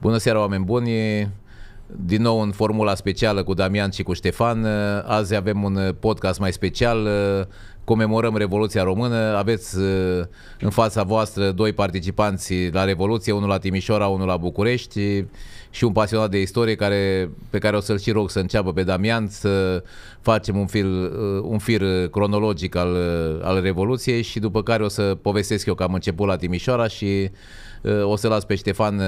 Bună seara, oameni buni! Din nou în formula specială cu Damian și cu Ștefan. Azi avem un podcast mai special. Comemorăm Revoluția Română. Aveți eh, în fața voastră doi participanți la Revoluție, unul la Timișoara, unul la București și un pasionat de istorie care, pe care o să-l și rog să înceapă pe Damian să facem un fir, eh, un fir cronologic al, eh, al Revoluției și după care o să povestesc eu că am început la Timișoara și Eh, o să las pe Ștefan eh,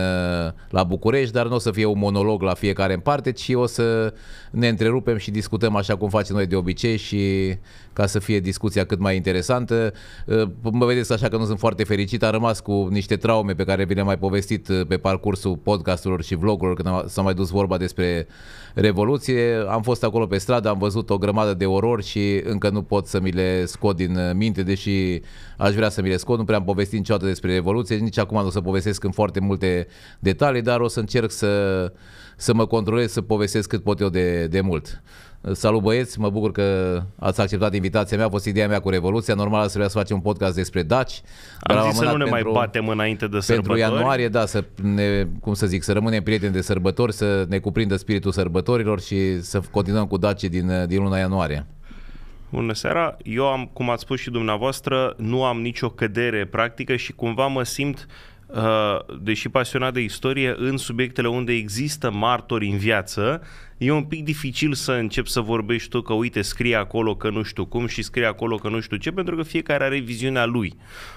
la București, dar nu o să fie un monolog la fiecare în parte, ci o să ne întrerupem și discutăm așa cum facem noi de obicei și ca să fie discuția cât mai interesantă. Eh, mă vedeți așa că nu sunt foarte fericit, am rămas cu niște traume pe care vi le-am mai povestit pe parcursul podcasturilor și vlogurilor când s-a mai dus vorba despre Revoluție. Am fost acolo pe stradă, am văzut o grămadă de orori și încă nu pot să mi le scot din minte, deși aș vrea să mi le scot, nu prea am povestit niciodată despre Revoluție, nici acum nu o să să povestesc în foarte multe detalii, dar o să încerc să, să mă controlez, să povestesc cât pot eu de, de mult. Salut băieți, mă bucur că ați acceptat invitația mea, a fost ideea mea cu Revoluția, normal să vrea să facem un podcast despre Daci. Am dar zis să nu ne pentru, mai batem înainte de sărbători. Pentru ianuarie, da, să ne, cum să zic, să rămânem prieteni de sărbători, să ne cuprindă spiritul sărbătorilor și să continuăm cu Daci din, din luna ianuarie. Bună seara! Eu am, cum ați spus și dumneavoastră, nu am nicio cădere practică și cumva mă simt uh, Uh, deși pasionat de istorie, în subiectele unde există martori în viață, e un pic dificil să încep să vorbești tu că uite scrie acolo că nu știu cum și scrie acolo că nu știu ce, pentru că fiecare are viziunea lui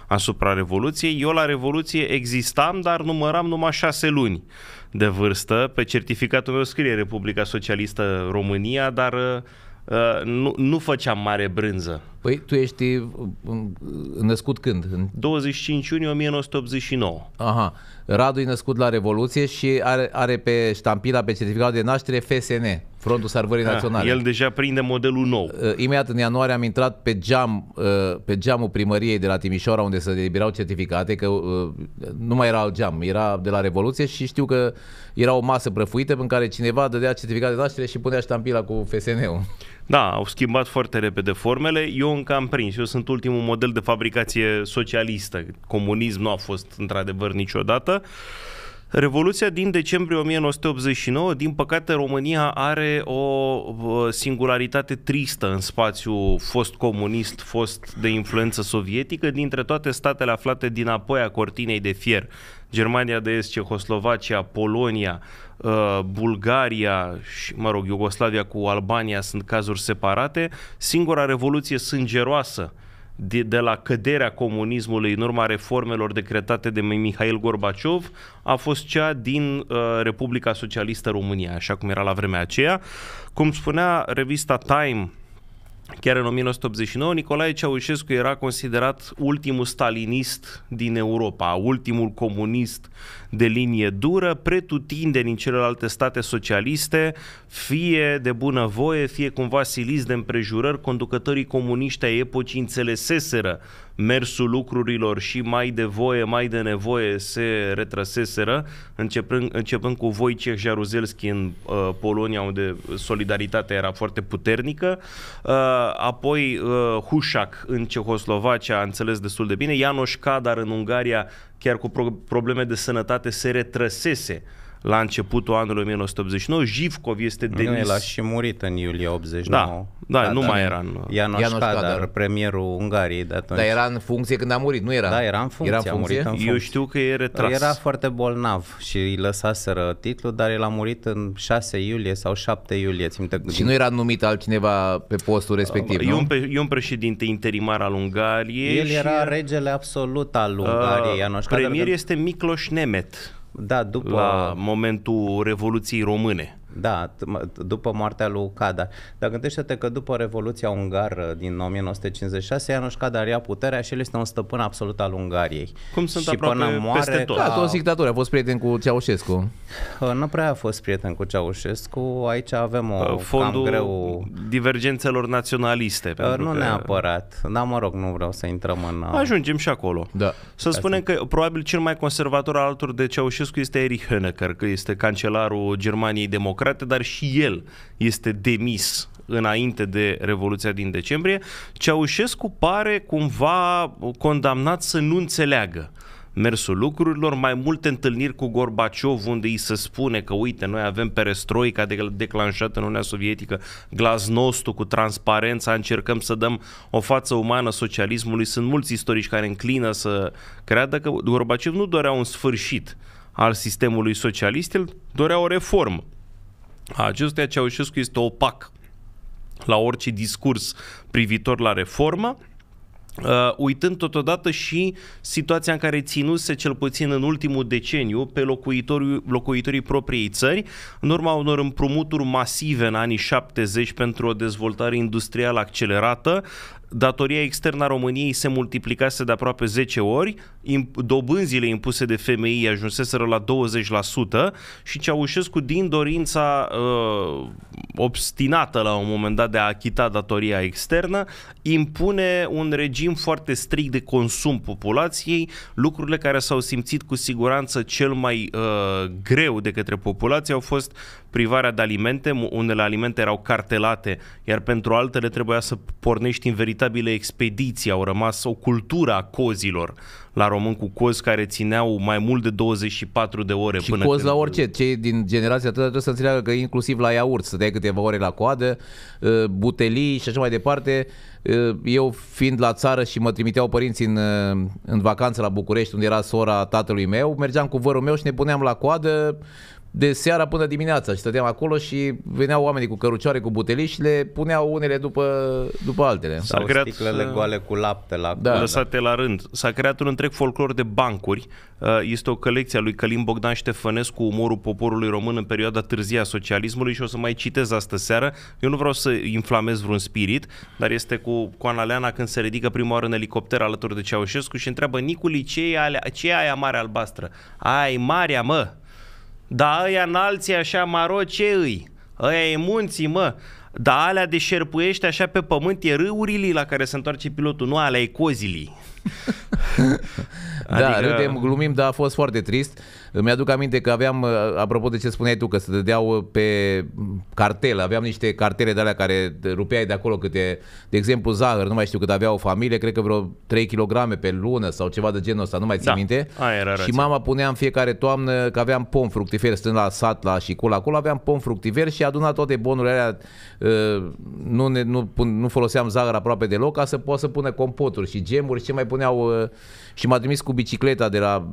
asupra Revoluției. Eu la Revoluție existam, dar număram numai șase luni de vârstă. Pe certificatul meu scrie Republica Socialistă România, dar uh, uh nu, nu făceam mare brânză Păi tu ești uh, um, născut când? 25 iunie 1989. Aha. Radu e născut la Revoluție și are, are pe ștampila, pe certificatul de naștere FSN, Frontul Sarvării ah, Naționale. El deja prinde modelul nou. Uh, imediat în ianuarie am intrat pe, geam, uh, pe geamul primăriei de la Timișoara unde se deliberau certificate, că nu mai era al geam, era de la Revoluție și știu că era o masă prăfuită în care cineva dădea certificat de naștere și punea ștampila cu FSN-ul. Da, au schimbat foarte repede formele. Eu încă am prins. Eu sunt ultimul model de fabricație socialistă. Comunism nu a fost într-adevăr niciodată. Revoluția din decembrie 1989, din păcate, România are o singularitate tristă în spațiu fost comunist, fost de influență sovietică, dintre toate statele aflate din apoi a cortinei de fier. Germania de Est, Cehoslovacia, Polonia, Uh, Bulgaria și, mă rog, Iugoslavia cu Albania sunt cazuri separate. Singura revoluție sângeroasă de, de la căderea comunismului în urma reformelor decretate de Mihail Gorbaciov a fost cea din uh, Republica Socialistă România, așa cum era la vremea aceea. Cum spunea revista Time, Chiar în 1989, Nicolae Ceaușescu era considerat ultimul stalinist din Europa, ultimul comunist de linie dură, pretutinde în celelalte state socialiste, fie de bună voie, fie cumva silis de împrejurări, conducătorii comuniști ai epocii înțeleseseră mersul lucrurilor și mai de voie, mai de nevoie se retrăseseră, începând, începând cu Wojciech Jaruzelski în uh, Polonia, unde solidaritatea era foarte puternică. Uh, Uh, apoi uh, Hușac în Cehoslovacia a înțeles destul de bine, Ianoș Kadar în Ungaria, chiar cu probleme de sănătate, se retrăsese uh, la începutul anului 1989. Jivkov este Denis... Nu, el a și murit în iulie 89. Da, da, da nu da, mai era în... Ianoș, Ianoș Cadar, Cadar, premierul Ungariei de atunci. Dar era în funcție când a murit, nu era? Da, era în funcție, era în funcție? A murit în funcție. Eu știu că e retras. Era foarte bolnav și îi lăsaseră titlul, dar el a murit în 6 iulie sau 7 iulie. Ținte... Și nu era numit altcineva pe postul respectiv, uh, nu? E un, președinte interimar al Ungariei. El și... era regele absolut al Ungariei, uh, Ianoș Cadar. Premier de... este Miklos Nemet. Da, după... La momentul Revoluției Române. Da, după moartea lui Cadar. Dar gândește-te că după Revoluția Ungară din 1956, Ianuș Cadar ia puterea și el este un stăpân absolut al Ungariei. Cum sunt și aproape până moare, peste tot. Da, o dictatură, a fost prieten cu Ceaușescu. Nu prea a fost prieten cu Ceaușescu, aici avem o Fondul cam greu... divergențelor naționaliste. Nu că... neapărat, Da, mă rog, nu vreau să intrăm în... Uh, Ajungem și acolo. Da. Să Asta. spunem că probabil cel mai conservator alături de Ceaușescu este Erich Honecker, că este cancelarul Germaniei Democratice Democrate, dar și el este demis înainte de Revoluția din decembrie. Ceaușescu pare cumva condamnat să nu înțeleagă mersul lucrurilor, mai multe întâlniri cu Gorbaciov unde îi se spune că uite, noi avem perestroica de- declanșată în Uniunea Sovietică, glasnostul cu transparența, încercăm să dăm o față umană socialismului. Sunt mulți istorici care înclină să creadă că Gorbaciov nu dorea un sfârșit al sistemului socialist, el dorea o reformă a acestuia, Ceaușescu este opac la orice discurs privitor la reformă, Uh, uitând totodată și situația în care ținuse cel puțin în ultimul deceniu pe locuitorii, locuitorii propriei țări, în urma unor împrumuturi masive în anii 70 pentru o dezvoltare industrială accelerată, datoria externă a României se multiplicase de aproape 10 ori, dobânzile impuse de FMI ajunseseră la 20% și Ceaușescu, din dorința uh, obstinată la un moment dat de a achita datoria externă, impune un regim foarte strict de consum populației, lucrurile care s-au simțit cu siguranță cel mai uh, greu de către populație au fost privarea de alimente, unele alimente erau cartelate, iar pentru altele trebuia să pornești în veritabile expediții. Au rămas o cultură a cozilor la român cu cozi care țineau mai mult de 24 de ore. Și până cozi la orice. Cei din generația ta trebuie să înțeleagă că inclusiv la iaurt să dai câteva ore la coadă, ă, butelii și așa mai departe. Ă, eu fiind la țară și mă trimiteau părinții în, ă, în vacanță la București, unde era sora tatălui meu, mergeam cu vărul meu și ne puneam la coadă de seara până dimineața și stăteam acolo și veneau oamenii cu cărucioare, cu butelii și le puneau unele după, după altele. S-a Sau creat, sticlele uh, goale cu lapte la da, lăsate da. la rând. S-a creat un întreg folclor de bancuri. Uh, este o colecție a lui Călim Bogdan Ștefănescu, Umorul poporului român în perioada târzie a socialismului și o să mai citez astă seară. Eu nu vreau să inflamez vreun spirit, dar este cu Coana Leana când se ridică prima oară în elicopter alături de Ceaușescu și întreabă Niculi, ce e, alea, ce e aia mare albastră? Ai, Maria, mă! Dar ăia înalții așa maro ce îi? Ăia e munții, mă. Dar alea de șerpuiește așa pe pământ e râurile la care se întoarce pilotul, nu alea e cozilii. Da, adică... Da, râdem, glumim, dar a fost foarte trist. Îmi aduc aminte că aveam, uh, apropo de ce spuneai tu, că se dădeau uh, pe cartel, aveam niște cartele de alea care rupeai de acolo câte, de exemplu, zahăr, nu mai știu cât avea o familie, cred că vreo 3 kg pe lună sau ceva de genul ăsta, nu mai țin da. minte. Aia era și mama punea în fiecare toamnă că aveam pom fructifer, stând la sat, la și cul acolo aveam pom fructifer și aduna toate bonurile alea, uh, nu, ne, nu, nu foloseam zahăr aproape deloc ca să poată să pună compoturi și gemuri și ce mai puneau și m-a trimis cu bicicleta de la,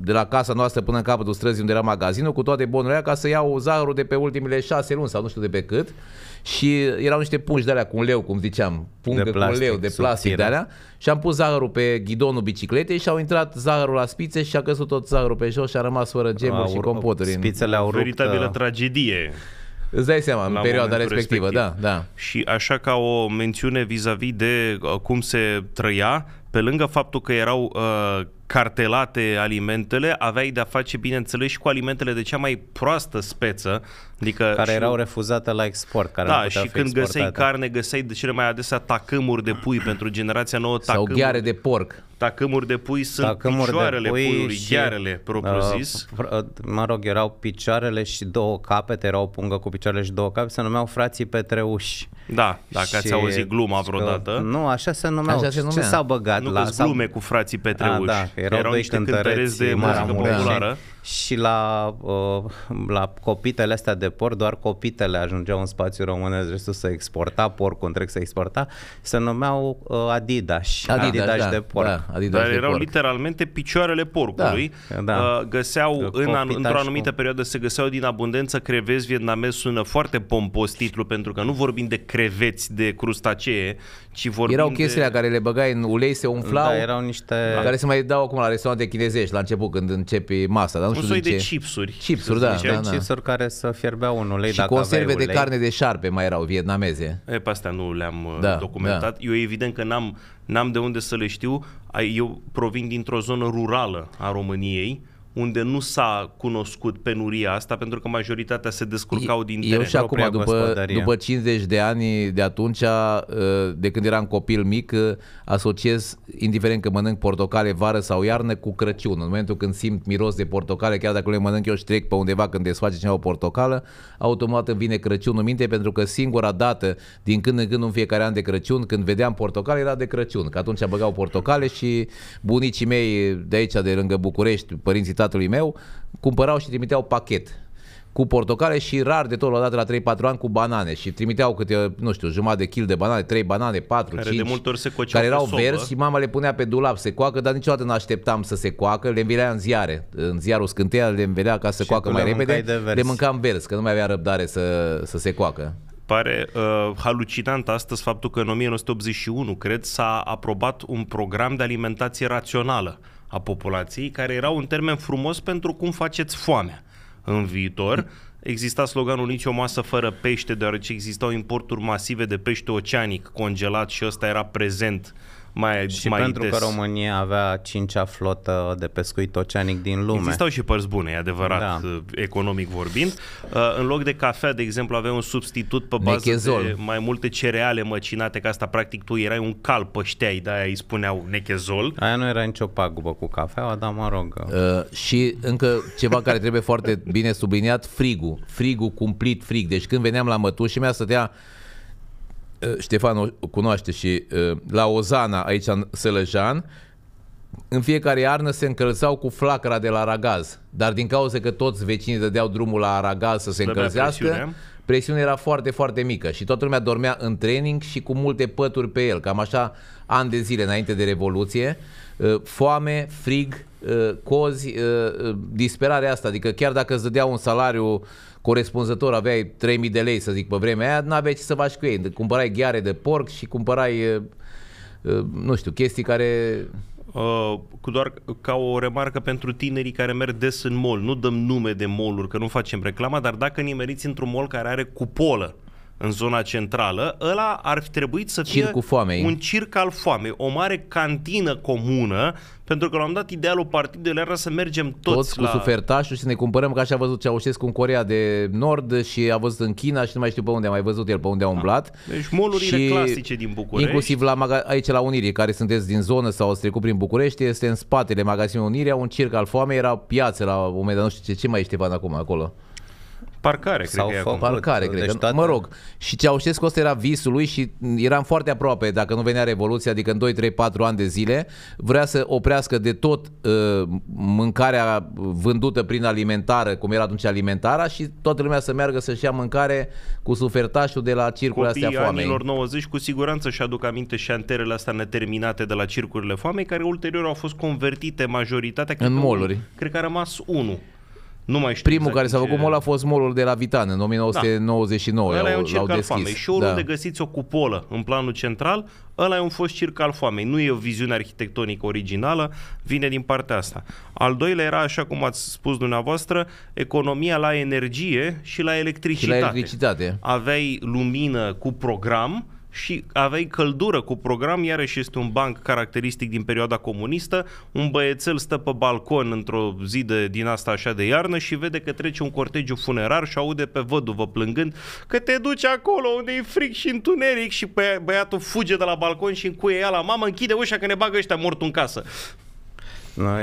de la casa noastră până în capătul străzii unde era magazinul cu toate bonurile ca să iau zahărul de pe ultimele șase luni sau nu știu de pe cât și erau niște pungi de alea cu un leu, cum ziceam, pungă de plastic, cu un leu de plastic de alea și am pus zahărul pe ghidonul bicicletei și au intrat zahărul la spițe și a căzut tot zahărul pe jos și a rămas fără gemuri au, și compoturi. Spițele au rupt. Veritabilă uh, tragedie. Îți dai seama, în perioada respectivă, respectiv. da, da. Și așa ca o mențiune vis-a-vis de uh, cum se trăia, pe lângă faptul că erau uh, cartelate alimentele, aveai de-a face, bineînțeles, și cu alimentele de cea mai proastă speță. Adică care și, erau refuzate la export. Care da, și când găseai carne, găseai de cele mai adesea tacâmuri de pui pentru generația nouă. Tacâmuri, Sau ghiare de porc. Tacâmuri de pui sunt tacâmuri picioarele de pui puiului, și, ghiarele, propriu-zis. Uh, uh, mă rog, erau picioarele și două capete, erau pungă cu picioarele și două capete, se numeau frații Petreuși. Da, dacă și, ați auzit gluma vreodată. Că, nu, așa se numeau. Așa se numea. Ce s-au băgat nu la... Nu glume cu frații Petreuși. A, da, erau, Erau doi niște cântăreți, cântăreți de muzică da. populară și la, uh, la copitele astea de porc, doar copitele ajungeau în spațiu românesc, restul să exporta, porcul întreg să exporta, se numeau uh, Adidas, Adidas, Adidas da, de porc. Da, Adidas Dar de erau porc. literalmente picioarele porcului. Da, da. Uh, găseau, în an, într-o anumită cu... perioadă se găseau din abundență crevezi vietnamezi, sună foarte pompos titlu, pentru că nu vorbim de creveți, de crustacee, ci vorbim Erau chestiile de... care le băgai în ulei, se umflau, da, erau niște... care se mai dau acum la restaurante chinezești la început, când începi masa, dar nu știu Un soi de, chipsuri. Chipsuri, da, da, da. Chipsuri care să fierbeau un ulei și dacă conserve de carne de șarpe mai erau vietnameze. E, pe astea nu le-am uh, da, documentat. Da. Eu evident că n-am, n-am de unde să le știu. Eu provin dintr-o zonă rurală a României unde nu s-a cunoscut penuria asta pentru că majoritatea se descurcau din teren. Eu și acum, după, după 50 de ani de atunci, uh, de când eram copil mic, uh, asociez, indiferent că mănânc portocale vară sau iarnă, cu Crăciun. În momentul când simt miros de portocale, chiar dacă le mănânc eu și trec pe undeva când desface cineva o portocală, automat îmi vine Crăciunul minte pentru că singura dată, din când în când, în fiecare an de Crăciun, când vedeam portocale, era de Crăciun. Că atunci băgau portocale și bunicii mei de aici, de lângă București, părinții tatălui meu, cumpărau și trimiteau pachet cu portocale și rar de tot o dată la 3-4 ani cu banane și trimiteau câte, nu știu, jumătate de kil de banane, 3 banane, 4, care 5, de multe ori se care erau verzi și mama le punea pe dulap se coacă, dar niciodată nu așteptam să se coacă, le învilea în ziare, în ziarul Scânteia le învilea ca să se coacă mai repede, le mâncam verzi, că nu mai avea răbdare să, să se coacă pare uh, halucinant astăzi faptul că în 1981, cred, s-a aprobat un program de alimentație rațională a populației, care era un termen frumos pentru cum faceți foamea în viitor. Exista sloganul nicio masă fără pește, deoarece existau importuri masive de pește oceanic congelat și ăsta era prezent uh, mai Și mai pentru des. că România avea cincea flotă de pescuit oceanic din lume. Existau și părți bune, e adevărat, da. Uh, economic vorbind. Uh, în loc de cafea, de exemplu, aveai un substitut pe bază Nechezol. de mai multe cereale măcinate, că asta practic tu erai un cal pășteai, de-aia îi spuneau nechezol. Aia nu era nicio pagubă cu cafeaua, dar mă rog. Uh, și încă ceva care trebuie foarte bine subliniat, frigul. Frigul cumplit frig. Deci când veneam la mătușii mea, stătea Eh, Ștefan o cunoaște și eh, la Ozana, aici în Sălăjan, în fiecare iarnă se încălzau cu flacăra de la aragaz, dar din cauza că toți vecinii dădeau drumul la aragaz să se Dădea încălzească, presiunea era foarte, foarte mică și toată lumea dormea în training și cu multe pături pe el, cam așa ani de zile înainte de Revoluție, eh, foame, frig, cozi, disperarea asta, adică chiar dacă îți dădeau un salariu corespunzător aveai 3000 de lei, să zic, pe vremea aia, n-aveai ce să faci cu ei. Cumpărai gheare de porc și cumpărai, nu știu, chestii care... Uh, cu doar ca o remarcă pentru tinerii care merg des în mall. Nu dăm nume de mall că nu facem reclama, dar dacă nimeriți într-un mall care are cupolă, în zona centrală, ăla ar fi trebuit să fie foamei. un circ al foamei, o mare cantină comună, pentru că l am dat idealul partidului era să mergem toți, toți cu la... sufertașul și să ne cumpărăm, că așa a văzut Ceaușescu în Corea de Nord și a văzut în China și nu mai știu pe unde a mai văzut el, pe unde a umblat. Da. Deci molurile și clasice din București. Inclusiv la maga- aici la Unirii, care sunteți din zonă sau ați trecut prin București, este în spatele magazinului Unirea, un circ al foamei, era piață la Umeda, nu știu ce, ce mai este acum acolo parcare, cred Sau că parcare, cred. Deci, mă rog, și Ceaușescu ăsta era visul lui și eram foarte aproape, dacă nu venea Revoluția, adică în 2, 3, 4 ani de zile, vrea să oprească de tot uh, mâncarea vândută prin alimentară, cum era atunci alimentara, și toată lumea să meargă să-și ia mâncare cu sufertașul de la circurile astea foamei. anilor 90 cu siguranță și aduc aminte și anterele astea neterminate de la circurile foamei, care ulterior au fost convertite majoritatea. În moluri. Cred că a rămas unul nu mai știu Primul exact care s-a făcut ce... a fost molul de la Vitan în 1999. Da. Ăla e un circ al foamei. Și da. găsiți o cupolă în planul central, ăla e un fost circ al foamei. Nu e o viziune arhitectonică originală, vine din partea asta. Al doilea era, așa cum ați spus dumneavoastră, economia la energie și la electricitate. Și la electricitate. Aveai lumină cu program, și aveai căldură cu program, iarăși este un banc caracteristic din perioada comunistă, un băiețel stă pe balcon într-o zi de, din asta așa de iarnă și vede că trece un cortegiu funerar și aude pe văduvă plângând că te duci acolo unde e fric și întuneric și băiatul fuge de la balcon și încuie ea la mamă, închide ușa că ne bagă ăștia mort în casă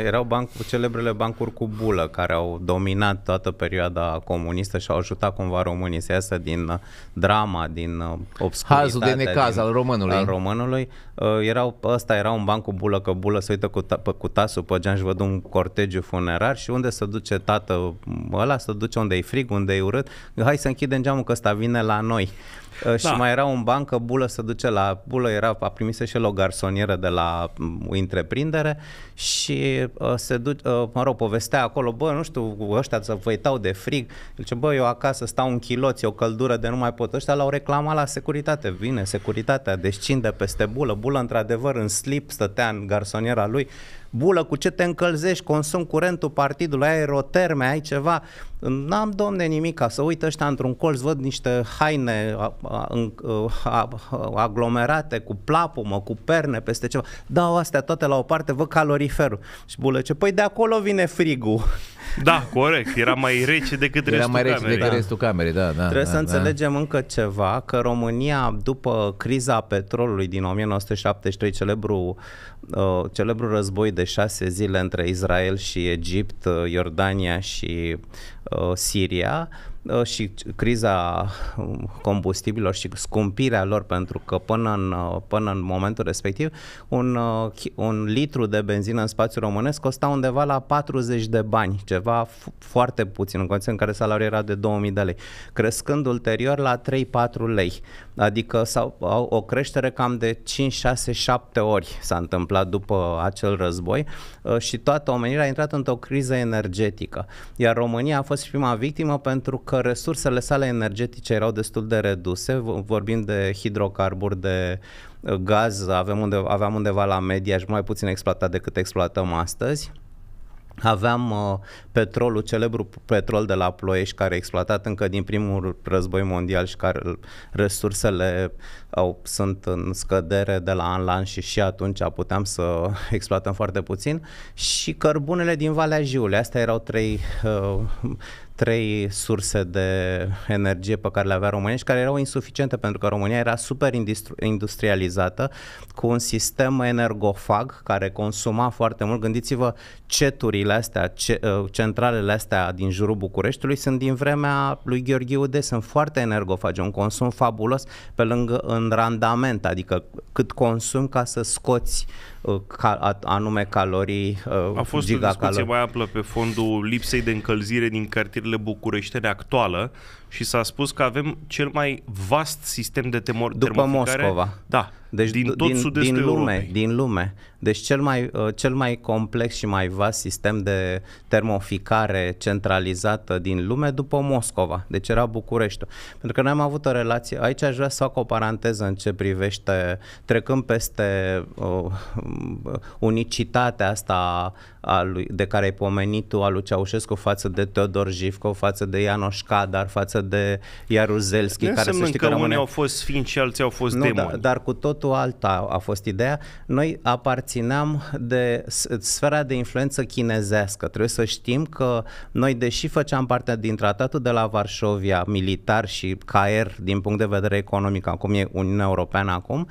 erau banc- celebrele bancuri cu bulă care au dominat toată perioada comunistă și au ajutat cumva românii să iasă din uh, drama, din uh, obscuritatea Hazul de necaz din, al românului. Al românului. Uh, erau, ăsta era un banc cu bulă, că bulă se uită cu, ta, cu tasul pe geam și văd un cortegiu funerar și unde se duce tată ăla, se duce unde e frig, unde e urât, hai să închidem geamul că ăsta vine la noi. Da. Și mai era un banc că bulă să duce la bulă, era, a primit și el o garsonieră de la o întreprindere și și uh, se duce, uh, mă rog, povestea acolo, bă, nu știu, ăștia să vă de frig. Zice, bă, eu acasă stau un chiloț, o căldură de nu mai pot. Ăștia l-au reclamat la securitate. Vine securitatea, descinde peste bulă. Bulă, într-adevăr, în slip stătea în garsoniera lui bulă cu ce te încălzești, consum curentul partidului, ai roterme, ai ceva. N-am, domne, nimic. Să uită ăștia într-un colț, văd niște haine aglomerate cu plapumă, cu perne, peste ceva. Dau astea toate la o parte, văd caloriferul. Și bulă ce, păi de acolo vine frigul. Da, corect. Era mai rece decât Era restul mai rece camerei. decât da. restul camerei, da, da. Trebuie da, să da. înțelegem încă ceva, că România, după criza petrolului din 1973, celebru, uh, celebru război de șase zile între Israel și Egipt, uh, Iordania și uh, Siria, Uh, și criza um, combustibilor și scumpirea lor, pentru că până în, uh, până în momentul respectiv, un, uh, un litru de benzină în spațiul românesc costa undeva la 40 de bani, ceva foarte puțin, în condiții în care salariul era de 2000 de lei, crescând ulterior la 3-4 lei. Adică sau, o creștere cam de 5, 6, 7 ori s-a întâmplat după acel război și toată omenirea a intrat într-o criză energetică. Iar România a fost prima victimă pentru că că resursele sale energetice erau destul de reduse, vorbim de hidrocarburi, de uh, gaz, avem unde, aveam undeva la media și mai puțin exploatat decât exploatăm astăzi. Aveam uh, petrolul, celebru petrol de la Ploiești, care e exploatat încă din primul război mondial și care resursele au, sunt în scădere de la an la an și și atunci puteam să exploatăm foarte puțin. Și cărbunele din Valea Jiului, astea erau trei, uh, trei surse de energie pe care le avea România și care erau insuficiente pentru că România era super industrializată cu un sistem energofag care consuma foarte mult. Gândiți-vă ceturile astea, ce, uh, centralele astea din jurul Bucureștiului sunt din vremea lui Gheorghe Ude, sunt foarte energofage, un consum fabulos pe lângă în randament, adică cât consum ca să scoți Uh, ca, anume calorii uh, A fost o discuție mai amplă pe fondul lipsei de încălzire din cartierele bucureștene actuală și s-a spus că avem cel mai vast sistem de temor După Moscova. Da. Deci din tot din, sud-estul din lume, Europei. din lume. Deci cel mai, uh, cel mai complex și mai vast sistem de termoficare centralizată din lume după Moscova. Deci era București. Pentru că noi am avut o relație. Aici aș vrea să fac o paranteză în ce privește trecând peste uh, unicitatea asta lui, de care ai pomenit tu, al lui Ceaușescu față de Teodor Jivco, față de Ianoș Cadar, față de Iaruzelski, care să știi că, că rămâne... unii au fost sfinți și alții au fost nu, demoni. Da, dar cu totul alta a fost ideea. Noi aparțineam de sfera de influență chinezească. Trebuie să știm că noi, deși făceam parte din tratatul de la Varșovia, militar și CAER din punct de vedere economic, acum e Uniunea Europeană acum,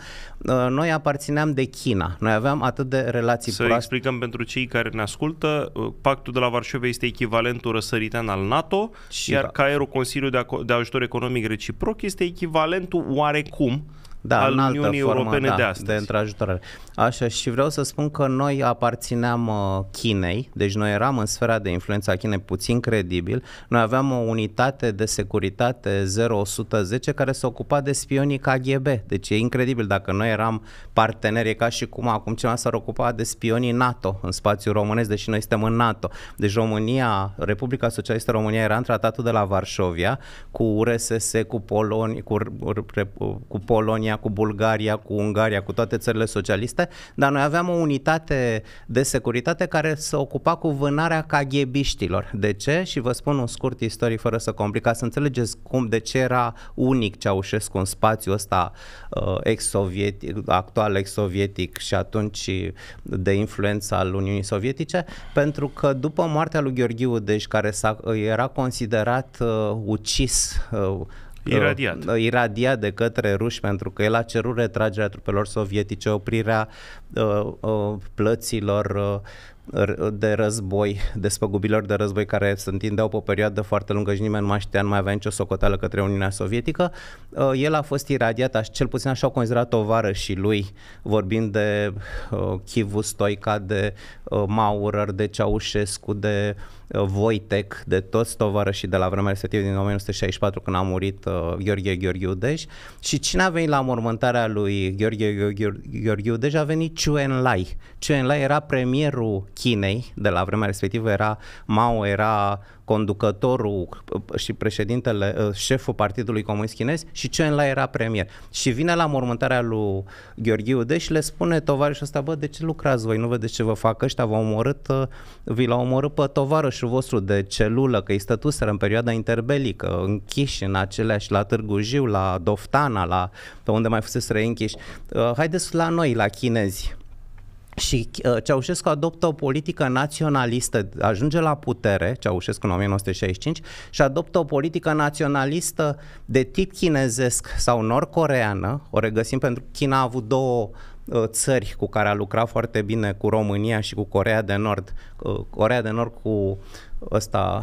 ă, noi aparțineam de China. Noi aveam atât de relații Să proaste. explicăm pentru cei care ne ne ascultă, uh, pactul de la Varșovia este echivalentul răsăritean al NATO, și iar da. CAERO, Consiliul de, Ac- de Ajutor Economic Reciproc, este echivalentul oarecum da, al în altă Uniunii formă, Europene da, de astăzi. De întrajutorare. Așa, și vreau să spun că noi aparțineam uh, Chinei, deci noi eram în sfera de influență a Chinei puțin credibil. Noi aveam o unitate de securitate 0110 care se ocupa de spionii KGB. Deci e incredibil, dacă noi eram parteneri, ca și cum acum cineva s-ar ocupa de spionii NATO în spațiul românesc, deși noi suntem în NATO. Deci România, Republica Socialistă România era în tratatul de la Varșovia cu URSS, cu, Polonia, cu, cu Polonia, România, cu Bulgaria, cu Ungaria, cu toate țările socialiste, dar noi aveam o unitate de securitate care se ocupa cu vânarea caghebiștilor. De ce? Și vă spun un scurt istorie, fără să complica, să înțelegeți cum, de ce era unic Ceaușescu în spațiul ăsta uh, ex-sovietic, actual ex-sovietic și atunci de influența al Uniunii Sovietice, pentru că după moartea lui Gheorghiu deci care s-a, era considerat uh, ucis, uh, iradiat. Uh, iradiat de către ruși pentru că el a cerut retragerea trupelor sovietice, oprirea uh, uh, plăților uh, de război, despăgubilor de război care se întindeau pe o perioadă foarte lungă și nimeni nu mai știa, nu mai avea nicio socoteală către Uniunea Sovietică. Uh, el a fost iradiat, cel puțin așa au considerat tovară și lui, vorbind de uh, Chivu Stoica, de uh, Maurer, de Ceaușescu, de uh, Voitec, de toți tovarășii de la vremea respectivă din 1964 când a murit uh, Gheorghe Gheorghiudeș și cine a venit la mormântarea lui Gheorghe Gheorghiudeș a venit Chuen Lai. Chuen Lai era premierul Chinei de la vremea respectivă, era Mao, era conducătorul uh, și președintele, uh, șeful Partidului Comunist Chinez și Chen Lai era premier. Și vine la mormântarea lui Gheorghe Ude și le spune tovarășul ăsta, bă, de ce lucrați voi? Nu vedeți ce vă fac ăștia? V-au omorât, uh, vi l-au omorât pe tovarășul vostru de celulă, că îi stătuseră în perioada interbelică, închiși în aceleași, la Târgu Jiu, la Doftana, la, pe unde mai fusese reînchiși. Haideți la noi, la chinezi și uh, Ceaușescu adoptă o politică naționalistă, ajunge la putere, Ceaușescu în 1965, și adoptă o politică naționalistă de tip chinezesc sau norcoreană, o regăsim pentru că China a avut două uh, țări cu care a lucrat foarte bine cu România și cu Corea de Nord, uh, Corea de Nord cu ăsta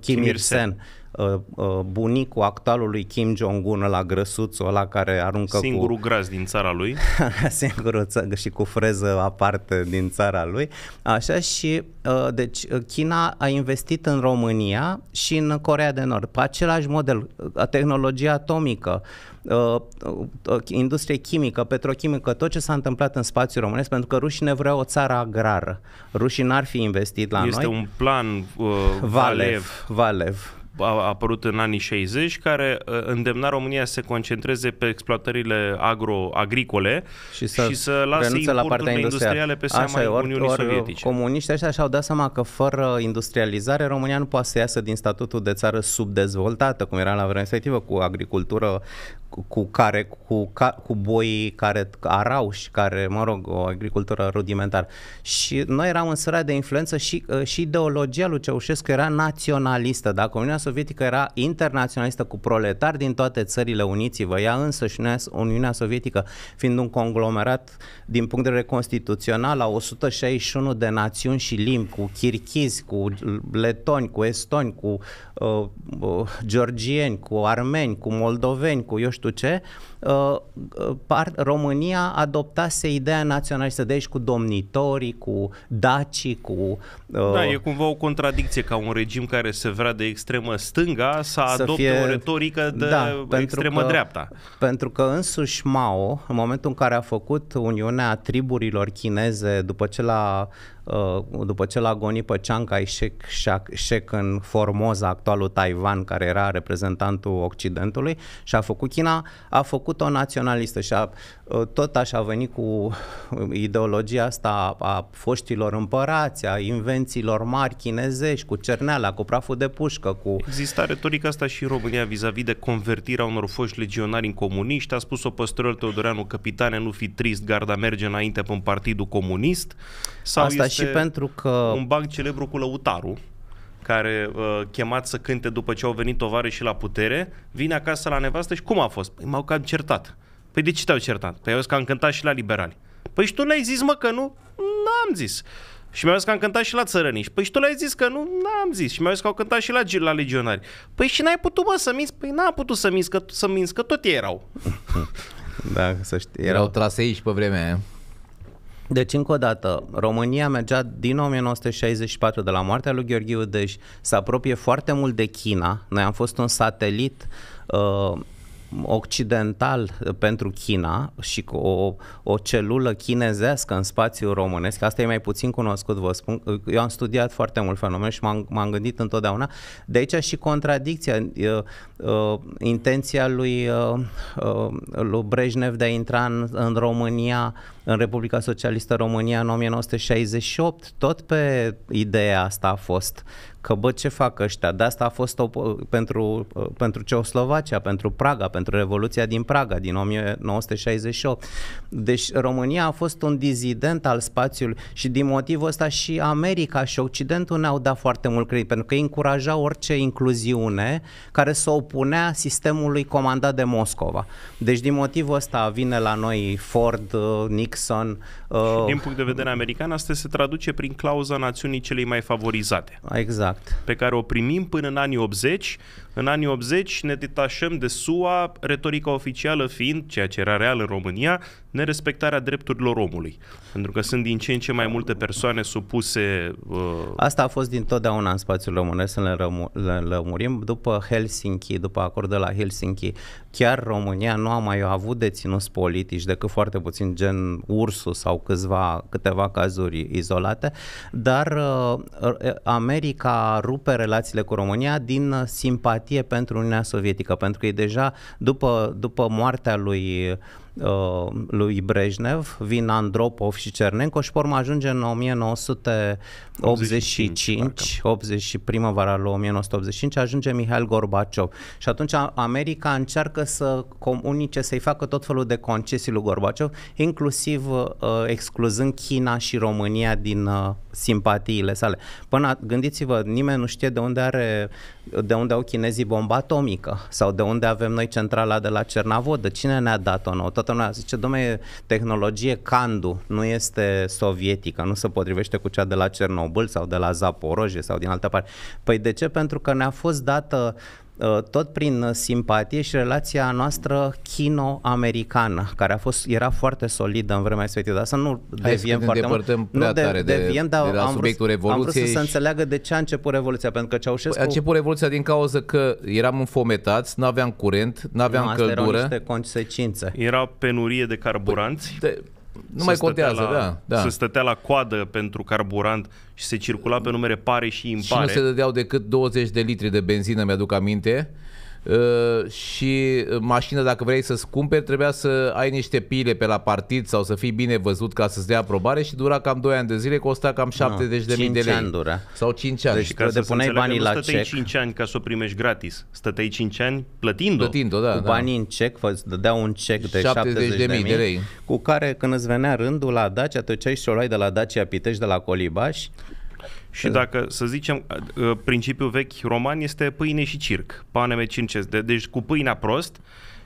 Kim Il-sen Uh, uh, bunicul actualului Kim Jong-un, la grăsuțul ăla care aruncă Singurul cu... gras din țara lui. Singurul ță- și cu freză aparte din țara lui. Așa și, uh, deci, China a investit în România și în Corea de Nord. Pe același model, tehnologia atomică, industrie chimică, petrochimică, tot ce s-a întâmplat în spațiul românesc, pentru că rușii ne vreau o țară agrară. Rușii n-ar fi investit la este noi. Este un plan uh, Valev. Valev. Valev a apărut în anii 60, care ă, îndemna România să se concentreze pe exploatările agro-agricole și să, și să lase importurile la partea industriale pe seama așa, ori, Uniunii ori Sovietice. Comuniștii ăștia și-au dat seama că fără industrializare România nu poate să iasă din statutul de țară subdezvoltată, cum era la vremea respectivă, cu agricultură cu care cu, ca, cu boii care arau și care, mă rog, o agricultură rudimentară. Și noi eram însărat de influență și, ă, și ideologia lui Ceaușescu era naționalistă, dacă Uniunea Sovietică era internaționalistă cu proletari din toate țările uniți-vă, ia însă și Uniunea Sovietică fiind un conglomerat din punct de vedere constituțional la 161 de națiuni și limbi, cu chirchizi, cu letoni, cu estoni, cu uh, uh, georgieni, cu armeni, cu moldoveni, cu eu știu știu ce, uh, uh, România adoptase ideea naționalistă de aici cu domnitorii, cu dacii, cu... Uh, da, e cumva o contradicție ca un regim care se vrea de extremă stânga să, să adopte fie... o retorică de da, extremă că, dreapta. Pentru că însuși Mao, în momentul în care a făcut Uniunea Triburilor Chineze după ce l-a Uh, după ce l-a gonit pe Chiang Kai-shek Shek în Formosa, actualul Taiwan, care era reprezentantul Occidentului, și a făcut China, a făcut-o naționalistă și a, uh, tot așa a venit cu uh, ideologia asta a, a foștilor împărați, a invențiilor mari chinezești, cu cerneala, cu praful de pușcă, cu... Exista retorica asta și în România vis-a-vis de convertirea unor foști legionari în comuniști, a spus-o păstorul Teodoreanu, capitane, nu fi trist, garda merge înainte pe un Partidul Comunist, sau asta este și pentru că... un bag celebru cu lăutarul, care uh, chemat să cânte după ce au venit tovare și la putere, vine acasă la nevastă și cum a fost? Păi m-au cam certat. Păi de ce te-au certat? Păi eu că am cântat și la liberali. Păi și tu n-ai zis, mă, că nu? N-am zis. Și mi-au zis că am cântat și la țărăniști. Păi și tu le-ai zis că nu? N-am zis. Și mi-au zis că au cântat și la, la legionari. Păi și n-ai putut, mă, să minți? Păi n-am putut să minți, că, să minți, că tot ei erau. da, să știi. Erau, erau trase aici pe vremea aia. Deci, încă o dată, România mergea din 1964 de la moartea lui Gheorghe deci se apropie foarte mult de China. Noi am fost un satelit uh, occidental uh, pentru China și cu o, o celulă chinezească în spațiul românesc, asta e mai puțin cunoscut, vă spun, uh, eu am studiat foarte mult fenomenul și m-am, m-am gândit întotdeauna, de aici și contradicția, uh, intenția lui, lui Brejnev de a intra în, în România, în Republica Socialistă România în 1968, tot pe ideea asta a fost că bă, ce fac ăștia? De asta a fost o, pentru, uh, pentru Ceoslovacia, pentru Praga, pentru Revoluția din Praga din 1968. Deci România a fost un dizident al spațiului și din motivul ăsta și America și Occidentul ne-au dat foarte mult credit, pentru că încuraja orice incluziune care se opunea sistemului comandat de Moscova. Deci din motivul ăsta vine la noi Ford, uh, Nixon. Și din uh, punct de vedere american, asta se traduce prin clauza națiunii celei mai favorizate. Exact exact. pe care o primim până în anii 80 în anii 80 ne detașăm de SUA, retorica oficială fiind, ceea ce era real în România, nerespectarea drepturilor omului. Pentru că sunt din ce în ce mai multe persoane supuse... Uh... Asta a fost dintotdeauna în spațiul românesc, să ne lămurim. După Helsinki, după acordul la Helsinki, chiar România nu a mai avut deținuți politici decât foarte puțin gen Ursu sau câțiva, câteva cazuri izolate, dar uh, America rupe relațiile cu România din simpatie simpatie pentru Uniunea Sovietică, pentru că e deja după, după moartea lui Uh, lui Brejnev, vin Andropov și Cernenco și pormă ajunge în 1985, 80, primăvara lui 1985, ajunge Mihail Gorbaciov. Și atunci America încearcă să comunice, să-i facă tot felul de concesii lui Gorbaciov, inclusiv uh, excluzând China și România din uh, simpatiile sale. Până, gândiți-vă, nimeni nu știe de unde are de unde au chinezii bomba atomică sau de unde avem noi centrala de la Cernavodă. Cine ne-a dat-o nouă? Tot toată lumea. Zice, domnule, tehnologie candu nu este sovietică, nu se potrivește cu cea de la Cernobâl sau de la Zaporojie sau din altă parte. Păi de ce? Pentru că ne-a fost dată Uh, tot prin simpatie și relația noastră chino-americană, care a fost, era foarte solidă în vremea respectivă, dar să nu deviem foarte mult. nu de, tare de, deviem, dar de la am subiectul vrut, Revoluției. Am vrut să și... se înțeleagă de ce a început Revoluția, pentru că Ceaușescu... Păi, a început Revoluția din cauza că eram înfometați, nu aveam curent, nu aveam nu, căldură. Erau niște consecințe. Era penurie de carburanți. Păi, de nu mai contează, la, da, da. Se stătea la coadă pentru carburant și se circula pe numere pare și impare. Și nu se dădeau decât 20 de litri de benzină, mi-aduc aminte, Uh, și mașina, dacă vrei să-ți cumperi, trebuia să ai niște pile pe la partid sau să fii bine văzut ca să-ți dea aprobare și dura cam 2 ani de zile, costa cam 70 ah, no, de mii de lei. ani dura. Sau 5 ani. Deci și ca să puneai banii la stăteai 5 ani ca să o primești gratis. Stăteai 5 ani plătind-o. Plătind-o, da. Cu da. banii da. în cec, îți dădeau un cec de 70, 70 de, mii de lei. Cu care când îți venea rândul la Dacia, te ceai și o luai de la Dacia Pitești, de la Colibaș și da. dacă, să zicem, principiul vechi roman este pâine și circ, panem cinces, deci cu pâinea prost,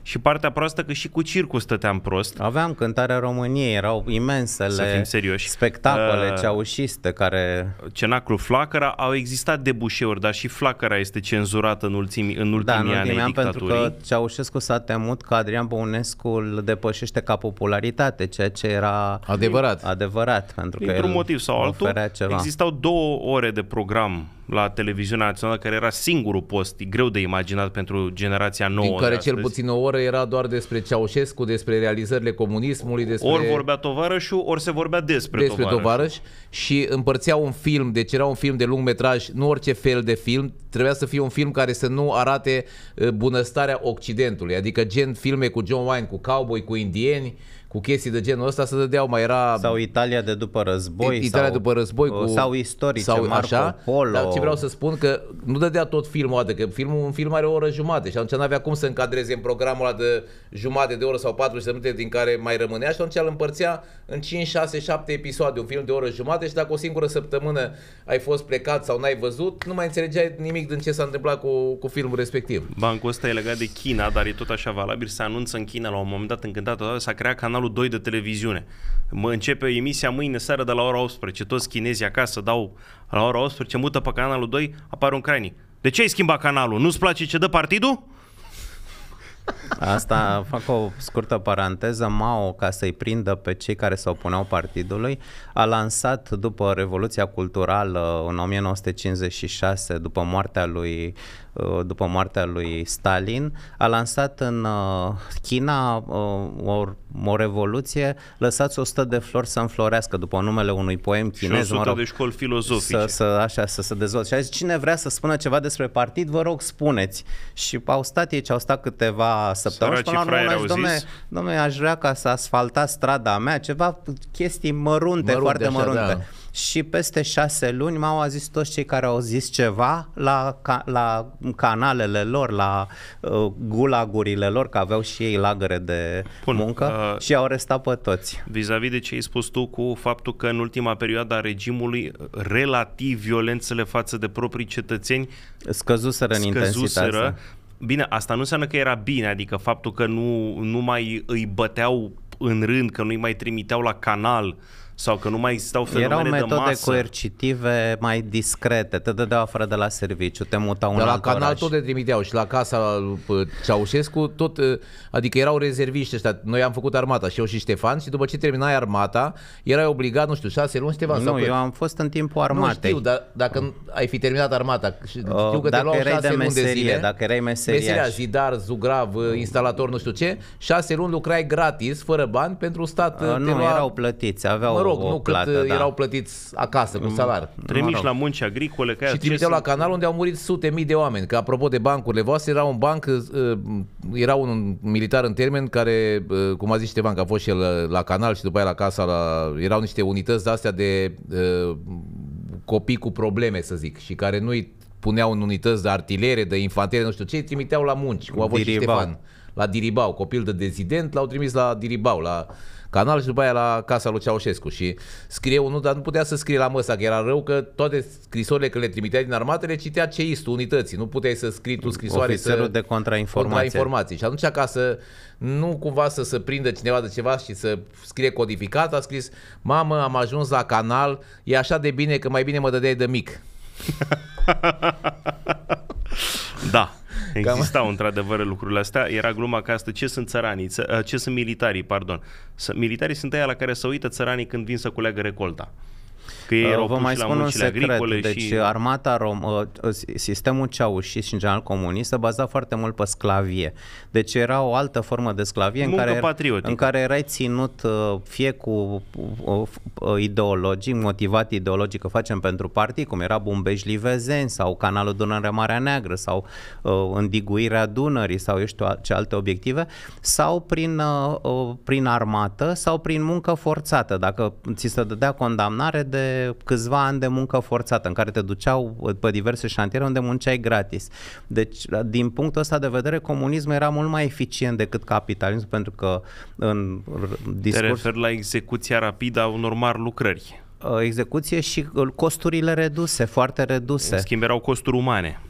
și partea proastă că și cu circul stăteam prost. Aveam cântarea României, erau imensele spectacole uh, ceaușiste care... Cenaclu Flacăra, au existat debușeuri, dar și Flacăra este cenzurată în ultimii, în ultimii da, în ultimii ani, pentru că Ceaușescu s-a temut că Adrian Băunescu îl depășește ca popularitate, ceea ce era adevărat, adevărat pentru că Dintr-un motiv sau altul, ceva. existau două ore de program la televiziunea națională, care era singurul post greu de imaginat pentru generația nouă. Din care cel puțin o oră era doar despre Ceaușescu, despre realizările comunismului, despre... Ori vorbea tovarășul, ori se vorbea despre, despre tovarăș și împărțeau un film, deci era un film de lung metraj, nu orice fel de film, trebuia să fie un film care să nu arate eh, bunăstarea Occidentului, adică gen filme cu John Wayne, cu cowboy, cu indieni, cu chestii de genul ăsta să dădeau, mai era... Sau Italia de după război. Italia sau, după război cu... Sau istorice, sau, Marco așa, Polo. Dar ce vreau să spun că nu dădea tot filmul adică că filmul, un film are o oră jumate și atunci n-avea cum să încadreze în programul ăla de jumate de oră sau 40 de minute din care mai rămânea și atunci îl împărțea în 5, 6, 7 episoade, un film de o oră jumate și dacă o singură săptămână ai fost plecat sau n-ai văzut, nu mai înțelegeai nimic din ce s-a întâmplat cu, cu filmul respectiv. Bancul ăsta e legat de China, dar e tot așa valabil. Se anunță în China la un moment dat încântat, s-a creat canalul canalul 2 de televiziune. Mă începe emisia mâine seară de la ora 18. Toți chinezii acasă dau la ora 18, mută pe canalul 2, apare un crani. De ce ai schimbat canalul? Nu-ți place ce dă partidul? Asta fac o scurtă paranteză. Mao, ca să-i prindă pe cei care se opuneau partidului, a lansat după Revoluția Culturală în 1956, după moartea lui Uh, după moartea lui Stalin, a lansat în uh, China uh, o, o revoluție, lăsați 100 de flori să înflorească, după numele unui poem chinez. Și 100 mă rog, de școli filozofice. Să, să, așa, să se dezvolte. Și a zis, cine vrea să spună ceva despre partid, vă rog, spuneți. Și au stat ei, au stat câteva săptămâni și până la urmă domnule, aș vrea ca să asfalta strada mea, ceva chestii mărunte, mărunte foarte mărunte. da și peste șase luni m-au zis toți cei care au zis ceva la, ca, la canalele lor, la uh, gulagurile lor, că aveau și ei lagăre de Bun, muncă uh, și au restat pe toți. Vis-a-vis de ce ai spus tu cu faptul că în ultima perioadă a regimului uh, relativ violențele față de proprii cetățeni scăzuseră în scăzuseră, intensitate. Bine, asta nu înseamnă că era bine, adică faptul că nu, nu mai îi băteau în rând, că nu îi mai trimiteau la canal, uh, sau că nu mai existau fenomene Erau metode de masă. coercitive mai discrete, te dădeau afară de la serviciu, te mutau de un la alt canal oraș. tot te trimiteau și la casa uh, Ceaușescu tot, uh, adică erau rezerviști ăștia. Noi am făcut armata și eu și Ștefan și după ce terminai armata, erai obligat, nu știu, șase luni, Ștefan? Nu, sau eu că... am fost în timpul armatei. Nu știu, dar dacă mm. ai fi terminat armata, uh, știu că dacă te erai de meserie, de zile. Dacă erai meseria. Meseria, zidar, zugrav, mm. instalator, nu știu ce, șase luni lucrai gratis, fără bani, pentru stat. Uh, nu, lua... erau plătiți, aveau mă rog, o, nu plată, cât uh, da. erau plătiți acasă cu mm. salar. Trimiși mă rog. la munci agricole. Ca și trimiteau la canal unde au murit sute mii de oameni. Că apropo de bancurile voastre, era un banc, uh, era un militar în termen care, uh, cum a zis Ștefan, că a fost și el la canal și după aia la casa, la, erau niște unități de-astea de copii cu probleme, să zic, și care nu-i puneau în unități de artilere, de infanterie, nu știu ce, îi trimiteau la munci, cum a fost Ștefan la Diribau. Copil de dezident l-au trimis la Diribau, la canal și după aia la casa lui Ceaușescu și scrie unul, dar nu putea să scrie la măsa, că era rău că toate scrisorile care le trimitea din armată le citea ceistul unității, nu puteai să scrii tu scrisoare Ofițerul să... de contrainformație. contrainformație. Și atunci ca să nu cumva să se prindă cineva de ceva și să scrie codificat, a scris, mamă, am ajuns la canal, e așa de bine că mai bine mă dădeai de mic. da, Existau într-adevăr lucrurile astea. Era gluma că asta ce sunt țăranii, ă, ce sunt militarii, pardon. Militarii sunt aia la care se uită țăranii când vin să culeagă recolta. Că ei uh, erau Vă mai spun un secret. Deci și... Uh, armata rom, uh, sistemul ceaușist și în general comunist se baza foarte mult pe sclavie. Deci era o altă formă de sclavie în care, er- în care erai ținut fie cu ideologii, motivat ideologic că facem pentru partii, cum era Bumbeș Livezen sau Canalul Dunăre Marea Neagră sau uh, îndiguirea Dunării sau eu știu ce alte obiective, sau prin, uh, prin armată sau prin muncă forțată. Dacă ți se dădea condamnare, de câțiva ani de muncă forțată, în care te duceau uh, pe diverse șantiere unde munceai gratis. Deci, din punctul ăsta de vedere, comunismul era mult mai eficient decât capitalismul, pentru că în discurs... Te referi la execuția rapidă a unor mari lucrări. Uh, execuție și uh, costurile reduse, foarte reduse. În schimb, erau costuri umane.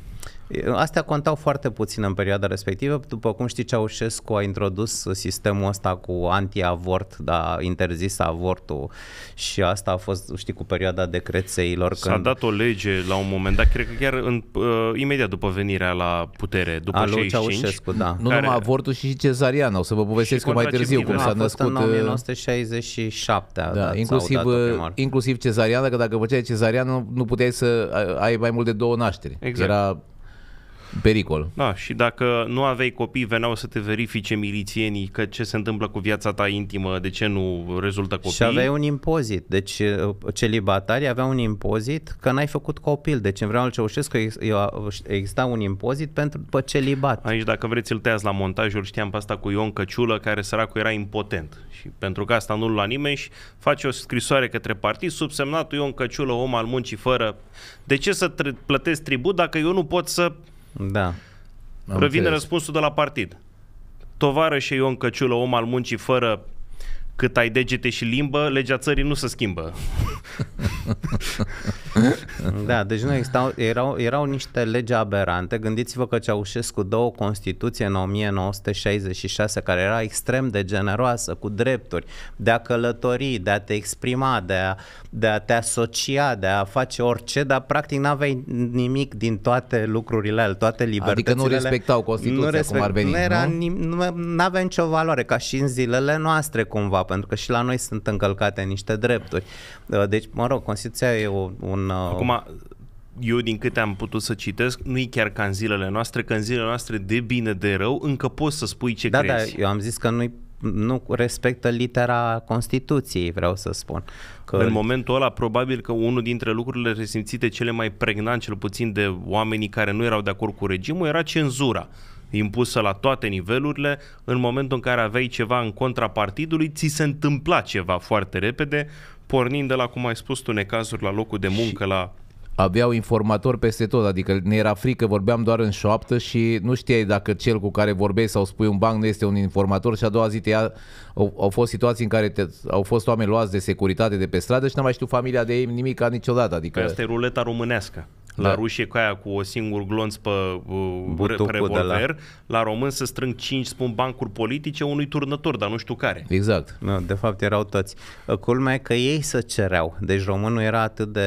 Astea contau foarte puțin în perioada respectivă. După cum știi, Ceaușescu a introdus sistemul ăsta cu anti-avort, da, interzis avortul și asta a fost, știi, cu perioada decrețeilor. S-a când... dat o lege la un moment dat, cred că chiar în, uh, imediat după venirea la putere, după a 65. Ceaușescu, da. Nu care... numai avortul și cezariana, o să vă povestesc mai târziu cum s-a născut. În uh, 1967 da, da inclusiv, uh, inclusiv cezariana, că dacă făceai cezariană nu puteai să ai mai mult de două nașteri. Exact. Era pericol. Da, și dacă nu aveai copii, veneau să te verifice milițienii că ce se întâmplă cu viața ta intimă, de ce nu rezultă copii. Și aveai un impozit, deci uh, celibatarii aveau un impozit că n-ai făcut copil, deci în vreau că uh, exista un impozit pentru pe celibat. Aici, dacă vreți, îl tăiați la montajul, știam pe asta cu Ion Căciulă, care săracul era impotent și pentru că asta nu-l la nimeni și face o scrisoare către partid, subsemnatul Ion Căciulă, om al muncii fără, de ce să plătesc tribut dacă eu nu pot să da. Am Revine înțeles. răspunsul de la partid. și Ion Căciulă, om al muncii fără cât ai degete și limbă, legea țării nu se schimbă. da, deci nu existau, erau, erau niște legi aberante. Gândiți-vă că Ceaușescu dă o Constituție în 1966 care era extrem de generoasă, cu drepturi, de a călători, de a te exprima, de a, de a te asocia, de a face orice, dar practic n-aveai nimic din toate lucrurile alea, toate libertățile. Adică nu respectau Constituția nu respect, cum ar veni, nu? Era, nu? nu avea nicio valoare, ca și în zilele noastre cumva, pentru că și la noi sunt încălcate niște drepturi. Deci, mă rog, Constituția e o, un în... Uh... Acum, eu din câte am putut să citesc, nu e chiar ca în zilele noastre, că în zilele noastre de bine, de rău, încă poți să spui ce da, da crezi. Da, eu am zis că nu nu respectă litera Constituției, vreau să spun. Că... În momentul ăla, probabil că unul dintre lucrurile resimțite cele mai pregnant, cel puțin de oamenii care nu erau de acord cu regimul, era cenzura impusă la toate nivelurile, în momentul în care aveai ceva în contra partidului, ți se întâmpla ceva foarte repede pornind de la, cum ai spus tu, necazuri la locul de muncă, la aveau informatori peste tot, adică ne era frică, vorbeam doar în șoaptă și nu știai dacă cel cu care vorbeai sau spui un banc nu este un informator și a doua zi te ia, au, au fost situații în care te, au fost oameni luați de securitate de pe stradă și n-am mai știut familia de ei nimic ca niciodată. Adică... Asta e ruleta românească. La da. rușie cu aia cu o singur glonț pe uh, revolver, la... la român să strâng cinci, spun, bancuri politice unui turnător, dar nu știu care. Exact. No, da, de fapt erau toți. Uh, culmea e că ei să cereau. Deci românul era atât de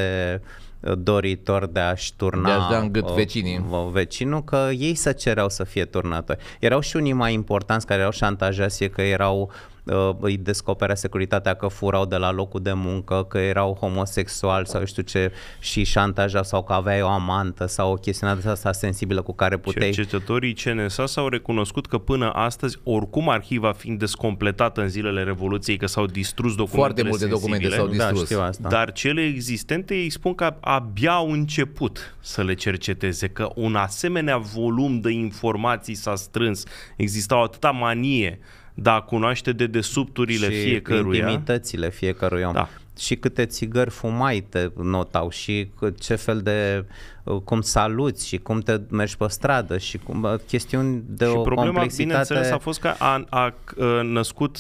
uh, doritor de a-și turna de a da în gât uh, vecinii. vecinul, că ei să cereau să fie turnatori. Erau și unii mai importanți care erau șantajați, că erau uh, Uh, îi descoperă securitatea că furau de la locul de muncă, că erau homosexual sau știu ce și șantaja sau că aveai o amantă sau o chestiune de asta sensibilă cu care puteai. Cercetătorii CNSA s-au recunoscut că până astăzi, oricum arhiva fiind descompletată în zilele Revoluției, că s-au distrus documentele Foarte multe sensibile, documente s-au distrus. Da, știu asta. Dar cele existente îi spun că abia au început să le cerceteze, că un asemenea volum de informații s-a strâns, existau atâta manie dar cunoaște de desubturile și fiecăruia. intimitățile fiecărui om. Da. Și câte țigări fumai te notau și ce fel de, uh, cum saluți și cum te mergi pe stradă și cum, uh, chestiuni de și o problema, complexitate. bineînțeles, a fost că a, a, a uh, născut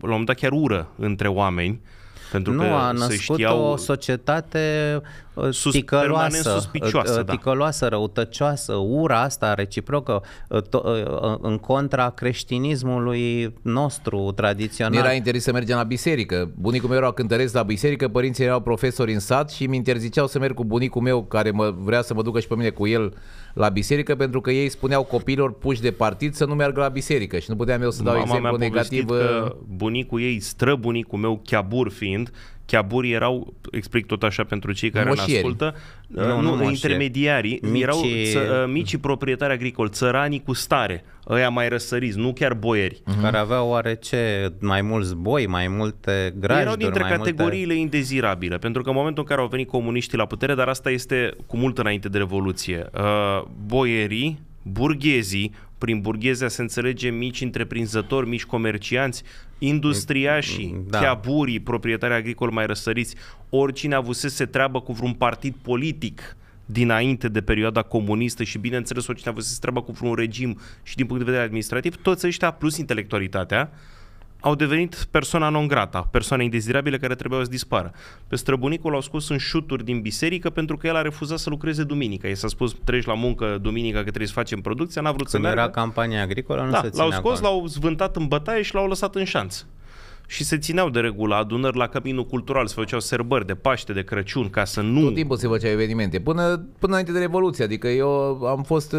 la un dat chiar ură între oameni. Pentru nu, că a născut știau... o societate Ă, sus, ticăloasă, ă, ă, suspicioasă, da. ticăloasă, da. răutăcioasă, ura asta reciprocă în contra creștinismului nostru tradițional. era interzis să mergem la biserică. Bunicul meu era cântăresc la biserică, părinții erau profesori în sat și mi interziceau să merg cu bunicul meu care mă vrea să mă ducă și pe mine cu el la biserică pentru că ei spuneau copiilor puși de partid să nu meargă la biserică și nu puteam eu să dau Mama exemplu negativ. Că bunicul ei, străbunicul meu, chiabur fiind, Chiaburii erau, explic tot așa pentru cei care moșieri. ne ascultă, nu, uh, nu, nu intermediarii, mici... erau ță, uh, uh, micii proprietari agricoli, țăranii cu stare, ăia mai răsăriți, nu chiar boieri. Mm-hmm. Care aveau oarece mai mulți boi, mai multe grajduri. Erau dintre mai categoriile multe... indezirabile, pentru că în momentul în care au venit comuniștii la putere, dar asta este cu mult înainte de Revoluție, uh, boierii, burghezii, prin burghezia se înțelege mici întreprinzători, mici comercianți, industriașii, mm, da. cheaburii, proprietari agricoli mai răsăriți, oricine avusese treabă cu vreun partid politic dinainte de perioada comunistă și bineînțeles oricine avusese treabă cu vreun regim și din punct de vedere administrativ, toți ăștia plus intelectualitatea au devenit persoana non grata, persoane indezirabilă care trebuia să dispară. Pe străbunicul au scos în șuturi din biserică pentru că el a refuzat să lucreze duminica. I s-a spus treci la muncă duminica că trebuie să facem producția, n-a vrut Când să era meargă. campania agricolă, nu da, se l-au scos, acolo. l-au zvântat în bătaie și l-au lăsat în șanț și se țineau de regulă adunări la Căminul Cultural, se făceau serbări de Paște, de Crăciun, ca să nu... Tot timpul se făceau evenimente, până, până înainte de Revoluție, adică eu am fost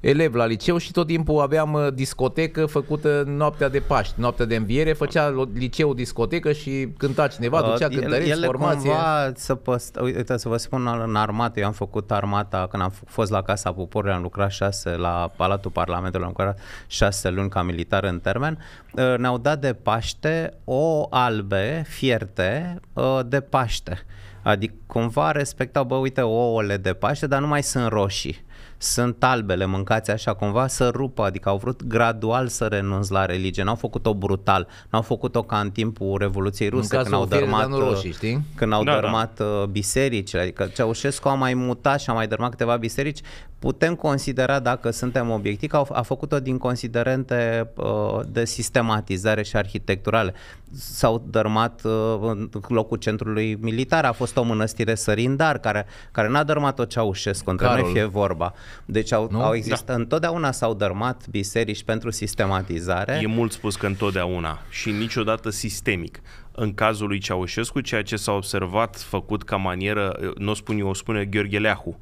elev la liceu și tot timpul aveam uh, discotecă făcută noaptea de Paști, noaptea de înviere, făcea liceu discotecă și cânta cineva, uh, ducea uh, cântăreți, ele formație. Cumva să păst- uite, să vă spun, în armată, eu am făcut armata când am fost la Casa Poporului, am lucrat șase, la Palatul Parlamentului, am lucrat șase luni ca militar în termen, uh, ne-au dat de Paște o albe fierte de Paște. Adică cumva respectau, bă, uite, ouăle de Paște, dar nu mai sunt roșii sunt albele, mâncați așa cumva, să rupă, adică au vrut gradual să renunț la religie, n-au făcut-o brutal, n-au făcut-o ca în timpul Revoluției Ruse, când au dărmat, roșii, uh, știi? Când au da, dărmat da. Uh, biserici, adică Ceaușescu a mai mutat și a mai dărmat câteva biserici, putem considera, dacă suntem obiectivi, că a făcut-o din considerente uh, de sistematizare și arhitecturale. S-au dărmat în locul centrului militar, a fost o mănăstire sărindar care, care n-a dărmat-o Ceaușescu, între noi fie vorba. Deci au, au existat, da. întotdeauna s-au dărmat biserici pentru sistematizare. E mult spus că întotdeauna și niciodată sistemic în cazul lui Ceaușescu, ceea ce s-a observat făcut ca manieră, nu o spun eu, o spune Gheorghe Leahu,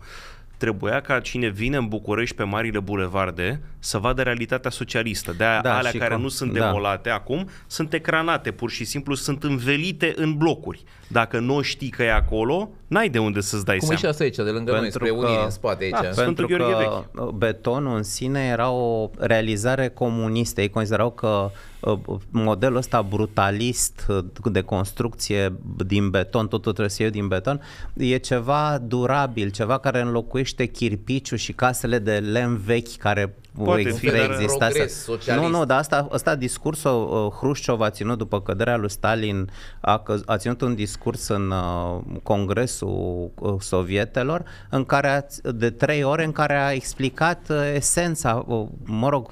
trebuia ca cine vine în București pe marile bulevarde să vadă realitatea socialistă. De da, alea care cam, nu sunt da. demolate da. acum sunt ecranate, pur și simplu sunt învelite în blocuri. Dacă nu știi că e acolo, n-ai de unde să-ți dai Cum seama. Cum e și asta aici, de lângă pentru noi, spre că, unii, în spate da, aici. Da, pentru Gheorghe că Vechi. betonul în sine era o realizare comunistă. Ei considerau că Uh, modelul ăsta brutalist uh, de construcție din beton, totul trebuie să iei din beton, e ceva durabil, ceva care înlocuiește chirpiciu și casele de lemn vechi care Poate fi, există asta. Nu, nu, dar asta, asta discursul uh, Hrușciov a ținut după căderea lui Stalin, a, a ținut un discurs în uh, Congresul Sovietelor, în care a, de trei ore în care a explicat esența, mă rog,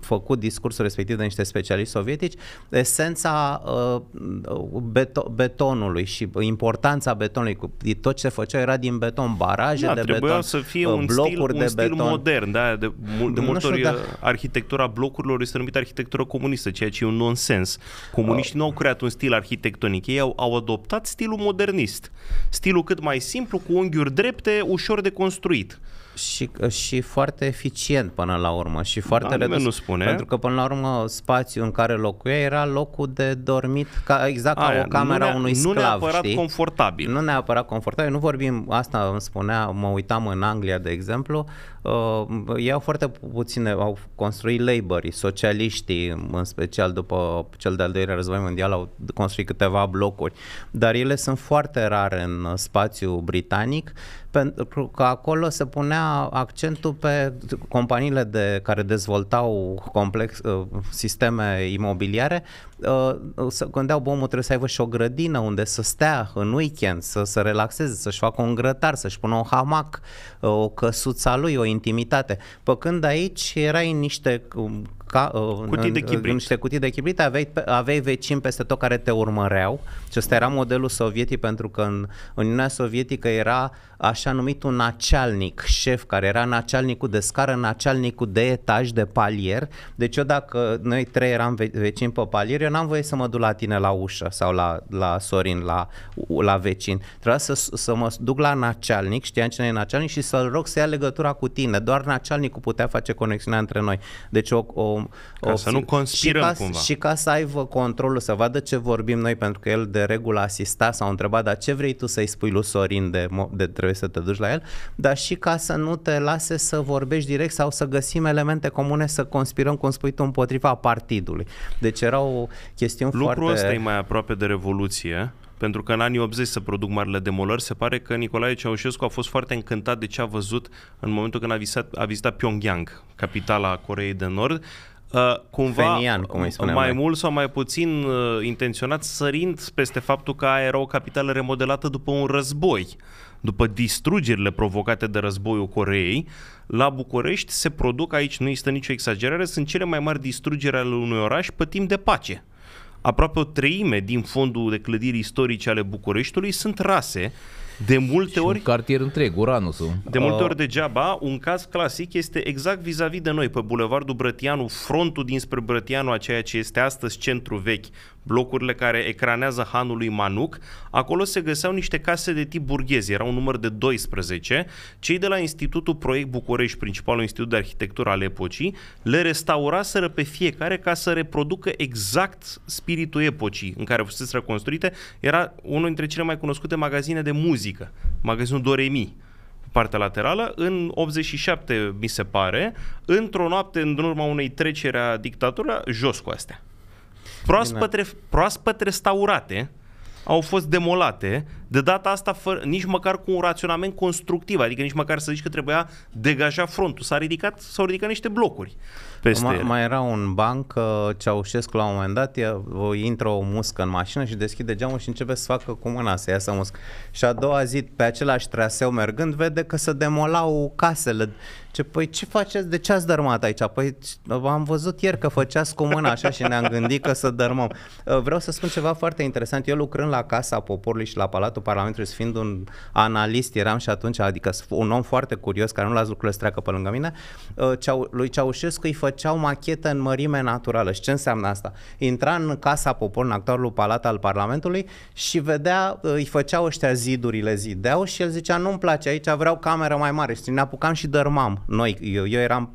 făcut discursul respectiv de niște specialiști sovietici, esența uh, betonului și importanța betonului, tot ce se făcea era din beton, baraje da, de beton, să fie uh, un blocuri stil, un de beton. modern, da, de, de multe ori da. arhitectura blocurilor este numită arhitectură comunistă, ceea ce e un nonsens. Comuniștii uh. nu au creat un stil arhitectonic, ei au, au adoptat stilul modernist, stilul cât mai simplu, cu unghiuri drepte, ușor de construit și, și foarte eficient până la urmă și foarte da, redus. Nu spune. Pentru că până la urmă spațiul în care locuia era locul de dormit, ca, exact Aia, ca o camera nu ne, unui sclav. Nu neapărat știi? confortabil. Nu neapărat confortabil. Nu vorbim, asta îmi spunea, mă uitam în Anglia de exemplu, uh, iau foarte puține, au construit laborii, socialiștii, în special după cel de-al doilea război mondial, au construit câteva blocuri, dar ele sunt foarte rare în spațiul britanic pentru că acolo se punea accentul pe companiile de, care dezvoltau complex, uh, sisteme imobiliare, Uh, uh, să, când dau bomul trebuie să aibă și o grădină unde să stea în weekend, să se relaxeze, să-și facă un grătar, să-și pună un hamac, uh, o căsuța lui, o intimitate. Păcând aici erai în niște um, ca, uh, cutii de chibrit. niște cutii de chibrit, aveai, aveai vecini peste tot care te urmăreau. Și ăsta era modelul sovietic pentru că în, în Uniunea Sovietică era așa numit un nacealnic, șef, care era nacealnicul de scară, nacealnicul de etaj, de palier. Deci eu dacă noi trei eram vecini pe palier, eu n-am voie să mă duc la tine la ușă sau la, la Sorin, la, la vecin. Trebuia să, să mă duc la nacealnic, știam cine e nacealnic și să-l rog să ia legătura cu tine. Doar nacealnicul putea face conexiunea între noi. Deci o, o o... Ca să nu conspirăm și ca, cumva. Și ca să aibă controlul, să vadă ce vorbim noi, pentru că el de regulă asista sau întreba, dar ce vrei tu să-i spui lui Sorin de, de trebuie să te duci la el, dar și ca să nu te lase să vorbești direct sau să găsim elemente comune să conspirăm, cum spui tu, împotriva partidului. Deci o chestiune Lucrul foarte... Lucrul ăsta e mai aproape de Revoluție, pentru că în anii 80 se produc marile demolări. Se pare că Nicolae Ceaușescu a fost foarte încântat de ce a văzut în momentul când a vizitat, a vizitat Pyongyang, capitala Coreei de Nord, Ă, cumva Fenian, cum îi mai noi. mult sau mai puțin uh, intenționat sărind peste faptul că aia era o capitală remodelată după un război. După distrugerile provocate de războiul Coreei, la București se produc, aici nu este nicio exagerare, sunt cele mai mari distrugeri ale unui oraș pe timp de pace. Aproape o treime din fondul de clădiri istorice ale Bucureștiului sunt rase, de multe și ori... Un cartier întreg, Uranusul. De multe uh. ori degeaba, un caz clasic este exact vis-a-vis de noi, pe Bulevardul Brătianu, frontul dinspre Brătianu, a ceea ce este astăzi centru vechi, blocurile care ecranează hanul lui Manuc, acolo se găseau niște case de tip burghez, era un număr de 12. Cei de la Institutul Proiect București, principalul institut de arhitectură al epocii, le restauraseră pe fiecare ca să reproducă exact spiritul epocii în care fusese reconstruite. Era unul dintre cele mai cunoscute magazine de muzică, magazinul Doremi partea laterală, în 87, mi se pare, într-o noapte, în urma unei treceri a dictaturii, jos cu astea proaspăt, re, proaspăt restaurate, au fost demolate, de data asta fără, nici măcar cu un raționament constructiv, adică nici măcar să zici că trebuia degaja frontul, s-a ridicat, s-au ridicat niște blocuri peste Ma, Mai era un banc, uh, Ceaușescu la un moment dat e, intră o muscă în mașină și deschide geamul și începe să facă cu mâna să iasă muscă. Și a doua zi, pe același traseu mergând, vede că se demolau casele ce, păi ce faceți, de ce ați dărmat aici? Păi am văzut ieri că făceați cu mâna așa și ne-am gândit că să dărmăm. Uh, vreau să spun ceva foarte interesant. Eu lucrând la Casa Poporului și la Palatul Parlamentului, fiind un analist, eram și atunci, adică un om foarte curios, care nu las lucrurile să treacă pe lângă mine, uh, lui Ceaușescu îi făceau machetă în mărime naturală. Și ce înseamnă asta? Intra în Casa Poporului, în actorul Palat al Parlamentului și vedea, uh, îi făceau ăștia zidurile, zideau și el zicea, nu-mi place aici, vreau cameră mai mare. Și ne apucam și dărmam. Noi, eu, eu eram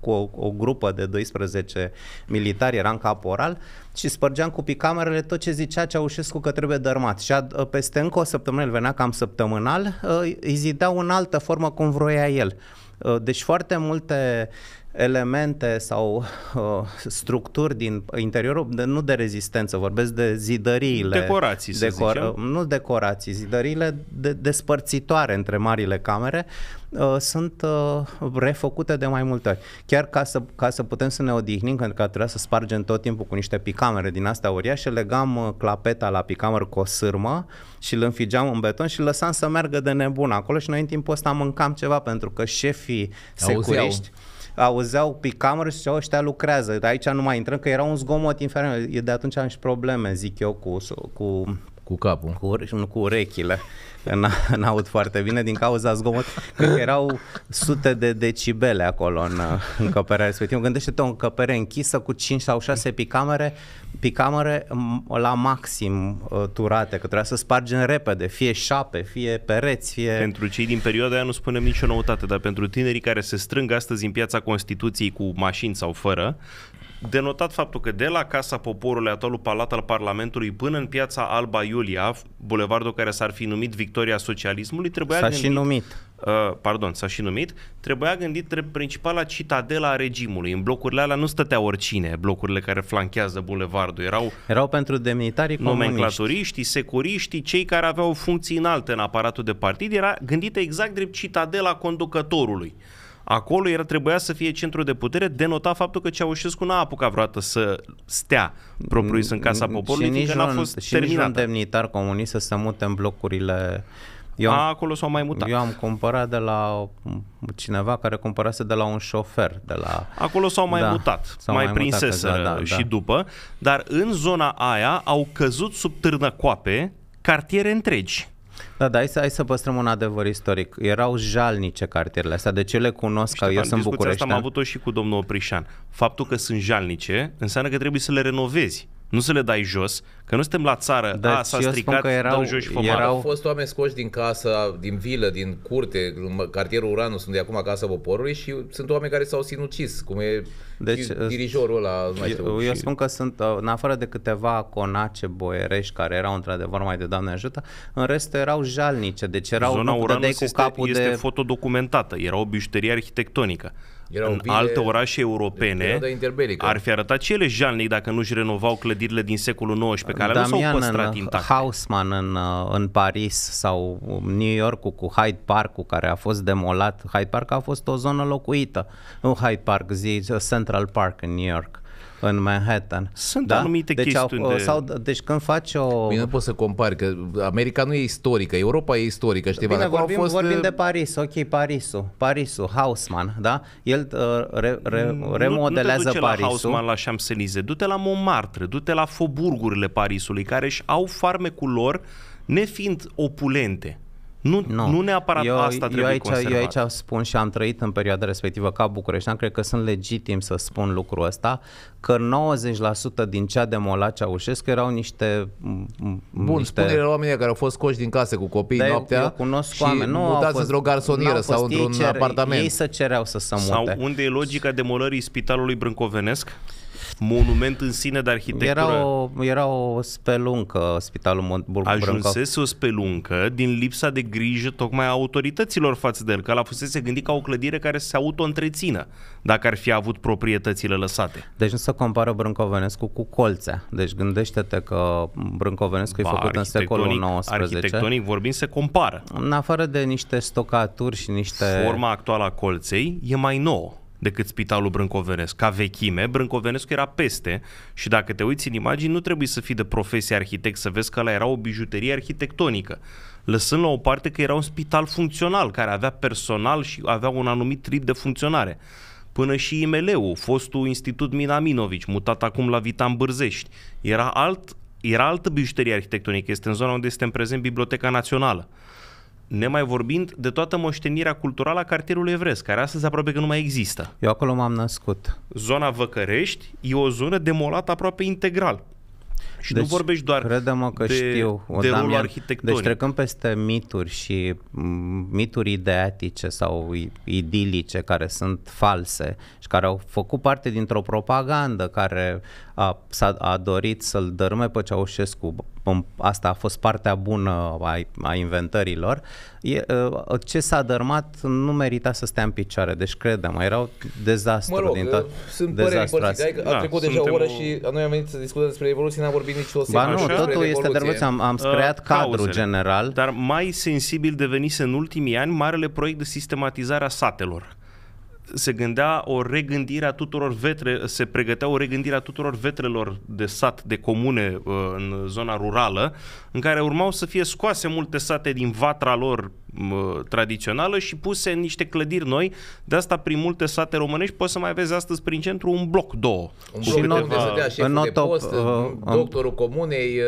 cu o, o grupă de 12 militari, eram caporal și spărgeam cu picamerele tot ce zicea Ceaușescu că trebuie dărmat. Și a, peste încă o săptămână, el venea cam săptămânal, ă, îi zidea în altă formă cum vroia el. Ă, deci foarte multe elemente sau uh, structuri din interiorul, de, nu de rezistență, vorbesc de zidăriile. Decorații, decor, să zicem. Uh, nu decorații, zidăriile de, despărțitoare între marile camere uh, sunt uh, refăcute de mai multe ori. Chiar ca să, ca să putem să ne odihnim, pentru că trebuia să spargem tot timpul cu niște picamere din astea uriașe, legam uh, clapeta la picamere cu o sârmă și îl înfigeam în beton și lăsam să meargă de nebun acolo și noi în timpul ăsta mâncam ceva pentru că șefii securiști... Auzi, au auzeau picamere și ziceau, ăștia lucrează, aici nu mai intrăm, că era un zgomot infernal. De atunci am și probleme, zic eu, cu, cu cu capul. Cu, nu, cu urechile n-aud foarte bine din cauza zgomot. Cred că erau sute de decibele acolo în încăperea respectivă. Gândește-te o încăpere închisă cu 5 sau 6 picamere, picamere la maxim uh, turate, că trebuia să spargem repede, fie șape, fie pereți, fie... Pentru cei din perioada aia nu spunem nicio noutate, dar pentru tinerii care se strâng astăzi în piața Constituției cu mașini sau fără, denotat faptul că de la Casa Poporului, actualul Palat al Parlamentului, până în piața Alba Iulia, bulevardul care s-ar fi numit Victoria Socialismului, trebuia s-a gândit... și numit. Uh, pardon, s-a și numit, trebuia gândit drept principala citadela a regimului. În blocurile alea nu stătea oricine, blocurile care flanchează bulevardul. Erau, Erau pentru demnitarii comuniști. Nomenclaturiștii, securiștii, cei care aveau funcții înalte în aparatul de partid, era gândită exact drept citadela conducătorului. Acolo era trebuia să fie centru de putere, denota faptul că Ceaușescu n-a apucat vreodată să stea propriu în Casa mm, mm, Poporului, și nici că n-a fost și terminată. nici demnitar comunist să se mute în blocurile eu am, A, acolo s-au mai mutat. Eu am cumpărat de la cineva care cumpărase de la un șofer. De la... Acolo s-au mai da, mutat, s-au mai, mai prinsese da, exact, da, și da. după, dar în zona aia au căzut sub târnăcoape cartiere întregi da, dar hai să, hai să păstrăm un adevăr istoric. Erau jalnice cartierele astea, deci eu le cunosc, Ștefan, eu sunt bucureștean. asta am avut-o și cu domnul Oprișan. Faptul că sunt jalnice înseamnă că trebuie să le renovezi nu să le dai jos, că nu suntem la țară, da, a, s-a stricat, că erau, dau jos și fământ. erau... Au fost oameni scoși din casă, din vilă, din curte, în cartierul Uranus, unde e acum Casa Poporului și sunt oameni care s-au sinucis, cum e deci, ă, dirijorul ăla. Mai eu, eu și... spun că sunt, ă, în afară de câteva conace boierești care erau într-adevăr mai de Doamne ajută, în rest erau jalnice, deci erau Zona Uranus cu este, capul este de... fotodocumentată, era o bișterie arhitectonică. Erau în alte orașe europene ar fi arătat și ele jalnic dacă nu își renovau clădirile din secolul XIX, care Damian nu s-au păstrat în, intacte. Hausmann în, uh, în Paris sau New York cu Hyde Park, care a fost demolat. Hyde Park a fost o zonă locuită. Nu Hyde Park, zi Central Park în New York în Manhattan. Sunt da? anumite deci chestiuni au, de... sau, Deci când faci o... Bine, nu poți să compari, că America nu e istorică, Europa e istorică, știi? Bine, vorbim, fost... vorbim uh, de Paris, ok, Parisul, Parisul, Hausmann, da? El uh, re, re, remodelează mm, nu, nu te Parisul. la Hausmann, la Champs-Élysées, du-te la Montmartre, du-te la foburgurile Parisului, care își au farmecul lor nefiind opulente, nu, nu. nu neapărat eu, asta trebuie eu aici, conservat. Eu aici spun și am trăit în perioada respectivă ca bucureștean, cred că sunt legitim să spun lucrul ăsta, că 90% din cea demolat Ceaușescu erau niște... Bun, niște... spune oamenii care au fost coși din case cu copii Dar noaptea eu cunosc și oameni. Nu mutați fost, într-o garsonieră sau într-un cer, apartament. Ei să cereau să se mute. Sau unde e logica demolării spitalului Brâncovenesc? monument în sine de arhitectură. Era o, era o speluncă, Spitalul Mont Ajunsese o speluncă din lipsa de grijă tocmai a autorităților față de el, că la fusese gândit ca o clădire care se auto-întrețină, dacă ar fi avut proprietățile lăsate. Deci nu se compară Brâncovenescu cu Colțea. Deci gândește-te că Brâncovenescu ba, e făcut în secolul XIX. Arhitectonic vorbind se compară. În afară de niște stocaturi și niște... Forma actuală a Colței e mai nouă decât Spitalul Brâncovenesc. Ca vechime, Brâncovenescu era peste și dacă te uiți în imagini, nu trebuie să fii de profesie arhitect să vezi că la era o bijuterie arhitectonică. Lăsând la o parte că era un spital funcțional, care avea personal și avea un anumit trip de funcționare. Până și IML-ul, fostul Institut Minaminovici, mutat acum la Vitan Bârzești, era alt era altă bijuterie arhitectonică, este în zona unde este în prezent Biblioteca Națională. Uh, Nemai vorbind de toată moștenirea culturală a cartierului evresc, care astăzi aproape că nu mai există. Eu acolo m-am născut. Zona Văcărești e o zonă demolată aproape integral. Și deci, nu vorbești doar credem că de, știu, o, de rolul deci, arhitectonic. Deci trecând peste mituri și mituri ideatice sau idilice care sunt false și care au făcut parte dintr-o propagandă care a, s-a, a dorit să-l dărâme pe Ceaușescu asta a fost partea bună a, a inventărilor, e, ă, ce s-a dărmat nu merita să stea în picioare. Deci, credem, erau dezastru. Mă rog, din tot, ă, sunt dezastru. părere, da, a trecut deja o oră și noi am venit să discutăm despre evoluție, n-am vorbit nici o secundă. Ba nu, totul este dărmat. am, am ă, creat uh, cauzele. general. Dar mai sensibil devenise în ultimii ani marele proiect de sistematizare a satelor se gândea o regândire a tuturor vetre, se pregătea o regândire a tuturor vetrelor de sat, de comune uh, în zona rurală, în care urmau să fie scoase multe sate din vatra lor uh, tradițională și puse în niște clădiri noi. De asta, prin multe sate românești, poți să mai vezi astăzi prin centru un bloc, două. Un bloc și de, unde de, șeful de post, uh, doctorul comunei,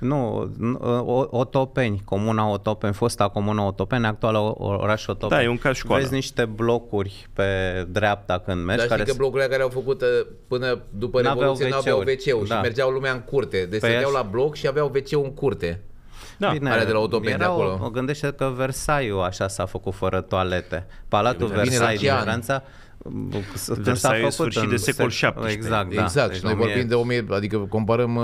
nu, ă, Otopeni, comuna Otopeni, fosta comuna Otopeni, actuala oraș Otopeni. Da, e un caz școală. Vezi niște blocuri pe dreapta când mergi. Dar care că blocurile care au făcut ă, până după Revoluție nu aveau wc da. și mergeau lumea în curte. Deci păi se la bloc și aveau wc în curte. Da. Bine, alea de la Otopeni de acolo. O, gândește că Versailles așa s-a făcut fără toalete. Palatul Versailles din Franța Versailles, sfârșit în, de secol XVII. Exact, da. da. Exact, deci noi 1000... Adică uh, vorbim de 1000, adică comparăm...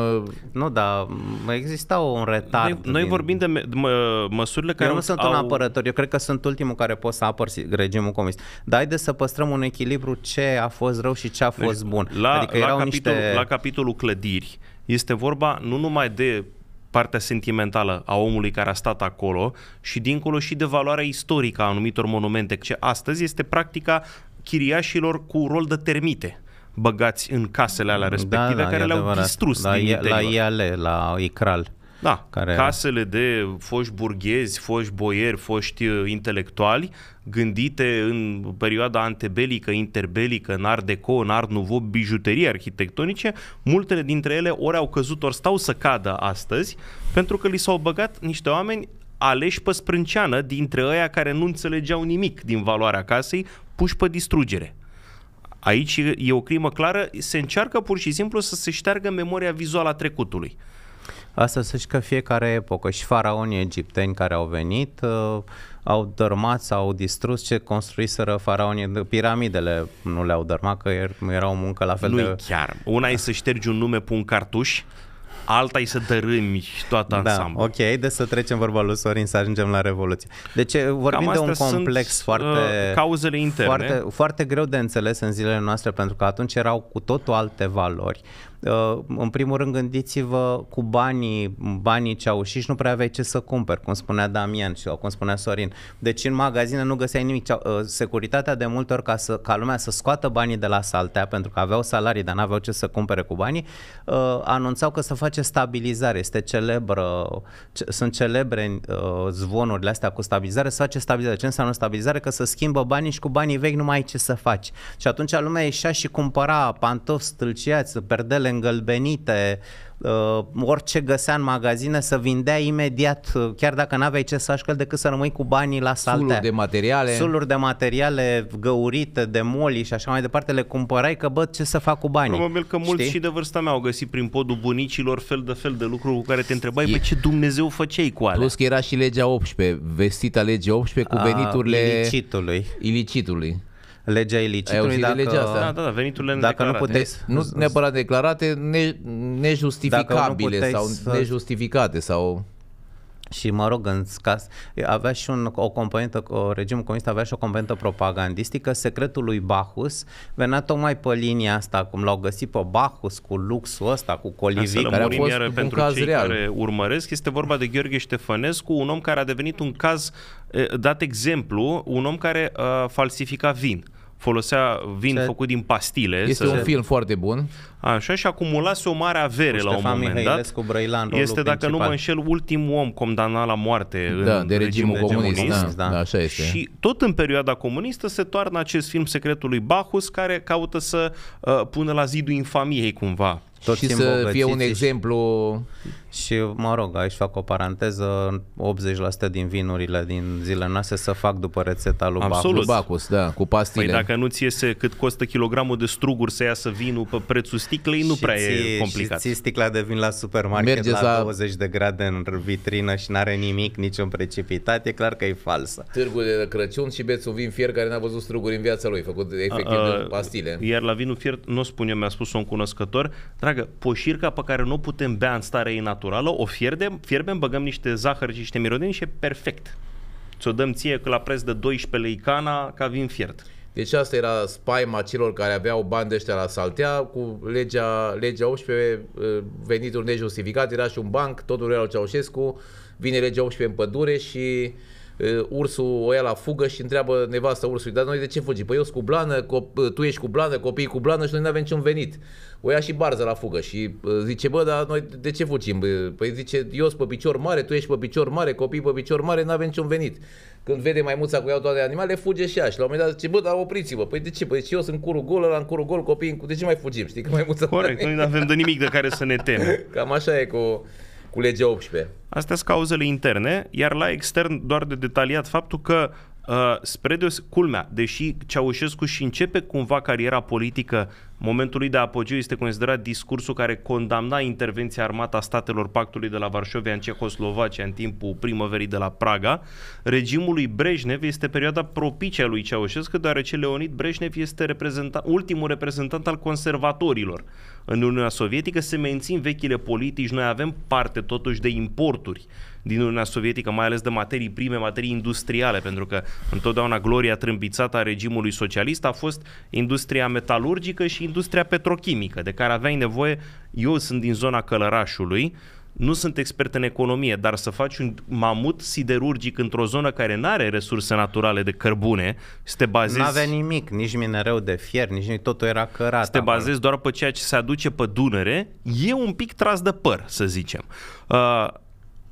Nu, dar exista un retard. Noi, din... noi vorbim de mă, măsurile care Eu nu au... sunt un apărător, eu cred că sunt ultimul care pot să apăr regimul comunist. Dar haideți să păstrăm un echilibru ce a fost rău și ce a fost deci, bun. La, adică la, capitolul, niște... la capitolul clădiri este vorba nu numai de partea sentimentală a omului care a stat acolo și dincolo și de valoarea istorică a anumitor monumente, ce astăzi este practica chiriașilor cu rol de termite băgați în casele alea da, respective da, da, care le-au adevărat. distrus la, din La Iale, la ICRAL. Da, care... casele de foști burghezi, foști boieri, foști uh, intelectuali, gândite în perioada antebelică, interbelică, în art deco, în art nouveau, bijuterii arhitectonice, multele dintre ele ori au căzut, ori stau să cadă astăzi, pentru că li s-au băgat niște oameni aleși pe sprânceană dintre ăia care nu înțelegeau nimic din valoarea casei, puși pe distrugere. Aici e o crimă clară, se încearcă pur și simplu să se șteargă memoria vizuală a trecutului. Asta să știi că fiecare epocă și faraonii egipteni care au venit uh, au dărmat sau au distrus ce construiseră faraonii, piramidele nu le-au dărmat, că er- era o muncă la fel nu de... chiar. Una e să ștergi un nume pe un cartuș alta e să dărâmi toată ansamblu. Da, ok, deci să trecem vorba lui Sorin, să ajungem la Revoluție. Deci vorbim de un complex uh, foarte... cauzele interne. Foarte, foarte greu de înțeles în zilele noastre, pentru că atunci erau cu totul alte valori. Uh, în primul rând gândiți-vă cu banii, banii ce au și nu prea aveai ce să cumperi, cum spunea Damian și cum spunea Sorin. Deci în magazine nu găseai nimic. Uh, securitatea de multe ori ca, să, ca lumea să scoată banii de la saltea, pentru că aveau salarii, dar n-aveau ce să cumpere cu banii, uh, anunțau că se face stabilizare. Este celebră, sunt celebre zvonurile astea cu stabilizare, se face stabilizare. Ce înseamnă stabilizare? Că să schimbă banii și cu banii vechi nu mai ai ce să faci. Și atunci lumea ieșea și cumpăra pantofi stâlciați, perdele produsele îngălbenite, uh, orice găsea în magazine să vindea imediat, uh, chiar dacă n-aveai ce să așcăl decât să rămâi cu banii la saltea. Suluri de materiale. Suluri de materiale găurite, de moli și așa mai departe, le cumpărai că bă, ce să fac cu banii. Probabil că mulți Știi? și de vârsta mea au găsit prin podul bunicilor fel de fel de lucruri cu care te întrebai, pe ce Dumnezeu făceai cu alea? Plus că era și legea 18, vestita legea 18 cu veniturile... A, ilicitului. Ilicitului legea ilicitului. Dacă, legea asta. Da, da, da veniturile dacă nu puteți, ne, deci, nu neapărat declarate, ne, nejustificabile puteți, sau să... nejustificate sau... Și mă rog, în scas, avea și un, o componentă, o, regimul comunist avea și o componentă propagandistică, secretul lui Bacchus venea tocmai pe linia asta, cum l-au găsit pe Bacchus cu luxul ăsta, cu colivic. care a fost iară pentru caz cei real. care urmăresc, este vorba de Gheorghe Ștefănescu, un om care a devenit un caz, dat exemplu, un om care uh, falsifica vin. Uh, folosea vin se... făcut din pastile. Este să... un film foarte bun. Așa și acumulase o mare avere la un moment Mihailescu, dat. Brăilan, este, dacă principal. nu mă înșel, ultimul om condamnat la moarte da, în de regimul, regimul comunist. comunist. Da, da. Da, așa este. Și tot în perioada comunistă se toarnă acest film Secretul lui Bacchus care caută să uh, pună la zidul infamiei cumva. Tot și să fie un exemplu și, mă rog, aici fac o paranteză, 80% din vinurile din zilele noastre să fac după rețeta lui Absolut. Bacus. Bacus, da, cu pastile. Păi dacă nu-ți iese cât costă kilogramul de struguri să iasă vinul pe prețul sticlei, nu și prea ție, e complicat. Și ții sticla de vin la supermarket Merge la, la 20 de grade în vitrină și n-are nimic, niciun precipitat, e clar că e falsă. Târgul de Crăciun și beți un vin fier care n-a văzut struguri în viața lui, făcut efectiv a, de pastile. Iar la vinul fier, nu eu, mi-a spus un cunoscător, dragă, poșirca pe care nu putem bea în stare inaturală, naturală, o fierbem, fierbem băgăm niște zahăr și niște mirodenii și e perfect. Ți-o dăm ție că la preț de 12 lei cana ca vin fiert. Deci asta era spaima celor care aveau bani de ăștia la saltea, cu legea, legea 18, eh, venituri nejustificate, era și un banc, totul era Ceaușescu, vine legea 18 în pădure și ursul o ia la fugă și întreabă nevasta ursului, dar noi de ce fugi? Păi eu cu blană, tu ești cu blană, copiii cu blană și noi nu avem niciun venit. O ia și barza la fugă și zice, bă, dar noi de ce fugim? Păi zice, eu sunt pe picior mare, tu ești pe picior mare, copiii pe picior mare, nu avem niciun venit. Când vede maimuța cu iau toate animale, fuge și ea și la un moment dat zice, bă, dar opriți-vă. Păi de ce? Păi și eu sunt curul gol, la în curul gol, copiii, de ce mai fugim? Știi că maimuța... Corect, noi nu avem de nimic de care să ne temem. Cam așa e cu cu legea 18. Astea sunt cauzele interne, iar la extern doar de detaliat faptul că Uh, spre deos, culmea, deși Ceaușescu și începe cumva cariera politică, momentului de apogeu este considerat discursul care condamna intervenția armată a statelor pactului de la Varșovia în Cehoslovacia în timpul primăverii de la Praga, regimul lui Brejnev este perioada propice a lui Ceaușescu, deoarece Leonid Brejnev este reprezentant, ultimul reprezentant al conservatorilor. În Uniunea Sovietică se mențin vechile politici, noi avem parte totuși de importuri din Uniunea Sovietică, mai ales de materii prime, materii industriale, pentru că întotdeauna gloria trâmbițată a regimului socialist a fost industria metalurgică și industria petrochimică, de care aveai nevoie. Eu sunt din zona Călărașului, nu sunt expert în economie, dar să faci un mamut siderurgic într-o zonă care nu are resurse naturale de cărbune, să te bazezi... Nu avea nimic, nici minereu de fier, nici nimic, totul era cărat. Să te bazezi doar pe ceea ce se aduce pe Dunăre, e un pic tras de păr, să zicem. Uh,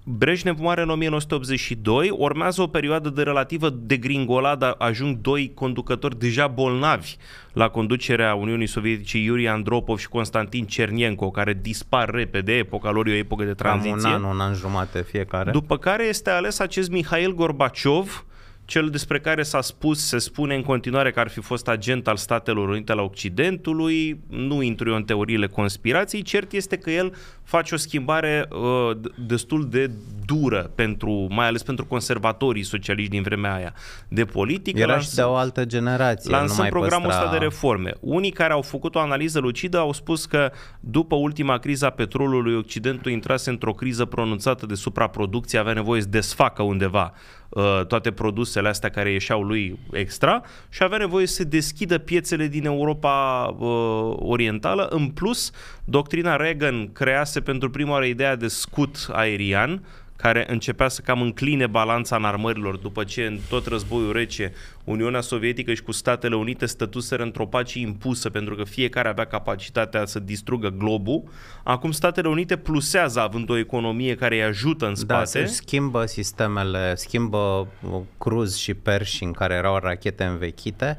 Brejnev moare în 1982, urmează o perioadă de relativă degringoladă, ajung doi conducători deja bolnavi la conducerea Uniunii Sovietice, Yuri Andropov și Constantin Cernienko, care dispar repede, epoca lor e o epocă de tranziție. Am un an, un an jumate fiecare. După care este ales acest Mihail Gorbaciov, cel despre care s-a spus, se spune în continuare că ar fi fost agent al Statelor Unite la Occidentului, nu intru eu în teoriile conspirației, cert este că el face o schimbare uh, destul de dură, pentru, mai ales pentru conservatorii socialiști din vremea aia de politică. Era și de o altă generație. Lansăm programul păstra... ăsta de reforme. Unii care au făcut o analiză lucidă au spus că după ultima criză a petrolului, Occidentul intrase într-o criză pronunțată de supraproducție, avea nevoie să desfacă undeva uh, toate produsele astea care ieșeau lui extra și avea nevoie să deschidă piețele din Europa uh, Orientală. În plus, doctrina Reagan crea lansase pentru prima oară ideea de scut aerian, care începea să cam încline balanța în armărilor după ce în tot războiul rece Uniunea Sovietică și cu Statele Unite stătuseră într-o pace impusă pentru că fiecare avea capacitatea să distrugă globul. Acum Statele Unite plusează având o economie care îi ajută în da, spate. Da, schimbă sistemele, schimbă uh, Cruz și Pershing care erau rachete învechite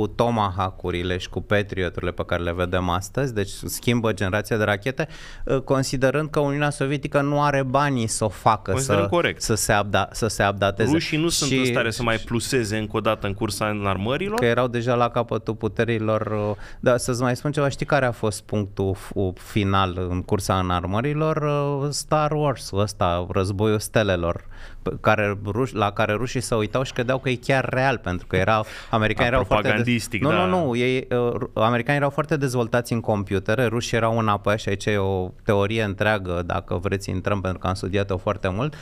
cu Tomahawk-urile și cu Patriot-urile pe care le vedem astăzi, deci schimbă generația de rachete, ă, considerând că Uniunea Sovietică nu are banii să o facă, să, corect. să, se abda, să se abdateze. Rușii nu și, sunt în stare să mai pluseze încă o dată în cursa în armărilor? Că erau deja la capătul puterilor. Ă, da, să-ți mai spun ceva, știi care a fost punctul final în cursa în armărilor? Ă, Star Wars, ăsta, războiul stelelor, care ruș, la care rușii se uitau și credeau că e chiar real, pentru că erau, americani erau foarte... De, nu, da. nu, nu, ei, uh, americanii erau foarte dezvoltați în computere, rușii erau în apă și aici e o teorie întreagă, dacă vreți intrăm, pentru că am studiat-o foarte mult.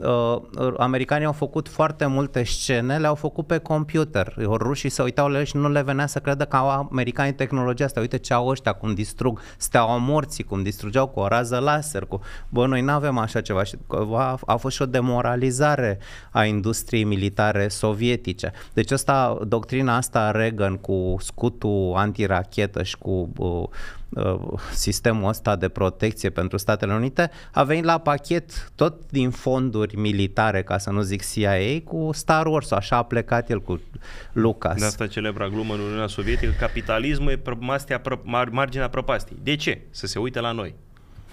Uh, uh, americanii au făcut foarte multe scene, le-au făcut pe computer. Ori rușii se uitau la ei și nu le venea să credă că au americanii tehnologia asta. Uite ce au ăștia, cum distrug steaua morții, cum distrugeau cu o rază laser. Cu... Bă, noi nu avem așa ceva. Și a, a fost și o demoralizare a industriei militare sovietice. Deci asta, doctrina asta Reagan cu scutul antirachetă și cu uh, Uh, sistemul ăsta de protecție pentru Statele Unite a venit la pachet tot din fonduri militare, ca să nu zic CIA, cu Star Wars, așa a plecat el cu Lucas. De asta celebra glumă în Uniunea Sovietică, capitalismul e mastea, mar, marginea propastii. De ce? Să se uite la noi.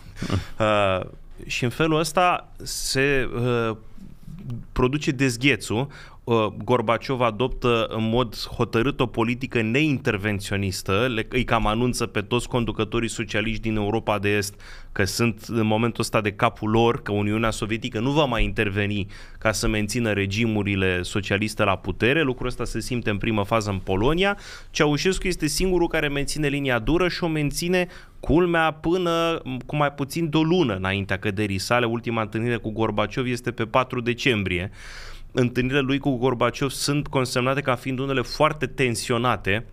uh, și în felul ăsta se uh, produce dezghețul Uh, Gorbaciov adoptă în mod hotărât o politică neintervenționistă, le, îi cam anunță pe toți conducătorii socialiști din Europa de Est că sunt în momentul ăsta de capul lor, că Uniunea Sovietică nu va mai interveni ca să mențină regimurile socialiste la putere. Lucrul ăsta se simte în primă fază în Polonia. Ceaușescu este singurul care menține linia dură și o menține culmea până cu mai puțin de o lună înaintea căderii sale. Ultima întâlnire cu Gorbaciov este pe 4 decembrie. Uh, întâlnirile lui cu Gorbaciov sunt consemnate ca fiind unele foarte tensionate,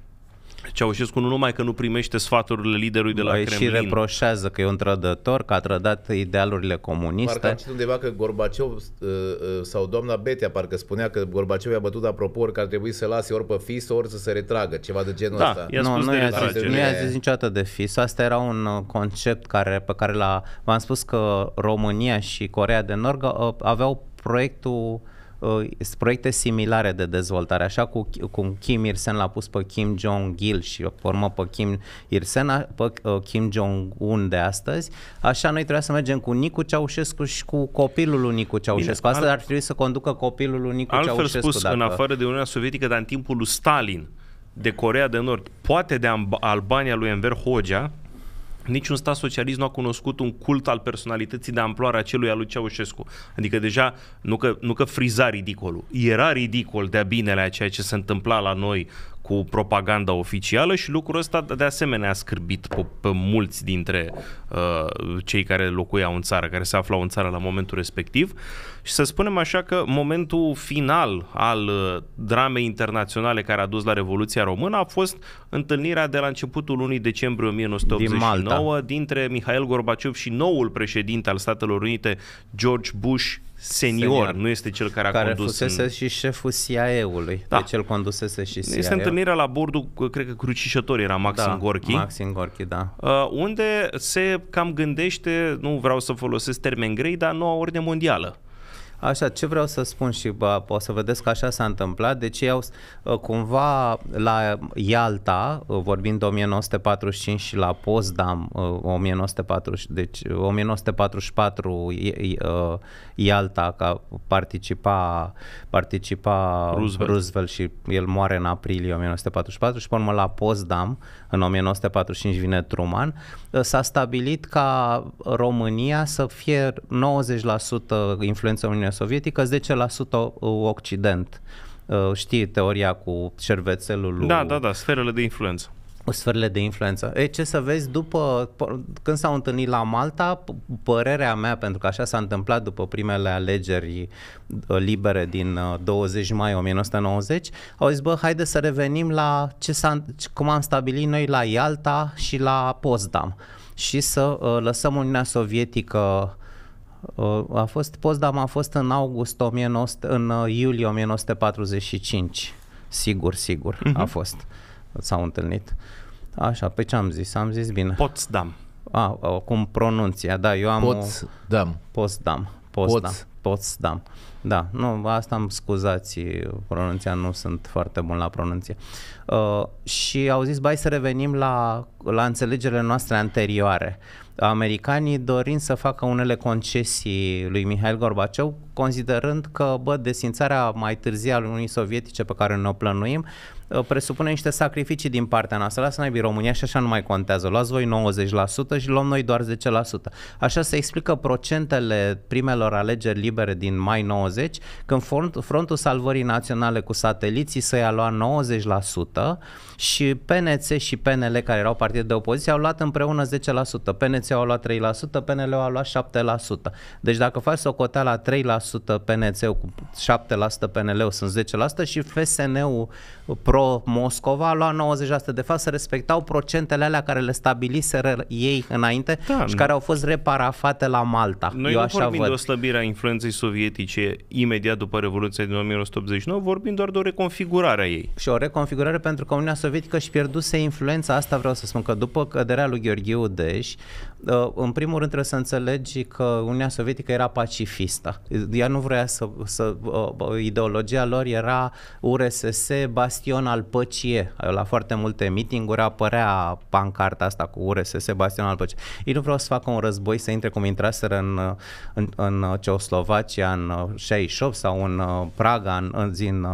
Ceaușescu nu numai că nu primește sfaturile liderului de la Băi, Kremlin. și reproșează că e un trădător, că a trădat idealurile comuniste. Parcă am undeva că Gorbaciov uh, uh, sau doamna Betea parcă spunea că Gorbaciov i-a bătut apropo că ar trebui să lase ori pe FIS, ori să se retragă, ceva de genul da, ăsta. nu, nu, i-a zis, nu i-a zis niciodată de FIS. Asta era un uh, concept care, pe care l-a... V-am spus că România și Corea de Nord aveau proiectul uh, uh, proiecte similare de dezvoltare, așa cu, cum Kim Irsen l-a pus pe Kim Jong-il și formă pe Kim Irsen pe pe uh, Kim Jong-un de astăzi, așa noi trebuie să mergem cu Nicu Ceaușescu și cu copilul lui Nicu Ceaușescu. Asta ar trebui să conducă copilul lui Nicu altfel Ceaușescu. Altfel spus, dacă... în afară de Uniunea Sovietică, dar în timpul lui Stalin, de Corea de Nord, poate de Albania lui Enver Hoxha, Niciun stat socialist nu a cunoscut un cult al personalității de a celui al lui Ceaușescu. Adică deja, nu că, nu că friza ridicolul, era ridicol de-a binelea ceea ce se întâmpla la noi cu propaganda oficială și lucrul ăsta de asemenea a scârbit pe, pe mulți dintre uh, cei care locuiau în țară, care se aflau în țară la momentul respectiv. Și să spunem așa că momentul final al uh, dramei internaționale care a dus la Revoluția Română a fost întâlnirea de la începutul lunii decembrie 1989 din dintre Mihail Gorbaciov și noul președinte al Statelor Unite, George Bush senior, senior, nu este cel care a care condus. Care fusese în... și șeful CIA-ului, da. deci el condusese și CIA. Este întâlnirea la bordul, cred că crucișător era Maxim da, Gorki. Maxim Gorki, da. Uh, unde se cam gândește, nu vreau să folosesc termen grei, dar noua ordine mondială. Așa, ce vreau să spun și bă, o să vedeți că așa s-a întâmplat, deci ei au ă, cumva la Ialta, ă, vorbind de 1945 și la Potsdam 1940, ă, deci 1944 Ialta ca participa, participa Roosevelt. Roosevelt și el moare în aprilie 1944 și pe urmă la Potsdam în 1945 vine Truman, s-a stabilit ca România să fie 90% influență Uniunii Sovietică, 10% Occident știi teoria cu șervețelul da, lui... Da, da, da, sferele de influență sferele de influență. E, ce să vezi după, când s-au întâlnit la Malta, părerea mea, pentru că așa s-a întâmplat după primele alegeri uh, libere din 20 uh, mai 1990, au zis, bă, haide să revenim la ce s-a, cum am stabilit noi la Ialta și la Potsdam și să uh, lăsăm Uniunea Sovietică uh, a fost, Potsdam a fost în august 19, în uh, iulie 1945 sigur, sigur uh-huh. a fost s-au întâlnit. Așa, pe păi ce am zis? Am zis bine. Potsdam. A, ah, cum pronunția, da, eu am... Potsdam. O... Potsdam. Potsdam. Potsdam. Da, nu, asta am scuzați, pronunția nu sunt foarte bun la pronunție. Uh, și au zis, bai să revenim la, la înțelegerile noastre anterioare. Americanii dorind să facă unele concesii lui Mihail Gorbaciov, considerând că, bă, desințarea mai târzie a Uniunii Sovietice pe care ne-o plănuim Uh, presupune niște sacrificii din partea noastră. Lasă naibii România și așa nu mai contează. Luați voi 90% și luăm noi doar 10%. Așa se explică procentele primelor alegeri libere din mai 90, când Frontul Salvării Naționale cu sateliții să ia lua 90% și PNC și PNL, care erau partide de opoziție, au luat împreună 10%. PNC au luat 3%, PNL au luat 7%. Deci dacă faci socoteala 3% PNC cu 7% PNL sunt 10% și FSN-ul pro-Moscova a luat 90%. De fapt se respectau procentele alea care le stabiliseră ei înainte da, și care au fost reparafate la Malta. Noi Eu nu așa vorbim văd. de o slăbire a influenței sovietice imediat după Revoluția din 1989, vorbim doar de o reconfigurare a ei. Și o reconfigurare pentru că Uniunea Sovietică își pierduse influența, asta vreau să spun, că după căderea lui Gheorghe Udeș, uh, în primul rând trebuie să înțelegi că Uniunea Sovietică era pacifistă. Ea nu vrea să, să uh, ideologia lor era URSS, bastion al păcie. La foarte multe mitinguri apărea pancarta asta cu URSS, bastion al păcie. Ei nu vreau să facă un război, să intre cum intraseră în, în, în Ceoslovacia în 68 sau în uh, Praga în, în, în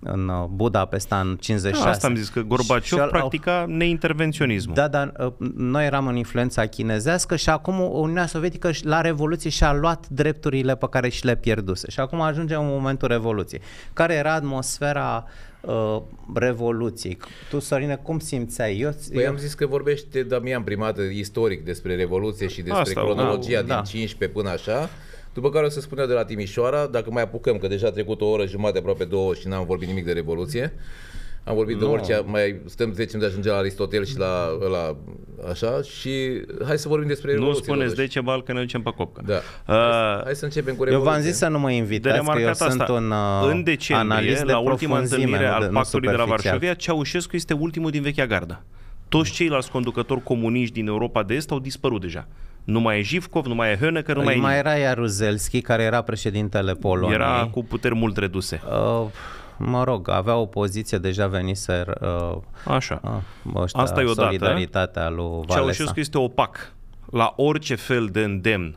în uh, Budapesta în 56. Da, asta am zis, că Gorbaciov practica au... neintervenționismul. Da, dar uh, noi eram în influența chinezească și acum Uniunea Sovietică la Revoluție și-a luat drepturile pe care și le pierduse. Și acum ajungem în momentul Revoluției. Care era atmosfera uh, Revoluției. Tu, Sorine, cum simțeai? Eu, păi eu... am zis că vorbește Damian primată istoric despre Revoluție și despre Asta, cronologia da, din da. 15 până așa. După care o să spunea de la Timișoara, dacă mai apucăm, că deja a trecut o oră jumate, aproape două și n-am vorbit nimic de Revoluție. Am vorbit no. de orice, mai stăm 10 minute ajunge la Aristotel și la, la așa și hai să vorbim despre Revoluție. Nu spuneți de ce bal că ne ducem pe copcă. Da. Uh, hai să începem cu Revoluție. Eu v-am zis să nu mă invitați, că eu asta. sunt un uh, în decembrie, analist de la ultima întâlnire al pactului de la Varșovia, Ceaușescu este ultimul din vechea gardă. Toți ceilalți conducători comuniști din Europa de Est au dispărut deja. Nu mai e Jivkov, nu mai e Honecker, nu mai e... Mai era Iaruzelski, care era președintele Poloniei. Era cu puteri mult reduse. Uh, mă rog, avea o poziție deja venise uh, Așa. Uh, ăștia, Asta e o dată. Solidaritatea lui Valesa. Ceaușescu este opac la orice fel de îndemn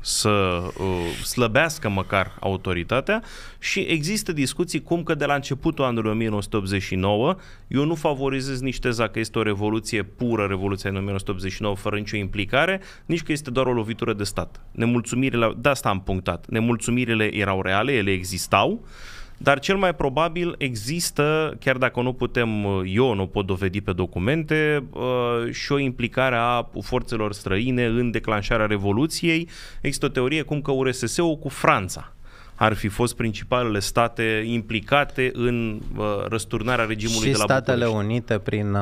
să uh, slăbească măcar autoritatea și există discuții cum că de la începutul anului 1989 eu nu favorizez nici teza că este o revoluție pură, revoluția în 1989 fără nicio implicare, nici că este doar o lovitură de stat. Nemulțumirile, de asta am punctat, nemulțumirile erau reale, ele existau, uh, dar cel mai probabil există, chiar dacă nu putem, uh, eu nu pot dovedi pe documente, uh, și o implicare a forțelor străine în declanșarea Revoluției. Există o teorie cum că URSS-ul cu Franța ar fi fost principalele state implicate în uh, răsturnarea regimului și de la Statele București. Unite prin,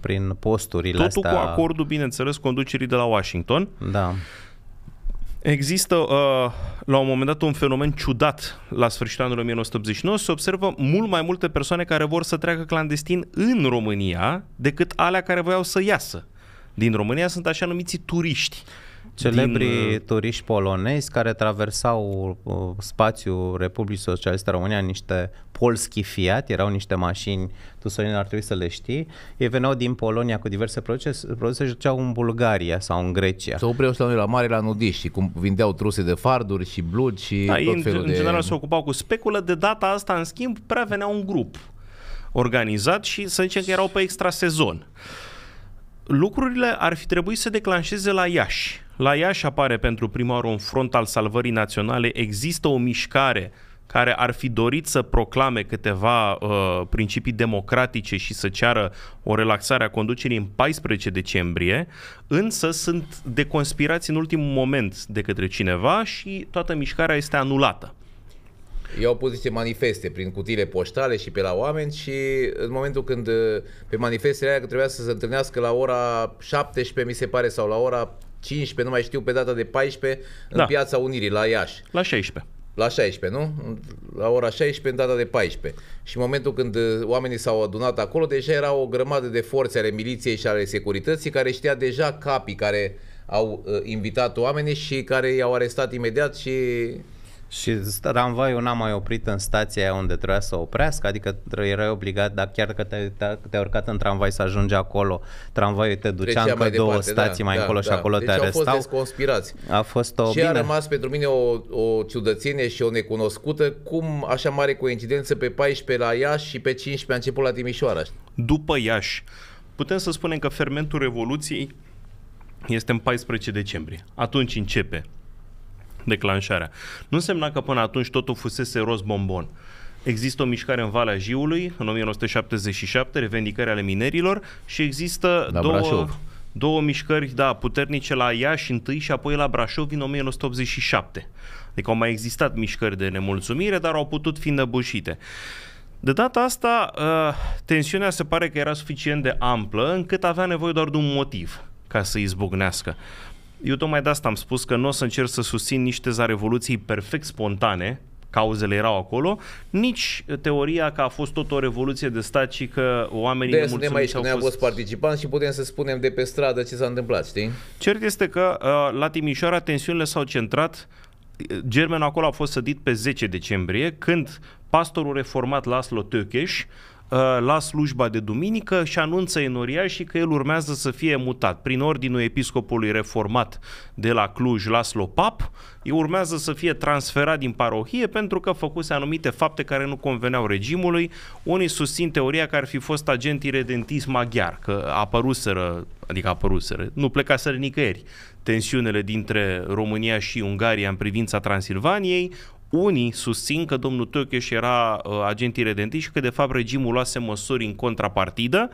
prin posturile Totul astea... cu acordul, bineînțeles, conducerii de la Washington. Da. Există uh, la un moment dat un fenomen ciudat la sfârșitul anului 1989. Se observă mult mai multe persoane care vor să treacă clandestin în România decât alea care voiau să iasă. Din România sunt așa numiți turiști. Celebrii din... Uh, turiști polonezi care traversau uh, spațiul Republicii Socialiste România niște polski Fiat, erau niște mașini, tu să ar trebui să le știi, ei veneau din Polonia cu diverse produse, produse și duceau în Bulgaria sau în Grecia. Se opreau și la noi la mare la nudiști și cum vindeau truse de farduri și blugi și da, tot felul în, de... în general se ocupau cu speculă, de data asta în schimb prea venea un grup organizat și să zicem că erau pe extra sezon lucrurile ar fi trebuit să declanșeze la Iași. La Iași apare pentru prima oară un front al salvării naționale. Există o mișcare care ar fi dorit să proclame câteva uh, principii democratice și să ceară o relaxare a conducerii în 14 decembrie, însă sunt deconspirați în ultimul moment de către cineva și toată mișcarea este anulată. E o poziție manifeste prin cutiile poștale și pe la oameni și în momentul când uh, pe manifestele aia că trebuia să se întâlnească la ora 17, mi se pare, sau la ora 15, nu mai știu, pe data de 14, în da. Piața Unirii, la Iași. La 16. La 16, nu? La ora 16, în data de 14. Și în momentul când uh, oamenii s-au adunat acolo, deja era o grămadă de forțe ale miliției și ale securității care știa deja capii care au uh, invitat oamenii și care i-au arestat imediat și și tramvaiul n-a mai oprit în stația aia unde trebuia să oprească, adică erai obligat, dar chiar dacă te-ai te urcat în tramvai să ajungi acolo, tramvaiul te ducea Trecea încă două departe, da, stații da, mai da, încolo da. și acolo deci te arestau. Deci au fost desconspirați. A fost o... Și bine. a rămas pentru mine o, o ciudățenie și o necunoscută, cum așa mare coincidență pe 14 la Iași și pe 15 a început la Timișoara. După Iași, putem să spunem că fermentul Revoluției este în 14 decembrie. Atunci începe declanșarea. Nu însemna că până atunci totul fusese roz bombon. Există o mișcare în Valea Jiului, în 1977, revendicare ale minerilor și există la două... Brașov două mișcări, da, puternice la Iași întâi și apoi la Brașov în 1987. Adică au mai existat mișcări de nemulțumire, dar au putut fi năbușite. De data asta, ă, tensiunea se pare că era suficient de amplă încât avea nevoie doar de un motiv ca să izbucnească. Eu tocmai de asta am spus că nu o să încerc să susțin nici teza revoluției perfect spontane, cauzele erau acolo, nici teoria că a fost tot o revoluție de stat și că oamenii de suntem aici, că noi fost participanți și putem să spunem de pe stradă ce s-a întâmplat, știi? Cert este că uh, la Timișoara tensiunile s-au centrat uh, Germenul acolo a fost sădit pe 10 decembrie, când pastorul reformat Laszlo Tökeș. Uh, la slujba de duminică și anunță și că el urmează să fie mutat. Prin ordinul episcopului reformat de la Cluj la Slopap, urmează să fie transferat din parohie pentru că făcuse anumite fapte care nu conveneau regimului. Unii susțin teoria că ar fi fost agent irredentist maghiar, că apăruseră, adică apăruseră, nu plecaseră nicăieri tensiunile dintre România și Ungaria în privința Transilvaniei, unii susțin că domnul Tocheș era uh, agent iredentit și că de fapt regimul luase măsuri în contrapartidă.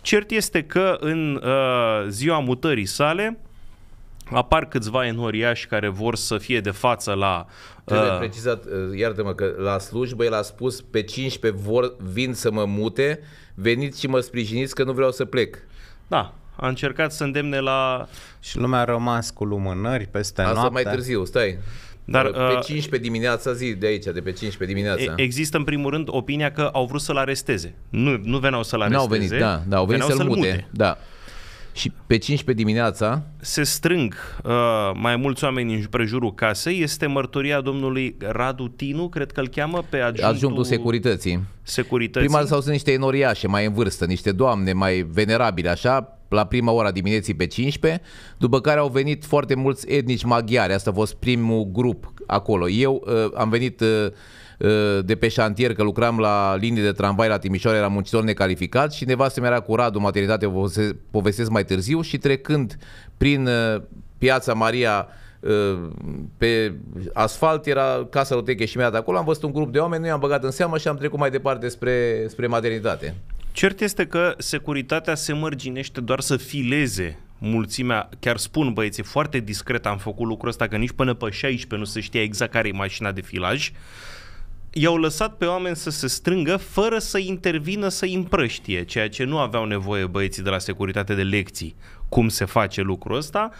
Cert este că în uh, ziua mutării sale apar câțiva enoriași care vor să fie de față la Trebuie uh, precizat, uh, iartă-mă că la slujbă el a spus pe 15 vor, vin să mă mute, veniți și mă sprijiniți că nu vreau să plec. Da, a încercat să îndemne la... Și lumea a rămas cu lumânări peste Asta noapte. Asta mai târziu, stai. Dar, pe 15 uh, dimineața zi de aici, de pe 15 dimineața. Există în primul rând opinia că au vrut să-l aresteze. Nu, nu veneau să-l aresteze. Nu au venit, da, da au venit să-l, să-l mute. mute. Da. Și pe 15 dimineața... Se strâng uh, mai mulți oameni în prejurul casei. Este mărturia domnului Radu Tinu, cred că îl cheamă, pe adjunctul... Adjunctul securității. Securității. Prima s-au sunt niște enoriașe mai în vârstă, niște doamne mai venerabile, așa, la prima ora dimineții pe 15, după care au venit foarte mulți etnici maghiari, asta a fost primul grup acolo. Eu uh, am venit uh, uh de pe șantier, că lucram la linie de tramvai la Timișoara, era muncitor necalificat și nevastă mi era cu Radu, maternitate, o povestesc mai târziu și trecând prin uh, piața Maria uh, pe asfalt era casa roteche și mea de acolo, am văzut un grup de oameni, nu i-am băgat în seamă și am trecut mai departe spre, spre maternitate. Cert este că securitatea se mărginește doar să fileze mulțimea, chiar spun băieții, foarte discret am făcut lucrul ăsta, că nici până pe 16 nu se știa exact care e mașina de filaj, i-au lăsat pe oameni să se strângă fără să intervină să îi împrăștie, ceea ce nu aveau nevoie băieții de la securitate de lecții, cum se face lucrul ăsta,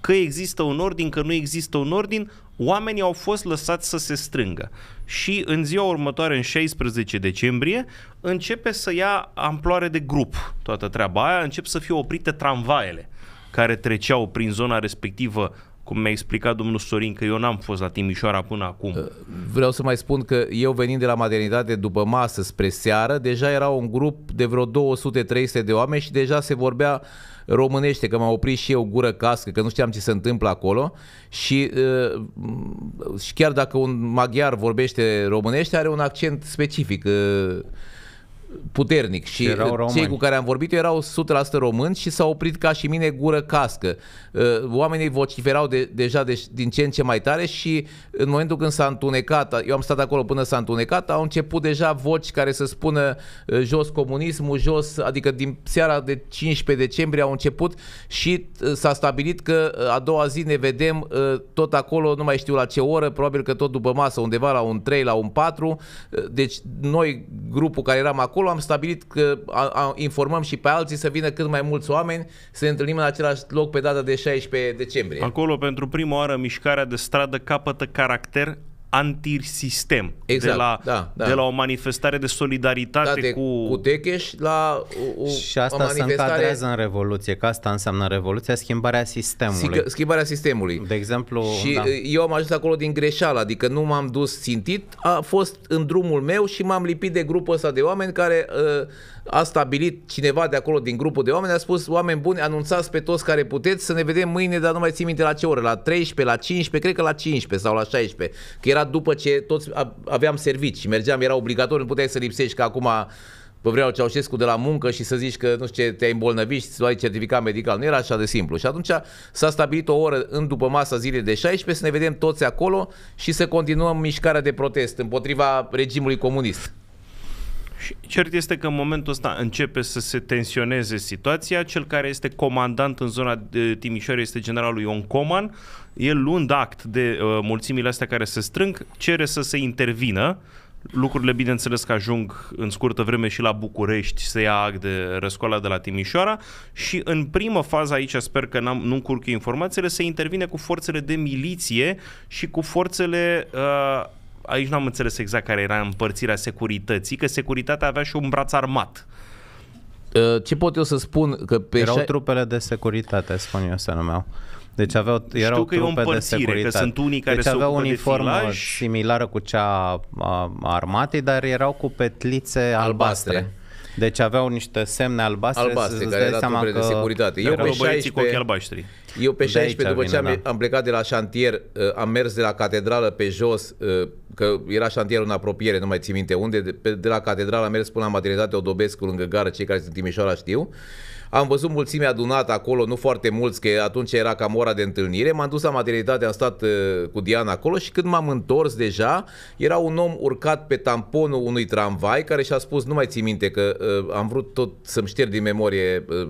că există un ordin, că nu există un ordin, oamenii au fost lăsați să se strângă. Și în ziua următoare, în 16 decembrie, începe să ia amploare de grup toată treaba aia, încep să fie oprite tramvaiele care treceau prin zona respectivă cum mi-a explicat domnul Sorin, că eu n-am fost la Timișoara până acum. Uh, vreau să mai spun că eu venind de la maternitate după masă spre seară, deja era un grup de vreo 200-300 de oameni și deja se vorbea românește, că m-am oprit și eu gură cască, că nu știam ce se întâmplă acolo și, uh, și chiar dacă un maghiar vorbește românește, are un accent specific uh, puternic și cei cu care am vorbit erau 100% români și s-au oprit ca și mine gură cască. Uh, oamenii vociferau de, deja de, din ce în ce mai tare și în momentul când s-a întunecat, eu am stat acolo până s-a întunecat, au început deja voci care să spună uh, jos comunismul, jos, adică din seara de 15 decembrie au început și uh, s-a stabilit că a doua zi ne vedem tot acolo, nu mai știu la ce oră, probabil că tot după masă, undeva la un 3, la un 4. Deci noi, grupul care eram acolo, acolo am stabilit că a, a, informăm și pe alții să vină cât mai mulți oameni să ne întâlnim în același loc pe data de 16 decembrie. Acolo, pentru prima oară, mișcarea de stradă capătă caracter antisistem. Exact, de la, da, da. de la o manifestare de solidaritate da, de, cu... cu Decheș la o, o Și asta o manifestare... se încadrează în Revoluție, că asta înseamnă Revoluția, schimbarea sistemului. Sch- schimbarea sistemului. De exemplu... Și da. eu am ajuns acolo din greșeală, adică nu m-am dus țintit, a fost în drumul meu și m-am lipit de grupul ăsta de oameni care a stabilit cineva de acolo din grupul de oameni, a spus, oameni buni, anunțați pe toți care puteți să ne vedem mâine, dar nu mai țin minte la ce oră, la 13, la 15, cred că la 15 sau la 16, că era era după ce toți aveam servici și mergeam, era obligatoriu, nu puteai să lipsești că acum pe vreau Ceaușescu de la muncă și să zici că, nu știu ce, te-ai îmbolnăvit și să ai certificat medical. Nu era așa de simplu. Și atunci s-a stabilit o oră în după masa zilei de 16 să ne vedem toți acolo și să continuăm mișcarea de protest împotriva regimului comunist. Și cert este că în momentul ăsta începe să se tensioneze situația. Cel care este comandant în zona de Timișoara este generalul Ion Coman. El luând act de uh, mulțimile astea care se strâng, cere să se intervină Lucrurile, bineînțeles, că ajung în scurtă vreme și la București să ia act de răscoala de la Timișoara și în primă fază aici, sper că n-am, nu încurc informațiile, se intervine cu forțele de miliție și cu forțele uh, aici nu am înțeles exact care era împărțirea securității, că securitatea avea și un braț armat. Uh, ce pot eu să spun? Că pe Erau șa... trupele de securitate, spun eu să numeau. Deci aveau, erau Știu că trupe e o de securitate. că sunt unii care deci se aveau uniformă de similară cu cea a armatei, dar erau cu petlițe albastre. albastre deci aveau niște semne albastre, albastre care dai seama că... de securitate. Eu pe 16, cu ochii albaștri. Eu pe 16, după vine, ce am, da. am plecat de la șantier, uh, am mers de la catedrală pe jos, uh, că era șantierul în apropiere, nu mai țin minte unde, de, de la catedrală am mers până la maternitatea Odobescu, lângă gară, cei care sunt Timișoara știu, am văzut mulțimea adunată acolo, nu foarte mulți, că atunci era cam ora de întâlnire. M-am dus la maternitate, am stat uh, cu Diana acolo și când m-am întors deja, era un om urcat pe tamponul unui tramvai care și-a spus, nu mai ții minte că uh, am vrut tot să-mi șterg din memorie uh,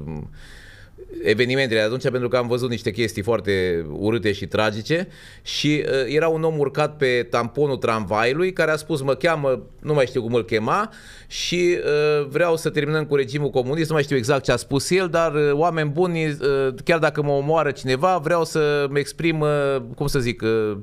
evenimentele atunci pentru că am văzut niște chestii foarte urâte și tragice și uh, era un om urcat pe tamponul tramvaiului care a spus mă cheamă, nu mai știu cum îl chema și uh, vreau să terminăm cu regimul comunist, nu mai știu exact ce a spus el, dar uh, oameni buni, uh, chiar dacă mă omoară cineva, vreau să mă exprim, uh, cum să zic, uh,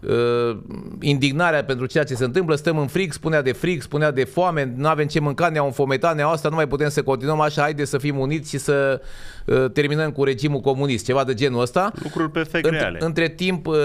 uh, indignarea pentru ceea ce se întâmplă, stăm în frig, spunea de frig, spunea de foame, nu avem ce mânca, ne-au înfometat, ne-au asta, nu mai putem să continuăm așa, haide să fim uniți și să Uh, terminăm cu regimul comunist, ceva de genul ăsta. Lucruri perfect între, reale. Între timp, uh,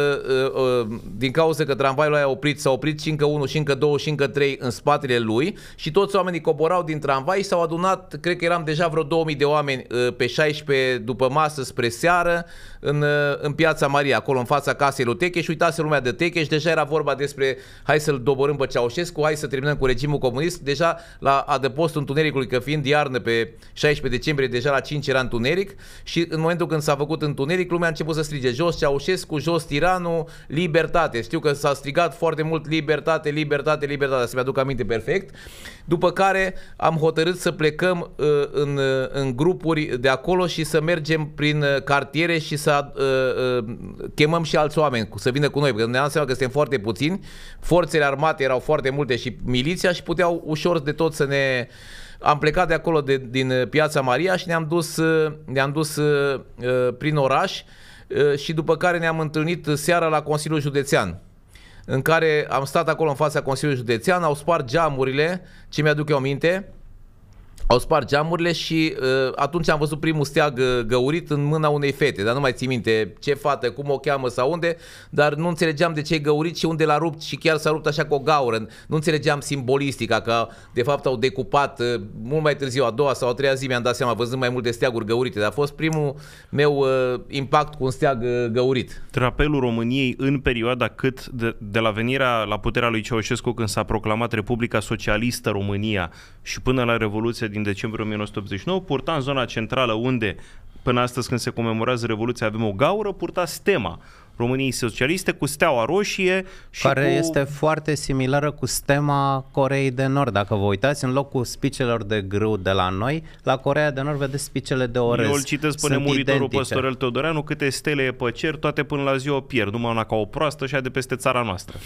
uh, din cauza că tramvaiul a oprit, s-a oprit și încă unul, și încă două, și încă trei în spatele lui și toți oamenii coborau din tramvai, s-au adunat, cred că eram deja vreo 2000 de oameni pe 16 după masă spre seară în, în piața Maria, acolo în fața casei lui Techeș, uitase lumea de Techeș, deja era vorba despre hai să-l doborâm pe Ceaușescu, hai să terminăm cu regimul comunist, deja la adăpostul întunericului, că fiind iarnă pe 16 decembrie, deja la 5 era întuneric, întuneric și în momentul când s-a făcut întuneric, lumea a început să strige jos Ceaușescu, jos tiranul, libertate. Știu că s-a strigat foarte mult libertate, libertate, libertate, să-mi aduc aminte perfect. După care am hotărât să plecăm uh, în, uh, în grupuri de acolo și să mergem prin uh, cartiere și să uh, uh, chemăm și alți oameni să vină cu noi, pentru că ne-am seama că suntem foarte puțini, forțele armate erau foarte multe și miliția și puteau ușor de tot să ne am plecat de acolo, de, din uh, Piața Maria și ne-am dus, uh, ne-am dus uh, uh, prin oraș uh, și după care ne-am întâlnit seara la Consiliul Județean în care am stat acolo în fața Consiliului Județean, au spart geamurile, ce mi-aduc eu aminte, au spart geamurile și uh, atunci am văzut primul steag uh, găurit în mâna unei fete, dar nu mai țin minte ce fată, cum o cheamă sau unde, dar nu înțelegeam de ce e găurit și unde l-a rupt și chiar s-a rupt așa cu o gaură. Nu înțelegeam simbolistica, că de fapt au decupat uh, mult mai târziu, a doua sau a treia zi mi-am dat seama, văzând mai multe steaguri găurite, dar a fost primul meu uh, impact cu un steag uh, găurit. Trapelul României în perioada cât de, de la venirea la puterea lui Ceaușescu când s-a proclamat Republica Socialistă România și până la Revoluția din din decembrie 1989, purta în zona centrală unde până astăzi când se comemorează Revoluția avem o gaură, purta stema României Socialiste cu steaua roșie și Care cu... este foarte similară cu stema Coreei de Nord. Dacă vă uitați, în locul spicelor de grâu de la noi, la Corea de Nord vedeți spicele de orez. Eu îl citesc pe nemuritorul păstorel Teodoreanu, câte stele e pe cer, toate până la ziua pierd, numai una ca o proastă și de peste țara noastră.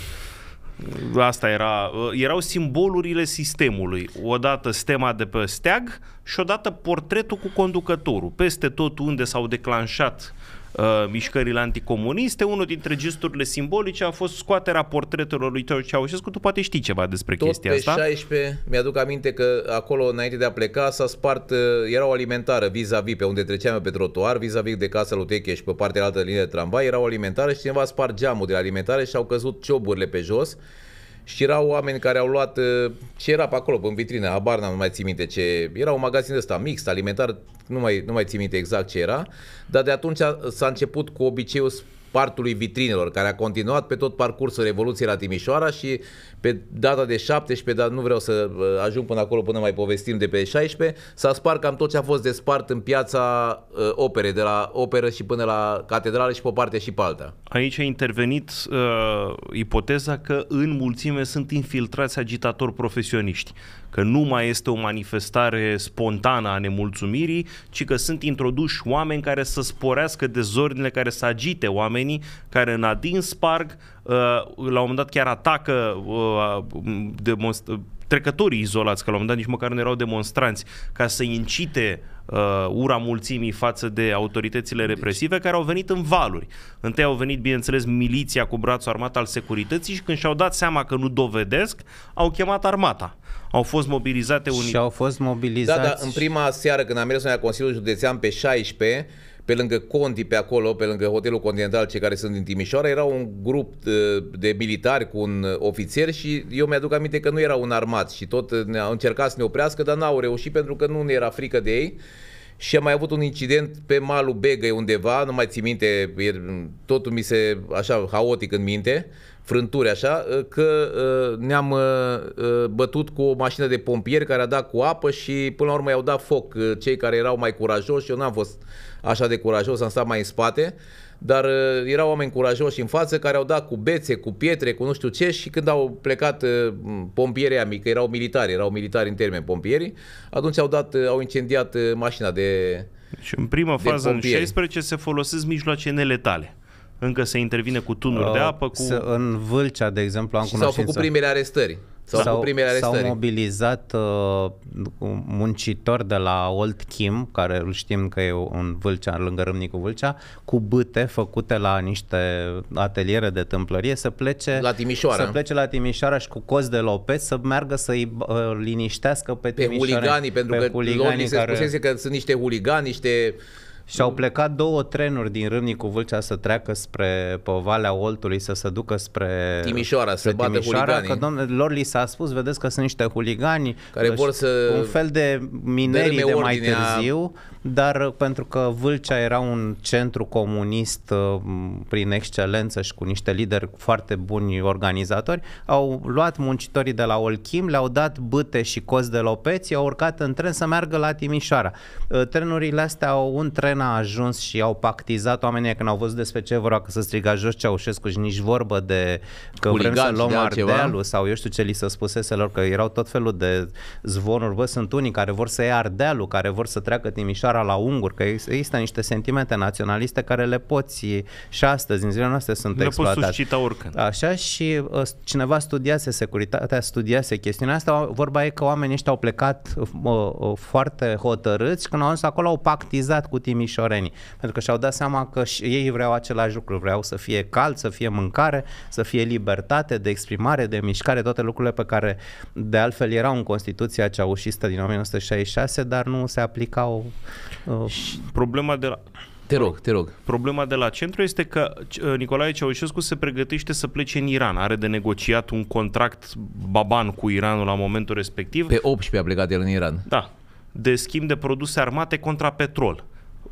Asta era. Uh, erau simbolurile sistemului. Odată stema de pe steag și odată portretul cu conducătorul. Peste tot unde s-au declanșat Uh, mișcările anticomuniste, unul dintre gesturile simbolice a fost scoaterea portretelor lui Ceaușescu. Tu poate știi ceva despre Tot chestia pe asta. 16, mi-aduc aminte că acolo, înainte de a pleca, s-a spart, uh, era o alimentară vis-a-vis pe unde treceam pe trotuar, vis-a-vis de casa lui Teche și pe partea altă linie de tramvai, era o alimentară și cineva a spart geamul de la alimentare și au căzut cioburile pe jos și erau oameni care au luat uh, ce era pe acolo, în vitrină, abar n-am, nu mai țin minte ce, era un magazin ăsta mixt, alimentar, nu mai, nu mai țin minte exact ce era, dar de atunci s-a început cu obiceiul spartului vitrinelor, care a continuat pe tot parcursul Revoluției la Timișoara și pe data de 17, dar nu vreau să uh, ajung până acolo până mai povestim de pe 16, s-a spart cam tot ce a fost despart în piața uh, opere, de la operă și până la catedrală și pe o parte și pe alta. Aici a intervenit uh, ipoteza că în mulțime sunt infiltrați agitatori profesioniști, că nu mai este o manifestare spontană a nemulțumirii, ci că sunt introduși oameni care să sporească dezordinele, care să agite oamenii, care în adins sparg, Uh, la un moment dat chiar atacă uh, demonst- trecătorii izolați, că la un moment dat nici măcar nu erau demonstranți, ca să incite uh, ura mulțimii față de autoritățile deci- represive care au venit în valuri. Întâi au venit, bineînțeles, miliția cu brațul armat al securității și când și-au dat seama că nu dovedesc, au chemat armata. Au fost mobilizate unii. Și au fost mobilizați. Da, da, în prima seară când am mers la Consiliul Județean pe 16, pe lângă Conti pe acolo, pe lângă Hotelul Continental, cei care sunt din Timișoara, era un grup uh, de militari cu un uh, ofițer și eu mi-aduc aminte că nu era un armat și tot uh, ne-au încercat să ne oprească, dar n-au reușit pentru că nu ne era frică de ei. Și am mai avut un incident pe malul Begăi undeva, nu mai țin minte, totul mi se așa haotic în minte, frânturi așa, ă, că ă, ne-am ă, bătut cu o mașină de pompieri care a dat cu apă și până la urmă i-au dat foc cei care erau mai curajoși. Eu n-am fost așa de curajos, am stat mai în spate, dar erau oameni curajoși în față care au dat cu bețe, cu pietre, cu nu știu ce și când au plecat pompierii amici, că erau militari, erau militari în termen pompieri, atunci au dat, au incendiat mașina de Și în prima fază, în 16, se folosesc mijloace neletale încă se intervine cu tunuri uh, de apă. Cu... Să, în Vâlcea, de exemplu, am și cunoștință. S-au făcut primele arestări. S-au, s-au, primele arestări. s-au mobilizat uh, muncitori de la Old Kim, care îl știm că e un Vâlcea, lângă Râmnicu Vâlcea, cu băte făcute la niște ateliere de tâmplărie să plece la Timișoara. Să plece la Timișoara și cu cozi de Lopez să meargă să-i uh, liniștească pe, pe Timișoara. Huliganii, pentru pe că huliganii lor se care... spusese că sunt niște huligani, niște și au plecat două trenuri din Râmnicu Vâlcea să treacă spre pe Valea Oltului, să se ducă spre Timișoara, spre să bată huliganii. Că domne, lor li s-a spus, vedeți că sunt niște huligani, care deci vor să un fel de minerii de mai târziu, dar pentru că Vâlcea era un centru comunist uh, prin excelență și cu niște lideri foarte buni organizatori, au luat muncitorii de la Olchim, le-au dat bâte și cozi de lopeți, au urcat în tren să meargă la Timișoara. Uh, trenurile astea au un tren care n-a ajuns și au pactizat oamenii când au văzut despre ce vor că să striga jos Ceaușescu și nici vorbă de că Huligan, vrem să luăm Ardealul sau eu știu ce li se spusese lor, că erau tot felul de zvonuri, bă, sunt unii care vor să ia Ardealul, care vor să treacă Timișoara la unguri, că există niște sentimente naționaliste care le poți și astăzi, în zilele noastre sunt le exploatate. Le poți oricând. Așa și ă, cineva studiase securitatea, studiase chestiunea asta, vorba e că oamenii ăștia au plecat ă, ă, foarte hotărâți, când au ajuns acolo au pactizat cu Timișoara timișorenii, pentru că și-au dat seama că și ei vreau același lucru, vreau să fie cald, să fie mâncare, să fie libertate de exprimare, de mișcare, toate lucrurile pe care de altfel erau în Constituția ceaușistă din 1966, dar nu se aplicau. Uh... Problema de la... Te rog, te rog. Problema de la centru este că uh, Nicolae Ceaușescu se pregătește să plece în Iran. Are de negociat un contract baban cu Iranul la momentul respectiv. Pe 18 a plecat el în Iran. Da. De schimb de produse armate contra petrol.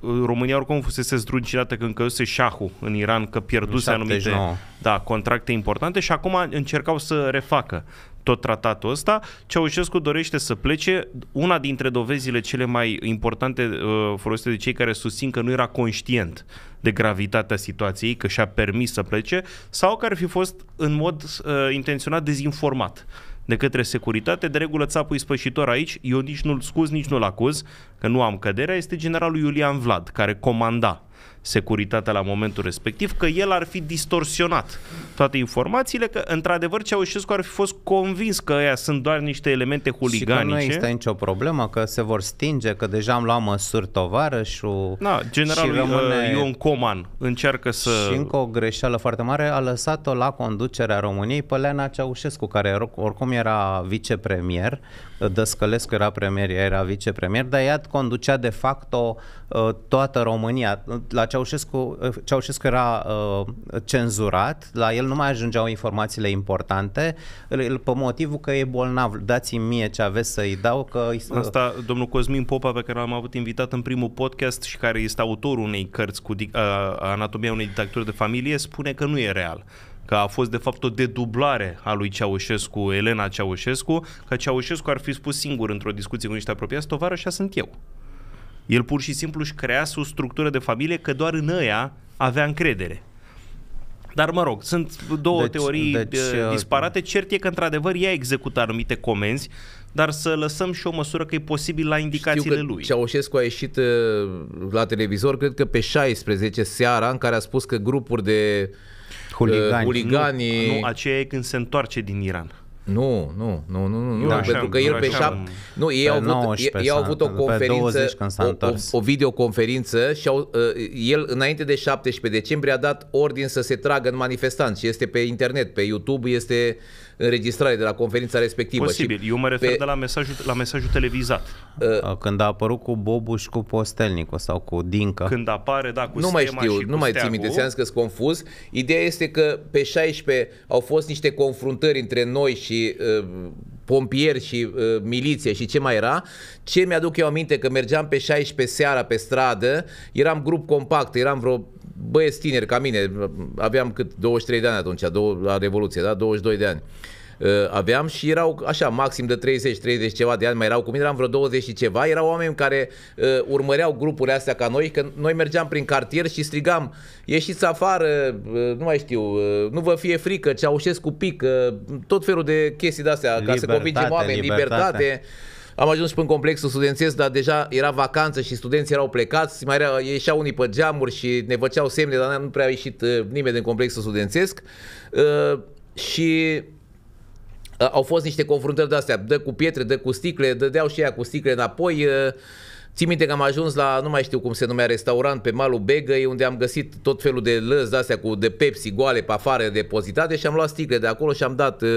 Uh, România oricum fusese zdruncinată când căzuse șahul în Iran, că pierduse anumite da, contracte importante și acum încercau să refacă tot tratatul ăsta. Ceaușescu dorește să plece. Una dintre dovezile cele mai importante uh, folosite de cei care susțin că nu era conștient de gravitatea situației, că și-a permis să plece, sau că ar fi fost în mod uh, intenționat dezinformat de către securitate. De regulă, țapul ispășitor aici, eu nici nu-l scuz, nici nu-l acuz, că nu am căderea, este generalul Iulian Vlad, care comanda securitatea la momentul respectiv, că el ar fi distorsionat toate informațiile, că într-adevăr Ceaușescu ar fi fost convins că ăia sunt doar niște elemente huliganice. Și că nu există nicio problemă, că se vor stinge, că deja am luat măsuri tovarășul. Da, generalul și uh, rămâne... Ion Coman încearcă să... Și încă o greșeală foarte mare a lăsat-o la conducerea României pe Leana Ceaușescu, care oricum era vicepremier, Dăscălescu era premier, ea era vicepremier, dar ea conducea de facto Uh, toată România. La Ceaușescu, uh, Ceaușescu era uh, cenzurat, la el nu mai ajungeau informațiile importante, pe motivul că e bolnav. Dați-mi mie ce aveți să-i dau. Că... Asta, domnul Cosmin Popa, pe care l-am avut invitat în primul podcast și care este autorul unei cărți cu uh, Anatomia unei dictaturi de familie, spune că nu e real că a fost de fapt o dedublare a lui Ceaușescu, Elena Ceaușescu, că Ceaușescu ar fi spus singur într-o discuție cu niște apropiați, tovarășa sunt eu. El pur și simplu își crease o structură de familie că doar în ea avea încredere. Dar mă rog, sunt două deci, teorii deci, uh, disparate. Cert e că într-adevăr ea execută anumite comenzi, dar să lăsăm și o măsură că e posibil la indicațiile Știu că lui. Ceaușescu a ieșit uh, la televizor, cred că pe 16 seara, în care a spus că grupuri de uh, huligani. Uh, huliganii... Nu, nu, aceea e când se întoarce din Iran. Nu, nu, nu, nu, nu, nu da, pentru că el pe 7 nu, ei, pe au avut, 19, ei, au avut o conferință, o, o, o videoconferință și au, uh, el înainte de 17 decembrie a dat ordin să se tragă în manifestanți și este pe internet, pe YouTube, este înregistrare de la conferința respectivă. Posibil. Și Eu mă refer pe... de la mesajul, la mesajul televizat. Uh, Când a apărut cu Bobu și cu Postelnicu sau cu Dinca. Când apare, da, cu Nu mai știu, nu mai țin minte, ți-am că sunt confuz. Ideea este că pe 16 au fost niște confruntări între noi și uh, pompieri și uh, miliție și ce mai era. Ce mi-aduc eu aminte că mergeam pe 16 seara pe stradă, eram grup compact, eram vreo băieți tineri ca mine, aveam cât 23 de ani atunci, la Revoluție, da? 22 de ani uh, aveam și erau așa, maxim de 30-30 ceva de ani mai erau cu mine, eram vreo 20 și ceva, erau oameni care uh, urmăreau grupurile astea ca noi, că noi mergeam prin cartier și strigam, ieșiți afară, uh, nu mai știu, uh, nu vă fie frică, cu pic, uh, tot felul de chestii de astea, ca să convingem oameni, libertate. libertate. Am ajuns până în complexul studențesc, dar deja era vacanță și studenții erau plecați, mai era, ieșeau unii pe geamuri și ne făceau semne, dar nu prea a ieșit uh, nimeni din complexul studențesc. Uh, și uh, au fost niște confruntări de astea, dă cu pietre, dă cu sticle, dădeau și ea cu sticle înapoi. Uh, Țin minte că am ajuns la, nu mai știu cum se numea, restaurant pe malul Begăi, unde am găsit tot felul de lăzi astea cu de Pepsi goale pe afară depozitate și am luat sticle de acolo și am dat, uh,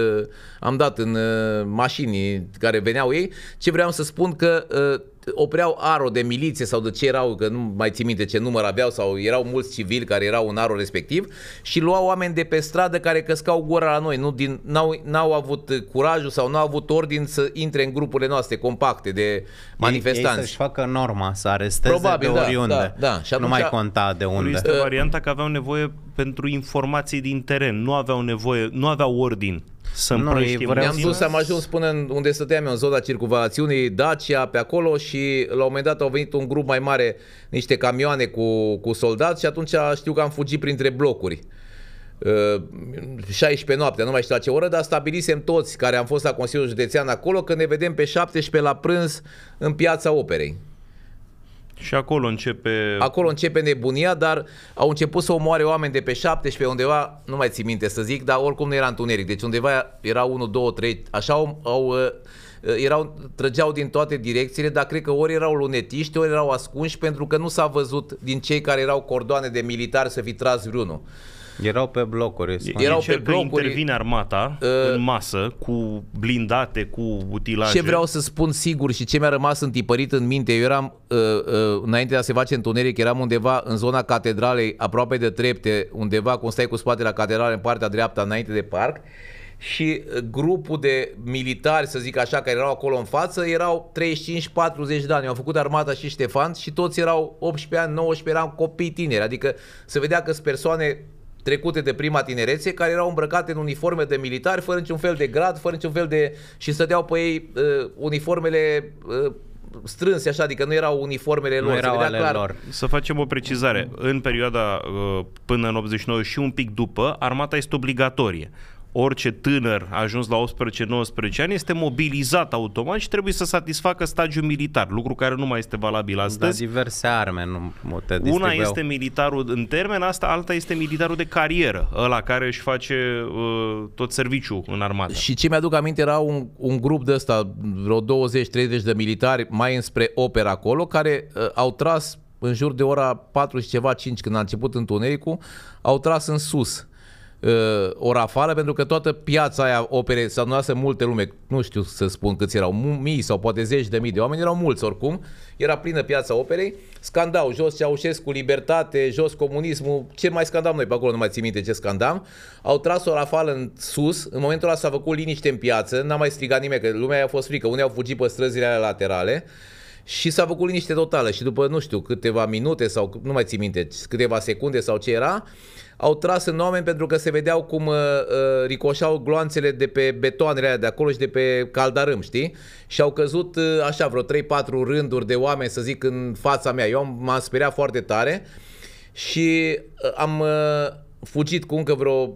am dat în uh, mașini care veneau ei. Ce vreau să spun că uh, opreau aro de miliție sau de ce erau, că nu mai țin minte ce număr aveau sau erau mulți civili care erau în aro respectiv și luau oameni de pe stradă care căscau gura la noi, nu din, n-au, n-au avut curajul sau n-au avut ordin să intre în grupurile noastre compacte de manifestanți. Ei, ei să-și facă norma, să aresteze Probabil, de da, oriunde. Da, da, da. Și atunci, nu mai conta de unde. Este varianta că aveau nevoie pentru informații din teren, nu aveau nevoie, nu aveau ordin să împrăști. Vreau am dus, am ajuns până în unde stăteam eu, în zona circunvalațiunii, Dacia, pe acolo și la un moment dat au venit un grup mai mare, niște camioane cu, cu soldați și atunci știu că am fugit printre blocuri. 16 ă, noapte nu mai știu la ce oră, dar stabilisem toți care am fost la Consiliul Județean acolo că ne vedem pe 17 la prânz în piața operei. Și acolo începe... Acolo începe nebunia, dar au început să omoare oameni de pe 17 undeva, nu mai țin minte să zic, dar oricum nu era întuneric. Deci undeva era 1, 2, 3, așa au, au uh, erau, trăgeau din toate direcțiile, dar cred că ori erau lunetiști, ori erau ascunși, pentru că nu s-a văzut din cei care erau cordoane de militari să fi tras vreunul. Erau pe blocuri. Erau deci pe blocuri. intervine armata uh, în masă cu blindate, cu utilaje. Ce vreau să spun sigur și ce mi-a rămas întipărit în minte, eu eram, uh, uh, înainte de a se face întuneric, eram undeva în zona catedralei, aproape de trepte, undeva cum stai cu spatele la catedrală în partea dreapta, înainte de parc, și uh, grupul de militari, să zic așa, care erau acolo în față, erau 35-40 de ani. Au am făcut armata și Ștefan și toți erau 18 ani, 19, eram copii tineri. Adică se vedea că sunt persoane trecute de prima tinerețe, care erau îmbrăcate în uniforme de militari, fără niciun fel de grad, fără niciun fel de... și stăteau pe ei uh, uniformele uh, strânse așa, adică nu erau uniformele lor. Nu erau ale clar. lor. Să facem o precizare. În perioada uh, până în 89 și un pic după, armata este obligatorie orice tânăr a ajuns la 18-19 ani este mobilizat automat și trebuie să satisfacă stagiul militar, lucru care nu mai este valabil astăzi. Da, diverse arme nu te Una este militarul în termen, asta alta este militarul de carieră, ăla care își face uh, tot serviciu în armată. Și ce mi-aduc aminte era un, un grup de ăsta, vreo 20-30 de militari mai înspre opera acolo, care uh, au tras în jur de ora 4 și ceva, 5 când a început întunericul, au tras în sus Uh, o rafală, pentru că toată piața aia opere s-a multe lume, nu știu să spun câți erau, mii sau poate zeci de mii de oameni, erau mulți oricum, era plină piața operei, scandau jos Ceaușescu, libertate, jos comunismul, ce mai scandam noi pe acolo, nu mai țin minte ce scandam, au tras o rafală în sus, în momentul ăla s-a făcut liniște în piață, n-a mai strigat nimeni, că lumea a fost frică, unii au fugit pe străzile alea laterale, și s-a făcut liniște totală și după, nu știu, câteva minute sau nu mai țin minte, câteva secunde sau ce era, au tras în oameni pentru că se vedeau cum uh, uh, ricoșau gloanțele de pe betoanele alea de acolo și de pe caldarâm, știi? Și au căzut uh, așa vreo 3-4 rânduri de oameni, să zic, în fața mea. Eu m-am speriat foarte tare și uh, am... Uh, fugit cu încă vreo 10-15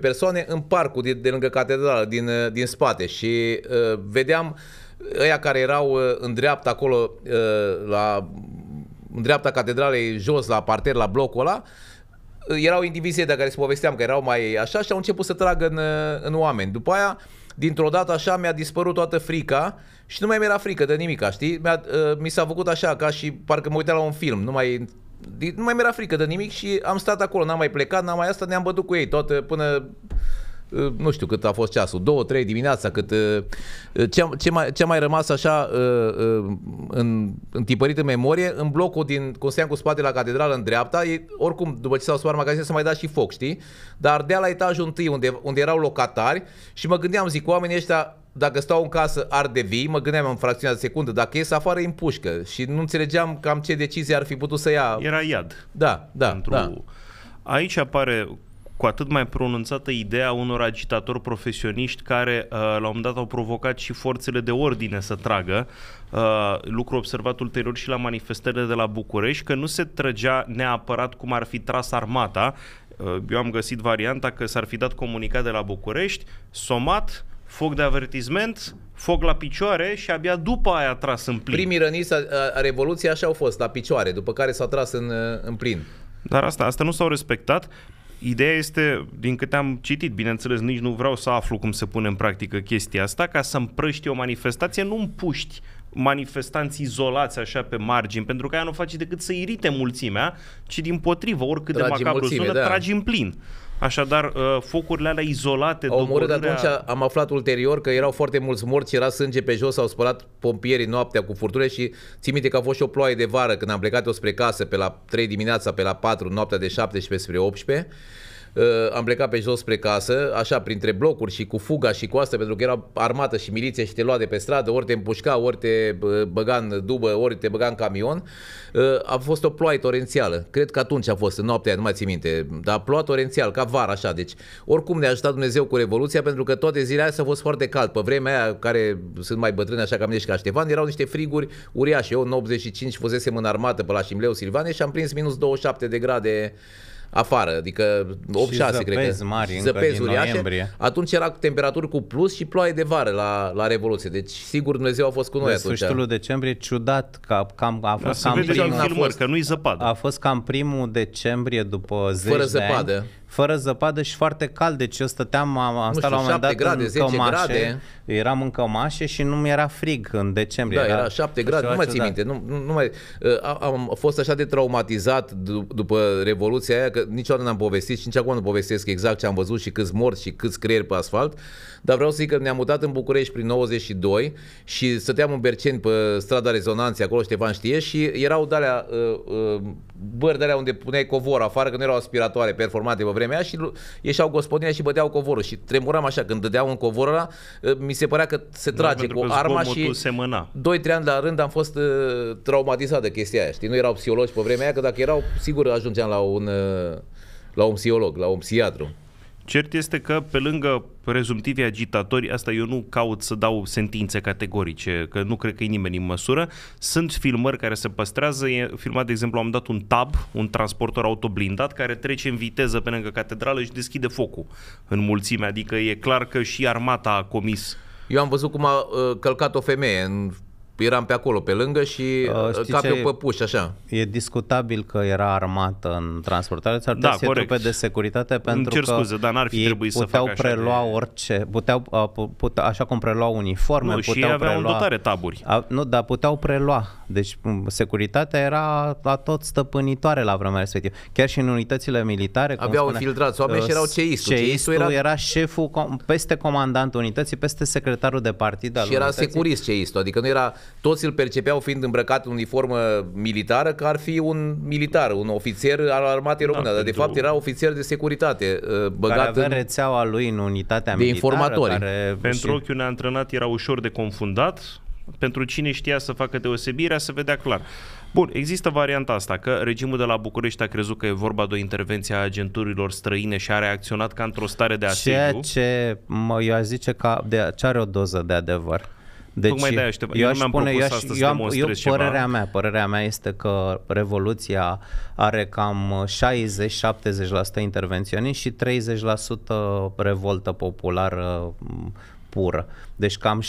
persoane în parcul de, de lângă catedrală, din, uh, din spate și uh, vedeam ăia care erau uh, în dreapta acolo, uh, la, în dreapta catedralei, jos la parter, la blocul ăla, uh, era o indivizie de care îți povesteam că erau mai așa și au început să tragă în, în oameni. După aia, dintr-o dată așa mi-a dispărut toată frica și nu mai mi-era frică de nimic, știi? Mi-a, uh, mi s-a făcut așa ca și parcă mă uitam la un film, nu mai nu mai mi-era frică de nimic și am stat acolo, n-am mai plecat, n-am mai asta, ne-am bătut cu ei toată până nu știu cât a fost ceasul, 2, trei dimineața, cât, ce, uh, uh, ce, mai, ce mai rămas așa uh, în, tipărit în memorie, în blocul din Constantin cu spate la catedrală în dreapta, e, oricum după ce s-au spart magazinele, s-a mai dat și foc, știi? Dar de la etajul întâi unde, unde erau locatari și mă gândeam, zic, oamenii ăștia dacă stau în casă de vii, mă gândeam în fracțiunea de secundă, dacă ies afară îi împușcă și nu înțelegeam cam ce decizie ar fi putut să ia. Era iad. Da, da, pentru... da. Aici apare cu atât mai pronunțată ideea unor agitatori profesioniști care uh, la un moment dat au provocat și forțele de ordine să tragă, uh, lucru observat ulterior și la manifestările de la București, că nu se trăgea neapărat cum ar fi tras armata. Uh, eu am găsit varianta că s-ar fi dat comunicat de la București, somat, foc de avertisment, foc la picioare și abia după aia tras în plin. Primii răniți a, a Revoluției așa au fost, la picioare, după care s-a tras în, în plin. Dar asta, asta nu s-au respectat. Ideea este, din câte am citit, bineînțeles, nici nu vreau să aflu cum se pune în practică chestia asta, ca să împrăști o manifestație, nu împuști manifestanți izolați așa pe margini, pentru că aia nu face decât să irite mulțimea, ci din potrivă, oricât tragi de macabru sună, da. tragi în plin. Așadar, uh, focurile alea izolate... Au murit, de atunci, am aflat ulterior că erau foarte mulți morți, era sânge pe jos, au spălat pompierii noaptea cu furtune și țin minte că a fost și o ploaie de vară când am plecat eu spre casă pe la 3 dimineața, pe la 4, noaptea de 17 spre 18 Uh, am plecat pe jos spre casă, așa, printre blocuri și cu fuga și cu asta, pentru că era armată și miliție și te lua de pe stradă, ori te împușca, ori te băga în dubă, ori te băga în camion. Uh, a fost o ploaie torențială. Cred că atunci a fost, în noaptea, nu mai țin minte, dar ploa torențial, ca vara, așa. Deci, oricum ne-a ajutat Dumnezeu cu Revoluția, pentru că toate zilele astea a fost foarte cald. Pe vremea aia, care sunt mai bătrâni, așa ca mine și ca Ștefan, erau niște friguri uriașe. Eu, în 85, fusesem în armată pe la Șimleu Silvane și am prins minus 27 de grade afară, adică 8-6 cred că. mari zăpezi uriașe. Atunci era temperaturi cu plus și ploaie de vară la, la Revoluție. Deci sigur Dumnezeu a fost cu noi de atunci. Sfârșitul decembrie, ciudat, că cam, a fost da, cam primul. Filmări, a fost, că nu-i zăpadă. A fost cam primul decembrie după 10 Fără zăpadă. De ani, fără zăpadă și foarte cald, deci eu stăteam, am, nu stat la un moment dat grade, în cămașe, grade. eram în cămașe și nu mi-era frig în decembrie. Da, era, era 7 grade, nu mai țin minte, nu, nu mai, uh, am fost așa de traumatizat după Revoluția aia că niciodată n-am povestit și nici acum nu povestesc exact ce am văzut și câți morți și câți creieri pe asfalt, dar vreau să zic că ne-am mutat în București prin 92 și stăteam în Berceni pe strada Rezonanței, acolo Ștefan știe, și erau de alea, uh, uh, de alea unde puneai covor afară, că nu erau aspiratoare performate pe vremea și ieșeau gospodine și băteau covorul și tremuram așa, când dădeau un covor ăla, uh, mi se părea că se da, trage da, cu arma și semăna. 2-3 ani la rând am fost traumatizat de chestia aia, știi, nu erau psihologi pe vremea aia, că dacă erau, sigur ajungeam la un la un psiholog, la un psiatru. Cert este că pe lângă prezumtivi agitatori, asta eu nu caut să dau sentințe categorice, că nu cred că e nimeni în măsură, sunt filmări care se păstrează, e filmat, de exemplu, am dat un tab, un transportor autoblindat care trece în viteză pe lângă catedrală și deschide focul în mulțime, adică e clar că și armata a comis eu am văzut cum a uh, călcat o femeie în eram pe acolo, pe lângă și uh, uh ca pe păpuș, așa. E discutabil că era armată în transportare, ți-ar da, trupe de securitate pentru cer că scuze, dar n-ar fi ei să puteau să prelua de... orice, puteau, uh, pute, așa cum preluau uniforme, nu, puteau și aveau prelua... dotare taburi. A, nu, dar puteau prelua. Deci securitatea era la tot stăpânitoare la vremea respectivă. Chiar și în unitățile militare. Aveau spune, infiltrați oameni uh, și erau Ceistul, ceistul era... era șeful, com- peste comandant unității, peste secretarul de partid al Și era securist ceistul, adică nu era toți îl percepeau fiind îmbrăcat în uniformă militară că ar fi un militar, un ofițer al armatei da, române, da, dar de fapt era ofițer de securitate. Uh, băgat care avea în... rețeaua lui în unitatea de militară. informatori. Care... Pentru și... ochiul neantrenat era ușor de confundat, pentru cine știa să facă deosebirea se vedea clar. Bun, există varianta asta, că regimul de la București a crezut că e vorba de o intervenție a agenturilor străine și a reacționat ca într-o stare de asediu. Ceea ce mă, eu aș zice că de, ce are o doză de adevăr. Deci, Tocmai de aștept. Eu, am pune, eu, aș, eu, am, eu părerea ceva. mea, părerea mea este că revoluția are cam 60-70% intervenționism și 30% revoltă populară mm, pură. Deci cam 70%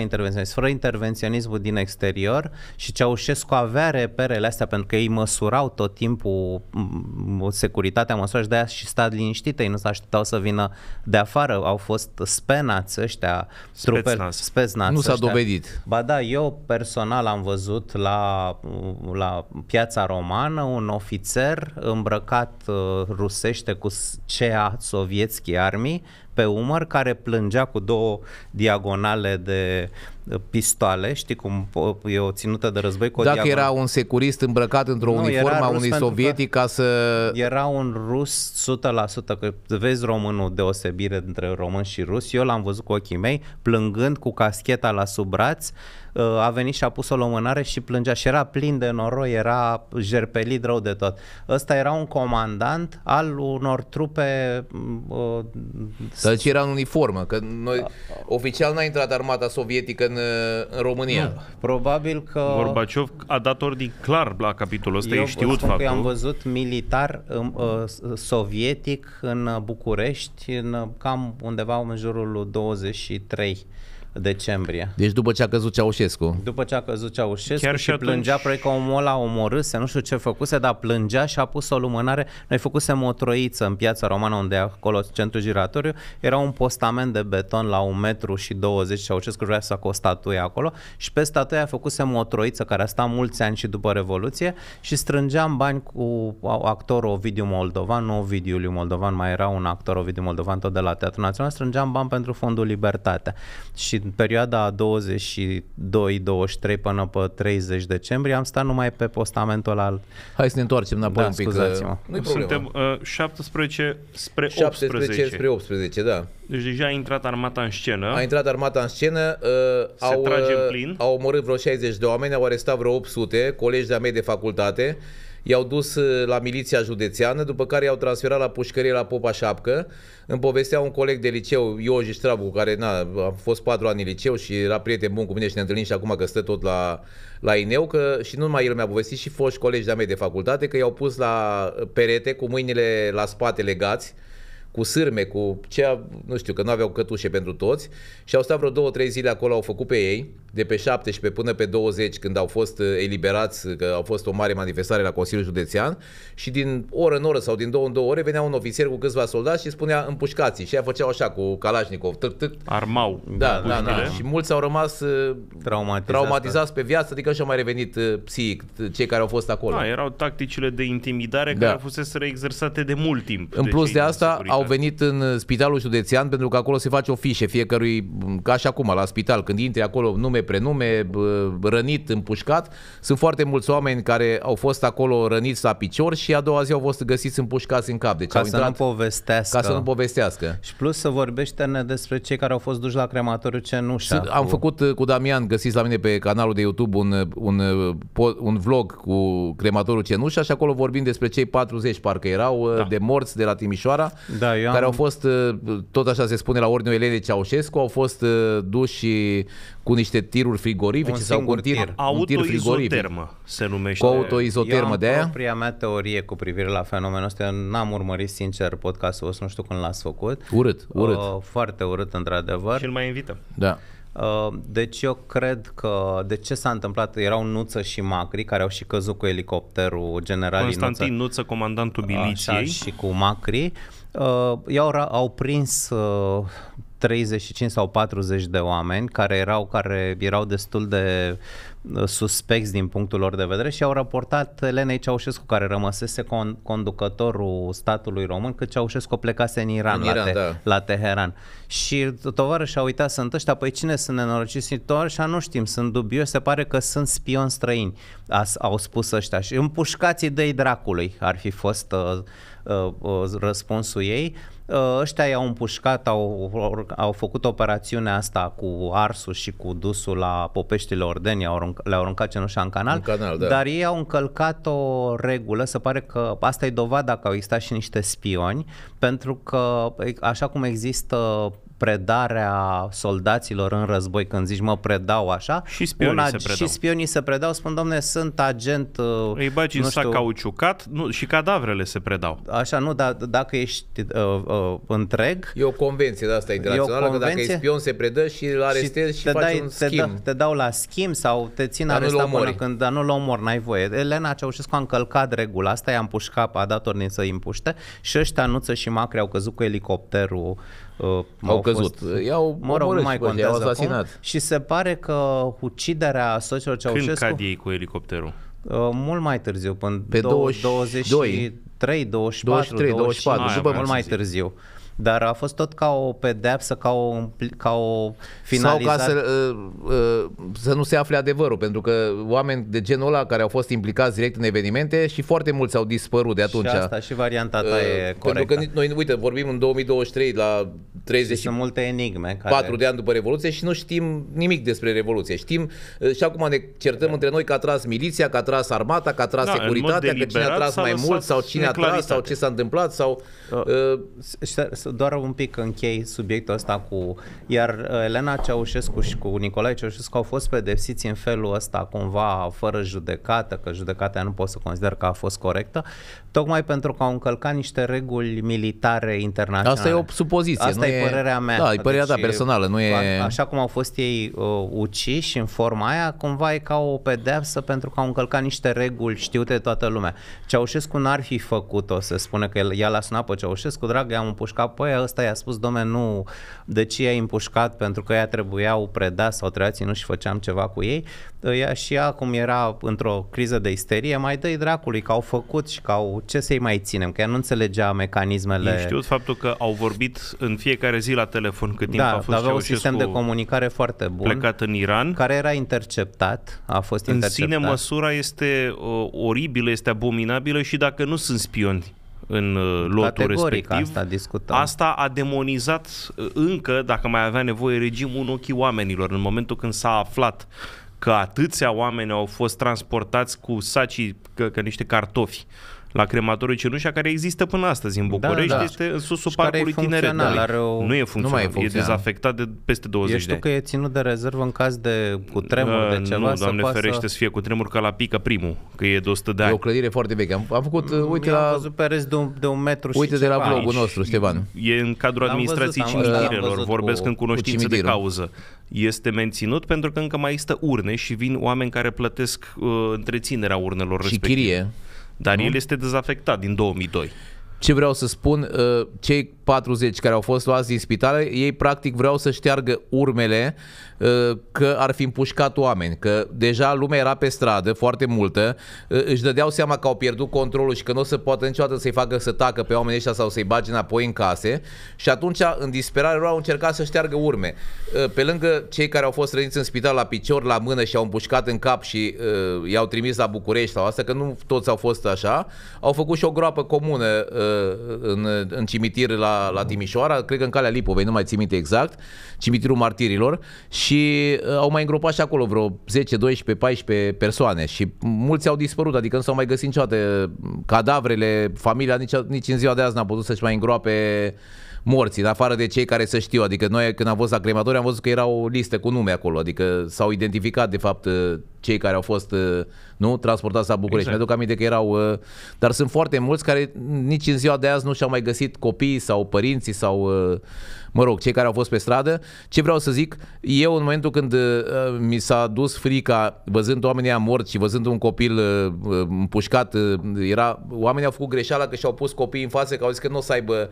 intervenționism. Fără intervenționismul din exterior și Ceaușescu avea reperele astea pentru că ei măsurau tot timpul mm, securitatea măsura și de-aia și stat liniștite, ei nu se așteptau să vină de afară, au fost spenați ăștia, trupe, speznați Nu s-a ăștia. dovedit. Ba da, eu personal am văzut la, la piața romană un ofițer îmbrăcat uh, rusește cu cea sovietski armii pe umăr care plângea cu două diagonale de Uh, pistoale, știi cum e o ținută de război cu o Dacă era un securist îmbrăcat într-o nu, uniformă a unui sovietic ca să... Era un rus 100%, că vezi românul deosebire între român și rus, eu l-am văzut cu ochii mei plângând cu cascheta la sub braț, uh, a venit și a pus o lumânare și plângea și era plin de noroi, era jerpelit rău de tot. Ăsta era un comandant al unor trupe... Deci era în uniformă, că noi oficial n-a intrat armata sovietică în, în România. Nu, probabil că... Gorbaciov a dat ordini clar la capitolul ăsta, Eu e știut faptul. Că am văzut militar um, uh, uh, sovietic în București, în, uh, cam undeva în jurul 23 decembrie. Deci după ce a căzut Ceaușescu. După ce a căzut Ceaușescu Chiar și, și atunci... plângea, probabil că omul ăla omorâse, nu știu ce făcuse, dar plângea și a pus o lumânare. Noi făcusem o troiță în piața romană, unde acolo centru giratoriu, era un postament de beton la un metru și 20 Ceaușescu vrea să facă o statuie acolo și pe statuia făcusem o troiță care a stat mulți ani și după Revoluție și strângeam bani cu actorul Ovidiu Moldovan, nu Ovidiu Iuliu Moldovan, mai era un actor Ovidiu Moldovan tot de la Teatrul Național, strângeam bani pentru Fondul Libertate. Și în perioada 22-23 până pe 30 decembrie am stat numai pe postamentul al... Hai să ne întoarcem înapoi da, un pic. Scuzați-mă. Uh, Suntem uh, 17 spre 17 18. spre 18, da. Deci deja a intrat armata în scenă. A intrat armata în scenă. Uh, Se au, trage în uh, plin. Au omorât vreo 60 de oameni, au arestat vreo 800, colegi de-a mei de facultate i-au dus uh, la miliția județeană, după care i-au transferat la pușcărie la Popa Șapcă. Îmi povestea un coleg de liceu, Ioji Strabu, care na, a fost patru ani în liceu și era prieten bun cu mine și ne întâlnim și acum că stă tot la, la Ineu, că și nu numai el mi-a povestit și foști colegi de-a mei de facultate, că i-au pus la perete cu mâinile la spate legați, cu sârme, cu cea, nu știu, că nu aveau cătușe pentru toți și au stat vreo două, trei zile acolo, au făcut pe ei, de pe 17 până pe 20, când au fost uh, eliberați, că au fost o mare manifestare la Consiliul Județean și din oră în oră sau din două în două ore venea un ofițer cu câțiva soldați și spunea împușcați și ea făceau așa cu Kalashnikov, tâc, tâc. Armau. Da, da, da. Și mulți au rămas uh, traumatizați, traumatizați da. pe viață, adică și-au mai revenit uh, psihic cei care au fost acolo. Da, erau tacticile de intimidare da. care fuseseră exersate de mult timp. În deci plus de asta, au au venit în uh, spitalul județean pentru că acolo se face o fișe fiecărui, mm, ca și acum la spital, când intri acolo nume, prenume, rănit, împușcat. Sunt foarte mulți oameni care au fost acolo răniți la picior și a doua zi au fost găsiți împușcați în cap. Deci ca au să intrat, nu povestească. Ca să nu povestească. Și plus să vorbește ne despre cei care au fost duși la crematoriu Cenușa. Sunt, am făcut uh, cu Damian, găsiți la mine pe canalul de YouTube un, uh, un, un vlog cu crematorul Cenușa și acolo vorbim despre cei 40 parcă erau da. de morți de la Timișoara. Da, da, eu am... care au fost, uh, tot așa se spune, la ordinul Elenei Ceaușescu, au fost uh, duși cu niște tiruri frigorifice sau cu un tir, tir. Un se numește. Cu autoizotermă de aia. propria mea teorie cu privire la fenomenul ăsta. n-am urmărit sincer podcastul ăsta, nu știu când l-ați făcut. Urât, uh, urât. Uh, foarte urât, într-adevăr. Și îl mai invităm. Da. Deci eu cred că de ce s-a întâmplat, erau Nuță și Macri care au și căzut cu elicopterul generalii Constantin Nuță, Nuță comandantul Biliciei și cu Macri. Uh, i-au au prins uh, 35 sau 40 de oameni care erau, care erau destul de uh, suspecți din punctul lor de vedere și au raportat Elenei Ceaușescu, care rămăsese con- conducătorul statului român, că Ceaușescu plecase în Iran, în Iran la, te- da. la Teheran. Și tovarăși au uitat, sunt ăștia, păi cine sunt nenorociți? Tovarăși, nu știm, sunt dubioși, se pare că sunt spioni străini, au spus ăștia. Și împușcații de dracului ar fi fost... Uh, Uh, uh, răspunsul ei. Uh, ăștia i-au împușcat, au, au făcut operațiunea asta cu arsul și cu dusul la popeștile ordeni, le-au aruncat cenușa în canal, în canal da. dar ei au încălcat o regulă, se pare că asta e dovada că au existat și niște spioni, pentru că așa cum există predarea soldaților în război, când zici mă predau așa. Și spionii una, se predau. Și spionii se predau, spun domne, sunt agent... Uh, îi bagi nu în sac cauciucat nu, și cadavrele se predau. Așa, nu, dar dacă ești uh, uh, întreg... E o convenție de da, asta internațională, că dacă e spion se predă și îl arestezi și, și te faci dai, un te schimb. te dau la schimb sau te țin dar arestat până când dar nu-l omor, n-ai voie. Elena Ceaușescu a încălcat regula asta, i-a împușcat, a dat ordine să i împuște și ăștia Nuță și Macri au căzut cu elicopterul Uh, au căzut. Fost, i-au mă rog, nu mai contează au asasinat. Acum. Și se pare că uciderea soților Ceaușescu... Când cad ei cu elicopterul? Uh, mult mai târziu, până pe 20, 22, 23, 24, 23, 24, 24 după mult mai târziu. târziu. Dar a fost tot ca o pedeapsă, ca o, ca o finalizare. Sau ca să, uh, uh, să nu se afle adevărul, pentru că oameni de genul ăla care au fost implicați direct în evenimente și foarte mulți au dispărut de atunci. Și asta și varianta ta uh, e corectă. Pentru că noi, uite, vorbim în 2023 la 30 Sunt multe enigme. Care... 4 de ani după Revoluție și nu știm nimic despre Revoluție. Știm uh, și acum ne certăm da. între noi că a tras miliția, că a tras armata, că a tras da, securitatea, că cine a tras mai mult sau cine a tras sau ce s-a întâmplat sau... Da. Uh, doar un pic închei subiectul ăsta cu... Iar uh, Elena Ceaușescu și cu Nicolae Ceaușescu au fost pedepsiți în felul ăsta cumva fără judecată, că judecata nu pot să consider că a fost corectă, tocmai pentru că au încălcat niște reguli militare internaționale. Asta e o supoziție. Asta e, e părerea mea. Da, e părerea deci, ta personală. Nu e... Așa cum au fost ei uh, uciși în forma aia, cumva e ca o pedeapsă pentru că au încălcat niște reguli știute de toată lumea. Ceaușescu n-ar fi făcut-o, se spune că el, ea l-a sunat pe Ceaușescu, drag, i-am împușcat Apoi ăsta i-a spus, domne, nu, de ce i-ai împușcat, pentru că ea trebuiau preda sau trebuia ținut și făceam ceva cu ei, ea și ea, cum era într-o criză de isterie, mai dă-i dracului că au făcut și că au, ce să-i mai ținem, că ea nu înțelegea mecanismele. Ei știut faptul că au vorbit în fiecare zi la telefon cât timp da, a fost aveau un sistem de comunicare foarte bun. Plecat în Iran. Care era interceptat, a fost în interceptat. În sine măsura este uh, oribilă, este abominabilă și dacă nu sunt spioni în uh, lotul Categoric respectiv. Asta, discutăm. asta a demonizat uh, încă, dacă mai avea nevoie regimul, în ochii oamenilor. În momentul când s-a aflat că atâția oameni au fost transportați cu sacii, că, că niște cartofi, uh, la crematorul Cenușa, care există până astăzi în da, București, da, da. este în susul parcului tineret. Are o... Nu e funcțional, nu mai e, funcțional. e dezafectat de peste 20 Ești de ani. că e ținut de rezervă în caz de cutremur, uh, de ceva? Nu, doamne să pasă... ferește să fie cutremur ca la pică primul, că e de 100 de ani. E o clădire foarte veche. Am, am făcut, mm, uite la... Am pe de un, de un metru Uite și de la vlogul nostru, Ștefan. E în cadrul administrației cimitirelor, vorbesc în cunoștință de cauză. Este menținut pentru că încă mai există urne și vin oameni care plătesc uh, întreținerea urnelor și chirie. Dar nu? el este dezafectat din 2002. Ce vreau să spun, uh, cei 40 care au fost luați din spitale, ei practic vreau să șteargă urmele uh, că ar fi împușcat oameni, că deja lumea era pe stradă foarte multă, uh, își dădeau seama că au pierdut controlul și că nu o să poată niciodată să-i facă să tacă pe oamenii ăștia sau să-i bage înapoi în case și atunci în disperare lor au încercat să șteargă urme. Uh, pe lângă cei care au fost răniți în spital la picior, la mână și au împușcat în cap și i-au trimis la București sau asta, că nu toți au fost așa, au făcut și o groapă comună în, în cimitir la la, Timișoara, cred că în calea Lipovei, nu mai țin minte exact, cimitirul martirilor și uh, au mai îngropat și acolo vreo 10, 12, 14 persoane și mulți au dispărut, adică nu s-au mai găsit niciodată uh, cadavrele, familia nici, nici în ziua de azi n-a putut să-și mai îngroape morți. în afară de cei care să știu. Adică noi când am fost la crematoriu am văzut că era o listă cu nume acolo, adică s-au identificat de fapt uh, cei care au fost uh, nu, transportați la București. Exact. Mi-aduc aminte că erau... Uh, dar sunt foarte mulți care nici în ziua de azi nu și-au mai găsit copiii sau părinții sau mă rog, cei care au fost pe stradă. Ce vreau să zic, eu în momentul când uh, mi s-a dus frica văzând oamenii morți și văzând un copil uh, uh, împușcat, era, oamenii au făcut greșeala că și-au pus copiii în față, că au zis că nu o să aibă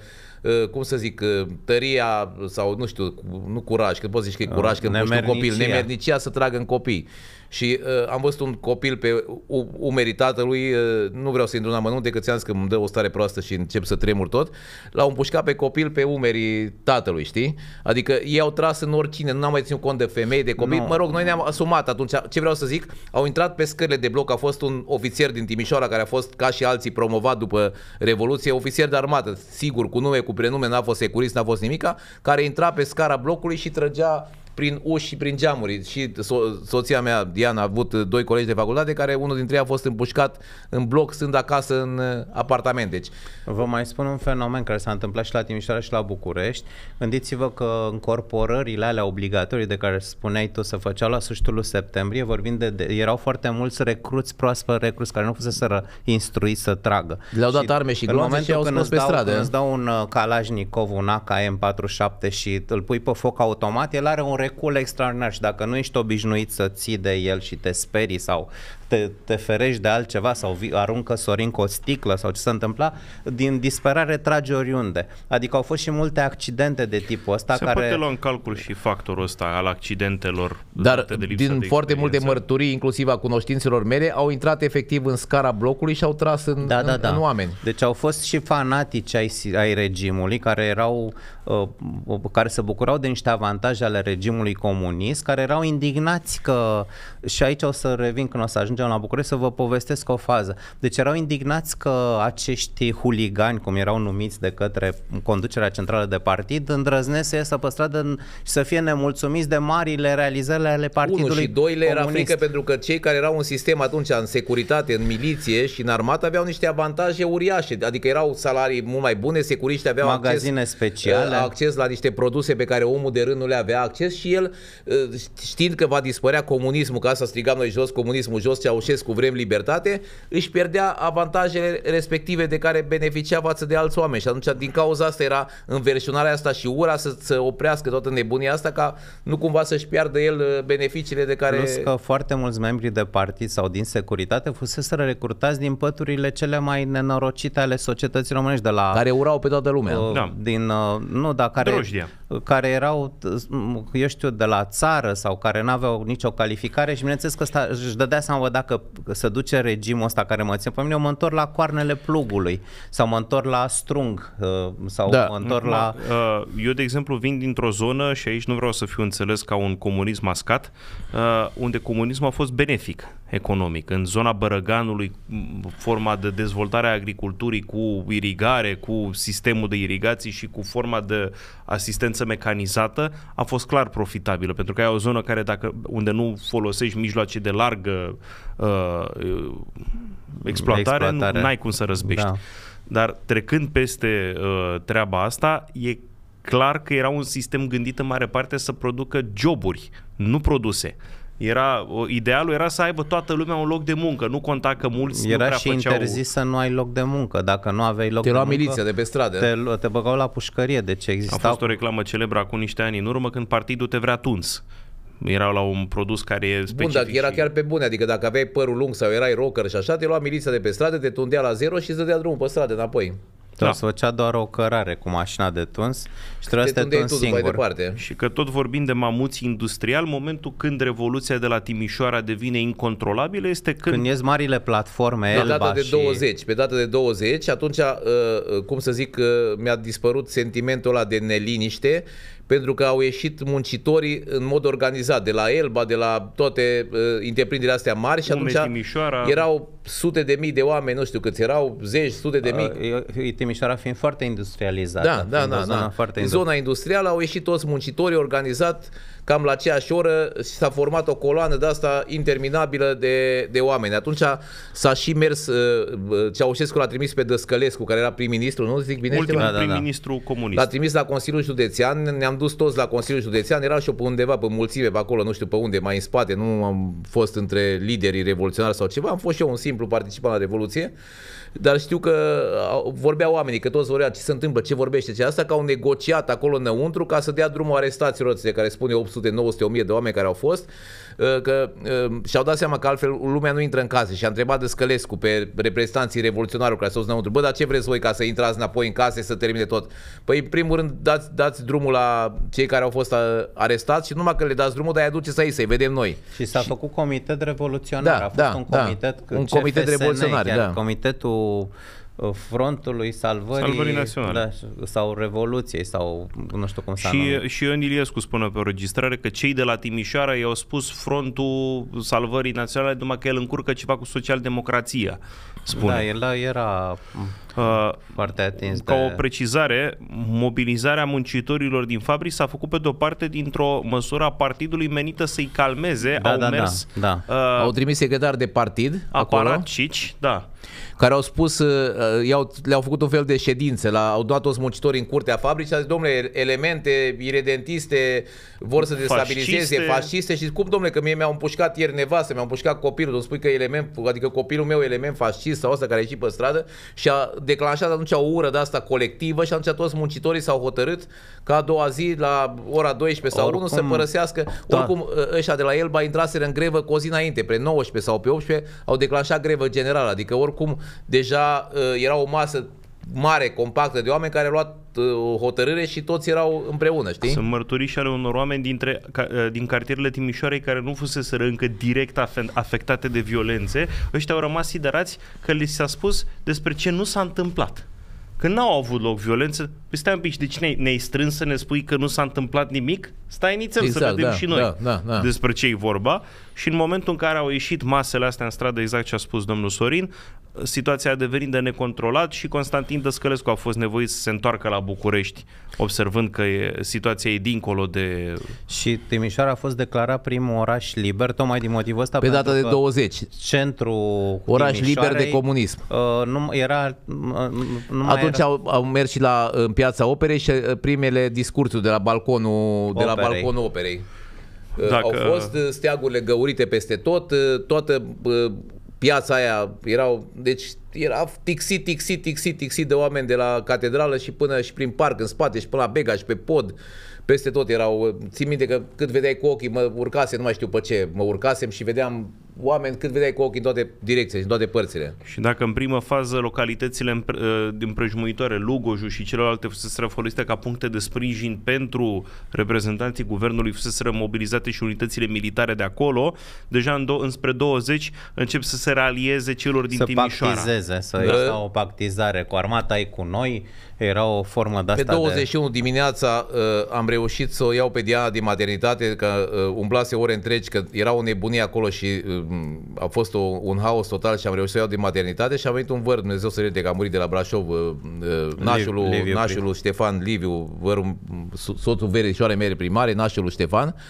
cum să zic, tăria sau nu știu, nu curaj, că poți zici că e curaj ah, când puști un copil, nemernicia să tragă în copii. Și uh, am văzut un copil pe umerii tatălui, uh, nu vreau să intru în amănunt că ți-am zis că îmi dă o stare proastă și încep să tremur tot, l-au împușcat pe copil pe umerii tatălui, știi? Adică ei au tras în oricine, nu am mai ținut cont de femei, de copii. No. Mă rog, noi ne-am asumat atunci. Ce vreau să zic? Au intrat pe scările de bloc, a fost un ofițer din Timișoara care a fost ca și alții promovat după Revoluție, ofițer de armată, sigur, cu nume, cu prenume, n-a fost securist, n-a fost nimica, care intra pe scara blocului și trăgea prin uși și prin geamuri. Și so- soția mea, Diana, a avut uh, doi colegi de facultate care unul dintre ei a fost împușcat în bloc, sunt acasă în uh, apartament. Deci... Vă mai spun un fenomen care s-a întâmplat și la Timișoara și la București. Gândiți-vă că încorporările alea obligatorii de care spuneai tu să făceau la sfârșitul lui septembrie, vorbind de, de, erau foarte mulți recruți, proaspăt recruți, care nu fuseseră instruiți să tragă. Le-au dat și arme și în momentul și au când, îți stradă. când îți dau un uh, Kalashnikov, un AKM 47 și îl pui pe foc automat, el are un recul extraordinar și dacă nu ești obișnuit să ții de el și te sperii sau te, te ferești de altceva sau vi, aruncă Sorin cu o sticlă sau ce s-a întâmplat, din disperare trage oriunde. Adică au fost și multe accidente de tipul ăsta se care... Se poate lua în calcul și factorul ăsta al accidentelor. Dar de din de foarte multe mărturii, inclusiv a cunoștințelor mele, au intrat efectiv în scara blocului și au tras în, da, da în, da, da. în oameni. Deci au fost și fanatici ai, ai regimului care erau uh, uh, care se bucurau de niște avantaje ale regimului comunist, care erau indignați că și aici o să revin când o să ajungem ajungem la București să vă povestesc o fază. Deci erau indignați că acești huligani, cum erau numiți de către conducerea centrală de partid, îndrăznesc să iasă pe stradă și să fie nemulțumiți de marile realizări ale partidului Unu și doi le era frică pentru că cei care erau în sistem atunci, în securitate, în miliție și în armată, aveau niște avantaje uriașe. Adică erau salarii mult mai bune, securiști aveau Magazine acces, speciale. Uh, acces la niște produse pe care omul de rând nu le avea acces și el, uh, știind că va dispărea comunismul, ca asta strigam noi jos, comunismul jos, ce Ceaușescu Vrem Libertate, își pierdea avantajele respective de care beneficia față de alți oameni. Și atunci, din cauza asta, era înverșunarea asta și ura să, să oprească toată nebunia asta ca nu cumva să-și piardă el uh, beneficiile de care... Plus că foarte mulți membri de partid sau din securitate fuseseră recrutați din păturile cele mai nenorocite ale societății românești de la... Care urau pe toată lumea. Uh, da. Din, uh, nu, dar care, Drojdia. care erau, uh, eu știu, de la țară sau care n-aveau nicio calificare și bineînțeles că sta, își dădea seama, dacă se duce regimul ăsta care mă ține pe mine, eu mă întorc la coarnele plugului sau mă întorc la strung uh, sau da, mă întorc la... Uh, eu, de exemplu, vin dintr-o zonă și aici nu vreau să fiu înțeles ca un comunism mascat, uh, unde comunismul a fost benefic economic. În zona Bărăganului, forma de dezvoltare a agriculturii cu irigare, cu sistemul de irigații și cu forma de asistență mecanizată a fost clar profitabilă, pentru că e o zonă care dacă, unde nu folosești mijloace de largă uh, exploatare, exploatare. n-ai cum să răzbești. Da. Dar trecând peste uh, treaba asta, e clar că era un sistem gândit în mare parte să producă joburi, nu produse. Era, idealul era să aibă toată lumea un loc de muncă, nu conta că mulți Era nu și făceau... interzis să nu ai loc de muncă. Dacă nu aveai loc te de muncă... Te miliția de pe stradă. Te, te băgau la pușcărie, deci exista... A fost o reclamă celebră acum niște ani în urmă când partidul te vrea tuns erau la un produs care e specific. Bun, dacă era chiar pe bune, adică dacă aveai părul lung sau erai rocker și așa, te lua miliția de pe stradă, te tundea la zero și îți dădea drumul pe stradă înapoi. Da. Se făcea doar o cărare cu mașina de tuns și trebuia să te tuns singur. Departe. Și că tot vorbim de mamuți industrial, momentul când revoluția de la Timișoara devine incontrolabilă este când... Când ies marile platforme, pe Elba data de și... 20, Pe data de 20, atunci, uh, uh, cum să zic, uh, mi-a dispărut sentimentul ăla de neliniște pentru că au ieșit muncitorii în mod organizat, de la Elba, de la toate uh, întreprinderile astea mari și atunci Timișoara... erau sute de mii de oameni, nu știu câți erau, zeci, sute de mii. Uh, Timișoara fiind foarte industrializată. Da, da, da. da. Zona, Foarte zona industrială au ieșit toți muncitorii organizat cam la aceeași oră s-a format o coloană de asta interminabilă de, de oameni. Atunci s-a și mers, uh, uh, Ceaușescu l-a trimis pe Dăscălescu, care era prim-ministru, nu zic bine? Ultimul da, da, da, prim-ministru da, da. comunist. L-a trimis la Consiliul Județean, ne-am dus toți la Consiliul Județean, era și pe undeva pe mulțime, pe acolo, nu știu pe unde, mai în spate, nu am fost între liderii revoluționari sau ceva, am fost și eu un simplu participant la Revoluție dar știu că uh, vorbeau oamenii, că toți vorbeau ce se întâmplă, ce vorbește, ce asta, că au negociat acolo înăuntru ca să dea drumul arestaților care spune 800, 900, 1000 de oameni care au fost Uh, că uh, și-au dat seama că altfel lumea nu intră în case și a întrebat Scălescu, pe reprezentanții revoluționari care s-au înăuntru, bă, dar ce vreți voi ca să intrați înapoi în case să termine tot? Păi, în primul rând, dați, dați drumul la cei care au fost uh, arestați și numai că le dați drumul, dar îi aduceți aici, să-i vedem noi. Și s-a și... făcut comitet revoluționar, da, a fost da, un da. comitet, da, un comitet revoluționar, da. comitetul Frontului Salvării, Salvării Naționale da, sau Revoluției sau nu știu cum să și, și Ion Iliescu spune pe o registrare că cei de la Timișoara i-au spus Frontul Salvării Naționale numai că el încurcă ceva cu socialdemocrația. Spune. Da, el era Uh, Foarte atins Ca de... o precizare, mobilizarea muncitorilor din fabrici s-a făcut pe de-o parte dintr-o măsură a partidului menită să-i calmeze. Da, au da, da mers... Da, da. Uh, au trimis secretari de partid acolo. Cici, da. Care au spus, uh, uh, i-au, le-au făcut un fel de ședință, la, au dat toți muncitorii în curtea fabricii și au zis, domnule, elemente iredentiste vor să destabilizeze, fasciste. fasciste și cum, domnule, că mie mi-au împușcat ieri nevastă, mi-au împușcat copilul, tu spui că element, adică copilul meu e element fascist sau asta care a ieșit pe stradă și a declanșat atunci o ură de asta colectivă și atunci toți muncitorii s-au hotărât ca a doua zi la ora 12 sau oricum, 1 să părăsească. Da. Oricum ă, ăștia de la Elba intraseră în grevă cu o zi înainte, pe 19 sau pe 18 au declanșat grevă generală, adică oricum deja ă, era o masă mare, compactă de oameni care au luat uh, o hotărâre și toți erau împreună, știi? Sunt mărturii și ale unor oameni dintre, ca, uh, din cartierele Timișoarei care nu fusese încă direct afectate de violențe, ăștia au rămas siderați că li s-a spus despre ce nu s-a întâmplat. Că n-au avut loc violență, păi stai un pic, cine ne-ai, ne strâns să ne spui că nu s-a întâmplat nimic? Stai nițel exact, să vedem da, și noi da, da, da. despre ce e vorba și în momentul în care au ieșit masele astea în stradă, exact ce a spus domnul Sorin, situația a devenit de necontrolat și Constantin Dăscălescu a fost nevoit să se întoarcă la București, observând că e, situația e dincolo de... Și Timișoara a fost declarat primul oraș liber, tocmai din motivul ăsta. Pe data de 20. Centru Oraș liber de comunism. Uh, nu, era, uh, nu Atunci era... Au, au mers și la, în piața operei și uh, primele discursuri de la balconul, Operei. de la balconul operei. Dacă... Au fost uh, steagurile găurite peste tot, uh, toată uh, piața aia erau, deci era tixit, tixit, tixit, tixit de oameni de la catedrală și până și prin parc în spate și până la Bega și pe pod, peste tot erau, țin minte că cât vedeai cu ochii, mă urcasem, nu mai știu pe ce, mă urcasem și vedeam oameni cât vedeai cu ochii în toate direcțiile, în toate părțile. Și dacă în primă fază localitățile ă, din împrejmuitoare, Lugoju și celelalte fuseseră folosite ca puncte de sprijin pentru reprezentanții guvernului, fuseseră mobilizate și unitățile militare de acolo, deja în do- înspre 20 încep să se realieze celor din să Timișoara. Pactizeze, să da. o pactizare cu armata, ai cu noi, era o formă de asta Pe 21 de... dimineața uh, am reușit să o iau pe Diana din maternitate, că uh, umblase ore întregi, că era o nebunie acolo și uh, a fost o, un haos total și am reușit să o iau din maternitate și a venit un văr, Dumnezeu să rede, că a murit de la Brașov, uh, uh, nașul, Liv, Liviu, nașul Ștefan Liviu, vărul, mm, soțul verișoare mele primare, nașul Ștefan. Uh,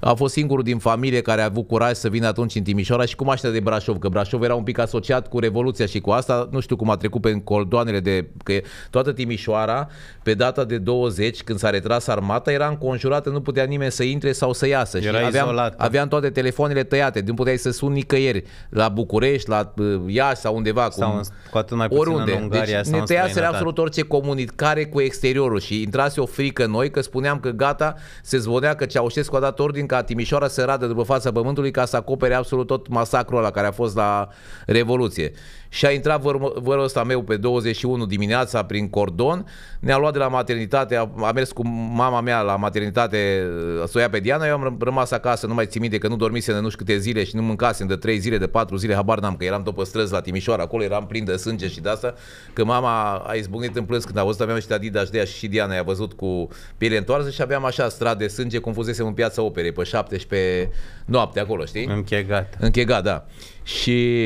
a fost singurul din familie care a avut curaj să vină atunci în Timișoara și cum aștia de Brașov, că Brașov era un pic asociat cu Revoluția și cu asta, nu știu cum a trecut pe coldoanele de... că toată Timișoara, pe data de 20, când s-a retras armata, era înconjurată, nu putea nimeni să intre sau să iasă. Era și aveam, aveam toate telefoanele tăiate, nu puteai să suni nicăieri, la București, la uh, Iași sau undeva. Sau în, cu atât mai puțin oriunde. în Ungaria deci, ne tăiaseră absolut orice comunicare cu exteriorul și intrase o frică noi că spuneam că gata, se zvonea că Ceaușescu a dat ordin ca Timișoara să radă după fața pământului ca să acopere absolut tot masacrul ăla care a fost la Revoluție și a intrat vărul ăsta meu pe 21 dimineața prin cordon, ne-a luat de la maternitate, a, a mers cu mama mea la maternitate uh, să o ia pe Diana, eu am rămas acasă, nu mai țin minte că nu dormisem nu știu câte zile și nu mâncasem de 3 zile, de 4 zile, habar n-am, că eram după străzi la Timișoara, acolo eram plin de sânge și de asta, că mama a izbucnit în plâns când a văzut a mea și Dida și Diana i-a văzut cu piele întoarsă și aveam așa strat de sânge cum fusesem în piața operei pe 17 noapte acolo, știi? Închegat. Închegat, da. Și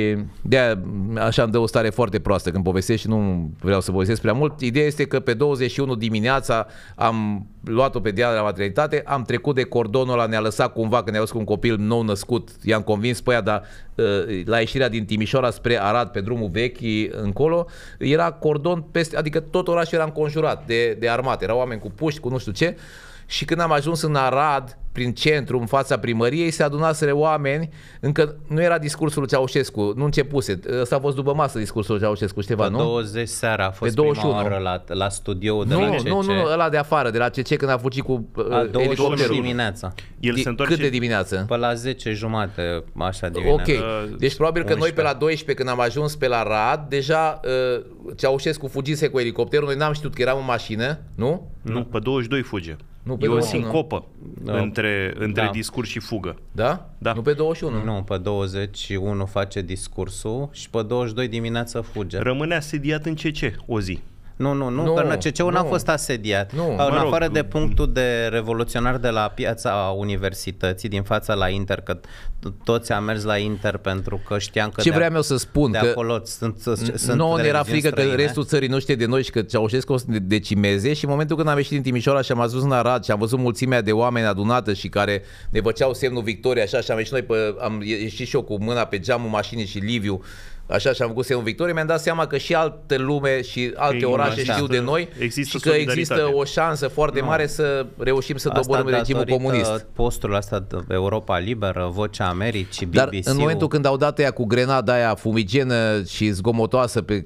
de așa îmi dă o stare foarte proastă când povestesc și nu vreau să povestesc prea mult. Ideea este că pe 21 dimineața am luat-o pe diana la maternitate, am trecut de cordonul ăla, ne-a lăsat cumva, când ne-a cu un copil nou născut, i-am convins pe ea, dar uh, la ieșirea din Timișoara spre Arad, pe drumul vechi încolo, era cordon peste, adică tot orașul era înconjurat de, de armate, erau oameni cu puști, cu nu știu ce, și când am ajuns în Arad, prin centru, în fața primăriei, se adunaseră oameni, încă nu era discursul Ceaușescu, nu începuse, ăsta a fost după masă discursul Ceaușescu, Ștefan, nu? 20 seara a fost de 21. prima oră la, la studio de nu, la CC. Nu, nu, nu, ăla de afară, de la CC, când a fugit cu uh, elicopterul. dimineața. El se întoarce... Cât de dimineață? Pe la 10 jumate, așa dimineața. Ok, uh, deci probabil că 11. noi pe la 12, când am ajuns pe la Rad, deja uh, Ceaușescu fugise cu elicopterul, noi n-am știut că eram în mașină, nu? Nu, nu. pe 22 fuge. Nu pe e 21. o sincopă da. între, între da. discurs și fugă. Da? Da. Nu pe 21. Nu, pe 21 face discursul și pe 22 dimineața fuge. Rămâne asediat în CC o zi. Nu, nu, nu, nu că NCC-ul n-a fost asediat. Nu, în afară rog. de punctul de revoluționar de la piața universității, din fața la Inter, că toți am mers la Inter pentru că știam că Ce de vreau eu să spun? De că acolo sunt, sunt nouă ne era frică străine. că restul țării nu știe de noi și că Ceaușescu o să ne decimeze și în momentul când am ieșit din Timișoara și am ajuns în Arad și am văzut mulțimea de oameni adunată și care ne făceau semnul victoriei așa și am ieșit noi, pe, am ieșit și eu cu mâna pe geamul mașinii și Liviu Așa și am făcut un victorie, mi-am dat seama că și alte lume și alte Ei, orașe da, știu de noi există și că există o șansă foarte nu. mare să reușim să doborâm regimul comunist. Postul ăsta Europa Liberă, Vocea Americii, BBC. Dar în momentul când au dat ea cu grenada aia fumigenă și zgomotoasă pe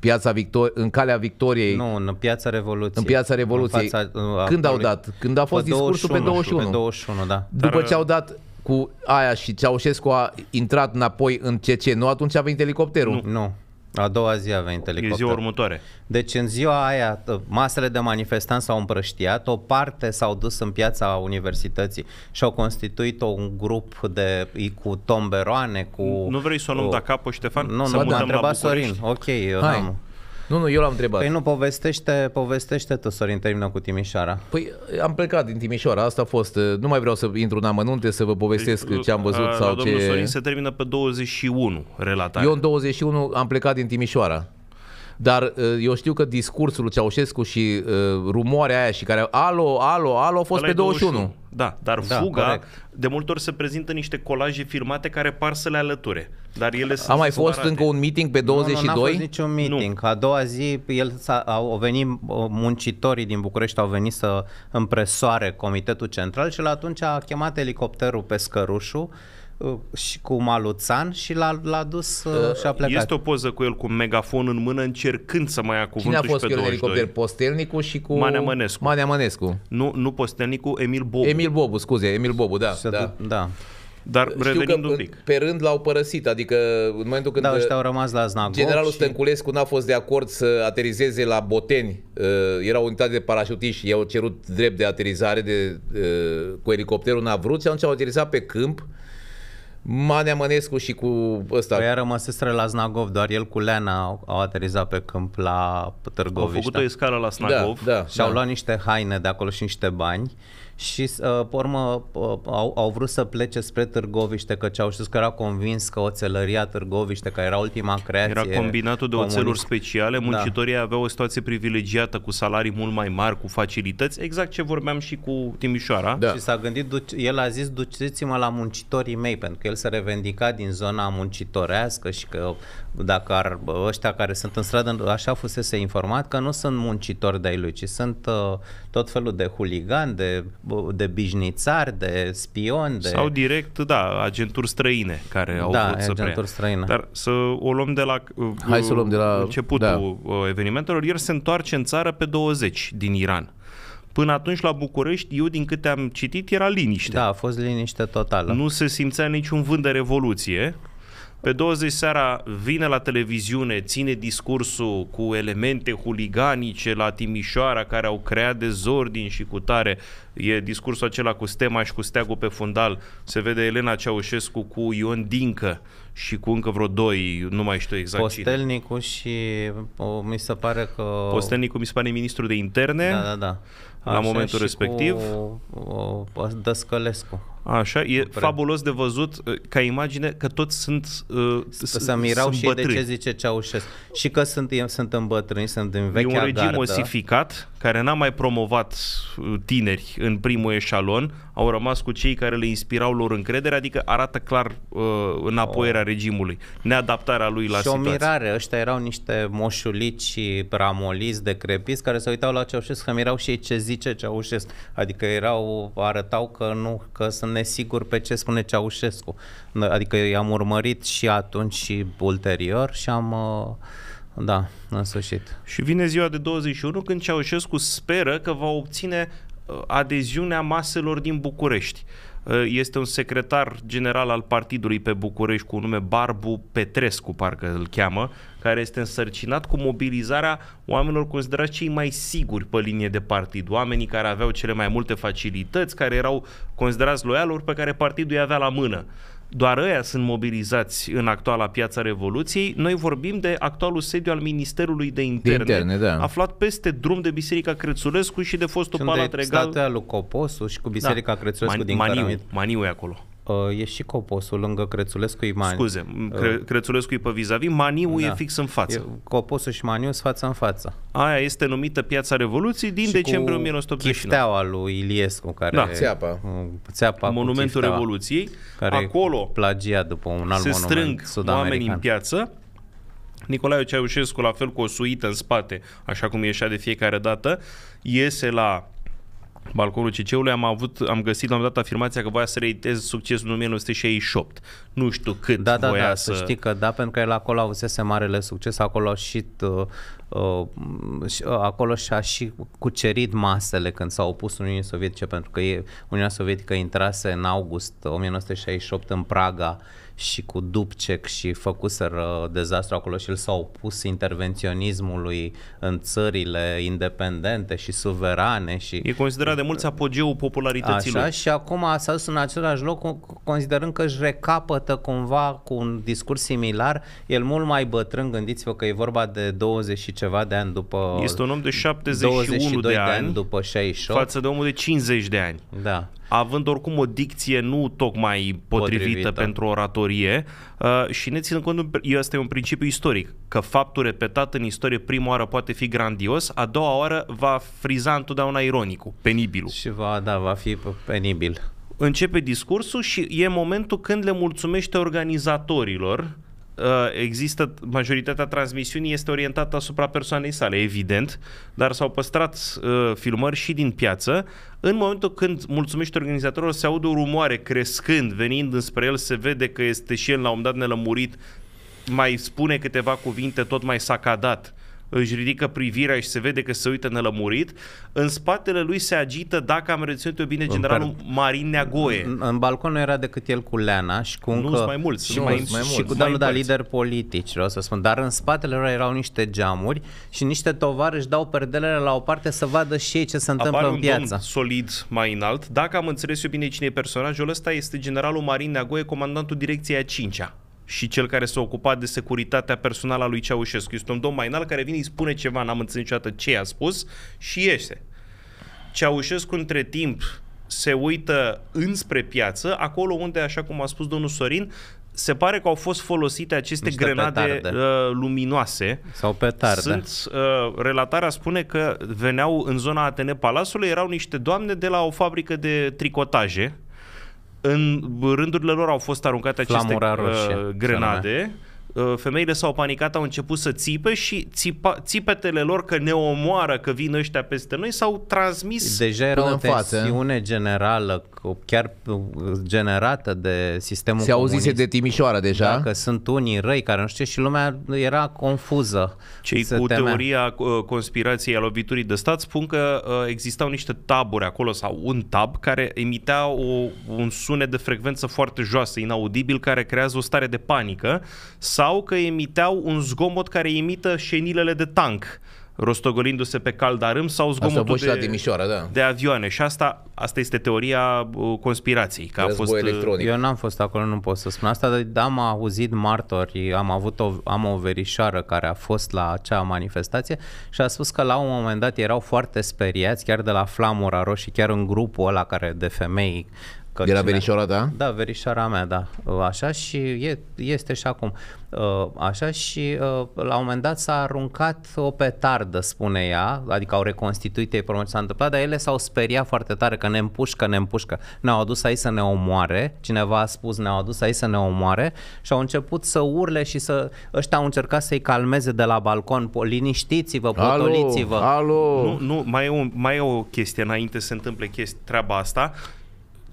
piața Victor- în calea Victoriei. Nu, în piața Revoluției. În piața Revoluției. În fața, uh, când au dat? Când a fost pe discursul 21, pe 21. Pe 21, da. După Dar, ce au dat cu aia și Ceaușescu a intrat înapoi în CC, nu atunci a venit elicopterul? Nu. nu. A doua zi a venit elicopterul. E ziua următoare. Deci în ziua aia masele de manifestanți s-au împrăștiat, o parte s-au dus în piața universității și au constituit un grup de cu tomberoane, cu... Nu vrei să o luăm de capul, Ștefan? Nu, să nu, da, întreba Sorin. Ok, Hai. am nu, nu, eu l-am întrebat. Păi nu, povestește, povestește tu, Sorin, termină cu Timișoara. Păi am plecat din Timișoara, asta a fost. Eh, nu mai vreau să intru în amănunte, să vă povestesc deci, ce am văzut a, eh, sau domnul ce... Sorin se termină pe 21, relatarea. Eu în 21 am plecat din Timișoara dar uh, eu știu că discursul lui Ceaușescu și uh, rumoarea aia și care alo, alo, alo a fost Ala pe 21. 21. Da, dar da, fuga corect. de multe ori se prezintă niște colaje filmate care par să le alăture. Dar ele A mai fost arate. încă un meeting pe 22? Nu, nu a fost niciun meeting. Nu. A doua zi el s-a, au venit uh, muncitorii din București au venit să împresoare Comitetul Central și la atunci a chemat elicopterul pe scărușul Uh, și cu Maluțan și l-a, l-a dus uh, uh, și a plecat. Este o poză cu el cu megafon în mână încercând să mai ia cuvântul Cine a fost pe cu 22. Elicopter? Postelnicu și cu... Manea Mănescu. Manea Mănescu. Nu, nu Postelnicu, Emil Bobu. Emil Bobu, scuze, Emil Bobu, da. da. da. Dar Știu revenind un pic. pe rând l-au părăsit, adică în momentul când da, ăștia uh, au rămas la Znagov generalul și... Stănculescu n-a fost de acord să aterizeze la Boteni, era o unitate de parașutiști, i-au cerut drept de aterizare de, cu elicopterul, n-a vrut și atunci au aterizat pe câmp, Manea Mănescu și cu ăsta. Păi rămăseseră la Snagov, doar el cu Leana au, au aterizat pe câmp la Târgoviște. Au făcut o escală la Snagov. Da, da, și da. au luat niște haine de acolo și niște bani și uh, pe urmă uh, au, au vrut să plece spre Târgoviște că că era convins că oțelăria Târgoviște, că era ultima creație Era combinatul de comunist. oțeluri speciale, da. muncitorii da. aveau o situație privilegiată cu salarii mult mai mari, cu facilități, exact ce vorbeam și cu Timișoara. Da. Și s-a gândit, el a zis duceți-mă la muncitorii mei, pentru că el se revendica din zona muncitorească și că dacă ar, ăștia care sunt în stradă, așa fusese informat că nu sunt muncitori de-ai lui, ci sunt uh, tot felul de huligani, de, de bișnițari, de spioni. De... Sau direct, da, agenturi străine care au da, vrut să preia. străine. Dar să o luăm de la, uh, Hai să luăm de la începutul da. Uh, evenimentelor. Ieri se întoarce în țară pe 20 din Iran. Până atunci la București, eu din câte am citit, era liniște. Da, a fost liniște totală. Nu se simțea niciun vânt de revoluție. Pe 20 seara vine la televiziune, ține discursul cu elemente huliganice la Timișoara care au creat dezordini și cu tare. E discursul acela cu stema și cu steagul pe fundal. Se vede Elena Ceaușescu cu Ion Dincă și cu încă vreo doi, nu mai știu exact Postelnicu cine. și o, mi se pare că... Postelnicu mi se pare ministrul de interne. Da, da, da. La Așa momentul respectiv. Cu, o, Dăscălescu. Așa, e Prea. fabulos de văzut uh, ca imagine că toți sunt uh, Să mirau și de ce zice Ceaușescu. Și că sunt, sunt îmbătrâni, sunt din vechea gardă. E un regim gardă. osificat care n-a mai promovat uh, tineri în primul eșalon, au rămas cu cei care le inspirau lor încredere, adică arată clar uh, înapoierea oh. regimului, neadaptarea lui la și situație. o mirare, ăștia erau niște moșulici, ramoliți, decrepiți, care se uitau la Ceaușescu, că mirau și ei ce zice Ceaușescu, adică erau, arătau că nu, că sunt nesigur pe ce spune Ceaușescu, adică i-am urmărit și atunci și ulterior și am... Uh, da, în sfârșit. Și vine ziua de 21 când Ceaușescu speră că va obține uh, adeziunea maselor din București. Uh, este un secretar general al partidului pe București cu nume Barbu Petrescu, parcă îl cheamă, care este însărcinat cu mobilizarea oamenilor considerați cei mai siguri pe linie de partid, oamenii care aveau cele mai multe facilități, care erau considerați loialuri pe care partidul îi avea la mână doar ăia sunt mobilizați în actuala piața Revoluției. Noi vorbim de actualul sediu al Ministerului de Interne, de interne da. aflat peste drum de Biserica Crețulescu și de fostul Palat Regal. Sunt lui Coposu și cu Biserica da. Crețulescu Man- din Maniu, Maniu e acolo. Uh, e și coposul lângă Crețulescu Imani. Scuze, uh, Cre- Crețulescu e pe vis-a-vis, Maniu da. e fix în față. E, coposul și Maniu sunt față în față. Aia este numită Piața Revoluției din și decembrie 1989. Și lui Iliescu, care... Da. Țeapa. Uh, țeapa Monumentul Chifteaua, Revoluției. Care Acolo plagia după un alt se strâng oameni în piață. Nicolae Ceaușescu, la fel cu o suită în spate, așa cum ieșea de fiecare dată, iese la balconul CC-ului, am, avut, am găsit la un dat afirmația că voia să reitez succesul în 1968. Nu știu cât da, da, voia da, să... să... știi că da, pentru că el acolo avusese marele succes, acolo uh, uh, și uh, uh, acolo și-a și cucerit masele când s-au opus Uniunii Sovietice, pentru că Uniunea Sovietică intrase în august 1968 uh, în Praga și cu Dubcec și făcuseră dezastru acolo și el s-a opus intervenționismului în țările independente și suverane. Și... E considerat de mulți apogeul popularității Așa, lui. și acum s-a dus în același loc considerând că își recapătă cumva cu un discurs similar, el mult mai bătrân, gândiți-vă că e vorba de 20 și ceva de ani după... Este un om de 71 de ani, de ani după 68. Față de omul de 50 de ani. Da având oricum o dicție nu tocmai potrivită, potrivită. pentru oratorie uh, și ne ținând cont, e un principiu istoric, că faptul repetat în istorie prima oară poate fi grandios, a doua oară va friza întotdeauna ironicul, penibilul. Și va, da, va fi penibil. Începe discursul și e momentul când le mulțumește organizatorilor Uh, există, majoritatea transmisiunii este orientată asupra persoanei sale, evident, dar s-au păstrat uh, filmări și din piață. În momentul când, mulțumește organizatorilor, se aud o rumoare crescând, venind înspre el, se vede că este și el la un dat nelămurit, mai spune câteva cuvinte tot mai sacadat își ridică privirea și se vede că se uită nelămurit. În spatele lui se agită, dacă am reținut eu bine, generalul Marin Neagoe. În, în balcon nu era decât el cu Leana și cu încă... Nu, mai mulți. Și, mai, mai mulți. și cu domnul da lideri politici, vreau să spun. Dar în spatele lor erau niște geamuri și niște tovarăși dau perdelele la o parte să vadă și ei ce se întâmplă Apare în piață. solid mai înalt. Dacă am înțeles eu bine cine e personajul ăsta, este generalul Marin Neagoe, comandantul direcției a 5-a și cel care s-a ocupat de securitatea personală a lui Ceaușescu. Este un domn mai înalt care vine, și spune ceva, n-am înțeles niciodată ce i-a spus și iese. Ceaușescu între timp se uită înspre piață, acolo unde, așa cum a spus domnul Sorin, se pare că au fost folosite aceste Niște grenade uh, luminoase. Sau petarde. Sunt, uh, relatarea spune că veneau în zona Atene Palasului, erau niște doamne de la o fabrică de tricotaje în rândurile lor au fost aruncate aceste Flamura uh, roșie, uh, grenade. femeile s-au panicat, au început să țipe și țipa, țipetele lor că ne omoară, că vin ăștia peste noi, s-au transmis Deja era o tensiune generală chiar generată de sistemul Se comunist. auzise de Timișoara deja? Da, că sunt unii răi care nu știu și lumea era confuză. Cei cu temea. teoria uh, conspirației a loviturii de stat spun că uh, existau niște taburi acolo sau un tab care emitea o, un sunet de frecvență foarte joasă, inaudibil, care creează o stare de panică sau că emiteau un zgomot care imită șenilele de tank rostogolindu-se pe cal râm sau zgomotul de, la da. de avioane. Și asta, asta este teoria uh, conspirației. Că a fost, uh, electronic. Eu n-am fost acolo, nu pot să spun asta, dar am da, auzit martori, am avut o, am o verișoară care a fost la acea manifestație și a spus că la un moment dat erau foarte speriați, chiar de la Flamura Roșie, chiar în grupul ăla care de femei Că Era cine... verișoara ta? Da, verișoara mea, da. Așa și e, este și acum. Uh, așa și uh, la un moment dat s-a aruncat o petardă, spune ea, adică au reconstituit ei probabil s-a întâmplat, dar ele s-au speriat foarte tare că ne împușcă, ne împușcă. Ne-au adus aici să ne omoare, cineva a spus ne-au adus aici să ne omoare și au început să urle și să... Ăștia au încercat să-i calmeze de la balcon, liniștiți-vă, potoliți-vă. Alo, alo. Nu, nu mai, e un, mai e o chestie înainte să se întâmple chestia, treaba asta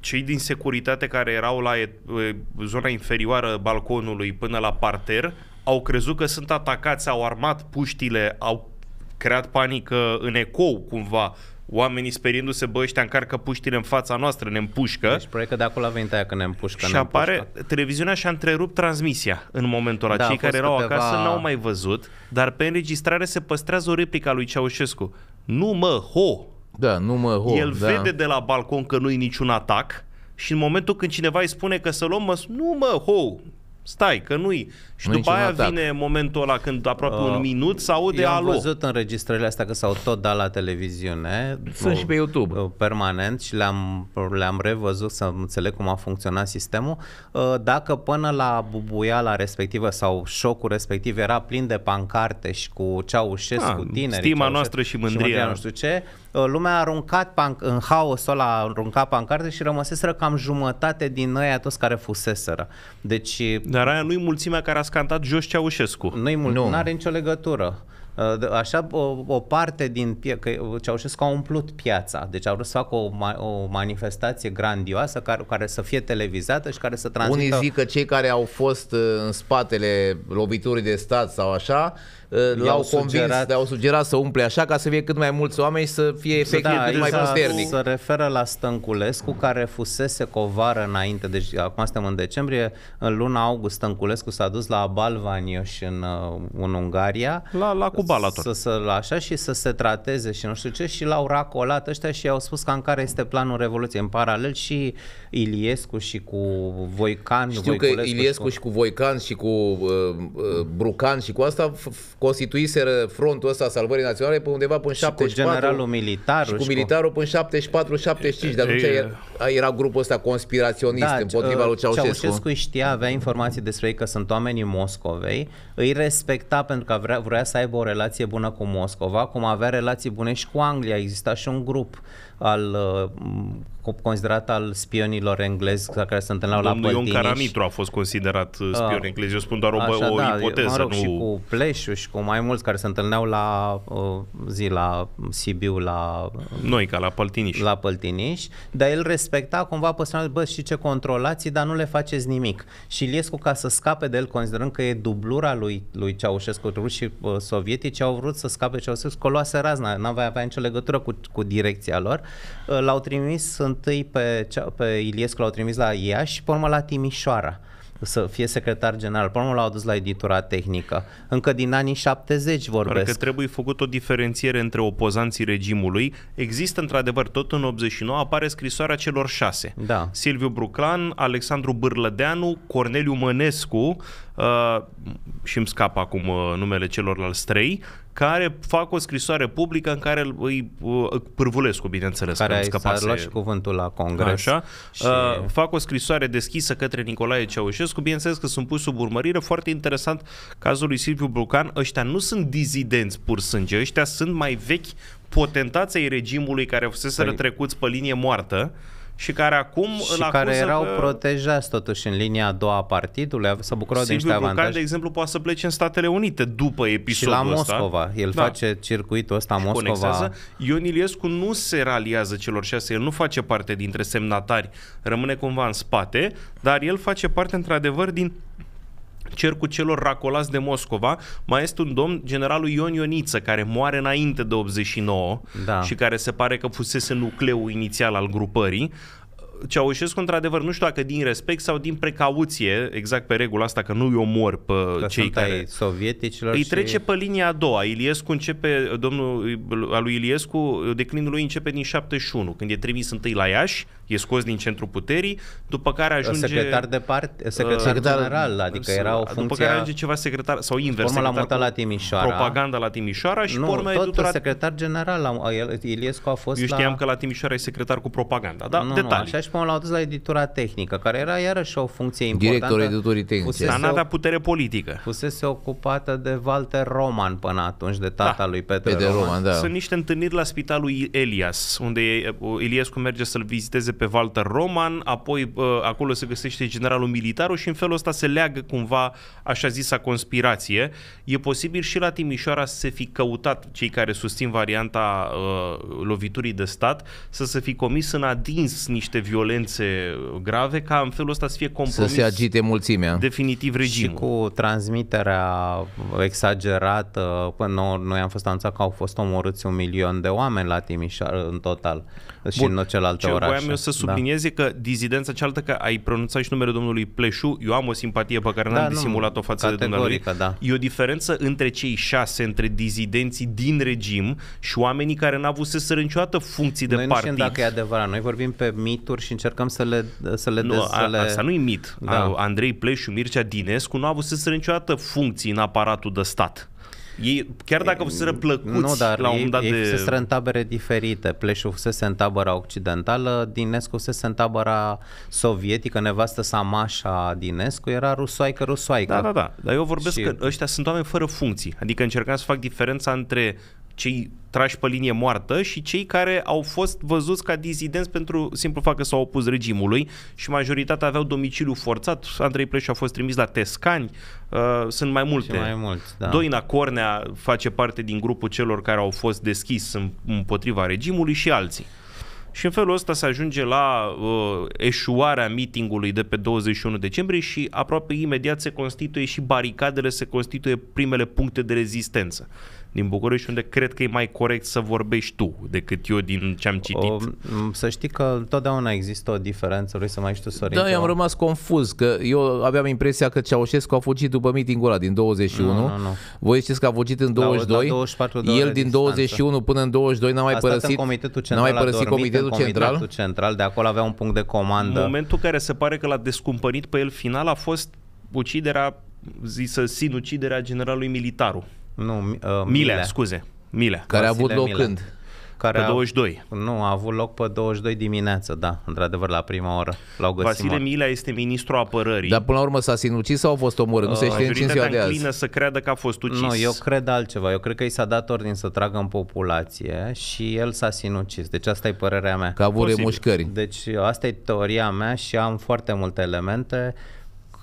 cei din securitate care erau la e, zona inferioară balconului până la parter au crezut că sunt atacați, au armat puștile, au creat panică în ecou cumva oamenii speriindu-se, bă, ăștia încarcă puștile în fața noastră, ne împușcă. Deci probabil că de acolo a venit aia că ne împușcă. Și ne apare, împușcă. televiziunea și-a întrerupt transmisia în momentul ăla. Da, Cei care erau câteva... acasă n-au mai văzut, dar pe înregistrare se păstrează o replică a lui Ceaușescu. Nu mă, ho, da, nu mă... Ho, El da. vede de la balcon că nu-i niciun atac și în momentul când cineva îi spune că să luăm măsuri, nu mă, ho, stai, că nu-i. Și nu după aia atac. vine momentul ăla când aproape uh, un minut se aude eu am văzut înregistrările astea că s-au tot dat la televiziune. Sunt uh, și pe YouTube. Uh, permanent și le-am, le-am revăzut să înțeleg cum a funcționat sistemul. Uh, dacă până la bubuiala respectivă sau șocul respectiv era plin de pancarte și cu Ceaușescu, ah, tineri. Stima Ceaușescu, noastră și mândria. Și mândria nu știu ce, Uh, lumea a aruncat pan- în haosul ăla, a aruncat pancarte și rămăseseră cam jumătate din ăia toți care fuseseră. Deci, Dar aia nu-i mulțimea care a scantat jos Ceaușescu. Nu-i mul- nu are nicio legătură. Uh, așa, o, o parte din... Pie- că Ceaușescu a umplut piața, deci au vrut să facă o, ma- o manifestație grandioasă care, care să fie televizată și care să transmită... Unii zic că cei care au fost uh, în spatele loviturii de stat sau așa Uh, l-au convins, le-au sugerat să umple așa ca să fie cât mai mulți oameni și să fie da, efectiv da, cât mai puternic. Se referă la Stănculescu care fusese covară înainte, deci acum suntem în decembrie, în luna august Stănculescu s-a dus la și în, uh, în Ungaria. La, la Cubalator. Să, să, așa și să se trateze și nu știu ce și l-au racolat ăștia și i-au spus în care este planul Revoluției în paralel și uh, Iliescu și cu Voican. Știu Voiculescu că Iliescu și cu, și cu Voican și cu uh, uh, Brucan și cu asta constituiseră frontul ăsta Salvării Naționale pe undeva până și 74. cu generalul militar. Și cu militarul până 74-75, dar atunci era, era grupul ăsta conspiraționist da, împotriva uh, lui Ceaușescu. Ceaușescu știa, avea informații despre ei că sunt oamenii Moscovei, îi respecta pentru că vrea, vrea să aibă o relație bună cu Moscova, cum avea relații bune și cu Anglia, exista și un grup al uh, considerat al spionilor englezi care se întâlneau la Păltiniș. Ion Caramitru a fost considerat uh, ah. spion uh, englez, eu spun doar o, așa, o da, ipoteză. Mă rog, nu... și cu Pleșu și cu mai mulți care se întâlneau la uh, zi, la Sibiu, la... Noi, ca la Păltiniș. La Păltiniș, dar el respecta cumva păstrarea, bă, și ce controlați, dar nu le faceți nimic. Și Iliescu, ca să scape de el, considerând că e dublura lui, lui Ceaușescu, rușii uh, sovietici au vrut să scape Ceaușescu, că luase razna, n-avea avea nicio legătură cu, cu direcția lor Ă, l-au trimis întâi pe, pe Iliescu, l-au trimis la Iași și pe urmă la Timișoara să fie secretar general. Până l-au adus la editura tehnică. Încă din anii 70 vorbesc. Cred că trebuie făcut o diferențiere între opozanții regimului. Există într-adevăr, tot în 89 apare scrisoarea celor șase. Da. Silviu Bruclan, Alexandru Bârlădeanu, Corneliu Mănescu, Uh, și îmi scap acum uh, numele celorlalți trei, care fac o scrisoare publică în care îi uh, Pârvulescu, bineînțeles, care că îmi scăpase. luat și cuvântul la congres. Așa. Și... Uh, fac o scrisoare deschisă către Nicolae Ceaușescu, bineînțeles că sunt pus sub urmărire. Foarte interesant cazul lui Silviu Brucan. Ăștia nu sunt dizidenți pur sânge, ăștia sunt mai vechi potentații regimului care fusese păi... trecuți pe linie moartă și care acum și îl care erau că... protejați totuși în linia a doua a partidului, să bucurau de niște avantaje. care de exemplu, poate să plece în Statele Unite după episodul ăsta. Și la Moscova. Ăsta. El da. face circuitul ăsta Moscova. Conexează. Ion Iliescu nu se raliază celor șase, el nu face parte dintre semnatari, rămâne cumva în spate, dar el face parte într-adevăr din cercul celor racolați de Moscova, mai este un domn, generalul Ion Ioniță, care moare înainte de 89 da. și care se pare că fusese nucleul inițial al grupării. Ceaușescu, într-adevăr, nu știu dacă din respect sau din precauție, exact pe regula asta că nu-i omor pe că cei care... sovieticilor Îi trece și... pe linia a doua. Iliescu începe, domnul al lui Iliescu, declinul lui începe din 71, când e trimis întâi la Iași, e scos din centrul puterii, după care ajunge... Secretar de parte, uh, secretar, secretar general, adică era o funcție... După care ajunge ceva secretar, sau invers, Formă la mutat la Timișoara. Propaganda la Timișoara și nu, pormă tot la... secretar general, el, Iliescu a fost Eu știam la... că la Timișoara e secretar cu propaganda, da? Nu, detalii. Nu, așa și pe l-au dus la editura tehnică, care era iarăși o funcție importantă. Director editurii tehnice. Dar n-avea putere politică. Fusese ocupată de Walter Roman până atunci, de tata da. lui Petre, Roman. Roman da. Sunt niște întâlniri la spitalul Elias, unde uh, Iliescu merge să-l viziteze pe pe Walter Roman, apoi acolo se găsește generalul Militaru și în felul ăsta se leagă cumva așa zisa conspirație. E posibil și la Timișoara să se fi căutat cei care susțin varianta uh, loviturii de stat să se fi comis în adins niște violențe grave ca în felul ăsta să fie compromis. Să se agite mulțimea. Definitiv regimul. Și cu transmiterea exagerată, până noi am fost anunțat că au fost omorâți un milion de oameni la Timișoara în total Bun. și în celelalte Ce orașe să da. sublinieze da. că dizidența cealaltă, că ai pronunțat și numele domnului Pleșu, eu am o simpatie pe care n-am da, disimulat-o față de dumneavoastră. Da. E o diferență între cei șase, între dizidenții din regim și oamenii care n-au avut să niciodată funcții de partid. Noi nu dacă e adevărat. Noi vorbim pe mituri și încercăm să le, să le, nu, dez, a, să le... Asta nu e mit. Da. Andrei Pleșu, Mircea Dinescu nu au avut să niciodată funcții în aparatul de stat. Ei, chiar dacă fuseră plăcuți nu, dar la un dat ei de... fuseseră în tabere diferite. Pleșu fusese în tabăra occidentală, Dinescu fusese în tabăra sovietică, nevastă Samașa Dinescu era rusoaică, rusoaică. Da, da, da. Dar eu vorbesc și... că ăștia sunt oameni fără funcții. Adică încercam să fac diferența între cei trași pe linie moartă și cei care au fost văzuți ca dizidenți pentru simplu fapt că s-au opus regimului și majoritatea aveau domiciliu forțat. Andrei Pleșu a fost trimis la Tescani, uh, sunt mai multe. Și mai mulți, da. Doina Cornea face parte din grupul celor care au fost deschis împotriva regimului și alții. Și în felul ăsta se ajunge la uh, eșuarea mitingului de pe 21 decembrie și aproape imediat se constituie și baricadele, se constituie primele puncte de rezistență din București, unde cred că e mai corect să vorbești tu decât eu din ce am citit. O, să știi că totdeauna există o diferență, vrei să mai știu, Sorin? Da, eu am rămas confuz, că eu aveam impresia că Ceaușescu a fugit după mitingul ăla din 21. Nu, nu, nu. Voi știți că a fugit în 22. Da, da, 24 de El din 21 până în 22 n-a mai a părăsit comitetul central, n-a mai părăsit comitetul, comitetul central. comitetul central. De acolo avea un punct de comandă. Momentul care se pare că l-a descumpănit pe el final a fost uciderea zisă sinuciderea generalului Militaru nu, uh, Milea, Milea, scuze. Milea. Care Vasile a avut loc Milea. când? Care pe a, 22. Nu, a avut loc pe 22 dimineață, da, într-adevăr, la prima oră. L-au găsit Vasile mort. Milea este ministru apărării. Dar până la urmă s-a sinucis sau a fost omorât? Uh, nu se știe în ziua uh, de azi. să creadă că a fost ucis. Nu, eu cred altceva. Eu cred că i s-a dat ordin să tragă în populație și el s-a sinucis. Deci asta e părerea mea. Că a avut remușcări. Deci asta e teoria mea și am foarte multe elemente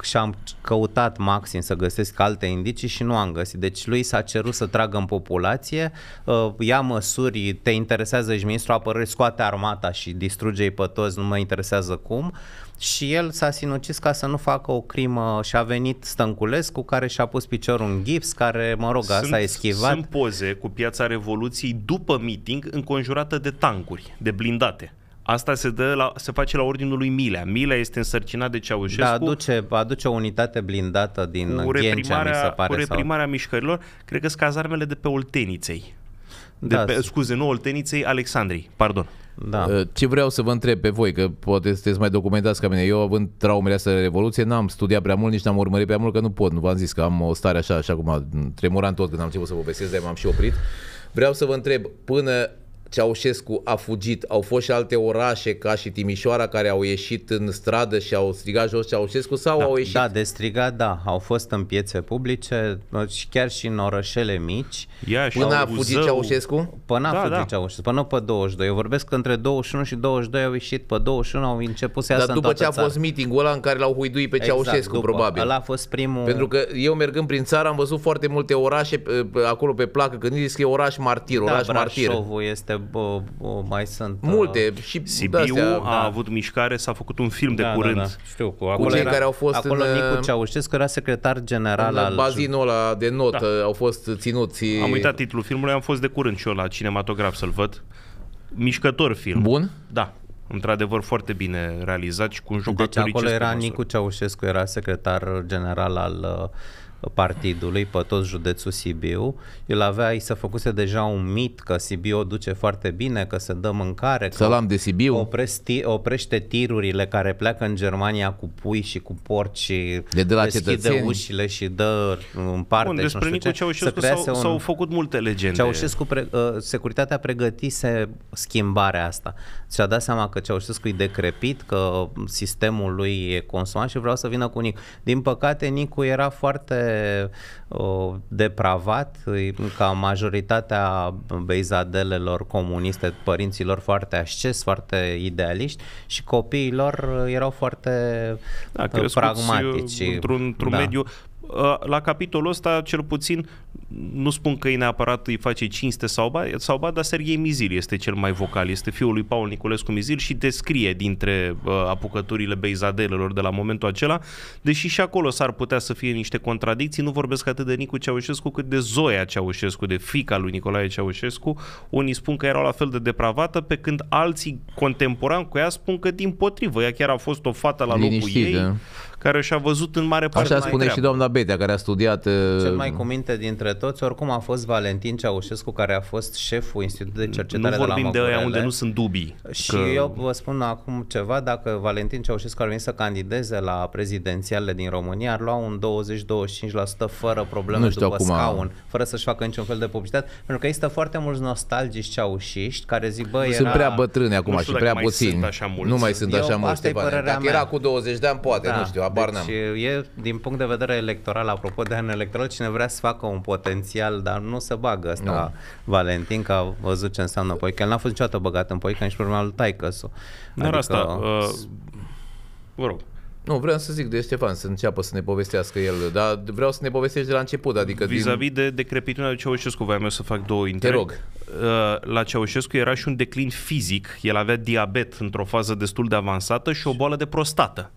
și am căutat maxim să găsesc alte indicii și nu am găsit. Deci lui s-a cerut să tragă în populație, uh, ia măsuri, te interesează, și ministrul, apărării, scoate armata și distruge-i pe toți, nu mă interesează cum și el s-a sinucis ca să nu facă o crimă și a venit Stănculescu care și-a pus piciorul în gips, care, mă rog, asta a eschivat. Sunt poze cu piața Revoluției după meeting înconjurată de tancuri, de blindate. Asta se, dă la, se face la ordinul lui Milea. Milea este însărcinat de da, Ceaușescu. Da, aduce, aduce o unitate blindată din cu Ghencea, mi se pare. Cu reprimarea sau... mișcărilor, cred că sunt cazarmele de pe Olteniței. De da. pe, scuze, nu Olteniței, Alexandrii, pardon. Da. Uh, ce vreau să vă întreb pe voi, că poate sunteți mai documentați ca mine, eu având traumele astea de Revoluție, n-am studiat prea mult, nici n-am urmărit prea mult, că nu pot, nu v-am zis că am o stare așa, așa cum tremuram tot când am început să povestesc, de m-am și oprit. Vreau să vă întreb, până Ceaușescu a fugit, au fost și alte orașe ca și Timișoara care au ieșit în stradă și au strigat jos Ceaușescu sau da, au ieșit? Da, de strigat, da, au fost în piețe publice și chiar și în orășele mici. și până a fugit Zău. Ceaușescu? Până a da, fugit da. Ceaușescu, până pe 22. Eu vorbesc că între 21 și 22 au ieșit, pe 21 au început să iasă Dar după ce a fost meetingul ăla în care l-au huiduit pe exact, Ceaușescu, după. probabil. Ăla a fost primul... Pentru că eu mergând prin țară am văzut foarte multe orașe acolo pe placă, când scrie oraș martir, da, oraș Brașovul martir. este bă, uh, bă, uh, mai sunt. Uh, Multe. și Sibiu a da. avut mișcare, s-a făcut un film da, de da, curând. Da, da. Știu, cu, acolo cu cei era, care au fost acolo în, Nicu Ceaușescu era secretar general al... bazinul ăla de notă da. au fost ținuți... Am uitat titlul filmului, am fost de curând și eu la cinematograf să-l văd. Mișcător film. Bun? Da într-adevăr foarte bine realizat și cu un jucător. Deci acolo era Nicu Ceaușescu, era secretar general al partidului pe tot județul Sibiu. El avea, i se făcuse deja un mit că Sibiu o duce foarte bine, că se dă mâncare, că Salam de Sibiu. Opresti, oprește tirurile care pleacă în Germania cu pui și cu porci de de la deschide cetățeni. ușile și dă în parte. Bun, despre nu Nicu Ceaușescu s-au, un... s-au făcut multe legende. Ceaușescu, pre, uh, securitatea pregătise schimbarea asta. Și-a dat seama că Ceaușescu e decrepit, că sistemul lui e consumat și vreau să vină cu Nicu. Din păcate, Nicu era foarte depravat, ca majoritatea beizadelelor comuniste, părinților foarte asces, foarte idealiști și copiilor erau foarte da, pragmatici. Într-un, într da. mediu, Ă, la capitolul ăsta, cel puțin, nu spun că e neapărat îi face cinste sau ba, sau ba dar Serghei Mizil este cel mai vocal, este fiul lui Paul Niculescu Mizil și descrie dintre uh, apucăturile beizadelelor de la momentul acela, deși și acolo s-ar putea să fie niște contradicții, nu vorbesc atât de Nicu Ceaușescu cât de Zoia Ceaușescu, de fica lui Nicolae Ceaușescu, unii spun că erau la fel de depravată, pe când alții contemporani cu ea spun că din potrivă, ea chiar a fost o fată la locul ei, care și-a văzut în mare parte Așa spune treabă. și doamna Betea, care a studiat... Cel mai uh, cuminte dintre toți, oricum a fost Valentin Ceaușescu, care a fost șeful Institutului de Cercetare Nu vorbim de, la de aia unde nu sunt dubii. Și că... eu vă spun acum ceva, dacă Valentin Ceaușescu ar veni să candideze la prezidențiale din România, ar lua un 20-25% fără probleme nu știu după acum. scaun, fără să-și facă niciun fel de publicitate, pentru că există foarte mulți nostalgici ceaușiști care zic, bă, era... Sunt prea bătrâni acum și prea puțini. Nu mai sunt așa mulți, nu mai sunt eu, așa mulți, Dacă era cu 20 de ani, poate, da. nu știu, Habar deci n-am. e, din punct de vedere electoral, apropo de an electoral, cine vrea să facă un potențial, dar nu se bagă ăsta nu. Valentin, că a văzut ce înseamnă poică. El n-a fost niciodată băgat în poică, nici problema urmea lui Taicăsu. Dar adică, asta, uh, vă rog. Nu, vreau să zic de Ștefan, să înceapă să ne povestească el, dar vreau să ne povestești de la început. Adică Vis-a-vis din... de decrepitunea lui Ceaușescu, voiam eu să fac două intre. Te rog. Uh, la Ceaușescu era și un declin fizic, el avea diabet într-o fază destul de avansată și o boală de prostată.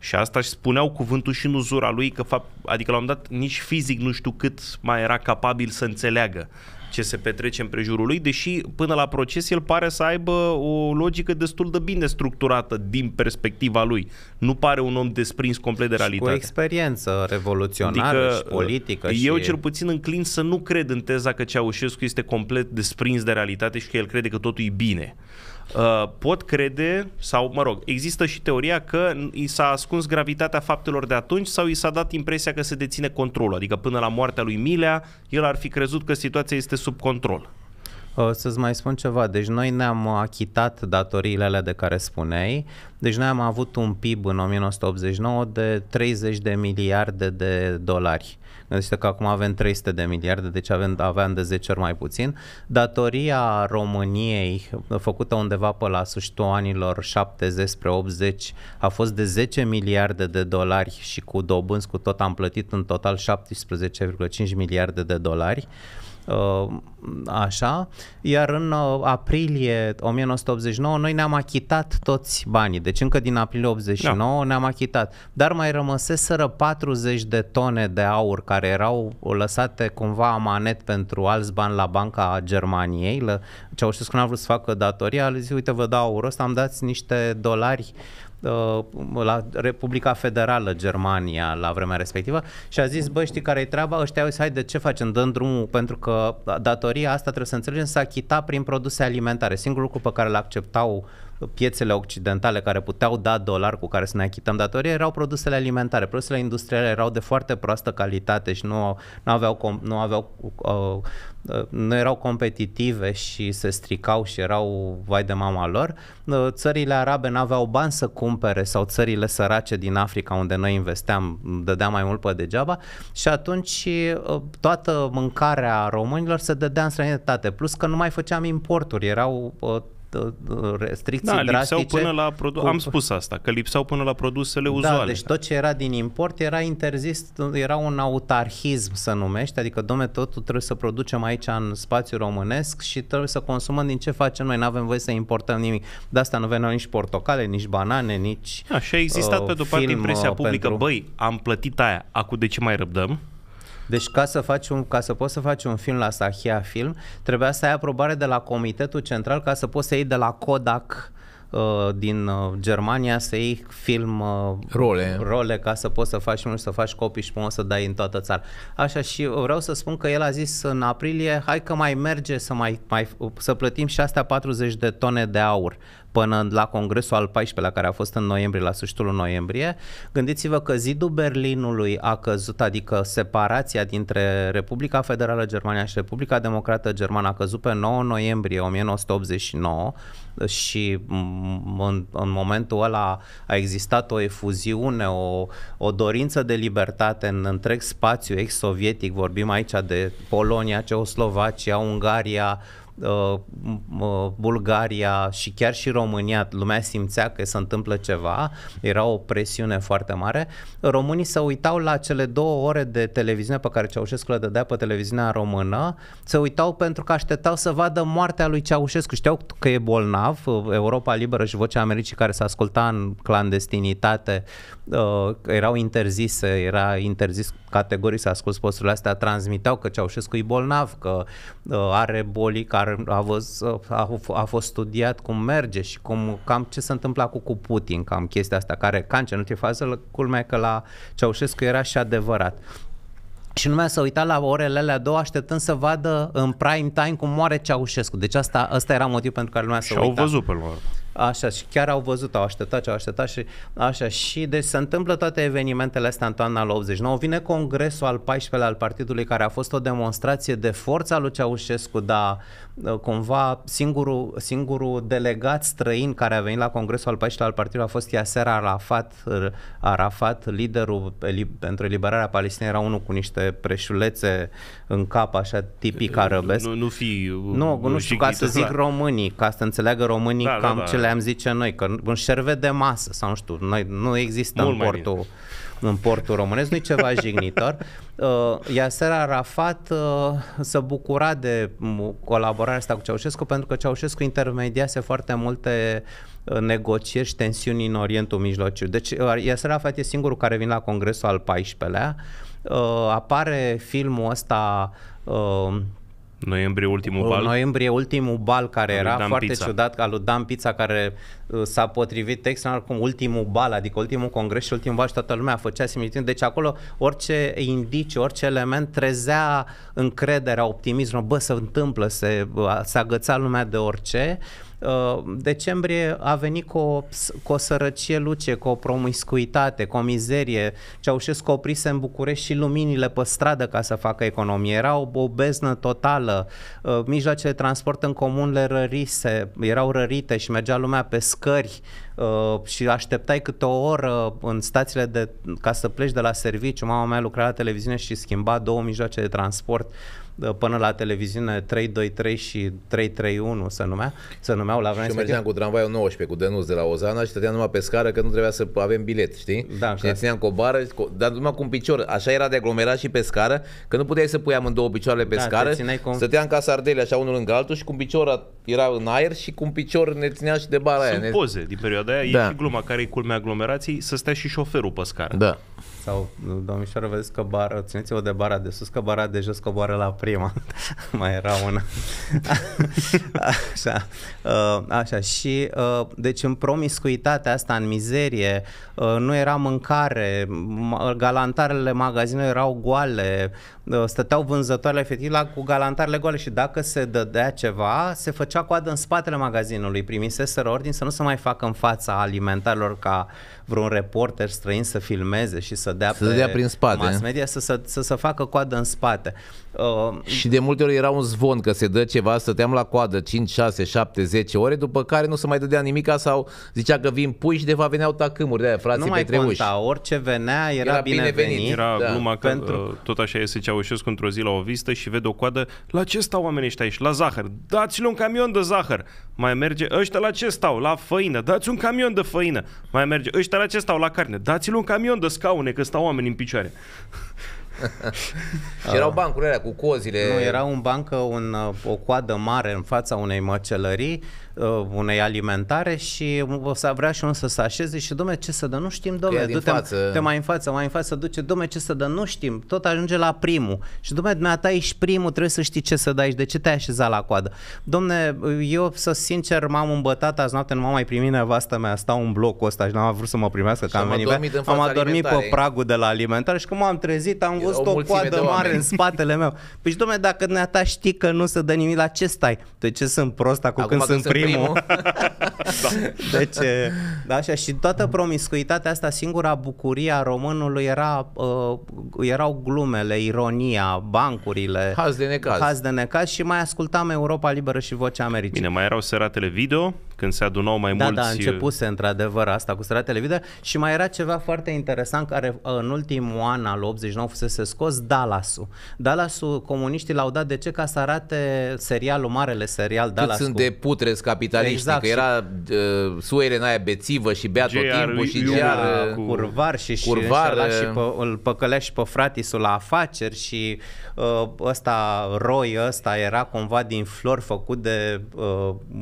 Și asta își spuneau cuvântul și în uzura lui, că fapt, adică la un dat nici fizic nu știu cât mai era capabil să înțeleagă ce se petrece în prejurul lui, deși până la proces el pare să aibă o logică destul de bine structurată din perspectiva lui. Nu pare un om desprins complet de realitate. Și cu experiență revoluționară adică, și politică. Eu și... cel puțin înclin să nu cred în teza că Ceaușescu este complet desprins de realitate și că el crede că totul e bine. Uh, pot crede, sau mă rog, există și teoria că i s-a ascuns gravitatea faptelor de atunci sau i s-a dat impresia că se deține controlul, adică până la moartea lui Milea, el ar fi crezut că situația este sub control. O să-ți mai spun ceva. Deci noi ne-am achitat datoriile alea de care spuneai. Deci noi am avut un PIB în 1989 de 30 de miliarde de dolari. Deci că acum avem 300 de miliarde, deci avem, aveam de 10 ori mai puțin. Datoria României, făcută undeva pe la sfârșitul anilor 70 spre 80, a fost de 10 miliarde de dolari și cu dobânzi cu tot am plătit în total 17,5 miliarde de dolari. Uh, Uh, așa, iar în uh, aprilie 1989 noi ne-am achitat toți banii, deci încă din aprilie 89 da. ne-am achitat, dar mai rămăseseră 40 de tone de aur care erau lăsate cumva amanet pentru alți bani la Banca Germaniei, Ceaușescu n-a vrut să facă datoria, a zis, uite vă dau aurul ăsta, am dat niște dolari Uh, la Republica Federală Germania la vremea respectivă și a zis, bă, știi care-i treaba? Ăștia au zis, de ce facem? Dăm drumul pentru că da, datoria asta trebuie să înțelegem s-a prin produse alimentare. Singurul lucru pe care l acceptau piețele occidentale care puteau da dolar cu care să ne achităm datorie erau produsele alimentare. Produsele industriale erau de foarte proastă calitate și nu, nu aveau, nu aveau uh, Ă, nu erau competitive și se stricau și erau vai de mama lor, ă, țările arabe nu aveau bani să cumpere sau țările sărace din Africa unde noi investeam dădea mai mult pe degeaba și atunci ă, toată mâncarea românilor se dădea în străinătate, plus că nu mai făceam importuri, erau Uh, restricții da, drastice. până la produ- cu... am spus asta, că lipseau până la produsele da, uzuale. Da, deci tot ce era din import era interzis, era un autarhism să numește, adică domne, totul trebuie să producem aici în spațiu românesc și trebuie să consumăm din ce facem noi, nu avem voie să importăm nimic. De asta nu veneau nici portocale, nici banane, nici da, a existat uh, pe după impresia uh, publică, pentru... băi, am plătit aia, acum de ce mai răbdăm? Deci ca să, faci un, ca să poți să faci un film la Sahia Film, trebuia să ai aprobare de la Comitetul Central ca să poți să iei de la Kodak uh, din uh, Germania să iei film uh, role. role ca să poți să faci unul, să faci copii și poți să dai în toată țara. Așa și vreau să spun că el a zis în aprilie hai că mai merge să mai, mai să plătim și astea 40 de tone de aur până la congresul al 14 la care a fost în noiembrie, la sfârșitul noiembrie, gândiți-vă că zidul Berlinului a căzut, adică separația dintre Republica Federală Germania și Republica Democrată Germană a căzut pe 9 noiembrie 1989 și în, în momentul ăla a existat o efuziune, o, o dorință de libertate în întreg spațiu ex-sovietic, vorbim aici de Polonia, Ceoslovacia, Ungaria, Uh, Bulgaria și chiar și România, lumea simțea că se întâmplă ceva, era o presiune foarte mare, românii se uitau la cele două ore de televiziune pe care Ceaușescu le dădea pe televiziunea română, se uitau pentru că așteptau să vadă moartea lui Ceaușescu. Știau că e bolnav, uh, Europa Liberă și Vocea Americii care se asculta în clandestinitate uh, erau interzise, era interzis categoric să ascult posturile astea, transmiteau că Ceaușescu e bolnav, că uh, are boli, că are, a, văz, uh, a, a fost studiat cum merge și cum, cam ce se întâmpla cu, cu Putin, cam chestia asta, care cancer în ultima fază, culmea că la Ceaușescu era și adevărat. Și lumea s-a uitat la orele alea două așteptând să vadă în prime time cum moare Ceaușescu. Deci asta, asta era motivul pentru care lumea s-a uitat. Și au văzut pe lumea. Așa, și chiar au văzut, au așteptat ce au așteptat și așa. Și deci se întâmplă toate evenimentele astea în toamna la 89. Vine congresul al 14-lea al partidului, care a fost o demonstrație de forța lui Ceaușescu, dar Ă, cumva singurul, singurul delegat străin care a venit la Congresul al 14 al partidului a fost Yasser Arafat, Arafat liderul pentru eliberarea Palestinei, era unul cu niște preșulețe în cap, așa tipic ă, arăbesc. Nu, nu fi Nu, nu uh, știu, ca să zic da. românii, ca să înțeleagă românii da, da cam da, da. ce le-am zice noi, că un șerve de masă sau nu știu, noi nu există în portul. Bine în portul românesc, nu e ceva jignitor. Uh, iar seara Arafat uh, se bucura de mm, colaborarea asta cu Ceaușescu pentru că Ceaușescu intermediase foarte multe uh, negocieri și tensiuni în Orientul Mijlociu. Deci Yasser rafat e singurul care vine la congresul al 14-lea. Apare filmul ăsta Noiembrie ultimul bal? Noiembrie ultimul bal care era Dan foarte Pizza. ciudat, al lui Dan Pizza care uh, s-a potrivit textul cum ultimul bal, adică ultimul congres și ultimul bal și toată lumea făcea similitudine. Deci acolo orice indiciu, orice element trezea încrederea, optimismul, bă, se întâmplă, se, uh, se agăța lumea de orice. Uh, Uh, decembrie a venit cu o, cu o sărăcie luce, cu o promiscuitate, cu o mizerie. Ceaușescu oprise în București și luminile pe stradă ca să facă economie. Era o bobeznă totală. Uh, mijloacele de transport în le rărise, erau rărite și mergea lumea pe scări uh, și așteptai câte o oră în stațiile de, ca să pleci de la serviciu. Mama mea lucra la televiziune și schimba două mijloace de transport până la televiziune 323 și 331 se numea, se numeau la vremea Și mergeam cu tramvaiul 19 cu Dănuț de la Ozana și stăteam numai pe scară că nu trebuia să avem bilet, știi? Da, și ne țineam cu o bară, cu, dar numai cu un picior. Așa era de aglomerat și pe scară, că nu puteai să pui amândouă picioarele pe da, scară. Cu... Stăteam ca sardele așa unul lângă altul și cu un picior era în aer și cu un picior ne ținea și de bara Sunt aia. Sunt ne... poze din perioada aia, da. e și gluma care e culmea aglomerației, să stea și șoferul pe scară. Da sau domnișoară, vedeți că bara, țineți-vă de bara de sus, că bara de jos coboară la prima. Mai era una. așa. Uh, așa. Și, uh, deci, în promiscuitatea asta, în mizerie, uh, nu era mâncare, galantarele magazinului erau goale, Ă, stăteau vânzătoarele fetila cu galantarele goale și dacă se dădea ceva, se făcea coadă în spatele magazinului. Primiseseră ordin să nu se mai facă în fața alimentarilor ca vreun reporter străin să filmeze și să dea, să pe dea prin spate. mass media, să, să, să, să facă coadă în spate. Uh, și de multe ori era un zvon că se dă ceva, stăteam la coadă 5, 6, 7, 10 ore, după care nu se mai dădea nimica sau zicea că vin pui și de fapt veneau tacâmuri de aia, frații Nu mai Petreuși. conta, orice venea era, era binevenit. binevenit. Da. Era da. gluma că Pentru... Uh, tot așa este Ceaușescu într-o zi la o vizită și vede o coadă, la ce stau oamenii ăștia aici? La zahăr, dați-le un camion de zahăr. Mai merge, ăștia la ce stau? La făină, dați un camion de făină. Mai merge, ăștia la ce stau? La carne, dați-le un camion de scaune, că stau oameni în picioare și erau bancurile alea cu cozile. Nu, era un bancă, un, o coadă mare în fața unei măcelării uh, unei alimentare și o să vrea și un să se așeze și domne ce să dă, nu știm, domne, du-te față. mai în față, mai în față, duce, domne ce să dă, nu știm, tot ajunge la primul. Și domne, ta ești primul, trebuie să știi ce să dai și de ce te-ai așezat la coadă. Domne, eu să sincer m-am îmbătat azi noapte, nu m-am mai primit nevastă mea, stau în blocul ăsta și n-am vrut să mă primească că am venit. Am adormit pe pragul de la alimentar și când m-am trezit am văzut o, o coadă mare în spatele meu. Păi domne, dacă dumneata știi că nu se dă nimic, la ce stai? De păi ce sunt prost acum, când, când sunt primul. da. Deci, da, așa, și toată promiscuitatea asta, singura bucurie a românului era, uh, erau glumele, ironia, bancurile. Haz de necaz. Haz de necaz și mai ascultam Europa Liberă și Vocea Americii. Bine, mai erau seratele video, când se adunau mai da, da mulți... Da, da, începuse într-adevăr asta cu seria televizită și mai era ceva foarte interesant care uh, în ultimul an al 89 fusese scos Dallas-ul, comuniștii l-au dat de ce? Ca să arate serialul, marele serial Cât Dallas. sunt cu... de putres capitaliști, exact. că era uh, suere în aia bețivă și bea tot timpul și gear... Uh, cu... Curvar și, și, curvar, și, și uh, pe, îl păcălea și pe fratisul la afaceri și uh, ăsta, roi ăsta era cumva din flori făcut de uh,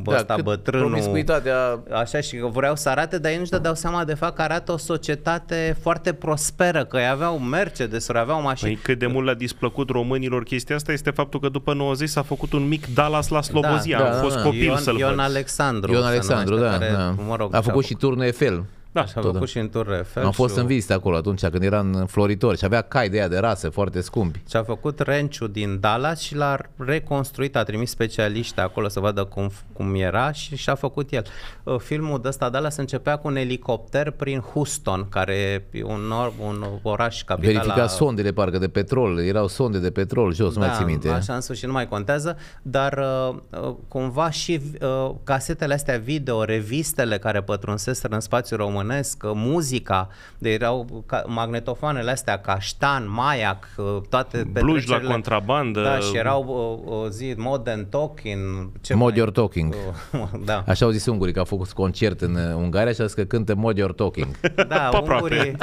da, ăsta da, bătrânul promiscuitatea. Așa și că vreau să arate, dar ei nu-și dădeau seama de fapt că arată o societate foarte prosperă, că ei aveau Mercedes-uri, aveau mașini. Păi cât de mult le-a displăcut românilor chestia asta este faptul că după 90 s-a făcut un mic Dallas la Slobozia. Da, Am da, fost da, copil Ion, să-l Ion Alexandru. Ion Alexandru, da. Care, da. Mă rog, a făcut și turnul Eiffel. Da, și-a făcut și în Torre Eiffel. Am fost și... în vizită acolo atunci când era în Floritor și avea cai de ea de rase foarte scumpi. Și-a făcut ranch din Dallas și l-a reconstruit, a trimis specialiști acolo să vadă cum, cum era și și-a făcut el. Uh, filmul de ăsta Dallas începea cu un elicopter prin Houston, care e un, or, un oraș capital. Verifica la... sondele parcă de petrol, erau sonde de petrol jos, da, mai țin minte. așa în sfârșit nu mai contează, dar uh, uh, cumva și uh, casetele astea video, revistele care pătrunseseră în spațiul român românesc, muzica, de erau magnetofoanele astea, Caștan, Maiac, toate Bluj la contrabandă. Da, și erau o, uh, uh, zi Modern Talking. Ce Mod mai... Your Talking. Uh, da. Așa au zis ungurii, că au făcut concert în Ungaria și a zis că cântă Mod Your Talking. Da, Pe ungurii...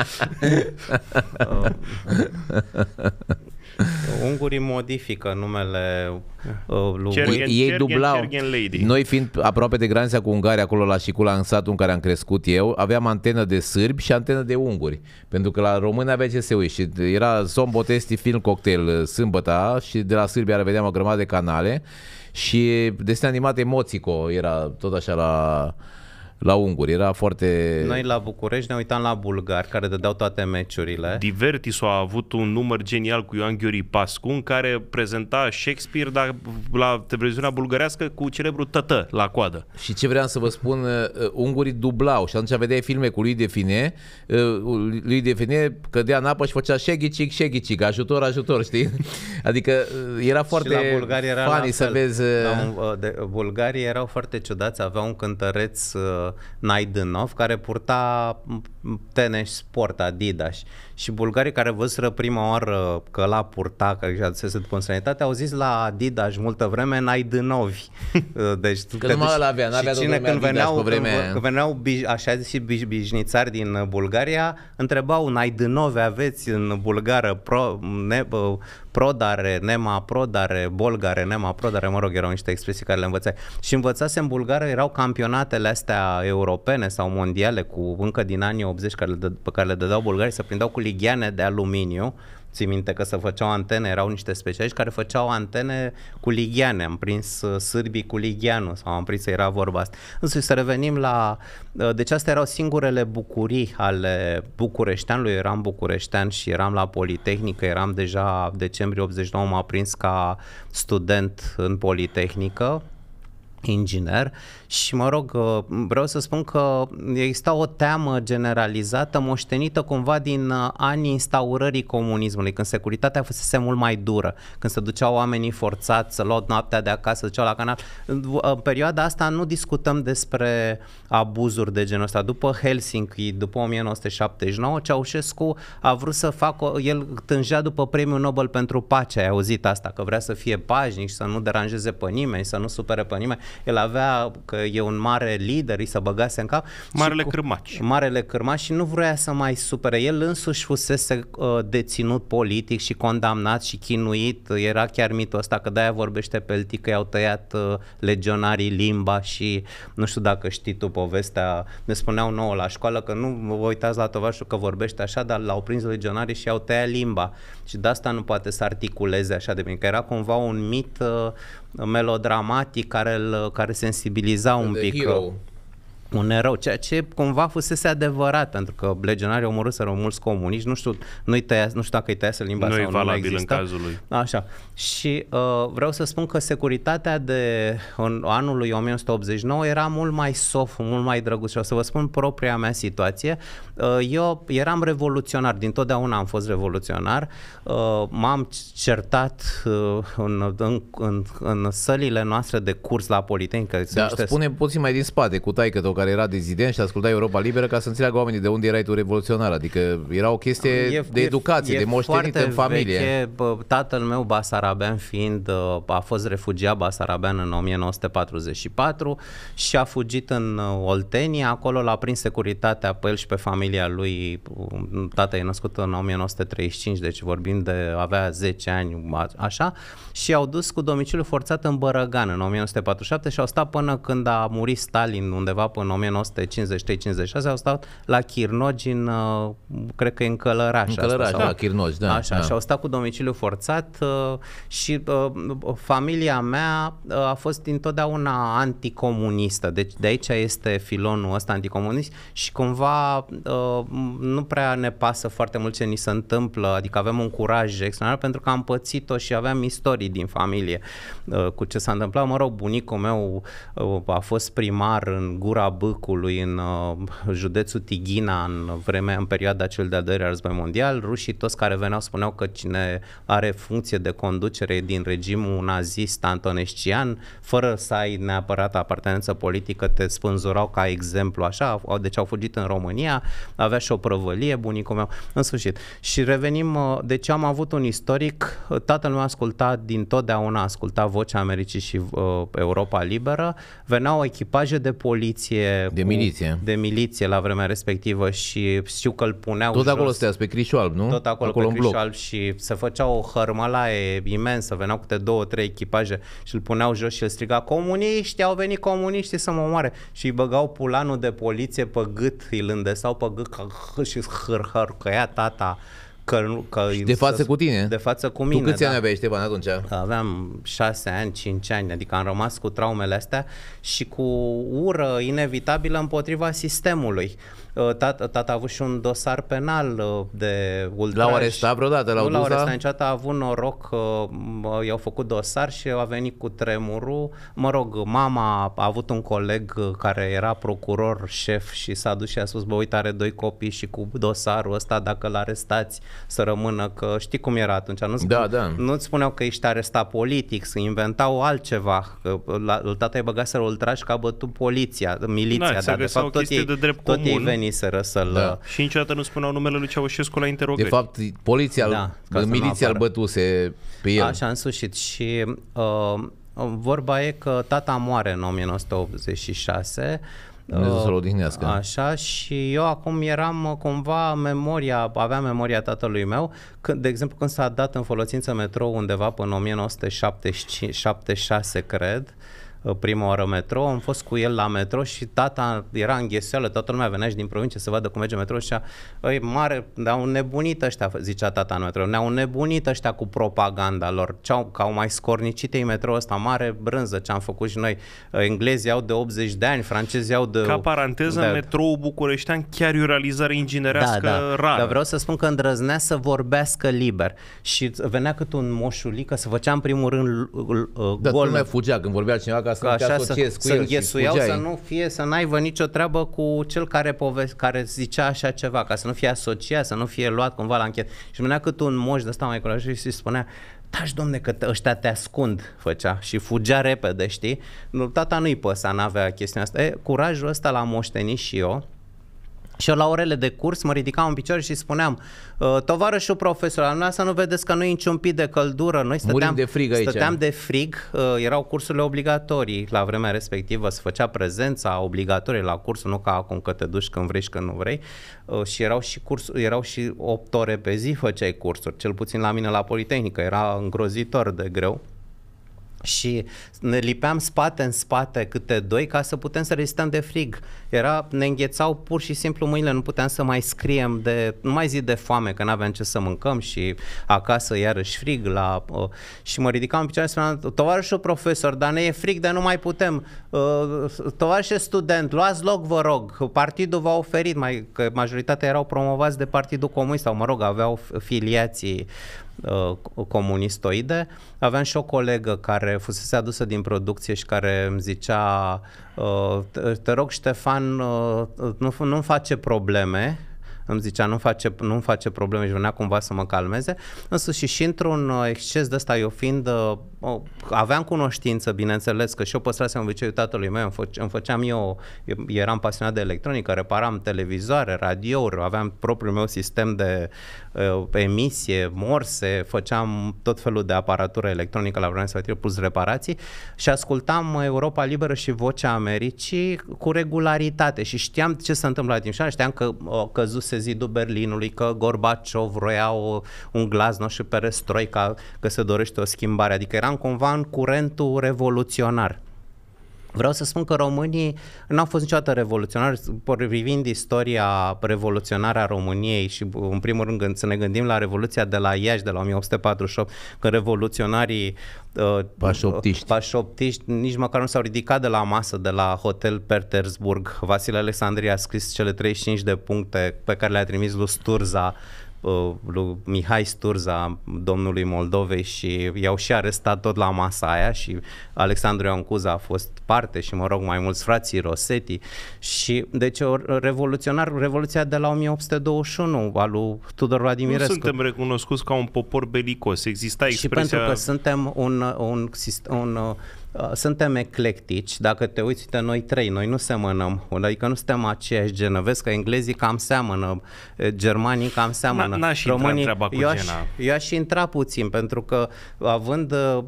Ungurii modifică numele uh, lui... Cergen, ei Cergen, dublau. Cergen Lady. Noi fiind aproape de granița cu Ungaria, acolo la Șicula, în satul în care am crescut eu, aveam antenă de sârbi și antenă de unguri. Pentru că la români avea ce se uiși. Era Zombotesti Film Cocktail uh, sâmbăta și de la Sârbia vedeam o grămadă de canale și desene animate Moțico era tot așa la la unguri. Era foarte... Noi la București ne uitam la bulgari care dădeau toate meciurile. Divertis a avut un număr genial cu Ioan Ghiuri Pascu în care prezenta Shakespeare dar la televiziunea bulgărească cu celebrul tătă la coadă. Și ce vreau să vă spun, uh, uh, ungurii dublau și atunci vedeai filme cu lui Define, uh, lui Define cădea în apă și făcea șeghicic, șeghicic, ajutor, ajutor, știi? Adică era foarte și la bulgari era funny să vezi... La, un, de, bulgarii erau foarte ciudați, aveau un cântăreț Naidânov, care purta tenis sport Adidas și bulgarii care văzseră prima oară că la purta, că așa se după sănătate, au zis la Adidas multă vreme n-ai dânovi. Deci, că, că numai la avea, n-avea și cine când veneau, când, când veneau așa zis și bișnițari din Bulgaria, întrebau n-ai dânovi aveți în bulgară pro, ne, prodare, nema prodare, bolgare, nema prodare, mă rog, erau niște expresii care le învățai. Și învățase în bulgară, erau campionatele astea europene sau mondiale cu încă din anii 80 care le pe care le dădeau bulgarii, să prindeau cu ligheane de aluminiu, ții minte că se făceau antene, erau niște specialiști care făceau antene cu ligheane, am prins uh, sârbii cu ligheanul sau am prins să era vorba asta. Însă să revenim la, uh, deci astea erau singurele bucurii ale bucureșteanului, eram bucureștean și eram la Politehnică, eram deja decembrie 89, am prins ca student în Politehnică, inginer și mă rog, uh, vreau să spun că exista o teamă generalizată moștenită cumva din uh, anii instaurării comunismului, când securitatea fusese mult mai dură, când se duceau oamenii forțați să luau noaptea de acasă, să duceau la canal. În uh, perioada asta nu discutăm despre abuzuri de genul ăsta. După Helsinki, după 1979, Ceaușescu a vrut să facă, el tângea după premiul Nobel pentru pace, ai auzit asta, că vrea să fie pașnic și să nu deranjeze pe nimeni, să nu supere pe nimeni el avea că e un mare lider, îi se băgase în cap. Marele cu, Cârmaci. Marele Cârmaci și nu vrea să mai supere. El însuși fusese uh, deținut politic și condamnat și chinuit. Era chiar mitul ăsta că de-aia vorbește peltic că i-au tăiat uh, legionarii limba și nu știu dacă știi tu povestea, ne spuneau nouă la școală că nu vă uitați la tovarășul că vorbește așa, dar l-au prins legionarii și i-au tăiat limba. Și de asta nu poate să articuleze așa de bine, că era cumva un mit uh, melodramatic care, îl, care sensibiliza un The pic. Hero. Uh, un erou, ceea ce cumva fusese adevărat, pentru că legionarii erau mulți comuniști, nu știu, nu tăia, nu știu dacă îi tăiase limba nu sau valabil nu valabil în cazul lui. Așa. Și uh, vreau să spun că securitatea de în lui 1989 era mult mai soft, mult mai drăguț și o să vă spun propria mea situație. Uh, eu eram revoluționar, din totdeauna am fost revoluționar, uh, m-am certat uh, în, în, în, în, sălile noastre de curs la Politehnică. Da, spune puțin mai din spate, cu taică care era dezident și asculta Europa Liberă ca să înțeleagă oamenii de unde erai tu revoluționar. Adică era o chestie e, de educație, e, de moștenit în familie. Veche. Tatăl meu, Basarabean fiind, uh, a fost refugiat Basarabean în 1944 și a fugit în uh, Oltenia. Acolo l-a prins securitatea pe el și pe familia lui. Uh, Tata e născut în 1935, deci vorbim de avea 10 ani, așa. Și au dus cu domiciliu forțat în Bărăgan în 1947 și au stat până când a murit Stalin undeva până în 1953-56 au stat la Chirnogi în, uh, cred că în Călăraș. În Călăraș, asta, da, sau, Chirnogi, da. Așa, da. și au stat cu domiciliu forțat uh, și uh, familia mea a fost întotdeauna anticomunistă, deci de aici este filonul ăsta anticomunist și cumva nu prea ne pasă foarte mult ce ni se întâmplă, adică avem un curaj extraordinar pentru că am pățit-o și aveam istorii din familie cu ce s-a întâmplat. Mă rog, bunicul meu a fost primar în Gura Bâcului în uh, județul Tighina în vremea, în perioada cel de-al doilea război mondial, rușii toți care veneau spuneau că cine are funcție de conducere din regimul nazist antoneștian, fără să ai neapărat apartenență politică, te spânzurau ca exemplu așa, deci au fugit în România, avea și o prăvălie, bunicul meu, în sfârșit. Și revenim, uh, deci am avut un istoric, uh, tatăl meu asculta din totdeauna, asculta vocea Americii și uh, Europa Liberă, veneau echipaje de poliție familie De miliție. Cu, de miliție la vremea respectivă și știu că îl puneau Tot jos, acolo stea, pe Crișu Alb, nu? Tot acolo, acolo pe Crișu Alb și se făcea o hărmălaie imensă, veneau câte două, trei echipaje și îl puneau jos și îl striga comuniști, au venit comuniști să mă omoare și îi băgau pulanul de poliție pe gât, îl îndesau pe gât și hârhăr hâr, că ia tata. Că, că de față cu tine? De față cu mine, Tu câți da? ani aveai, Ștefan, atunci? Aveam șase ani, cinci ani, adică am rămas cu traumele astea și cu ură inevitabilă împotriva sistemului. Uh, tata, tata a avut și un dosar penal uh, de ultraj. L-au arestat vreodată? L-au nu l-au arestat niciodată, a avut noroc, uh, i-au făcut dosar și a venit cu tremurul. Mă rog, mama a avut un coleg care era procuror șef și s-a dus și a spus, bă, uite, are doi copii și cu dosarul ăsta, dacă l arestați să rămână, că știi cum era atunci, nu da, da. nu spuneau că ești arestat politic, să inventau altceva, că la, tata i băgaseră ultraj că a bătut poliția, miliția, da, dar exact, de fapt tot ei, de drept tot comun. ei veni veniseră să-l... Da. Uh, și niciodată nu spuneau numele lui Ceaușescu la interogări. De fapt, poliția, da, miliția îl bătuse pe el. Așa, în sfârșit. Și uh, vorba e că tata moare în 1986 Dumnezeu să-l uh, odihnească. Așa și eu acum eram uh, cumva memoria, aveam memoria tatălui meu, când, de exemplu când s-a dat în folosință metrou undeva până în 1976, cred, Uh, prima oară metro, am fost cu el la metro și tata era în gheseală, toată lumea venea și din provincie să vadă cum merge metro și ei mare, ne-au nebunit ăștia, zicea tata în metro, ne-au nebunit ăștia cu propaganda lor, ce-au, că au mai scornicit ei metro ăsta mare, brânză, ce am făcut și noi. Uh, englezii au de 80 de ani, francezii au de... Ca paranteză, de... metroul bucureștean chiar e o realizare inginerească da, da. rară. Dar vreau să spun că îndrăznea să vorbească liber și venea cât un moșulică, să făcea în primul rând gol. Dar fugea când vorbea cineva ca să nu te așa să, cu să el înghesuiau să nu fie, să n-aibă nicio treabă cu cel care, pove- care zicea așa ceva, ca să nu fie asociat, să nu fie luat cumva la închet. Și venea cât un moș de ăsta mai curajos și spunea, taci domne că te, ăștia te ascund, făcea și fugea repede, știi? Nu, tata nu-i păsa, n-avea chestia asta. E, curajul ăsta l-am moștenit și eu, și eu la orele de curs mă ridicam în picioare și spuneam, uh, tovarășul profesor, asta nu vedeți că nu e niciun pic de căldură, noi stăteam de frig, aici. stăteam de frig uh, erau cursurile obligatorii la vremea respectivă, se făcea prezența obligatorie la cursul, nu ca acum că te duci când vrei și când nu vrei, uh, și erau și, curs, erau și 8 ore pe zi făceai cursuri, cel puțin la mine la Politehnică, era îngrozitor de greu și ne lipeam spate în spate câte doi ca să putem să rezistăm de frig era, ne înghețau pur și simplu mâinile, nu puteam să mai scriem de, nu mai zi de foame, că n-aveam ce să mâncăm și acasă iarăși frig la, uh, și mă ridicam în picioare și spuneam, tovarășul profesor, dar ne e frig, dar nu mai putem, uh, tovarășe student, luați loc, vă rog, partidul v-a oferit, mai, că majoritatea erau promovați de Partidul Comunist, sau mă rog, aveau filiații uh, comunistoide. Aveam și o colegă care fusese adusă din producție și care îmi zicea Uh, te rog Ștefan, uh, nu, nu-mi face probleme, îmi zicea nu face, nu face probleme și venea cumva să mă calmeze, însă și, și într-un uh, exces de ăsta, eu fiind, o, aveam cunoștință, bineînțeles, că și eu păstrasem obiceiul tatălui meu, îmi, fă, îmi făceam eu, eram pasionat de electronică, reparam televizoare, radiouri, aveam propriul meu sistem de Uh, emisie, morse, făceam tot felul de aparatură electronică la vremea respectivă, plus reparații și ascultam Europa Liberă și Vocea Americii cu regularitate și știam ce se întâmplă la Timișoara, știam că uh, căzuse zidul Berlinului, că Gorbaciov vroia o, un glas și pe restroica, că se dorește o schimbare, adică eram cumva în curentul revoluționar. Vreau să spun că românii n-au fost niciodată revoluționari, privind istoria revoluționară a României și în primul rând să ne gândim la Revoluția de la Iași, de la 1848, când revoluționarii uh, pașoptiști. pașoptiști nici măcar nu s-au ridicat de la masă, de la Hotel Petersburg. Vasile Alexandria a scris cele 35 de puncte pe care le-a trimis lui Sturza Uh, lui Mihai Sturza, domnului Moldovei și i-au și arestat tot la masa aia și Alexandru Ioan Cuza a fost parte și mă rog mai mulți frații Rosetti și deci o revoluționar, revoluția de la 1821 a lui Tudor Vladimirescu. Nu suntem recunoscuți ca un popor belicos, exista expresia... Și pentru că suntem un, un, un, un Uh, suntem eclectici, dacă te uiți, uite, noi trei, noi nu semănăm, adică nu suntem aceeași genă. Vezi că englezii cam seamănă, uh, germanii cam seamănă. N-aș Românii, treaba cu eu, aș, eu aș intra puțin, pentru că având uh,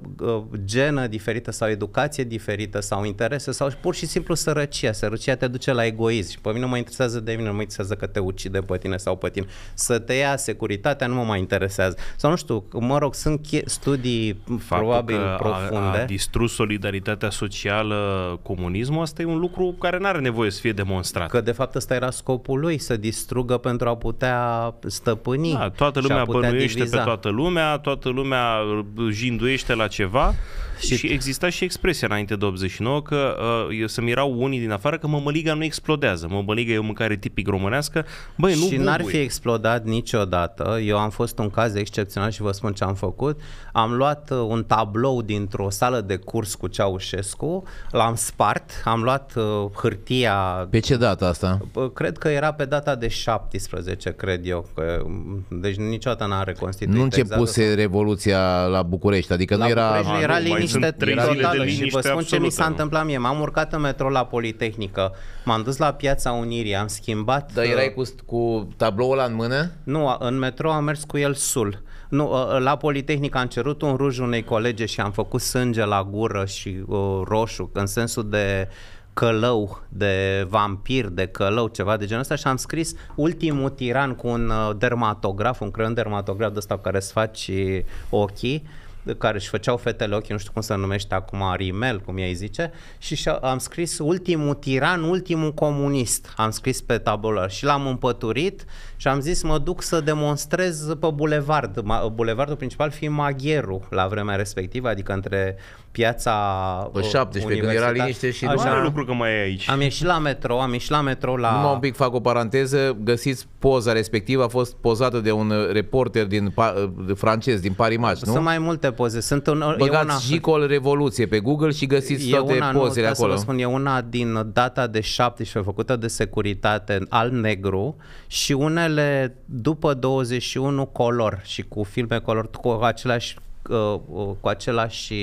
genă diferită sau educație diferită sau interese sau pur și simplu sărăcia, sărăcia te duce la egoism și pe mine nu mă interesează de mine, nu mă interesează că te ucide pe tine sau pe tine. Să te ia securitatea nu mă mai interesează. Sau nu știu, mă rog, sunt studii Faptul probabil profunde. A, a distrus solid solidaritatea socială, comunismul, asta e un lucru care nu are nevoie să fie demonstrat. Că de fapt ăsta era scopul lui, să distrugă pentru a putea stăpâni. Da, toată lumea bănuiește diviza. pe toată lumea, toată lumea jinduiește la ceva și, și exista și expresia înainte de 89 că uh, eu să-mi erau unii din afară că mămăliga nu explodează. Mămăliga e o mâncare tipic românească. Băi, nu Și n-ar fi explodat niciodată. Eu am fost un caz excepțional și vă spun ce am făcut. Am luat uh, un tablou dintr-o sală de curs cu Ceaușescu, l-am spart, am luat uh, hârtia... Pe ce dată asta? Cred că era pe data de 17, cred eu. Că, mm, deci niciodată n-am reconstituit. Nu începuse exact. revoluția la București, adică la nu era... București nu era liniște liniște totală și vă spun ce mi s-a întâmplat mie. M-am urcat în metro la Politehnică, m-am dus la Piața Unirii, am schimbat... Dar uh, erai cu, cu tabloul ăla în mână? Nu, în metro am mers cu el sul. Nu, uh, uh, la Politehnică am cerut un ruj unei colege și am făcut sânge la gură și uh, roșu, în sensul de călău, de vampir, de călău, ceva de genul ăsta și am scris ultimul tiran cu un dermatograf, un creion dermatograf de ăsta care îți faci ochii care își făceau fetele ochi, nu știu cum se numește acum, rimel, cum ei zice, și am scris ultimul tiran, ultimul comunist. Am scris pe tabulă și l-am împăturit și am zis mă duc să demonstrez pe bulevard, bulevardul principal fiind Magheru la vremea respectivă, adică între piața Pe 17, uh, când era liniște și nu lucru că mai e aici. Am ieșit la metro, am ieșit la metro la... Numai un pic fac o paranteză, găsiți poza respectivă, a fost pozată de un reporter din francez, din Paris Match, nu? Sunt mai multe poze. Sunt un, Băgați una... Gicol Revoluție pe Google și găsiți toate una, pozele nu, acolo. Să vă spun, e una din data de 17 făcută de securitate al negru și unele după 21 color și cu filme color cu același uh, uh, cu același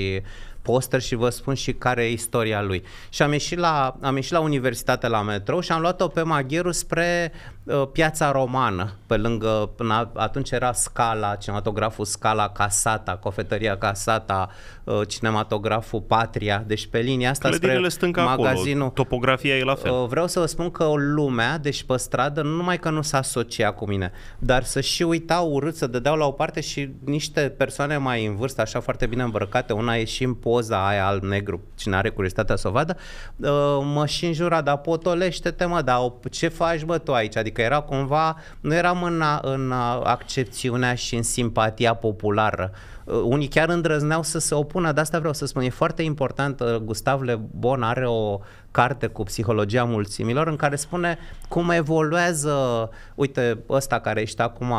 poster și vă spun și care e istoria lui. Și am ieșit la, am ieșit la universitate la metrou și am luat-o pe Magheru spre uh, piața romană, pe lângă, până atunci era Scala, cinematograful Scala Casata, cofetăria Casata, uh, cinematograful Patria, deci pe linia asta Clădirile spre magazinul. Acolo. Topografia e la fel. Uh, vreau să vă spun că lumea, deci pe stradă, nu numai că nu s-a asocia cu mine, dar să și uitau urât, să dădeau la o parte și niște persoane mai în vârstă, așa foarte bine îmbrăcate, una e și în po- poza aia al negru cine are curiozitatea să o vadă, uh, mă și înjura, dar potolește-te mă, dar ce faci bă tu aici? Adică era cumva, nu eram în, în accepțiunea și în simpatia populară. Uh, unii chiar îndrăzneau să se opună, de asta vreau să spun, e foarte important, uh, Gustav Le Bon are o carte cu psihologia mulțimilor în care spune cum evoluează, uite, ăsta care ești acum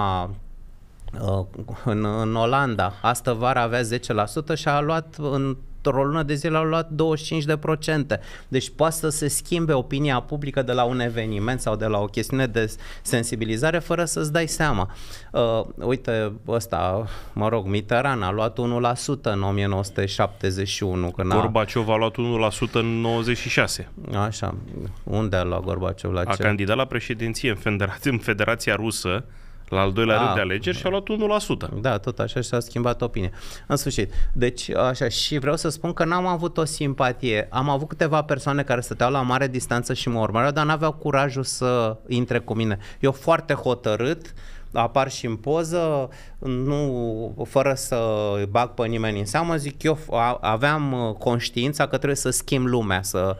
Uh, în, în Olanda, astă vară avea 10% și a luat în într-o lună de zile au luat 25%. Deci poate să se schimbe opinia publică de la un eveniment sau de la o chestiune de sensibilizare fără să-ți dai seama. Uh, uite, ăsta, mă rog, Mitteran a luat 1% în 1971. Când Gorbaciov a... a luat 1% în 96. Așa. Unde a luat Gorbaciov? La a ce? candidat la președinție în, Federația, în Federația Rusă la al doilea rând de ah. alegeri și a luat 1%. Da, tot așa și s-a schimbat opinia. În sfârșit. Deci, așa, și vreau să spun că n-am avut o simpatie. Am avut câteva persoane care stăteau la mare distanță și mă urmăreau, dar n-aveau curajul să intre cu mine. Eu foarte hotărât, apar și în poză, nu, fără să bag pe nimeni în seamă, zic eu aveam uh, conștiința că trebuie să schimb lumea, să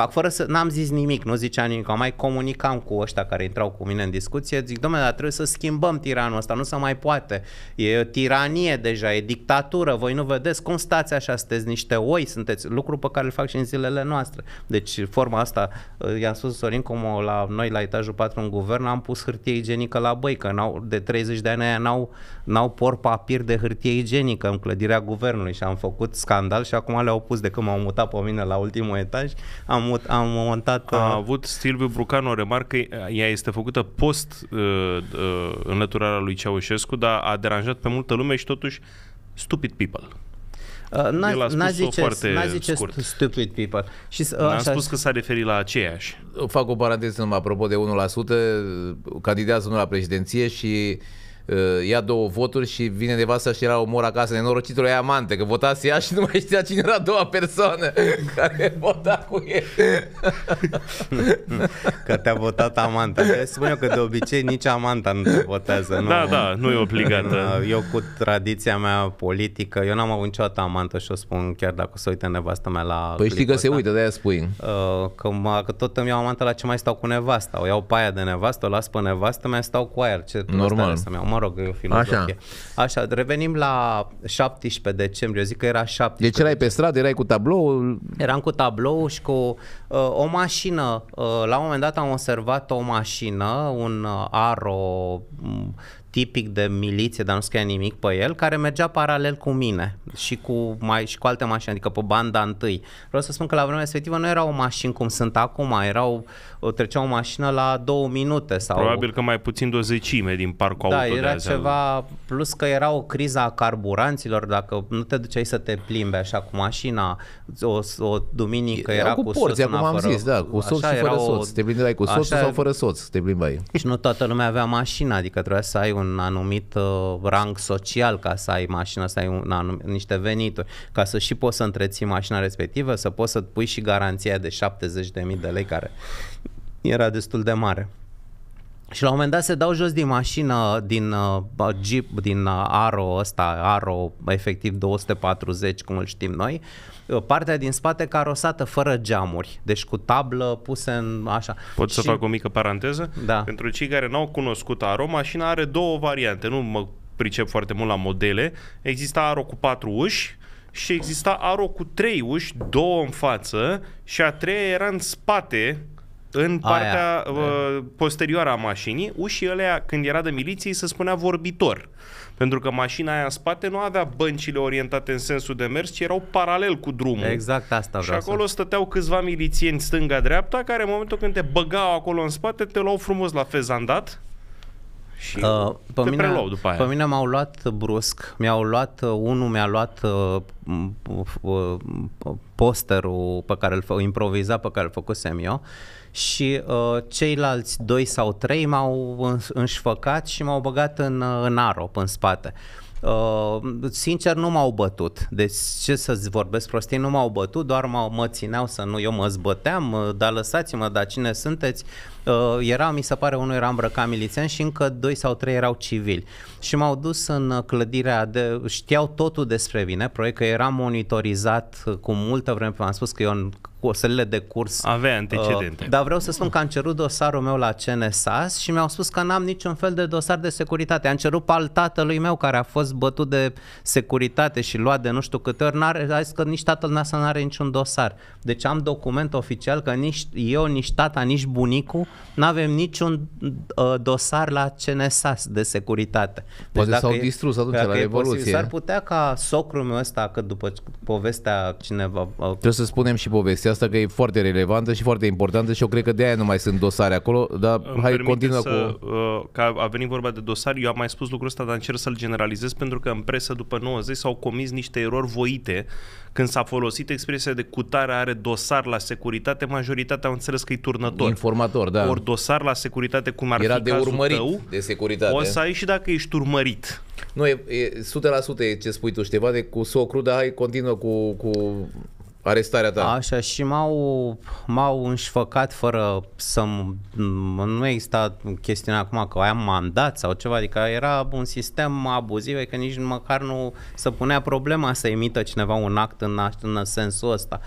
fac fără să, n-am zis nimic, nu ziceam nimic, mai comunicam cu ăștia care intrau cu mine în discuție, zic, domnule, dar trebuie să schimbăm tiranul ăsta, nu se mai poate, e tiranie deja, e dictatură, voi nu vedeți, cum stați așa, sunteți niște oi, sunteți lucru pe care îl fac și în zilele noastre. Deci forma asta, ă, i-am spus Sorin, cum la noi la etajul 4 în guvern am pus hârtie igienică la băi, că n-au, de 30 de ani aia n-au, n-au por papir de hârtie igienică în clădirea guvernului și am făcut scandal și acum le-au pus de când m-au mutat pe mine la ultimul etaj, am am, am montat... A uh, avut Silviu Brucan o remarcă, ea este făcută post uh, uh, înlăturarea lui Ceaușescu, dar a deranjat pe multă lume și totuși stupid people. Uh, n-a, El a spus n-a zice, foarte n-a zice scurt. stupid people. Și, N-am așa... spus că s-a referit la aceeași. Fac o paranteză numai apropo de 1%, candidează unul la președinție și uh, Uh, ia două voturi și vine nevasta și era omor acasă, norocitul ăia amante, că votase ea și nu mai știa cine era a doua persoană care vota cu el. că te-a votat amanta. Spun eu că de obicei nici amanta nu te votează. Nu. Da, da, nu e obligată. Uh, eu cu tradiția mea politică, eu n-am avut niciodată amantă și o spun chiar dacă se uită nevasta nevastă mea la Păi știi că ăsta, se uită, de-aia spui. Uh, că, mă, că tot îmi iau amantă la ce mai stau cu nevasta. O iau paia de nevastă, o las pe nevastă, mai stau cu aia. Ce Normal. Să-mi iau mă rog, e filozofie. Așa. Așa, revenim la 17 decembrie, eu zic că era 17. Deci erai pe stradă, erai cu tablou? Eram cu tablou și cu uh, o mașină. Uh, la un moment dat am observat o mașină, un uh, Aro tipic de miliție, dar nu scria nimic pe el, care mergea paralel cu mine și cu, mai, și cu alte mașini, adică pe banda întâi. Vreau să spun că la vremea respectivă nu erau mașini cum sunt acum, erau, trecea o mașină la două minute. sau. Probabil că mai puțin de o zecime din parcul da, auto era de ceva, plus că era o criza a carburanților, dacă nu te duceai să te plimbe așa cu mașina, o, o duminică era, era cu, cu porți, acum am fără, zis, da, cu soț și fără o, soț. Te plimbai cu soț sau fără soț, te plimbai. Și nu toată lumea avea mașină, adică trebuia să ai un un anumit uh, rang social ca să ai mașină, să ai un anum, niște venituri, ca să și poți să întreții mașina respectivă, să poți să pui și garanția de 70.000 de lei care era destul de mare. Și la un moment dat se dau jos din mașină, din uh, Jeep, din uh, Aro ăsta, Aro efectiv 240, cum îl știm noi, uh, partea din spate carosată fără geamuri, deci cu tablă puse în așa. Pot și... să fac o mică paranteză? Da. Pentru cei care n-au cunoscut Aro, mașina are două variante, nu mă pricep foarte mult la modele. Exista Aro cu patru uși, și exista Aro cu trei uși, două în față și a treia era în spate în partea Aia. Uh, posterioară a mașinii, ușii alea, când era de miliție, se spunea vorbitor. Pentru că mașina aia în spate nu avea băncile orientate în sensul de mers, ci erau paralel cu drumul. Exact asta vreau Și acolo să... stăteau câțiva milițieni stânga-dreapta, care în momentul când te băgau acolo în spate, te luau frumos la fezandat și uh, pe te mine, după aia. Pe mine m-au luat brusc, mi-au luat, uh, unul mi-a luat uh, uh, uh, posterul pe care îl improviza pe care îl făcusem eu și uh, ceilalți doi sau trei m-au înșfăcat și m-au băgat în, uh, în arop, în spate. Uh, sincer, nu m-au bătut. Deci, ce să-ți vorbesc prostii, nu m-au bătut, doar m-au, mă țineau să nu, eu mă zbăteam, uh, dar lăsați-mă, dar cine sunteți? Uh, Uh, era, mi se pare, unul era îmbrăcat milițian și încă doi sau trei erau civili. Și m-au dus în uh, clădirea de... Știau totul despre mine, proiect că era monitorizat uh, cu multă vreme, v-am spus că eu în orselele de curs. Avea antecedente. Uh, dar vreau să spun că am cerut dosarul meu la CNSAS și mi-au spus că n-am niciun fel de dosar de securitate. Am cerut pal tatălui meu care a fost bătut de securitate și luat de nu știu câte ori, n-are, a zis că nici tatăl meu nu are niciun dosar. Deci am document oficial că nici eu, nici tata, nici bunicul nu avem niciun uh, dosar la CNSAS de securitate. Deci Poate dacă s-au e, distrus atunci dacă la Revoluție. s-ar putea ca socrul meu ăsta, că după povestea cineva... Uh, Trebuie să spunem și povestea asta că e foarte relevantă și foarte importantă și eu cred că de-aia nu mai sunt dosare acolo, dar Îmi hai continuă cu... Uh, că a venit vorba de dosar, eu am mai spus lucrul ăsta, dar încerc să-l generalizez pentru că în presă după 90 s-au comis niște erori voite când s-a folosit expresia de cutare are dosar la securitate, majoritatea au înțeles că e turnător. Informator, da da. ori dosar la securitate, cum ar Era fi de cazul urmărit tău, de securitate. o să ai și dacă ești urmărit. Nu, e, e 100% e ce spui tu, Ștefan, de cu socru, dar hai, continuă cu, cu arestarea ta. Așa, și m-au, m-au înșfăcat fără să Nu exista chestiunea acum că am mandat sau ceva, adică era un sistem abuziv, că nici măcar nu se punea problema să emită cineva un act în, în sensul ăsta.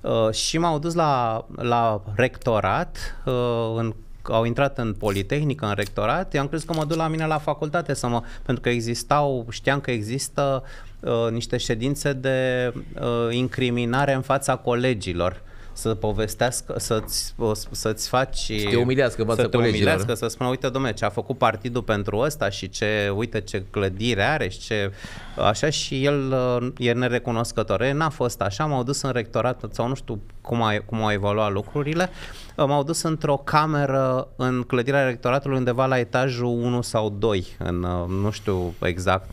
Uh, și m-au dus la, la rectorat, uh, în, au intrat în Politehnică, în rectorat. Eu am crezut că mă duc la mine la facultate să mă... Pentru că existau, știam că există uh, niște ședințe de uh, incriminare în fața colegilor să povestească, să-ți, să-ți faci... Să te umilească să te colegilor. umilească, să spună, uite, domnule, ce a făcut partidul pentru ăsta și ce, uite, ce clădire are și ce... Așa și el uh, e nerecunoscător. E, n-a fost așa, m-au dus în rectorat sau nu știu cum, a, cum au evaluat lucrurile, uh, m-au dus într-o cameră în clădirea rectoratului undeva la etajul 1 sau 2, în, uh, nu știu exact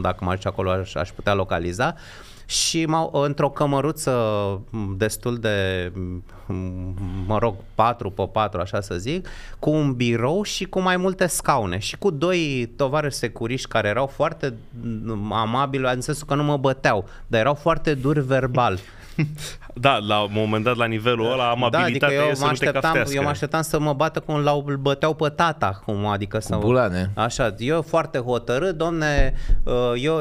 dacă mă aș acolo aș, aș putea localiza, uh, și m-au, într-o cămăruță destul de, mă rog, 4 pe 4, așa să zic, cu un birou și cu mai multe scaune și cu doi tovarăși securiști care erau foarte amabili, în sensul că nu mă băteau, dar erau foarte duri verbal. da, la un moment dat, la nivelul ăla, amabilitatea da, adică eu să mă așteptam, Eu mă așteptam să mă bată cum l-au băteau pe tata, cum, adică să... Bulane. Așa, eu foarte hotărât, domne, uh, eu,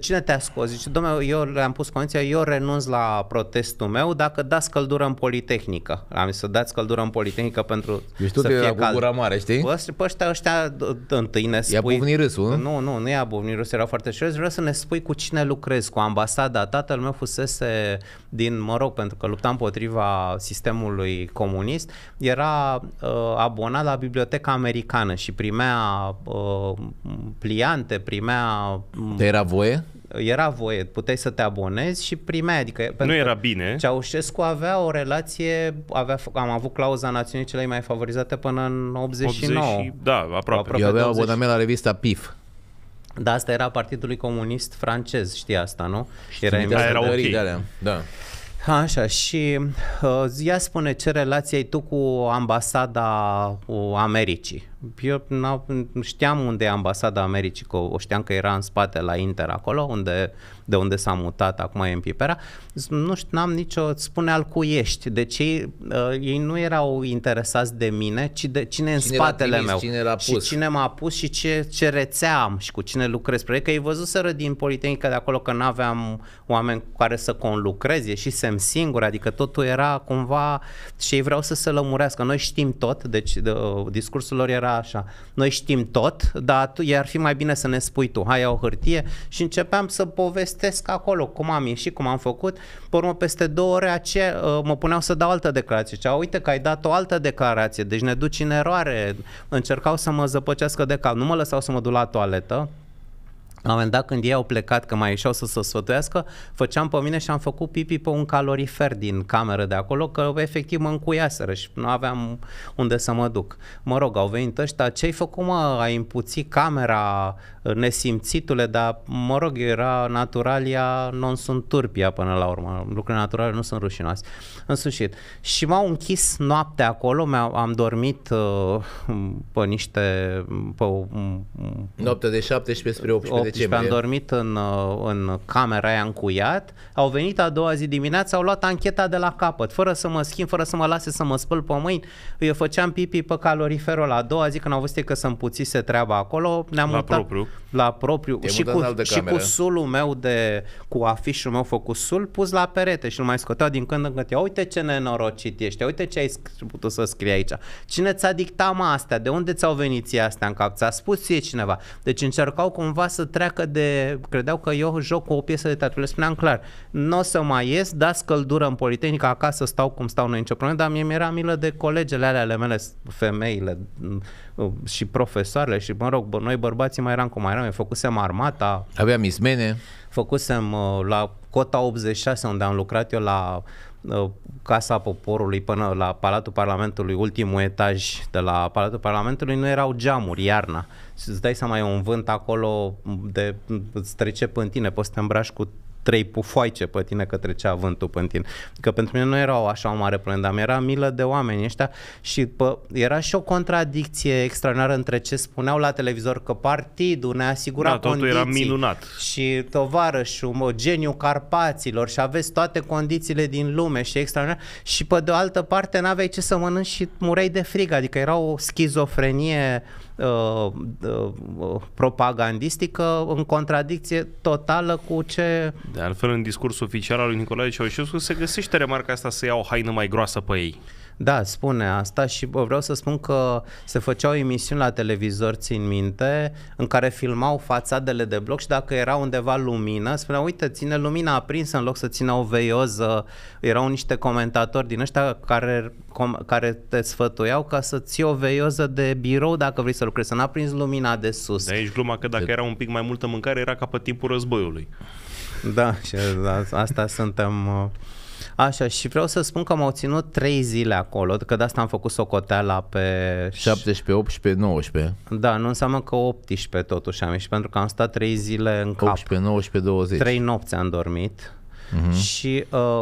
cine te-a scos? Zice, domne, eu le-am pus condiția, eu renunț la protestul meu dacă dați căldură în Politehnică. Am zis să dați căldură în Politehnică pentru deci să fie cald. gura mare, știi? Bă, păi pe păi ăștia, ăștia întâi ne spui... I-a buvnit râsul, nu? Nu, nu, nu i-a buvnit râsul, era foarte serios. Vreau să ne spui cu cine lucrezi, cu ambasada. Tatăl meu fusese din rog, rog, pentru că lupta împotriva sistemului comunist, era uh, abonat la biblioteca americană și primea uh, pliante, primea... Mm, de era voie? Era voie, puteai să te abonezi și primeai, adică... Nu era bine. Ceaușescu avea o relație, avea, am avut clauza națiunii celei mai favorizate până în 89. 80, da, aproape. aproape Eu aveam abonament la revista PIF. Da, asta era Partidului Comunist francez, știi asta, nu? Era, da, era ok. De Da. Așa, și uh, ea spune ce relație ai tu cu ambasada uh, Americii? Eu știam unde e ambasada Americii, că o știam că era în spate la Inter acolo, unde, de unde s-a mutat, acum e în Pipera. Nu știu, n-am nicio, spune al cui ești. Deci ei, uh, ei nu erau interesați de mine, ci de cine, cine în spatele trimis, meu. Cine era a pus. Și cine m-a pus și ce, ce rețea am și cu cine lucrez. Pentru că ei văzuseră din Politehnica de acolo că n-aveam oameni cu care să conlucrez, sem singur, adică totul era cumva și ei vreau să se lămurească. Noi știm tot, deci de, uh, discursul lor era așa. Noi știm tot, dar tu, ar fi mai bine să ne spui tu, hai ia o hârtie și începeam să povestesc acolo cum am ieșit, cum am făcut. Pe urmă, peste două ore ace, uh, mă puneau să dau altă declarație. Cea, uite că ai dat o altă declarație, deci ne duci în eroare. Încercau să mă zăpăcească de cap, nu mă lăsau să mă duc la toaletă la un moment dat când ei au plecat, că mai ieșeau să se sfătuiască, făceam pe mine și am făcut pipi pe un calorifer din cameră de acolo, că efectiv mă încuiaseră și nu aveam unde să mă duc. Mă rog, au venit ăștia, ce-ai făcut mă, ai împuțit camera, nesimțitule, dar mă rog, era naturalia, non sunt turpia până la urmă, lucrurile naturale nu sunt rușinoase. În sfârșit. Și m-au închis noaptea acolo, am dormit uh, pe niște... Pe, um, Noaptea de 17 spre 18 18 decembrie. Deci am dormit în, uh, în camera aia încuiat, au venit a doua zi dimineața, au luat ancheta de la capăt, fără să mă schimb, fără să mă lase să mă spăl pe mâini. Eu făceam pipi pe caloriferul la a doua zi când au văzut că sunt mi puțise treaba acolo, ne-am la mutat propriu. la propriu și cu, și cu sulul meu de, cu afișul meu făcut sul pus la perete și îl mai scotea din când în când. Ia uite ce nenorocit ești, uite ce ai putut să scrie aici. Cine ți-a dictat astea? De unde ți-au venit ție astea în cap? Ți-a spus ție cineva? Deci încercau cumva să treacă starea că de, credeau că eu joc cu o piesă de teatru. Le spuneam clar, nu o să mai ies, dați căldură în Politehnică, acasă stau cum stau noi nicio problemă, dar mie mi-era milă de colegele alea ale mele, femeile mm, mm, și profesoarele și, mă rog, noi bărbații mai eram cum mai eram, eu făcusem armata. Aveam ismene. Făcusem uh, la cota 86 unde am lucrat eu la Uh, Casa Poporului până la Palatul Parlamentului, ultimul etaj de la Palatul Parlamentului, nu erau geamuri iarna. Îți dai seama, e un vânt acolo de îți trece tine, poți să te îmbraci cu trei pufoice pe tine că trecea vântul pe tine. Că pentru mine nu era o așa o mare problemă, dar mi era milă de oameni ăștia și pă, era și o contradicție extraordinară între ce spuneau la televizor că partidul ne asigura da, condiții. era minunat. Și tovarășul, geniu Carpaților și aveți toate condițiile din lume și extraordinar. Și pe de o altă parte n-aveai ce să mănânci și murei de frig. Adică era o schizofrenie uh, Uh, uh, uh, propagandistică în contradicție totală cu ce... De altfel, în discursul oficial al lui Nicolae Ceaușescu se găsește remarca asta să iau o haină mai groasă pe ei. Da, spune asta și bă, vreau să spun că se făceau emisiuni la televizor, țin minte, în care filmau fațadele de bloc și dacă era undeva lumină, spunea, uite, ține lumina aprinsă în loc să țină o veioză. Erau niște comentatori din ăștia care, com, care te sfătuiau ca să ții o veioză de birou dacă vrei să lucrezi, să n aprinzi lumina de sus. De aici gluma că dacă de... era un pic mai multă mâncare, era ca pe timpul războiului. Da, și da, asta suntem... Uh Așa, și vreau să spun că m-au ținut 3 zile acolo, că de asta am făcut socoteala pe... 17, 18, 19. Da, nu înseamnă că 18 totuși am ieșit, pentru că am stat 3 zile în cap. 18, 19, 20. 3 nopți am dormit. Uh-huh. Și uh,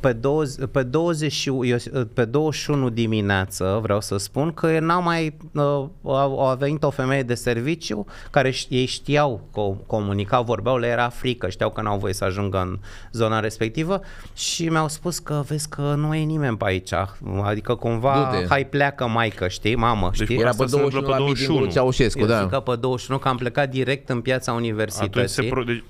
pe, 20, pe, 20, pe 21 dimineață, vreau să spun, că n-a mai, uh, a venit o femeie de serviciu care ei știau că comunica, vorbeau, le era frică, știau că n-au voie să ajungă în zona respectivă și mi-au spus că vezi că nu e nimeni pe aici, adică cumva Du-te. hai pleacă maică, știi, mamă, deci știi? Deci, era pe 21 la 21. Ceaușescu, Eu da. că pe 21 că am plecat direct în piața universității. Atunci se pro- deci,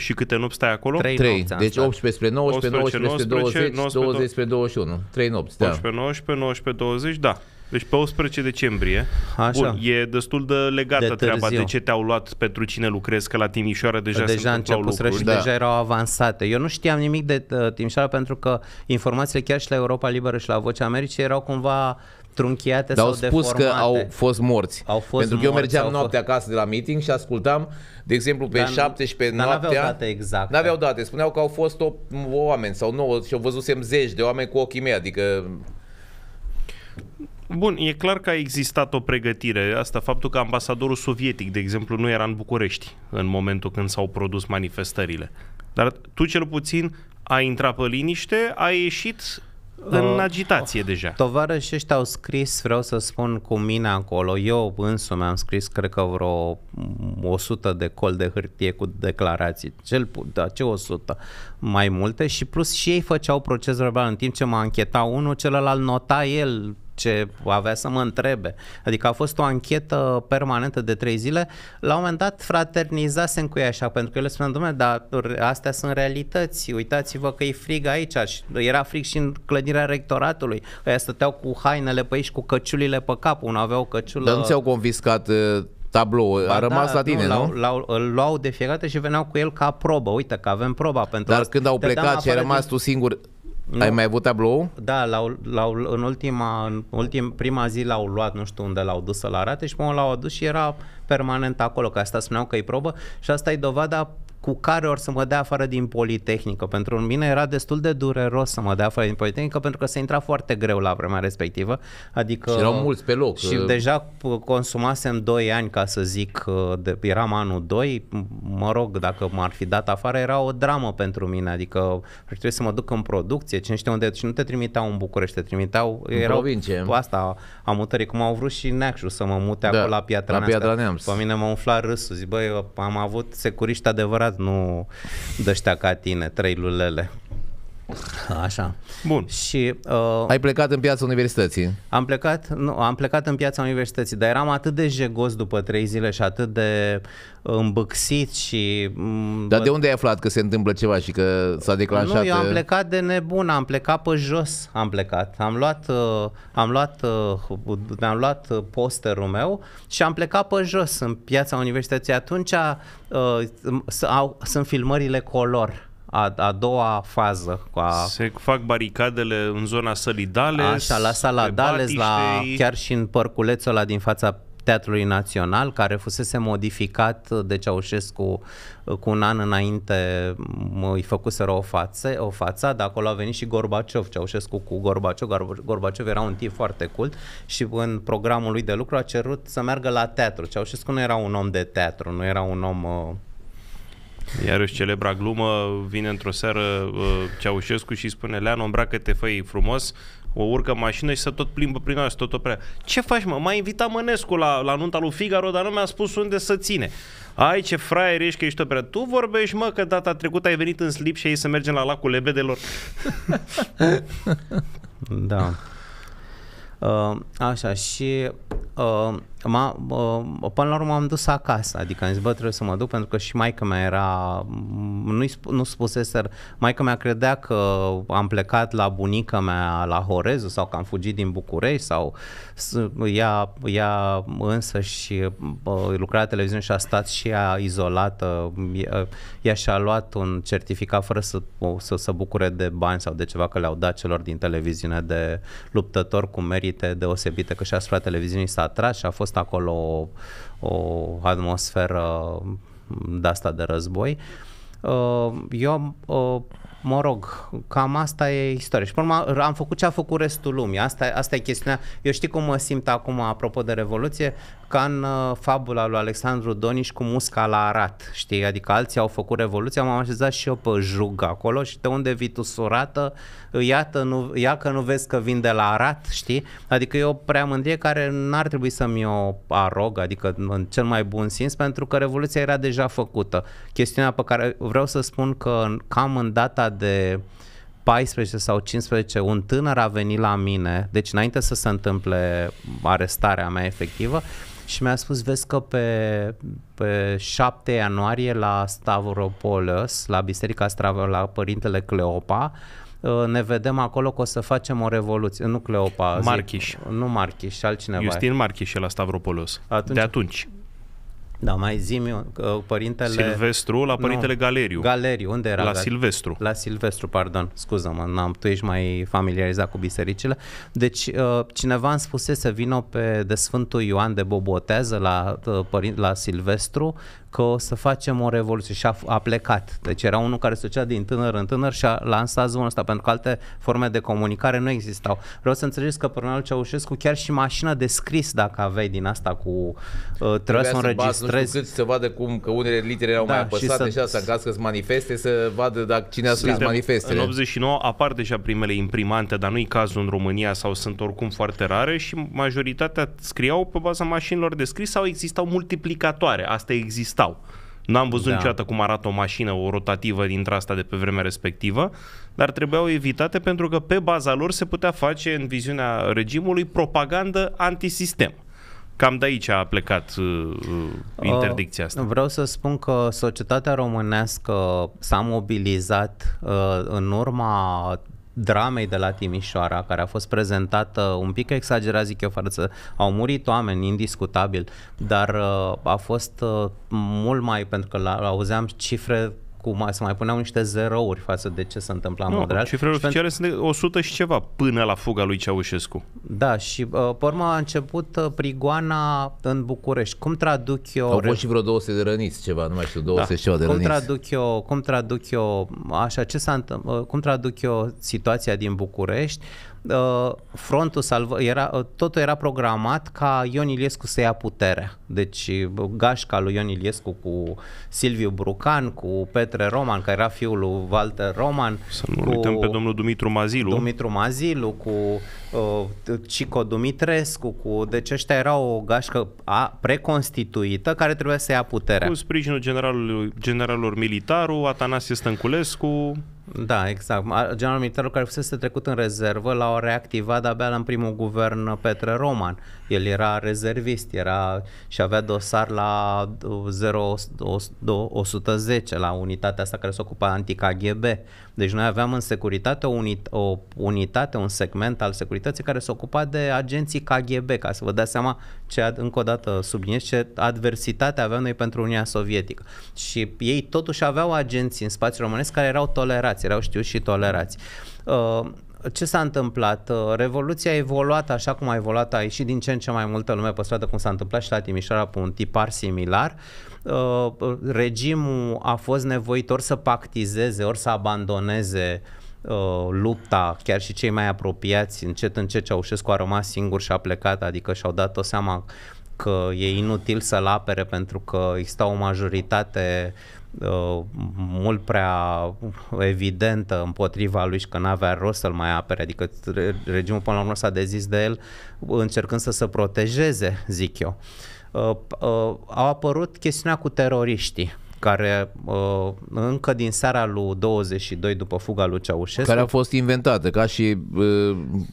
și câte nopți stai acolo? 3, 3. deci 18 spre 19, 19 19, 19 19, 20, 19, 20 21. 3 nopți, 11, da. 19, 19, 20, da. Deci pe 18 decembrie. Așa. Bun, e destul de legată de târziu. treaba de ce te-au luat, pentru cine lucrezi, că la Timișoara deja, deja se începuseră și da. deja erau avansate. Eu nu știam nimic de uh, Timișoara pentru că informațiile chiar și la Europa Liberă și la Vocea Americii erau cumva uh, trunchiate Dar sau au spus deformate. că au fost morți. Au fost Pentru că eu mergeam morți, noaptea fost... acasă de la meeting și ascultam, de exemplu, pe dar, 17 dar noaptea... Dar aveau date exact. N-aveau date. Spuneau că au fost 8 oameni sau 9 și au văzusem zeci de oameni cu ochii mei, adică... Bun, e clar că a existat o pregătire. Asta, faptul că ambasadorul sovietic, de exemplu, nu era în București în momentul când s-au produs manifestările. Dar tu cel puțin ai intrat pe liniște, ai ieșit în uh, agitație uh, deja. Tovarășii ăștia au scris, vreau să spun, cu mine acolo. Eu însumi am scris, cred că vreo 100 de col de hârtie cu declarații. Cel, da, ce 100? Mai multe și plus și ei făceau proces verbal. În timp ce mă ancheta unul, celălalt nota el ce avea să mă întrebe. Adică a fost o anchetă permanentă de trei zile. La un moment dat fraternizasem cu ei așa, pentru că eu le spuneam, domnule, dar astea sunt realități, uitați-vă că e frig aici, era frig și în clădirea rectoratului, Aia stăteau cu hainele pe aici, cu căciulile pe cap, unul avea o căciulă... Dar nu ți-au confiscat uh, tablou, ba a da, rămas da, la tine, nu? nu? L-au, îl luau de fiecare și veneau cu el ca probă, uite că avem proba pentru Dar asta. când au plecat și ai rămas tu singur, nu. Ai mai avut tablou? Da, l-au, l-au, în, ultima, în ultim, prima zi l-au luat, nu știu unde l-au dus să-l arate și până l-au adus și era permanent acolo, că asta spuneau că e probă și asta e dovada cu care or să mă dea afară din Politehnică. Pentru mine era destul de dureros să mă dea afară din Politehnică pentru că se intra foarte greu la vremea respectivă. Adică, și erau mulți pe loc. Și uh, deja consumasem 2 ani, ca să zic, uh, de, eram anul 2, mă rog, dacă m-ar fi dat afară, era o dramă pentru mine. Adică ar trebui să mă duc în producție, cine știe unde, și nu te trimiteau în București, te trimiteau, în erau provincie. asta a mutării, cum au vrut și Neacșu să mă mute da, acolo la Piatra, la Piatra Neamț. Pe mine m-a umflat râsul, zic, băi, am avut securiști adevărat nu dăștea ca tine, trei lulele. Așa. Bun. Și, uh, Ai plecat în piața universității? Am plecat, nu, am plecat în piața universității, dar eram atât de jegos după trei zile și atât de uh, îmbâxit și... Mm, dar de unde ai aflat că se întâmplă ceva și că s-a declanșat? Nu, eu am uh? plecat de nebun, am plecat pe jos, am plecat. Am luat, uh, am luat, mi-am luat posterul meu și am plecat pe jos în piața universității. Atunci uh, sunt filmările color a, a doua fază. Cu a... Se fac baricadele în zona Sălidales. Așa, la sala Dales, la, chiar și în părculețul ăla din fața Teatrului Național, care fusese modificat de Ceaușescu uh, cu un an înainte, îi făcuseră o, față, o față dar acolo a venit și Gorbaciov, Ceaușescu cu Gorbaciov, Gorbaciov era un tip foarte cult și în programul lui de lucru a cerut să meargă la teatru. Ceaușescu nu era un om de teatru, nu era un om uh, Iarăși celebra glumă, vine într-o seară uh, Ceaușescu și spune Leano, îmbracă-te, fă frumos, o urcă mașină și să tot plimbă prin oraș, tot oprea. Ce faci, mă? M-a invitat Mănescu la, la nunta lui Figaro, dar nu mi-a spus unde să ține. Ai ce fraier ești că ești opera. Tu vorbești, mă, că data trecută ai venit în slip și ai să mergem la lacul lebedelor. da. Uh, așa, și uh, m-a, până la urmă am dus acasă, adică am zis, bă, trebuie să mă duc pentru că și maica mea era, nu, nu spuseser, maica mea credea că am plecat la bunica mea la Horezu sau că am fugit din București sau ea, ea însă și lucra la televiziune și a stat și ea izolată, ea, ea și-a luat un certificat fără să, să să bucure de bani sau de ceva că le-au dat celor din televiziune de luptători cu merite deosebite, că și asupra televiziunii s-a atras și a fost fost acolo o, o atmosferă de asta de război. Uh, eu, uh, mă rog, cam asta e istorie. Și, până am făcut ce a făcut restul lumii. Asta, asta e chestiunea. Eu știi cum mă simt acum, apropo de Revoluție, ca în uh, fabula lui Alexandru Doniș cu musca la arat, știi? Adică alții au făcut Revoluția, m-am așezat și eu pe jug acolo și de unde vii tu surată, iată, nu, ia că nu vezi că vin de la Arat, știi? Adică e o prea mândrie care n-ar trebui să-mi o arog, adică în cel mai bun sens, pentru că revoluția era deja făcută. Chestiunea pe care vreau să spun că cam în data de 14 sau 15, un tânăr a venit la mine, deci înainte să se întâmple arestarea mea efectivă, și mi-a spus, vezi că pe, pe 7 ianuarie la Stavropolis, la Biserica Stavropolis, la Părintele Cleopa, uh, Uh, ne vedem acolo că o să facem o revoluție. Nu Cleopa. Marchiș. Zic, nu Marchiș, altcineva. Justin Marchiș e la Stavropolos. Atunci, de atunci. Da, mai zimi uh, părintele... Silvestru la părintele nu, Galeriu. Galeriu, unde era? La Gal... Silvestru. La Silvestru, pardon, scuză-mă, n-am, tu ești mai familiarizat cu bisericile. Deci uh, cineva îmi să vină pe de Sfântul Ioan de Bobotează la, la Silvestru, că o să facem o revoluție și a, a plecat. Deci era unul care se din tânăr în tânăr și a lansat zonul ăsta, pentru că alte forme de comunicare nu existau. Vreau să înțelegeți că Brunel Ceaușescu chiar și mașina de scris, dacă aveai din asta cu uh, trebuie să înregistrezi. Să, să vadă cum, că unele litere erau da, mai apăsate și, să... și asta, în caz că manifeste, să vadă dacă cine a scris manifestele. În 89 apar deja primele imprimante, dar nu-i cazul în România sau sunt oricum foarte rare și majoritatea scriau pe baza mașinilor de scris sau existau multiplicatoare. Asta există stau. N-am văzut da. niciodată cum arată o mașină, o rotativă dintre asta de pe vremea respectivă, dar trebuiau evitate pentru că pe baza lor se putea face, în viziunea regimului, propagandă antisistem. Cam de aici a plecat uh, uh, uh interdicția asta. Vreau să spun că societatea românească s-a mobilizat uh, în urma dramei de la Timișoara, care a fost prezentată un pic exagerat, zic eu, să au murit oameni, indiscutabil, dar uh, a fost uh, mult mai, pentru că la, auzeam cifre cum se mai puneau niște zerouri față de ce se întâmpla în no, mod real. Cifrele oficiale sunt de 100 și ceva până la fuga lui Ceaușescu. Da, și uh, pe urmă a început uh, prigoana în București. Cum traduc eu... Au fost și vreo 200 de răniți ceva, nu mai știu, 200 da. ceva de cum răniți. Traduc eu, cum traduc eu așa, ce s-a întâmplat, uh, cum traduc eu situația din București? Frontul salvă, era, totul era programat ca Ion Iliescu să ia puterea deci gașca lui Ion Iliescu cu Silviu Brucan, cu Petre Roman, care era fiul lui Walter Roman. Să nu cu uităm pe domnul Dumitru Mazilu. Dumitru Mazilu, cu uh, Cico Dumitrescu, cu... Deci ăștia era o gașcă a, preconstituită care trebuia să ia puterea. Cu sprijinul generalului, generalului Militaru, Atanasie Stănculescu, da, exact. Generalul militarul care fusese trecut în rezervă l-au reactivat abia în primul guvern Petre Roman. El era rezervist era și avea dosar la 0110, uh, la unitatea asta care se ocupa anti-KGB. Deci noi aveam în securitate o, unit, o unitate, un segment al securității care se ocupa de agenții KGB, ca să vă dați seama ce, încă o dată subliniez, ce adversitate aveam noi pentru Uniunea Sovietică. Și ei totuși aveau agenții în spațiul românesc care erau tolerați tolerați, erau știuți și tolerați. Uh, ce s-a întâmplat? Uh, revoluția a evoluat așa cum a evoluat, a ieșit din ce în ce mai multă lume pe stradă, cum s-a întâmplat și la Timișoara pe un tipar similar. Uh, regimul a fost nevoit ori să pactizeze, ori să abandoneze uh, lupta, chiar și cei mai apropiați, încet încet Ceaușescu a rămas singur și a plecat, adică și-au dat o seama că e inutil să-l apere pentru că exista o majoritate uh, Uh, mult prea evidentă împotriva lui și că n-avea rost să-l mai apere, adică regimul până la urmă s-a dezis de el încercând să se protejeze, zic eu. Uh, uh, au apărut chestiunea cu teroriștii care uh, încă din seara lui 22 după fuga lui Ceaușescu... Care a fost inventată, ca și uh,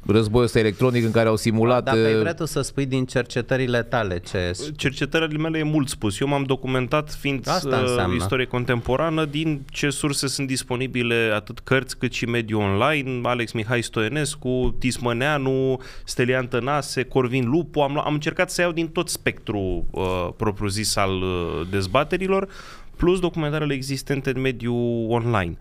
războiul ăsta electronic în care au simulat... Dacă uh... ai vrea tu să spui din cercetările tale ce... Cercetările mele e mult spus. Eu m-am documentat fiind Asta uh, istorie contemporană din ce surse sunt disponibile atât cărți cât și mediul online, Alex Mihai Stoenescu, Tismăneanu, Stelian Tănase, Corvin Lupu. Am, am încercat să iau din tot spectrul uh, propriu-zis al uh, dezbaterilor plus documentarele existente în mediul online.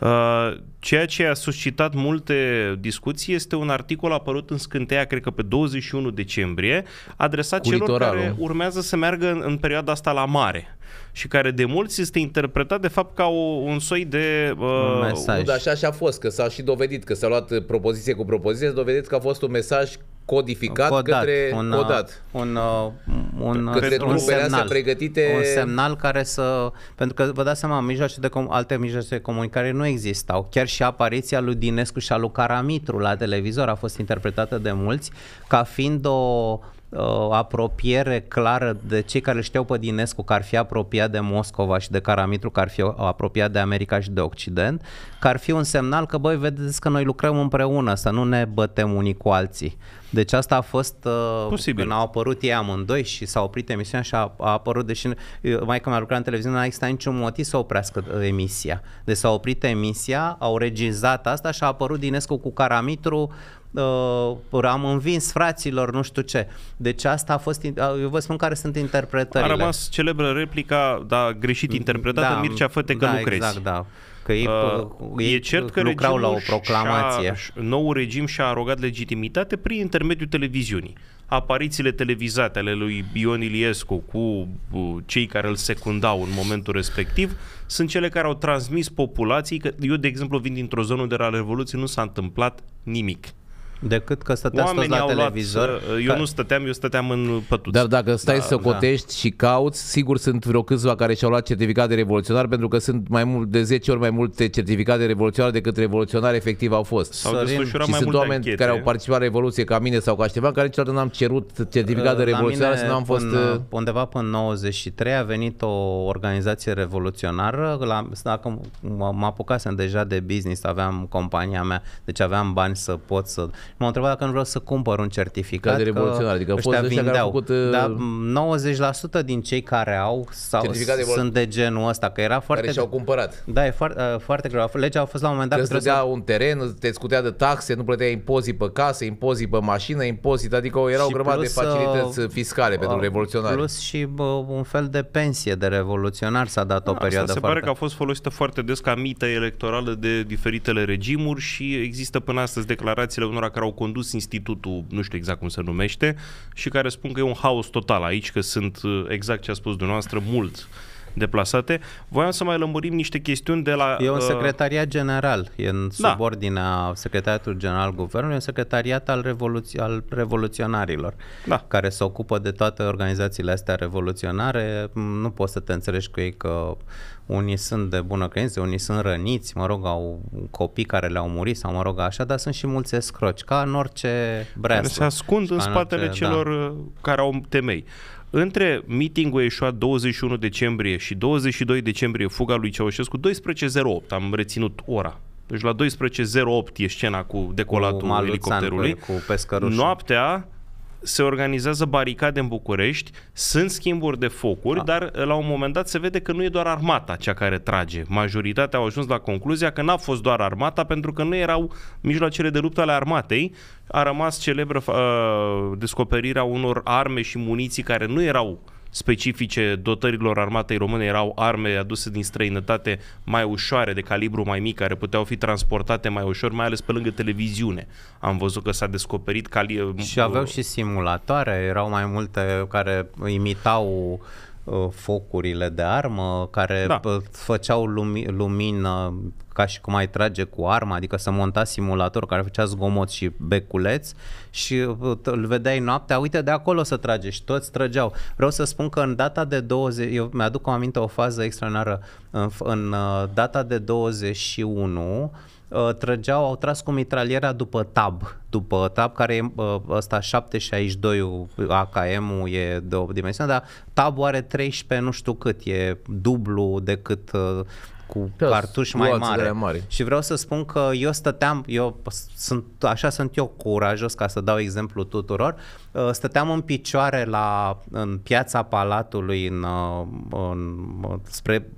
Uh, ceea ce a suscitat multe discuții este un articol apărut în Scânteia, cred că pe 21 decembrie, adresat Cu celor litoralul. care urmează să meargă în, în perioada asta la mare și care de mulți este interpretat de fapt ca o, un soi de uh, un mesaj. Da, așa și a fost, că s-a și dovedit, că s-a luat propoziție cu propoziție, s-a dovedit că a fost un mesaj codificat codat, către un, uh, codat. Un, un, uh, un, către un semnal, pregătite... un semnal care să... Pentru că vă dați seama, mijloace de alte mijloace de comunicare nu existau. Chiar și apariția lui Dinescu și a lui Caramitru la televizor a fost interpretată de mulți ca fiind o uh, apropiere clară de cei care știau pe Dinescu că ar fi apropiat de Moscova și de Caramitru, că ar fi apropiat de America și de Occident, că ar fi un semnal că, băi, vedeți că noi lucrăm împreună, să nu ne bătem unii cu alții. Deci asta a fost uh, Posibil. când au apărut ei amândoi și s-a oprit emisiunea și a, a apărut, deși uh, mai că mi-a lucrat în televiziune, n-a existat niciun motiv să oprească uh, emisia. Deci s-a oprit emisia, au regizat asta și a apărut Dinescu cu Caramitru uh, am învins fraților, nu știu ce. Deci asta a fost, uh, eu vă spun care sunt interpretările. A rămas celebră replica, dar greșit mm, interpretată, da, Mircea Făte că da, crezi. Exact, da. Că ei, uh, ei e cert că lucrau la o proclamație. Noul regim și-a arogat legitimitate prin intermediul televiziunii. Aparițiile televizate ale lui Ion Iliescu cu uh, cei care îl secundau în momentul respectiv sunt cele care au transmis populației că eu, de exemplu, vin dintr-o zonă de la Revoluție nu s-a întâmplat nimic. Decât că stăteam Oamenii la televizor. Luat, uh, eu nu stăteam, eu stăteam în pătuț. Dar dacă stai da, să da. cotești da. și cauți, sigur sunt vreo câțiva care și-au luat certificat de revoluționar pentru că sunt mai mult de 10 ori mai multe certificate revoluționare decât revoluționari efectiv au fost. S-au Sărin, desfășurat și mai sunt oameni anchete. care au participat la Revoluție ca mine sau ca Ștefan, care niciodată n-am cerut certificat de uh, revoluționar să n-am fost... Până, uh, undeva până 93 a venit o organizație revoluționară, la, dacă mă apucasem deja de business, aveam compania mea, deci aveam bani să pot să m-au întrebat dacă nu vreau să cumpăr un certificat. Ca de revoluționar, adică ăștia vindeau. Care au făcut, uh... Dar 90% din cei care au sau certificat de sunt de genul ăsta, că era foarte... Care și-au cumpărat. Da, e foarte, uh, foarte greu. Legea a fost la un moment dat... Trebuie să... un teren, te scutea de taxe, nu plăteai impozit pe casă, impozit pe mașină, impozit, adică era o grămadă de uh, facilități uh, fiscale uh, pentru revoluționari. Plus și uh, un fel de pensie de revoluționar s-a dat da, o perioadă asta se foarte... pare că a fost folosită foarte des ca mită electorală de diferitele regimuri și există până astăzi declarațiile unora care au condus institutul, nu știu exact cum se numește, și care spun că e un haos total aici, că sunt uh, exact ce a spus dumneavoastră, mult deplasate. Voiam să mai lămurim niște chestiuni de la... E un uh, secretariat general, e în da. subordinea Secretariatului General Guvernului, e un secretariat al, revoluț- al revoluționarilor, da. care se ocupă de toate organizațiile astea revoluționare. Nu poți să te înțelegi cu ei că unii sunt de bună credință, unii sunt răniți, mă rog, au copii care le-au murit sau mă rog așa, dar sunt și mulți escroci, ca în orice breaslă. Care se ascund în spatele orice, da. celor da. care au temei. Între meetingul ieșuat 21 decembrie și 22 decembrie fuga lui Ceaușescu, 12.08 am reținut ora. Deci la 12.08 e scena cu decolatul cu Maluțan, elicopterului. Păi, cu pescărușul. Noaptea se organizează baricade în București, sunt schimburi de focuri, da. dar eh, la un moment dat se vede că nu e doar armata cea care trage. Majoritatea au ajuns la concluzia că n-a fost doar armata pentru că nu erau mijloacele de luptă ale armatei. A rămas celebră uh, descoperirea unor arme și muniții care nu erau uh, specifice dotărilor armatei române erau arme aduse din străinătate mai ușoare, de calibru mai mic, care puteau fi transportate mai ușor, mai ales pe lângă televiziune. Am văzut că s-a descoperit cali... Și aveau și simulatoare, erau mai multe care imitau uh, Uh, focurile de armă care da. făceau lumi, lumină ca și cum ai trage cu arma, adică să monta simulator care făcea zgomot și beculeț și uh, îl vedeai noaptea, uite de acolo să trage și toți trăgeau. Vreau să spun că în data de 20, eu mi-aduc aminte o fază extraordinară, în, în uh, data de 21 Uh, trăgeau, au tras cu mitraliera după tab, după tab care e uh, ăsta 762 AKM-ul e de o dimensiune, dar tabul are 13 nu știu cât, e dublu decât uh, cu da, cartuși mai mare. mare. Și vreau să spun că eu stăteam, eu sunt, așa sunt eu curajos ca să dau exemplu tuturor, uh, stăteam în picioare la, în piața Palatului în, uh, în, uh, spre,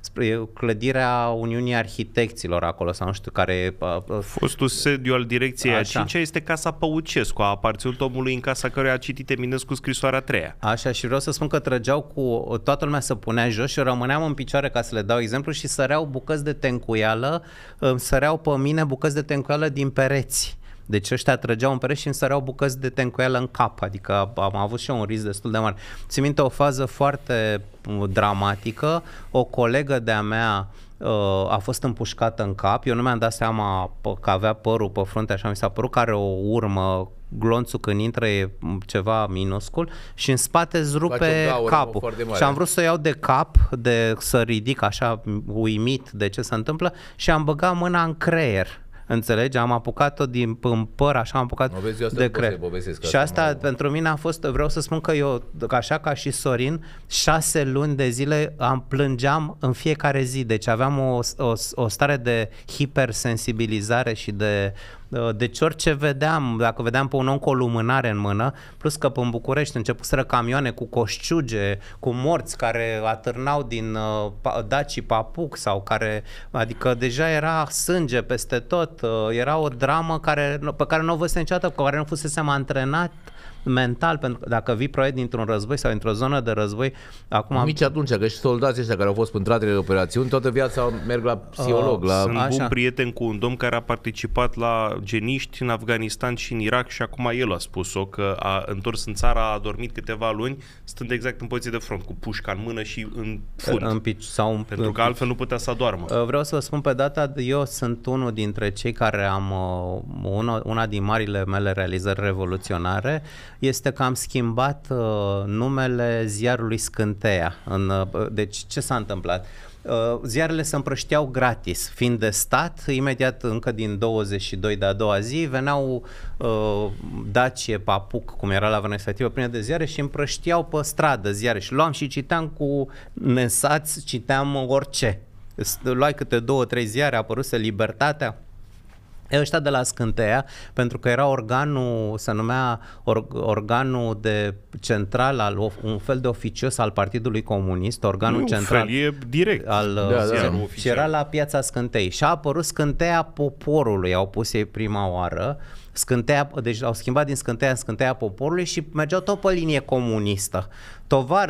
spre clădirea Uniunii Arhitecților acolo sau nu știu care... Fostul sediu al direcției așa. a 5 este Casa Păucescu, a aparținut omului în casa care a citit Eminescu scrisoarea 3 Așa și vreau să spun că trăgeau cu... toată lumea să punea jos și rămâneam în picioare ca să le dau exemplu și și săreau bucăți de tencuială, îmi săreau pe mine bucăți de tencuială din pereți. Deci ăștia trăgeau în pereți și îmi săreau bucăți de tencuială în cap, adică am avut și eu un risc destul de mare. Țin minte o fază foarte uh, dramatică, o colegă de-a mea uh, a fost împușcată în cap, eu nu mi-am dat seama că avea părul pe frunte, așa mi s-a părut că are o urmă glonțul când intră e ceva minuscul și în spate îți rupe gaură, capul. Și am vrut să o iau de cap, de să ridic așa uimit de ce se întâmplă și am băgat mâna în creier. Înțelegi? Am apucat-o din în păr, așa am apucat vezi, eu de creier. Și asta mă... pentru mine a fost, vreau să spun că eu, așa ca și Sorin, șase luni de zile am plângeam în fiecare zi. Deci aveam o, o, o stare de hipersensibilizare și de Uh, deci orice vedeam, dacă vedeam pe un om cu o lumânare în mână, plus că în București începuseră camioane cu coșciuge, cu morți care atârnau din uh, Daci Papuc sau care, adică deja era sânge peste tot, uh, era o dramă care, pe care nu o văzut niciodată, pe care nu fusese antrenat mental, pentru că dacă vii proiect dintr-un război sau într-o zonă de război, acum... Mici atunci, că și soldații ăștia care au fost în de operațiuni, toată viața merg la psiholog. Uh, la... Sunt Așa. bun prieten cu un domn care a participat la geniști în Afganistan și în Irak și acum el a spus-o că a întors în țara, a dormit câteva luni, stând exact în poziție de front, cu pușca în mână și în fund. În pic, sau în... Pentru că altfel nu putea să doarmă. Uh, vreau să vă spun pe data, eu sunt unul dintre cei care am uh, una, una din marile mele realizări revoluționare este că am schimbat uh, numele ziarului Scânteia. În, uh, deci ce s-a întâmplat? Uh, ziarele se împrășteau gratis, fiind de stat, imediat încă din 22 de a doua zi veneau uh, Dacie, Papuc, cum era la respectivă, plină de ziare și împrășteau pe stradă ziare și luam și citeam cu nensați, citeam orice. Luai câte două, trei ziare, apăruse Libertatea, ăștia de la Scânteia, pentru că era organul, se numea or, organul de central, al, un fel de oficios al Partidului Comunist, organul nu, central. e direct. Al, uh, da, da, da. Și era la piața Scântei. Și a apărut Scânteia Poporului, au pus ei prima oară. Scânteia, deci au schimbat din Scânteia în Scânteia Poporului și mergeau tot pe linie comunistă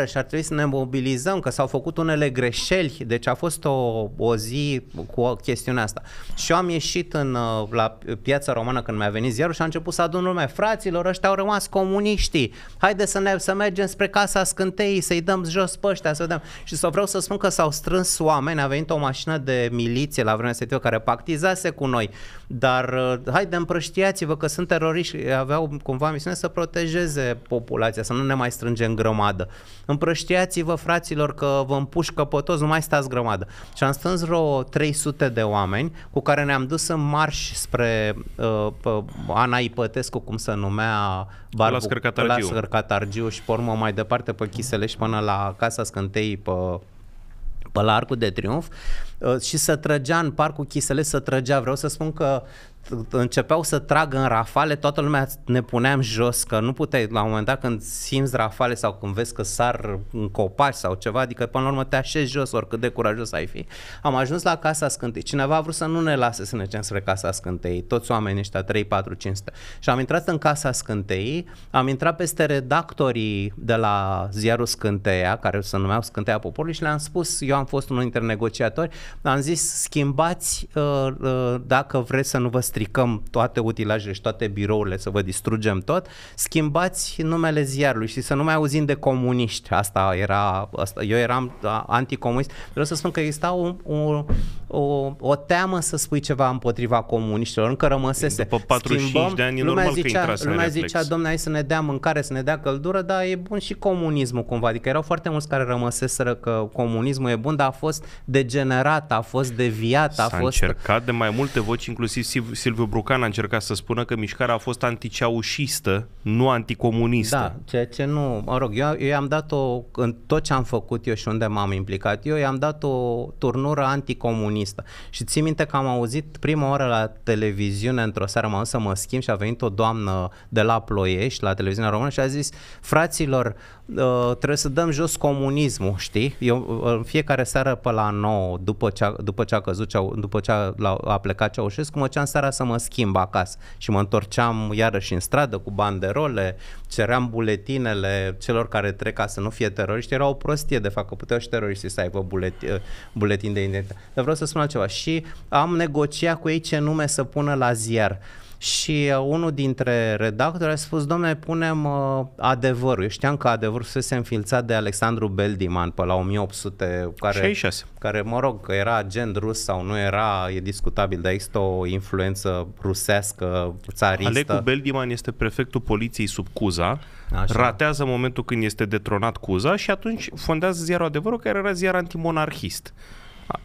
și ar trebui să ne mobilizăm, că s-au făcut unele greșeli, deci a fost o, o zi cu o chestiunea asta. Și eu am ieșit în, uh, la piața română când mi-a venit ziarul și a început să adun lumea, fraților, ăștia au rămas comuniștii, haide să, ne, să mergem spre casa scânteii, să-i dăm jos pe ăștia, să vedem. Și să vreau să spun că s-au strâns oameni, a venit o mașină de miliție la vremea respectivă care pactizase cu noi, dar uh, haide împrăștiați-vă că sunt teroriști, aveau cumva misiune să protejeze populația, să nu ne mai strângem grămadă. Împrăștiați-vă fraților că vă împușcă pe toți, nu mai stați grămadă. Și am strâns vreo 300 de oameni cu care ne-am dus în marș spre uh, Ana Ipătescu, cum se numea Barbu, la Scărcatargiu. La Scărcatargiu și pe urmă mai departe pe și până la Casa Scântei pe pe la Arcul de Triunf uh, și să trăgea în parcul Chisele, să trăgea, vreau să spun că începeau să tragă în rafale, toată lumea ne puneam jos, că nu puteai la un moment dat când simți rafale sau când vezi că sar în copaci sau ceva, adică până la urmă te așezi jos, oricât de curajos ai fi. Am ajuns la Casa Scântei. Cineva a vrut să nu ne lase să ne ducem spre Casa Scântei, toți oamenii ăștia, 3, 4, 500. Și am intrat în Casa Scântei, am intrat peste redactorii de la ziarul Scânteia, care se numeau Scânteia Poporului și le-am spus, eu am fost unul dintre negociatori, am zis schimbați uh, uh, dacă vreți să nu vă stricăm toate utilajele și toate birourile, să vă distrugem tot, schimbați numele ziarului și să nu mai auzim de comuniști. Asta era, asta, eu eram da, anticomunist. Vreau să spun că exista o, o, o, o teamă să spui ceva împotriva comuniștilor, încă rămăsese. După 45 Schimbăm, de ani, lumea normal zicea, că lumea zicea, domnule, hai să ne dea mâncare, să ne dea căldură, dar e bun și comunismul cumva. Adică erau foarte mulți care rămăseseră că comunismul e bun, dar a fost degenerat, a fost deviat, a S-a fost... încercat de mai multe voci, inclusiv Silviu Brucan a încercat să spună că mișcarea a fost anticeaușistă, nu anticomunistă. Da, ceea ce nu, mă rog, eu, eu i-am dat o, în tot ce am făcut eu și unde m-am implicat, eu i-am dat o turnură anticomunistă. Și țin minte că am auzit prima oară la televiziune, într-o seară m-am să mă schimb și a venit o doamnă de la Ploiești, la televiziunea română și a zis, fraților, uh, trebuie să dăm jos comunismul, știi? Eu uh, în fiecare seară pe la 9, după ce a, după ce a căzut, după ce a, a plecat Ceaușescu, mă ceam seara seara să mă schimb acasă și mă întorceam iarăși în stradă cu banderole, ceream buletinele celor care trec ca să nu fie teroriști, era o prostie de fapt, că puteau și teroriștii să aibă bulet, uh, buletin de identitate. Dar vreau să spun altceva și am negociat cu ei ce nume să pună la ziar. Uh, și uh, unul dintre redactori a spus, domne, punem uh, adevărul. Eu știam că adevărul fusese înfilțat de Alexandru Beldiman pe la 1800, care, 66. care, mă rog, că era agent rus sau nu era, e discutabil, dar există o influență rusească, țaristă. Alecu Beldiman este prefectul poliției sub Cuza, Așa. ratează momentul când este detronat Cuza și atunci fondează ziarul Adevărul, care era ziar antimonarhist.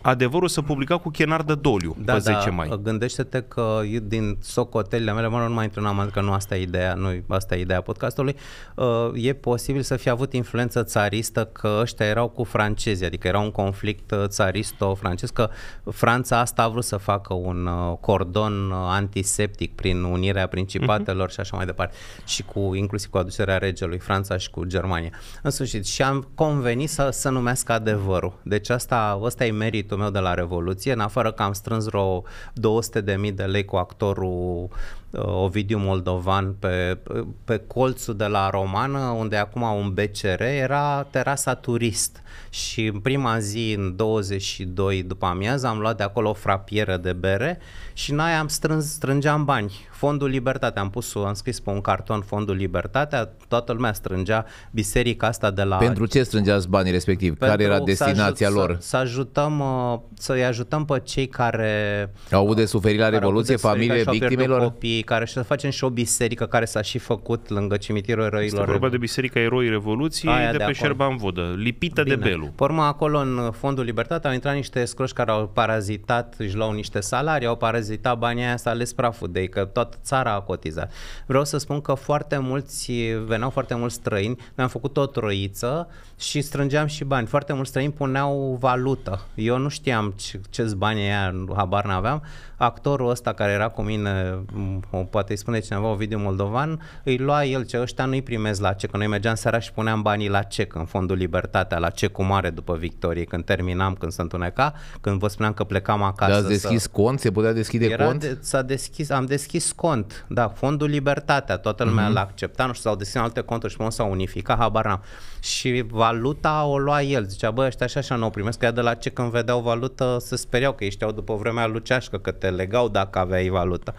Adevărul să publica cu Chenar de Doliu da, pe 10 da. mai. Gândește-te că din socotelile mele, mă rog, nu mai intru în amant, că nu asta e ideea, nu, asta e ideea podcastului, uh, e posibil să fi avut influență țaristă că ăștia erau cu francezi, adică era un conflict uh, țaristo-francez, că Franța asta a vrut să facă un uh, cordon uh, antiseptic prin unirea principatelor uh-huh. și așa mai departe, și cu inclusiv cu aducerea regelui Franța și cu Germania. În sfârșit, și am convenit să, să numească adevărul. Deci asta, asta e meritul meu de la Revoluție, în afară că am strâns vreo 200.000 de lei cu actorul Uh, Ovidiu Moldovan pe, pe colțul de la Romană, unde acum un BCR, era terasa turist. Și în prima zi, în 22 după amiază, am luat de acolo o frapieră de bere și noi am strâns, strângeam bani. Fondul Libertate, am pus, am scris pe un carton Fondul libertate toată lumea strângea biserica asta de la... Pentru ce strângeați banii respectiv? Pentru care era destinația să ajut, lor? Să, să ajutăm, uh, să-i ajutăm pe cei care... Au avut de suferit la Revoluție, familie, victimelor? Copii, care și să facem și o biserică care s-a și făcut lângă cimitirul eroilor. Este vorba de Biserica Eroi Revoluției Aia de, de pe Șerban Vodă, lipită Bine. de Belu. Porma acolo în Fondul Libertate au intrat niște scroși care au parazitat, își luau niște salarii, au parazitat banii aia, s-a ales praful de ei, că toată țara a cotizat. Vreau să spun că foarte mulți, veneau foarte mulți străini, ne am făcut o troiță și strângeam și bani. Foarte mulți străini puneau valută. Eu nu știam ce, ce bani aia, habar n-aveam. Actorul ăsta care era cu mine o, poate îi spune cineva o video moldovan, îi lua el ce ăștia nu-i primezi la ce, că noi mergeam seara și puneam banii la cec în fondul Libertatea, la cu mare după victorie, când terminam, când se întuneca, când vă spuneam că plecam acasă. Dar deschis să... cont? Se putea deschide Era cont? De, s-a deschis, am deschis cont, da, fondul Libertatea, toată lumea mm-hmm. l-a acceptat, nu știu, s-au deschis alte conturi și s-au unificat, habar n-am și valuta o lua el. Zicea, bă, ăștia așa așa nu o primesc, că de la ce când vedeau valută se speriau că ei știau după vremea luceașcă că te legau dacă aveai valută.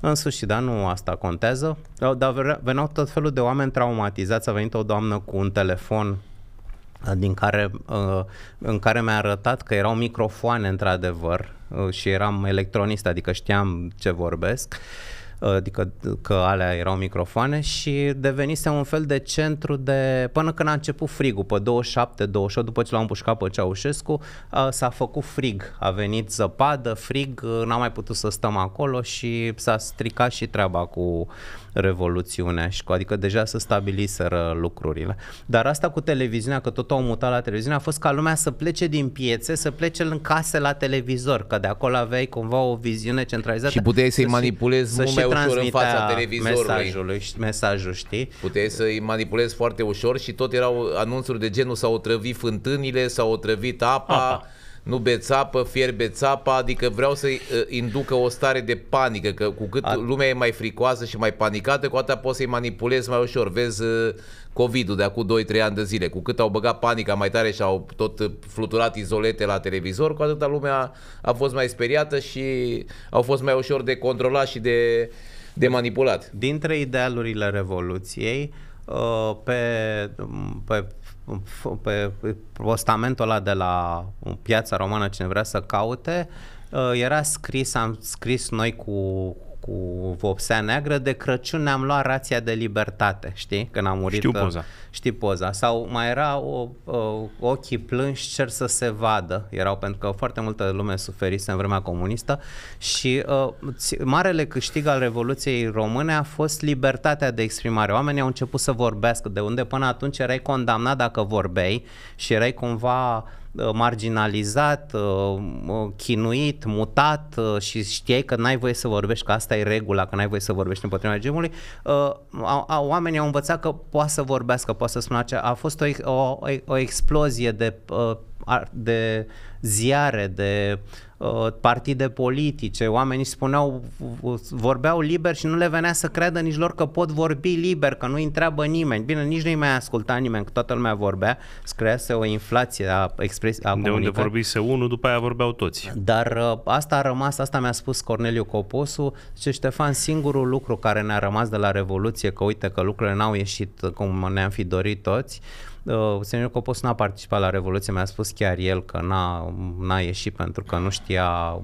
În sfârșit, da, nu asta contează, dar veneau tot felul de oameni traumatizați, a venit o doamnă cu un telefon din care, în care mi-a arătat că erau microfoane într-adevăr și eram electronist, adică știam ce vorbesc adică că alea erau microfoane și devenise un fel de centru de, până când a început frigul, pe 27, 28, după ce l-au împușcat pe Ceaușescu, s-a făcut frig, a venit zăpadă, frig, n-am mai putut să stăm acolo și s-a stricat și treaba cu revoluțiunea și cu, adică deja să stabiliseră lucrurile. Dar asta cu televiziunea, că tot au mutat la televiziune, a fost ca lumea să plece din piețe, să plece în case la televizor, că de acolo aveai cumva o viziune centralizată. Și puteai să-i manipulezi să mult mai ușor în fața televizorului. mesajul, știi? Puteai să-i manipulezi foarte ușor și tot erau anunțuri de genul s-au otrăvit fântânile, s-au otrăvit apa. apa nu beți apă, fierbeți apa, adică vreau să uh, inducă o stare de panică, că cu cât lumea e mai fricoasă și mai panicată, cu atât poți să-i manipulezi mai ușor. Vezi uh, COVID-ul de acum 2-3 ani de zile, cu cât au băgat panica mai tare și au tot uh, fluturat izolete la televizor, cu atâta lumea a fost mai speriată și au fost mai ușor de controlat și de, de manipulat. Dintre idealurile Revoluției, pe, pe pe postamentul ăla de la piața romană, cine vrea să caute, uh, era scris, am scris noi cu, cu vopsea neagră, de Crăciun ne-am luat rația de libertate, știi? Când am murit. Știu uh, poza. Știi poza. Sau mai era o, o, uh, ochii plânși, cer să se vadă. Erau pentru că foarte multă lume suferise în vremea comunistă și uh, marele câștig al Revoluției Române a fost libertatea de exprimare. Oamenii au început să vorbească de unde până atunci erai condamnat dacă vorbeai și erai cumva Uh, marginalizat, uh, chinuit, mutat uh, și știai că n-ai voie să vorbești, că asta e regula, că n-ai voie să vorbești împotriva regimului, oamenii au învățat că poate să vorbească, poate să spună aceea. A fost o, o, o explozie de, de ziare, de uh, Uh, partide politice, oamenii spuneau, vorbeau liber și nu le venea să creadă nici lor că pot vorbi liber, că nu întreabă nimeni. Bine, nici nu-i mai asculta nimeni, că toată lumea vorbea, screase o inflație a expresiei. De unde vorbise unul, după aia vorbeau toți. Dar uh, asta a rămas, asta mi-a spus Corneliu Coposu, ce Ștefan, singurul lucru care ne-a rămas de la Revoluție, că uite că lucrurile n-au ieșit cum ne-am fi dorit toți, Uh, Semnul Copos n-a participat la Revoluție, mi-a spus chiar el că n-a, n-a ieșit pentru că nu știa,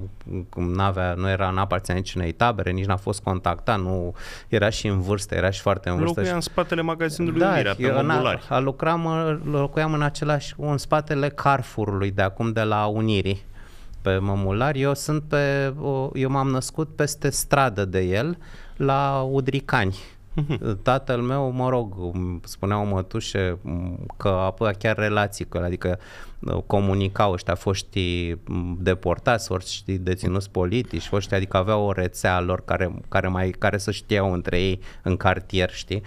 n-avea, nu era, n-a aparținut unei tabere, nici n-a fost contactat, nu, era și în vârstă, era și foarte în vârstă. Locuia în spatele magazinului da, Mirea, pe Mongolari. A, lucram, locuiam în același, în spatele Carfurului de acum de la Unirii pe Mămular, eu sunt pe, eu m-am născut peste stradă de el la Udricani, Mhm. Tatăl meu, mă rog, spunea o mătușe că apoi chiar relații, că, adică uh, comunicau ăștia foști mm, deportați, foști deținuți politici, foști, adică aveau o rețea lor care, care, mai, care să știau între ei în cartier, știi?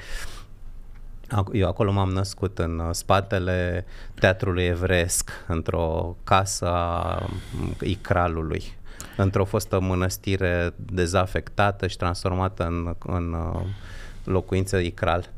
Eu acolo m-am născut în uh, spatele teatrului evresc, într-o casă a mm, Icralului, într-o fostă mănăstire dezafectată și transformată în, în uh, locuință Icral.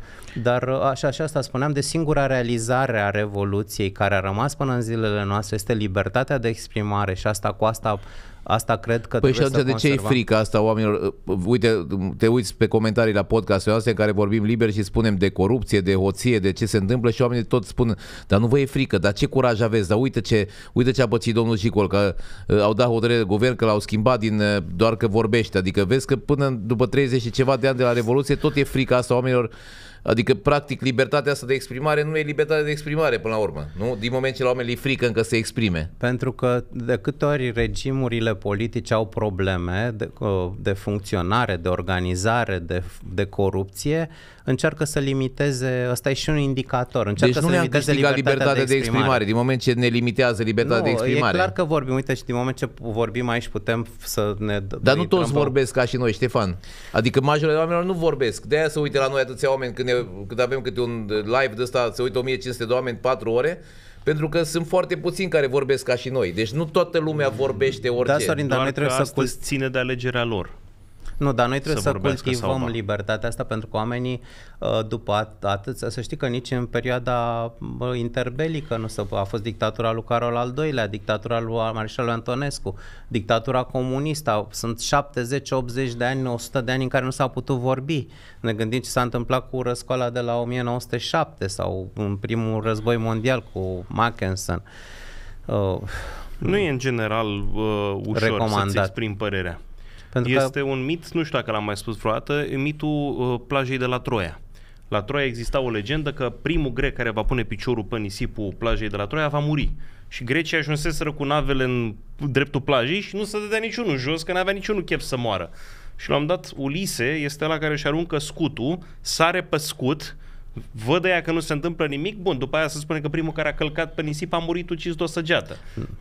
Dar uh, așa și asta spuneam, de singura realizare a Revoluției care a rămas până în zilele noastre este libertatea de exprimare și asta cu asta Asta cred că păi și atunci de ce e frică asta oamenilor? Uh, uite, te uiți pe comentarii la podcastul astea în care vorbim liber și spunem de corupție, de hoție, de ce se întâmplă și oamenii tot spun, dar nu vă e frică, dar ce curaj aveți, dar uite ce, uite ce a pățit domnul Jicol, că uh, au dat hotărâre de guvern, că l-au schimbat din uh, doar că vorbește. Adică vezi că până după 30 și ceva de ani de la Revoluție tot e frica asta oamenilor Adică, practic, libertatea asta de exprimare nu e libertatea de exprimare până la urmă, nu? Din moment ce la oameni frică încă se exprime. Pentru că de câte ori regimurile politice au probleme de, de funcționare, de organizare, de, de corupție, încearcă să limiteze, ăsta e și un indicator, încearcă deci să nu ne-am limiteze libertatea, libertatea de, exprimare. de exprimare. Din moment ce ne limitează libertatea nu, de exprimare. e clar că vorbim, uite și din moment ce vorbim aici putem să ne... Dar nu toți vorbesc ca și noi, Ștefan. Adică majoritatea oamenilor nu vorbesc. De-aia se uite la noi atâția oameni când, ne, când avem câte un live de ăsta, se uită 1500 de oameni 4 ore pentru că sunt foarte puțini care vorbesc ca și noi. Deci nu toată lumea vorbește orice. Da, Sorin, dar noi trebuie să cult... ține de alegerea lor. Nu, dar noi trebuie să, să cultivăm libertatea asta pentru că oamenii uh, după atât, să știi că nici în perioada uh, interbelică nu s-a, a fost dictatura lui Carol al II-lea, dictatura lui Marșalul Antonescu, dictatura comunistă, sunt 70-80 de ani, 100 de ani în care nu s-a putut vorbi. Ne gândim ce s-a întâmplat cu răscoala de la 1907 sau în primul război mondial cu Mackensen. Uh, nu e în general uh, ușor să-ți exprimi părerea. Pentru este că... un mit, nu știu dacă l-am mai spus vreodată, mitul uh, plajei de la Troia. La Troia exista o legendă că primul grec care va pune piciorul pe nisipul plajei de la Troia va muri. Și grecii ajunseseră cu navele în dreptul plajei și nu se dădea niciunul jos, că n-avea niciunul chef să moară. Și l-am dat Ulise, este la care își aruncă scutul, sare pe scut, văd ea că nu se întâmplă nimic, bun, după aia se spune că primul care a călcat pe nisip a murit ucis de o săgeată.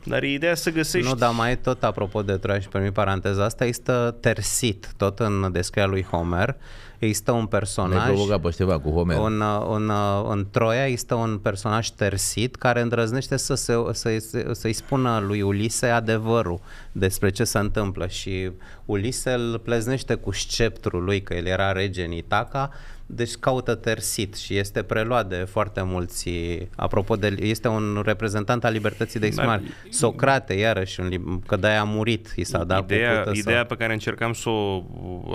Dar e ideea să găsești... Nu, dar mai tot apropo de Troia și mine paranteza asta, există tersit tot în descrierea lui Homer, există un personaj... ne pe ceva cu Homer. Un, un, în Troia există un personaj tersit care îndrăznește să se, să, să, să-i spună lui Ulise adevărul despre ce se întâmplă și Ulise îl pleznește cu sceptrul lui, că el era rege în Itaca, deci caută tersit și este preluat de foarte mulți, apropo de, este un reprezentant al libertății de exprimare. Socrate, iarăși, un, că de a murit, i s-a dat Ideea, ideea pe care încercam să o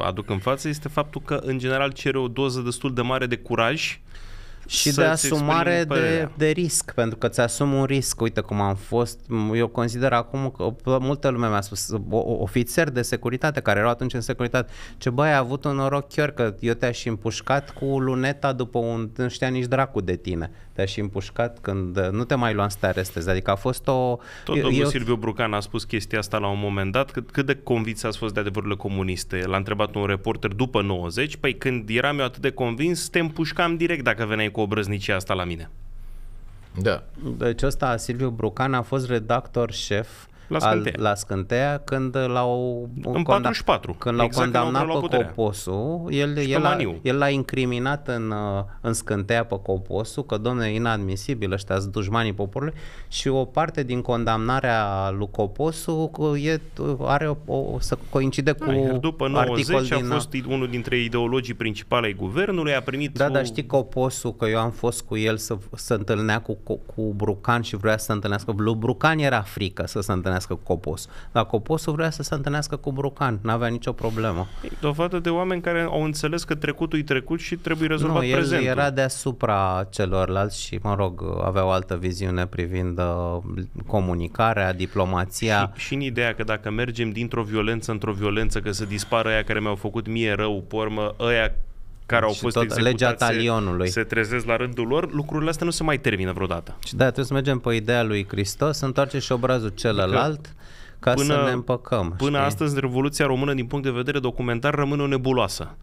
aduc în față este faptul că, în general, cere o doză destul de mare de curaj și de asumare de, de risc, pentru că ți-asumi un risc. Uite cum am fost, eu consider acum că multă lume mi-a spus, o, ofițer de securitate care erau atunci în securitate, ce băi, ai avut un noroc chiar că eu te-aș împușcat cu luneta după un, nu știa nici dracu de tine. Te-aș împușcat când uh, nu te mai luam să te arestezi. Adică a fost o... Tot eu, domnul eu... Silviu Brucan a spus chestia asta la un moment dat, cât, cât de convins a fost de adevărurile comuniste. L-a întrebat un reporter după 90, păi când eram eu atât de convins, te împușcam direct dacă veneai cu obrăznicia asta la mine. Da. Deci ăsta, Silviu Brucan, a fost redactor șef la Scânteia. Al, la Scânteia, când l-au, în 44, când l-au exact condamnat pe Coposu, el, și el, a, el l-a incriminat în, uh, în Scânteia pe Coposu, că domne, inadmisibil, ăștia sunt dușmanii poporului și o parte din condamnarea lui Coposu uh, e, uh, are o, o, să coincide da, cu da, după 90 a din, fost unul dintre ideologii principale ai guvernului, a primit Da, o... dar știi Coposu, că eu am fost cu el să se întâlnea cu, cu, cu Brucan și vrea să se întâlnească. Lui Brucan era frică să se întâlnească întâlnească cu Copos. Dar Coposul vrea să se întâlnească cu Brocan, n-avea nicio problemă. E dovadă de oameni care au înțeles că trecutul e trecut și trebuie rezolvat nu, el prezentul. era deasupra celorlalți și, mă rog, avea o altă viziune privind uh, comunicarea, diplomația. Și, și în ideea că dacă mergem dintr-o violență într-o violență, că să dispară aia care mi-au făcut mie rău, pormă, urmă, aia care au și fost tot legea talionului. Se, trezesc la rândul lor, lucrurile astea nu se mai termină vreodată. Și da, trebuie să mergem pe ideea lui Hristos, să întoarce și obrazul celălalt. Adică ca până, să ne împăcăm. Până știi? astăzi, Revoluția Română, din punct de vedere documentar, rămâne o nebuloasă.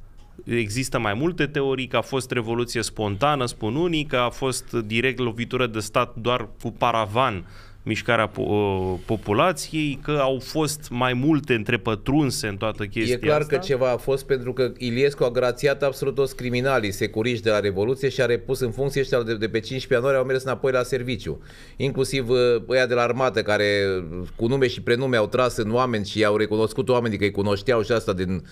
Există mai multe teorii că a fost revoluție spontană, spun unii, că a fost direct lovitură de stat doar cu paravan mișcarea po- ă, populației, că au fost mai multe întrepătrunse în toată chestia E clar asta. că ceva a fost pentru că Iliescu a grațiat absolut toți criminalii securiști de la Revoluție și a repus în funcție ăștia de, de pe 15 ianuarie au mers înapoi la serviciu. Inclusiv ă, ăia de la armată care ă, cu nume și prenume au tras în oameni și i-au recunoscut oamenii că îi cunoșteau și asta din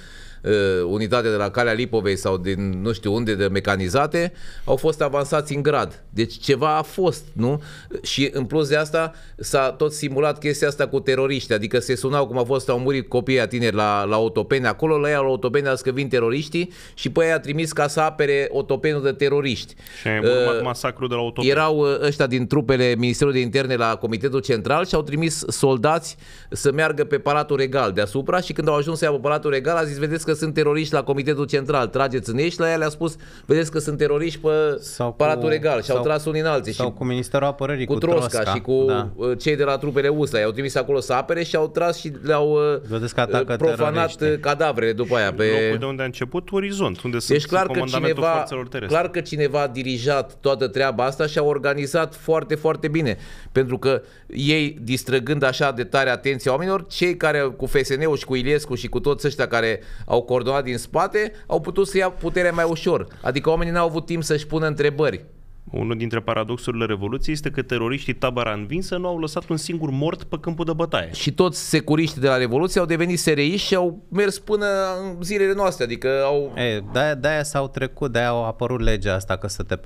uh, unitate de la Calea Lipovei sau din nu știu unde de mecanizate, au fost avansați în grad. Deci ceva a fost, nu? Și în plus de asta s-a tot simulat chestia asta cu teroriști, adică se sunau cum a fost, au murit copiii tineri la, la otopene acolo la ea la otopene a că vin teroriștii și pe aia a trimis ca să apere Otopenul de teroriști. Și uh, masacru de la otopene. Erau uh, ăștia din trupele Ministerului de Interne la Comitetul Central și au trimis soldați să meargă pe Palatul Regal deasupra și când au ajuns să ia pe Palatul Regal a zis, vedeți că că sunt teroriști la Comitetul Central, trageți în ei și la el le-a spus, vedeți că sunt teroriști pe sau paratul cu, Regal și au tras unii în alții. Sau și cu Ministerul Apărării, cu, cu Trosca, Trosca și cu da. Uh, cei de la trupele USA. I-au trimis acolo să apere și au tras și le-au uh, uh, profanat teroriști. cadavrele după aia. Pe... Locul de unde a început, Orizont, unde deci sunt clar că cineva, clar că cineva a dirijat toată treaba asta și a organizat foarte, foarte bine. Pentru că ei, distrăgând așa de tare atenția oamenilor, cei care cu FSN-ul și cu Iliescu și cu toți ăștia care au au coordonat din spate, au putut să ia puterea mai ușor. Adică oamenii n-au avut timp să-și pună întrebări. Unul dintre paradoxurile Revoluției este că teroriștii tabara învinsă nu au lăsat un singur mort pe câmpul de bătaie. Și toți securiștii de la Revoluție au devenit SRI și au mers până în zilele noastre, adică au... E, de-aia, de-aia s-au trecut, de-aia au apărut legea asta că să te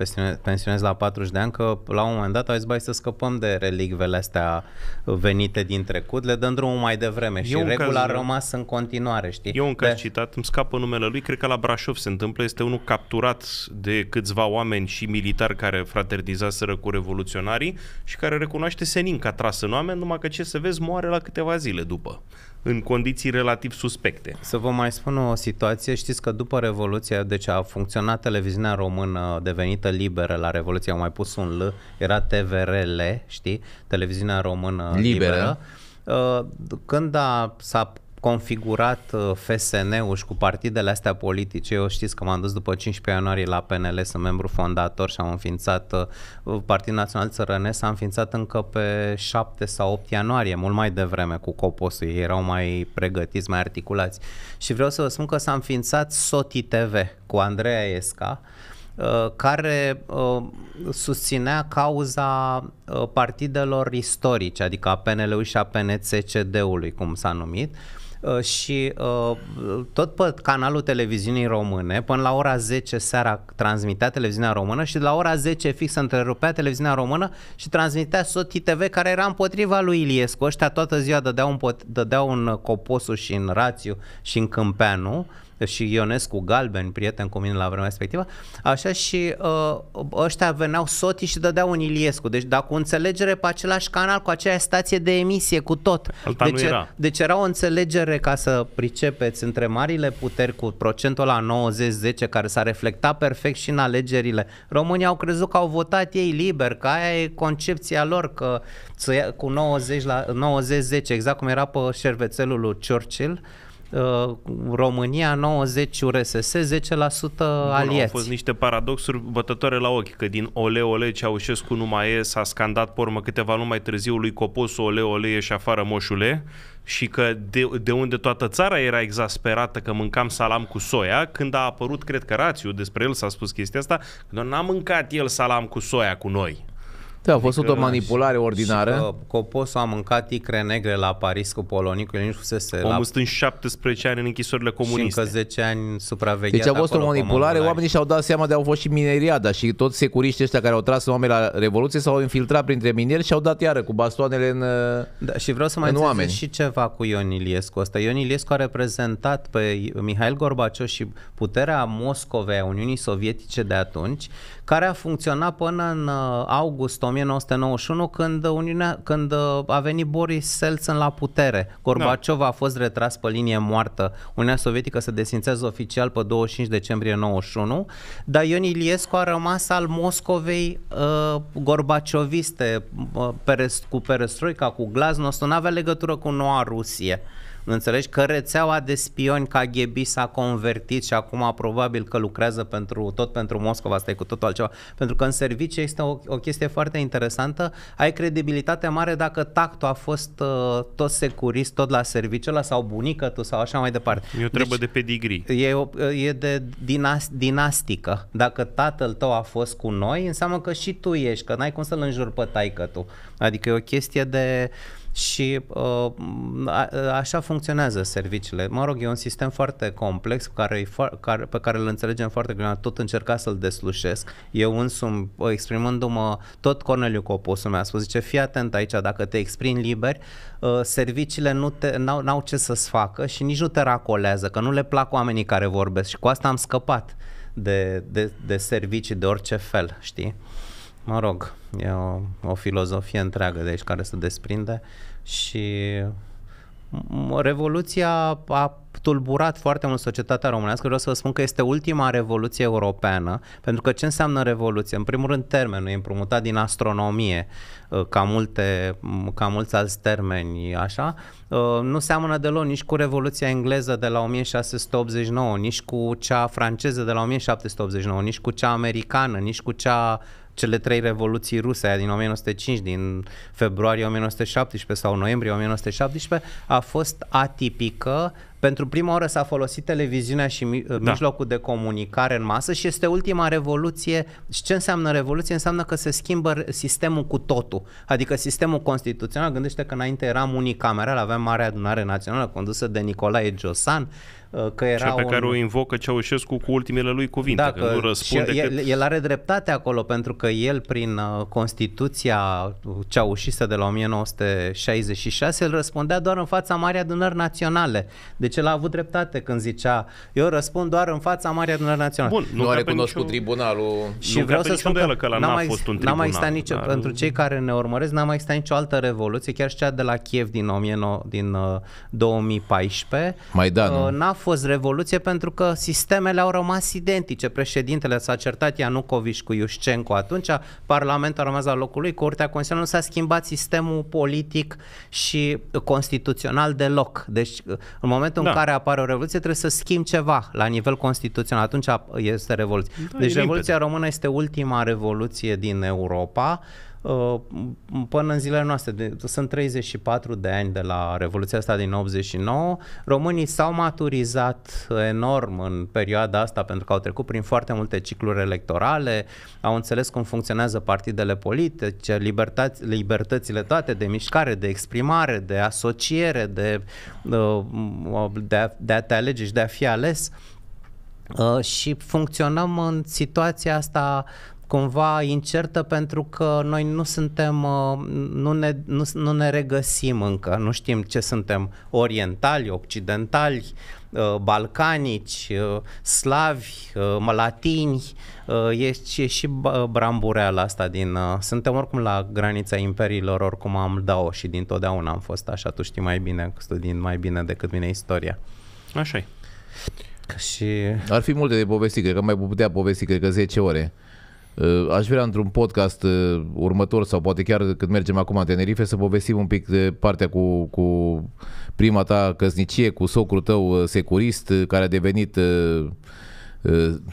pensionezi la 40 de ani, că la un moment dat au zis, bai să scăpăm de relicvele astea venite din trecut, le dăm drumul mai devreme și regula caz... a rămas în continuare, știi? Eu un caz de... citat, îmi scapă numele lui, cred că la Brașov se întâmplă, este unul capturat de câțiva oameni și militari care care fraternizaseră cu revoluționarii și care recunoaște Senin ca tras în oameni, numai că ce să vezi moare la câteva zile după, în condiții relativ suspecte. Să vă mai spun o situație, știți că după Revoluție, deci a funcționat televiziunea română devenită liberă la Revoluție, au mai pus un L, era TVRL, știi, televiziunea română liberă. liberă uh, când a, s-a configurat uh, FSN-ul și cu partidele astea politice. Eu știți că m-am dus după 15 ianuarie la PNL, sunt membru fondator și am înființat uh, Partidul Național Țărănesc, am înființat încă pe 7 sau 8 ianuarie, mult mai devreme cu coposul, ei erau mai pregătiți, mai articulați. Și vreau să vă spun că s-a înființat SOTI TV cu Andreea Esca, uh, care uh, susținea cauza partidelor istorice, adică a PNL-ului și a PNCCD-ului, cum s-a numit, uh, Uh, și uh, tot pe canalul televiziunii române, până la ora 10 seara transmitea televiziunea română și la ora 10 fix întrerupea televiziunea română și transmitea Soti TV care era împotriva lui Iliescu. Ăștia toată ziua dădeau un, dădeau un coposul și în rațiu și în câmpeanu și Ionescu Galben, prieten cu mine la vremea respectivă, așa și uh, ăștia veneau soti și dădeau un Iliescu. Deci dacă o înțelegere pe același canal, cu aceeași stație de emisie, cu tot. Alta deci, era. deci era o înțelegere, ca să pricepeți, între marile puteri cu procentul la 90-10, care s-a reflectat perfect și în alegerile. Românii au crezut că au votat ei liber, că aia e concepția lor, că cu 90-10, la, 90, exact cum era pe șervețelul lui Churchill, Uh, România 90 URSS, 10% aliați. Bun, au fost niște paradoxuri bătătoare la ochi, că din Ole Ole Ceaușescu nu mai e, s-a scandat pormă câteva luni mai târziu lui Coposu Ole Ole și afară moșule și că de, de unde toată țara era exasperată că mâncam salam cu soia, când a apărut, cred că rațiu, despre el s-a spus chestia asta, că n-a mâncat el salam cu soia cu noi. Da, a fost o manipulare ordinară. Și, uh, Copos a mâncat icre negre la Paris cu polonii, că nu se fusese Omul la... stând 17 ani în închisorile comuniste. Și încă 10 ani supravegheat Deci a fost o manipulare, oamenii și-au dat seama de au fost și mineriada și toți securiștii ăștia care au tras oameni la Revoluție s-au infiltrat printre mineri și au dat iară cu bastoanele în da, Și vreau să mai zic și ceva cu Ion Iliescu ăsta. Ion Iliescu a reprezentat pe Mihail Gorbaciov și puterea Moscovei a Uniunii Sovietice de atunci, care a funcționat până în uh, august 1991 când, Uniunea, când uh, a venit Boris Yeltsin la putere. Gorbaciov da. a fost retras pe linie moartă. Uniunea Sovietică se desințează oficial pe 25 decembrie 91, dar Ion Iliescu a rămas al Moscovei uh, gorbacioviste uh, cu perestroica, cu glasnost, nu avea legătură cu noua Rusie. Nu înțelegi? Că rețeaua de spioni KGB s-a convertit și acum probabil că lucrează pentru, tot pentru Moscova, asta e cu totul altceva. Pentru că în serviciu este o, o chestie foarte interesantă. Ai credibilitate mare dacă tactul a fost uh, tot securist, tot la serviciu ăla sau bunică tu sau așa mai departe. E o treabă deci, de pedigri. E, o, e de dinas, dinastică. Dacă tatăl tău a fost cu noi, înseamnă că și tu ești, că n-ai cum să-l înjuri pe taică tu. Adică e o chestie de... Uh, și uh, a, așa funcționează serviciile. Mă rog, e un sistem foarte complex pe care, care, pe care îl înțelegem foarte greu. Tot încerca să-l deslușesc. Eu însumi, uh, exprimându-mă, tot Corneliu Coposul mi-a spus, zice, fii atent aici, dacă te exprimi liber, uh, serviciile nu te, n-au, n-au ce să-ți facă și nici nu te racolează, că nu le plac oamenii care vorbesc și cu asta am scăpat de, de, de servicii de orice fel, știi? mă rog, e o, o filozofie întreagă de aici care se desprinde și Revoluția a tulburat foarte mult societatea românească. Vreau să vă spun că este ultima revoluție europeană, pentru că ce înseamnă revoluție? În primul rând termenul e împrumutat din astronomie, uh, ca, multe, ca mulți alți termeni, așa. Uh, nu seamănă deloc nici cu revoluția engleză de la 1689, nici cu cea franceză de la 1789, nici cu cea americană, nici cu cea cele trei revoluții ruse, aia din 1905, din februarie 1917 sau noiembrie 1917, a fost atipică. Pentru prima oară s-a folosit televiziunea și mi- da. mijlocul de comunicare în masă și este ultima revoluție. Și ce înseamnă revoluție? Înseamnă că se schimbă sistemul cu totul. Adică sistemul constituțional, gândește că înainte eram unicameral, aveam Marea Adunare Națională condusă de Nicolae Josan, Uh, că era Cea pe un... care o invocă Ceaușescu cu ultimele lui cuvinte, da, că, că nu răspunde. Că... el, el are dreptate acolo, pentru că el, prin uh, Constituția ceaușistă de la 1966, el răspundea doar în fața Marii Adunări Naționale. Deci el a avut dreptate când zicea, eu răspund doar în fața Marii Adunări Naționale. Bun, nu, nu a recunoscut niciun... tribunalul. Și nu vreau să spun că, că n-a, mai, fost un tribunal. N-a mai existat nicio, dar... Pentru cei care ne urmăresc, n-a mai existat nicio altă revoluție, chiar și cea de la Kiev din, 19, din 2014. Mai da, nu? n-a fost revoluție pentru că sistemele au rămas identice. Președintele s-a certat Ianucoviș cu Iușcencu atunci, Parlamentul a rămas la locul lui, Curtea Constituțională nu s-a schimbat sistemul politic și constituțional deloc. Deci în momentul da. în care apare o revoluție trebuie să schimbi ceva la nivel constituțional. Atunci este revoluție. Da, deci Revoluția Română este ultima revoluție din Europa. Uh, până în zilele noastre, de, sunt 34 de ani de la Revoluția asta din 89, românii s-au maturizat enorm în perioada asta pentru că au trecut prin foarte multe cicluri electorale, au înțeles cum funcționează partidele politice, libertăți, libertățile toate de mișcare, de exprimare, de asociere, de, uh, de, a, de a te alege și de a fi ales. Uh, și funcționăm în situația asta cumva incertă pentru că noi nu suntem, uh, nu ne, nu, nu ne regăsim încă, nu știm ce suntem, orientali, occidentali, uh, balcanici, uh, slavi, latini, e, și brambureala asta din... Suntem oricum la granița imperiilor, oricum am dau și din totdeauna am fost așa, tu știi mai bine, studiind mai bine decât mine istoria. așa Și... Ar fi multe de povestit, cred că mai putea povesti, cred că 10 ore. Ă, aș vrea într-un podcast ă, următor sau poate chiar când mergem acum în Tenerife să povestim un pic de partea cu, cu prima ta căsnicie, cu socrul tău ă, securist care a devenit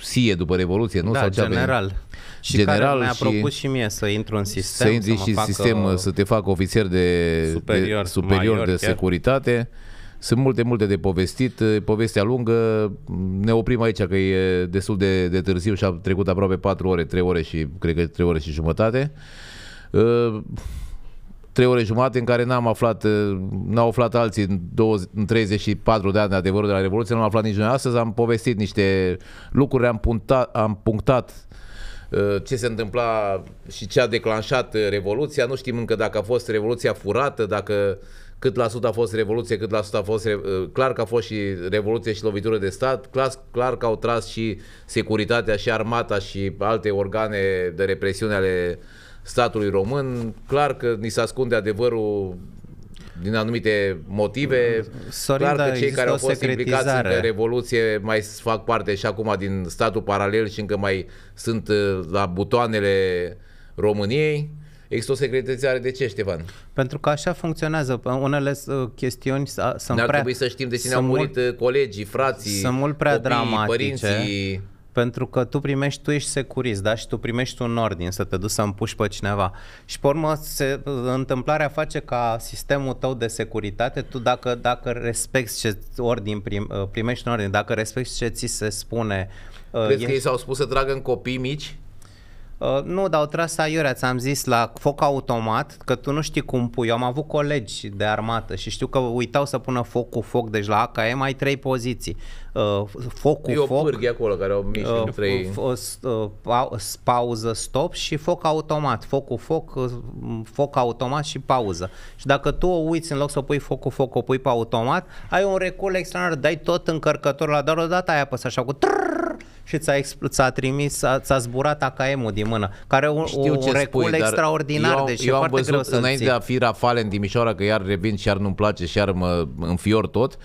SIE după Revoluție, nu? Da, Sau general. Și general care mi-a propus și mie să intru în sistem. Să intri să și în sistem, să te fac ofițer de superior, de, superior de securitate. Chiar. Sunt multe, multe de povestit, eh, povestea lungă, ne oprim aici că e destul de, de târziu și a trecut aproape 4 ore, 3 ore și cred că 3 ore și jumătate. 3 eh, ore jumate în care n-am aflat, eh, n-au aflat alții în, 20, în 34 de ani de adevărul de la Revoluție, n am aflat nici noi astăzi, am povestit niște lucruri, am punctat, am punctat ce se întâmpla și ce a declanșat Revoluția. Nu știm încă dacă a fost Revoluția furată, dacă cât la sută a fost revoluție, cât la sută a fost... Uh, clar că a fost și revoluție și lovitură de stat, clar, clar că au tras și securitatea și armata și alte organe de represiune ale statului român. Clar că ni se ascunde adevărul din anumite motive. Sorin, Clar că cei care au fost implicați în Revoluție mai fac parte și acum din statul paralel și încă mai sunt uh, la butoanele României. Există o secretizare. De ce, Ștefan? Pentru că așa funcționează. Unele uh, chestiuni sunt Ne-ar prea... trebui să știm de cine au murit mult, uh, colegii, frații, sunt mult prea copii, dramatice. părinții pentru că tu primești, tu ești securist, da? Și tu primești un ordin să te duci să împuși pe cineva. Și pe urmă, se, uh, întâmplarea face ca sistemul tău de securitate, tu dacă, dacă respecti ce ordin prim, primești un ordin, dacă respecti ce ți se spune... Crezi ești... că ei s-au spus să tragă în copii mici? Uh, nu, dar o tras aiurea, ți-am zis, la foc automat, că tu nu știi cum pui. Eu am avut colegi de armată și știu că uitau să pună foc cu foc, deci la AKM ai trei poziții. Uh, foc cu e foc. E acolo care au mișcă uh, trei. Uh, pauză, stop și foc automat. Foc cu foc, uh, foc automat și pauză. Și dacă tu o uiți în loc să pui foc cu foc, o pui pe automat, ai un recul extraordinar, dai tot încărcătorul la dar odată ai apăsat așa cu trrr, și ți-a, expl- ți-a trimis, ți-a, zburat AKM-ul din mână, care un, Știu un recul spui, extraordinar, eu, deci eu e am văzut greu să înainte de a fi Rafale în Timișoara, că iar revin și iar nu-mi place și iar mă înfior tot,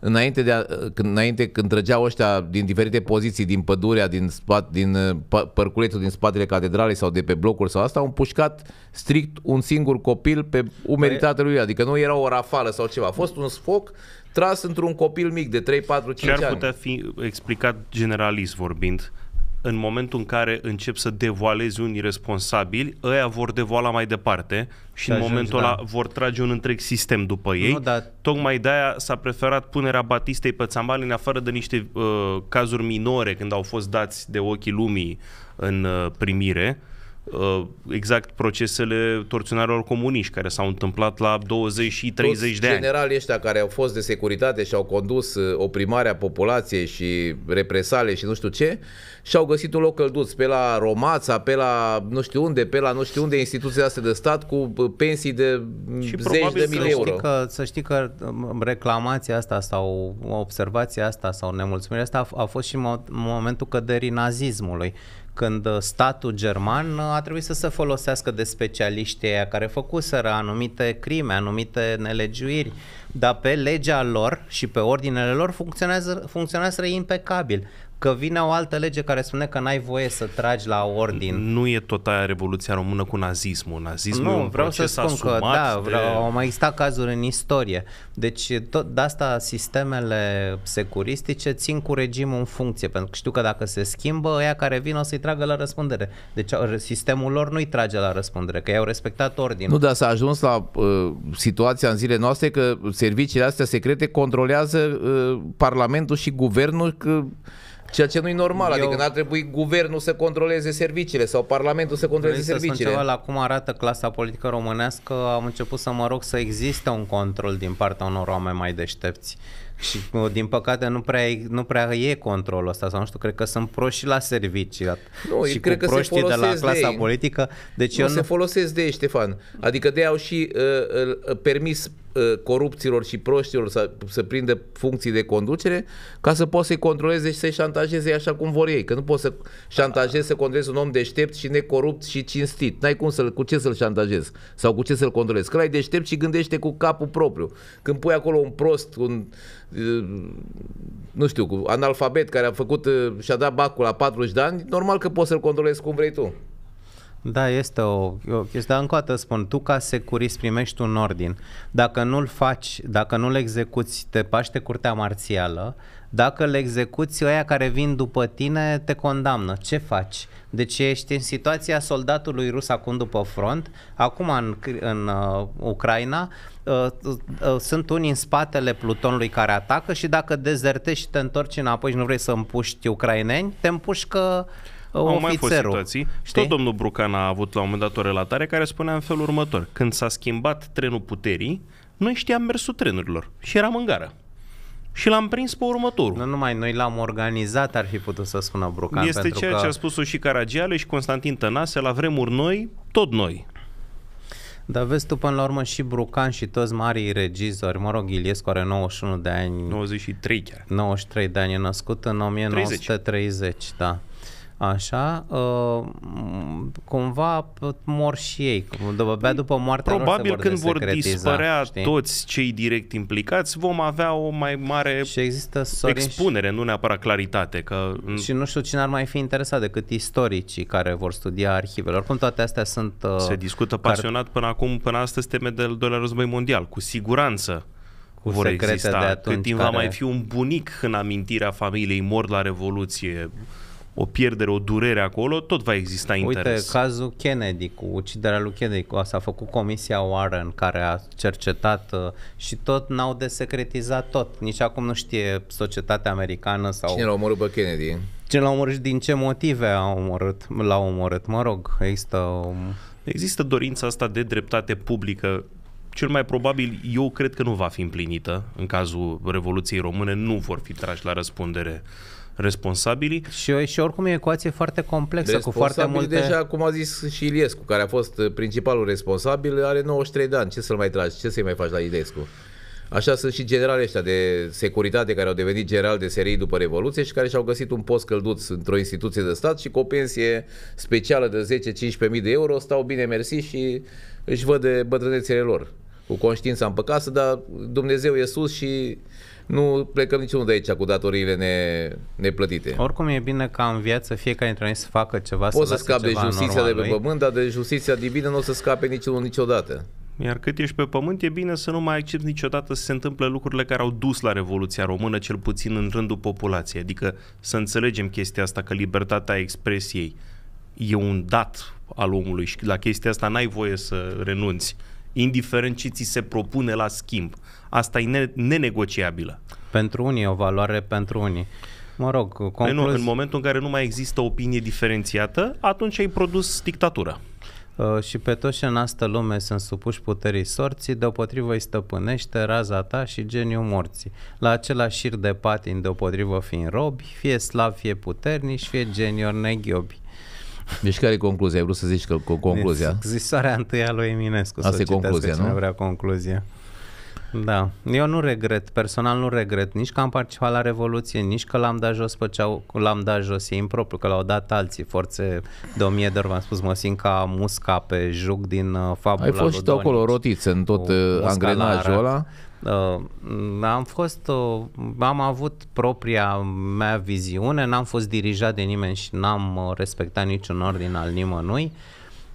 înainte, de a, când, înainte când trăgeau ăștia din diferite poziții, din pădurea, din, spate, din uh, părculețul din spatele catedralei sau de pe blocuri sau asta, au pușcat strict un singur copil pe umeritatea lui, adică nu era o rafală sau ceva, a fost un sfoc tras într-un copil mic de 3-4-5 ani. Ce ar putea fi explicat generalist vorbind? în momentul în care încep să devoalezi unii responsabili, ăia vor devoala mai departe și în momentul da. ăla da. vor trage un întreg sistem după ei. Nu, da. Tocmai de-aia s-a preferat punerea Batistei pe țambal în afară de niște uh, cazuri minore când au fost dați de ochii lumii în uh, primire. Uh, exact procesele torționarilor comuniști care s-au întâmplat la 20 și 30 Toți de ani. generalii ăștia care au fost de securitate și au condus uh, oprimarea populației și represale și nu știu ce și au găsit un loc călduț pe la Romața, pe la nu știu unde, pe la nu știu unde instituții astea de stat cu uh, pensii de mm, și zeci de mii euro. Știi că, să știi că um, reclamația asta sau observația asta sau nemulțumirea asta a, a fost și momentul căderii nazismului când uh, statul german uh, a trebuit să se folosească de specialiștii aia care făcuseră anumite crime, anumite nelegiuiri, dar pe legea lor și pe ordinele lor funcționează, funcționează impecabil. Că vine o altă lege care spune că n-ai voie să tragi la ordin. Nu e tot aia Revoluția Română cu nazismul. Nazismul nu, e un vreau să spun că, da, de... au mai existat cazuri în istorie. Deci tot de asta sistemele securistice țin cu regimul în funcție, pentru că știu că dacă se schimbă, ăia care vin o să-i tragă la răspundere. Deci sistemul lor nu-i trage la răspundere, că i-au respectat ordinul. Nu, dar s-a ajuns la uh, situația în zilele noastre că serviciile astea secrete controlează uh, Parlamentul și Guvernul că Ceea ce nu e normal, Eu... adică n-ar trebui guvernul să controleze serviciile sau parlamentul să controleze Vrei serviciile. Să ceva la cum arată clasa politică românească, am început să mă rog să existe un control din partea unor oameni mai deștepți. Și din păcate nu prea, nu prea e controlul ăsta sau nu știu, cred că sunt proști la servicii nu, și cred cu că proștii se de la clasa de politică. Deci nu eu se folosesc de ei, Ștefan. Adică de au și uh, uh, permis Ă, corupților și proștilor să, să prinde funcții de conducere ca să poți să-i controleze și să-i șantajeze așa cum vor ei. Că nu poți să șantajezi, să controlezi un om deștept și necorupt și cinstit. N-ai cum să-l, cu ce să-l șantajezi sau cu ce să-l controlezi. Că ai deștept și gândește cu capul propriu. Când pui acolo un prost, un ă, nu știu, analfabet care a făcut ă, și-a dat bacul la 40 de ani, normal că poți să-l controlezi cum vrei tu. Da, este o, o chestie, dar încă o dată spun, tu ca securist primești un ordin. Dacă nu-l faci, dacă nu-l execuți, te paște curtea marțială, dacă le execuți, oia care vin după tine te condamnă. Ce faci? Deci ești în situația soldatului rus acum după front, acum în, în uh, Ucraina, uh, uh, uh sunt unii în spatele plutonului care atacă și dacă dezertești și te întorci înapoi și nu vrei să împuști ucraineni, te împușcă au ofițerul. mai fost situații. Știi? Tot domnul Brucan a avut la un moment dat o relatare care spunea în felul următor. Când s-a schimbat trenul puterii, noi știam mersul trenurilor și eram în gară. Și l-am prins pe următorul. Nu numai noi l-am organizat, ar fi putut să spună Brucan. Este ceea că... ce a spus și Caragiale și Constantin Tănase, la vremuri noi, tot noi. Dar vezi tu, până la urmă, și Brucan și toți marii regizori, mă rog, Iliescu are 91 de ani. 93 chiar. 93 de ani, e născut în 1930, 30. da. Așa, uh, cumva mor și ei, păi, după moartea Probabil lor se vor când vor dispărea știi? toți cei direct implicați, vom avea o mai mare și există expunere, și... nu neapărat claritate. Că... Și nu știu cine ar mai fi interesat decât istoricii care vor studia arhivele. Oricum toate astea sunt... Uh, se discută car... pasionat până acum, până astăzi, teme del doilea război mondial, cu siguranță cu vor exista. de atunci. Cât timp care... va mai fi un bunic în amintirea familiei mor la Revoluție, o pierdere, o durere acolo, tot va exista interes. Uite, cazul Kennedy, cu uciderea lui Kennedy, cu asta a făcut comisia Warren care a cercetat uh, și tot n-au desecretizat tot. Nici acum nu știe societatea americană sau... Cine l-a omorât pe Kennedy? Cine l-a omorât și din ce motive a omorât, l-a omorât? Mă rog, există... Um... Există dorința asta de dreptate publică cel mai probabil, eu cred că nu va fi împlinită în cazul Revoluției Române, nu vor fi trași la răspundere uh, responsabilii. Și, și oricum e o ecuație foarte complexă cu foarte multe... deja, cum a zis și Iliescu, care a fost uh, principalul responsabil, are 93 de ani. Ce să-l mai tragi? Ce să-i mai faci la Iliescu? Așa sunt și generalii ăștia de securitate care au devenit general de serii după Revoluție și care și-au găsit un post călduț într-o instituție de stat și cu o pensie specială de 10-15 mii de euro stau bine mersi și își văd de bătrânețele lor cu conștiința împăcasă, dar Dumnezeu e sus și nu plecăm niciunul de aici cu datoriile ne, neplătite. Oricum e bine ca în viață fiecare dintre noi să facă ceva, Poți să, să scape de justiția de pe pământ, dar de justiția divină nu o să scape niciunul niciodată. Iar cât ești pe pământ, e bine să nu mai accepti niciodată să se întâmple lucrurile care au dus la Revoluția Română, cel puțin în rândul populației. Adică să înțelegem chestia asta că libertatea expresiei e un dat al omului și la chestia asta n-ai voie să renunți, indiferent ce ți se propune la schimb asta e nenegociabilă. Pentru unii o valoare, pentru unii. Mă rog, concluz... Păi nu, în momentul în care nu mai există opinie diferențiată, atunci ai produs dictatură. Uh, și pe toți în asta lume sunt supuși puterii sorții, deopotrivă îi stăpânește raza ta și geniu morții. La același șir de patin deopotrivă fiind robi, fie slavi, fie puternici, fie genior neghiobi. Deci care e concluzia? Ai vrut să zici că concluzia? Deci, zisoarea întâia lui Eminescu. Asta e concluzia, nu? vrea concluzia. Da, eu nu regret, personal nu regret nici că am participat la Revoluție, nici că l-am dat jos pe ce l-am dat jos, e impropriu, că l-au dat alții, forțe de mie de ori, v-am spus, mă simt ca musca pe juc din uh, fabula Ai fost Rodonici, și acolo rotiță în tot uh, angrenajul ăla? Uh, am fost, uh, am avut propria mea viziune, n-am fost dirijat de nimeni și n-am uh, respectat niciun ordin al nimănui. Uh,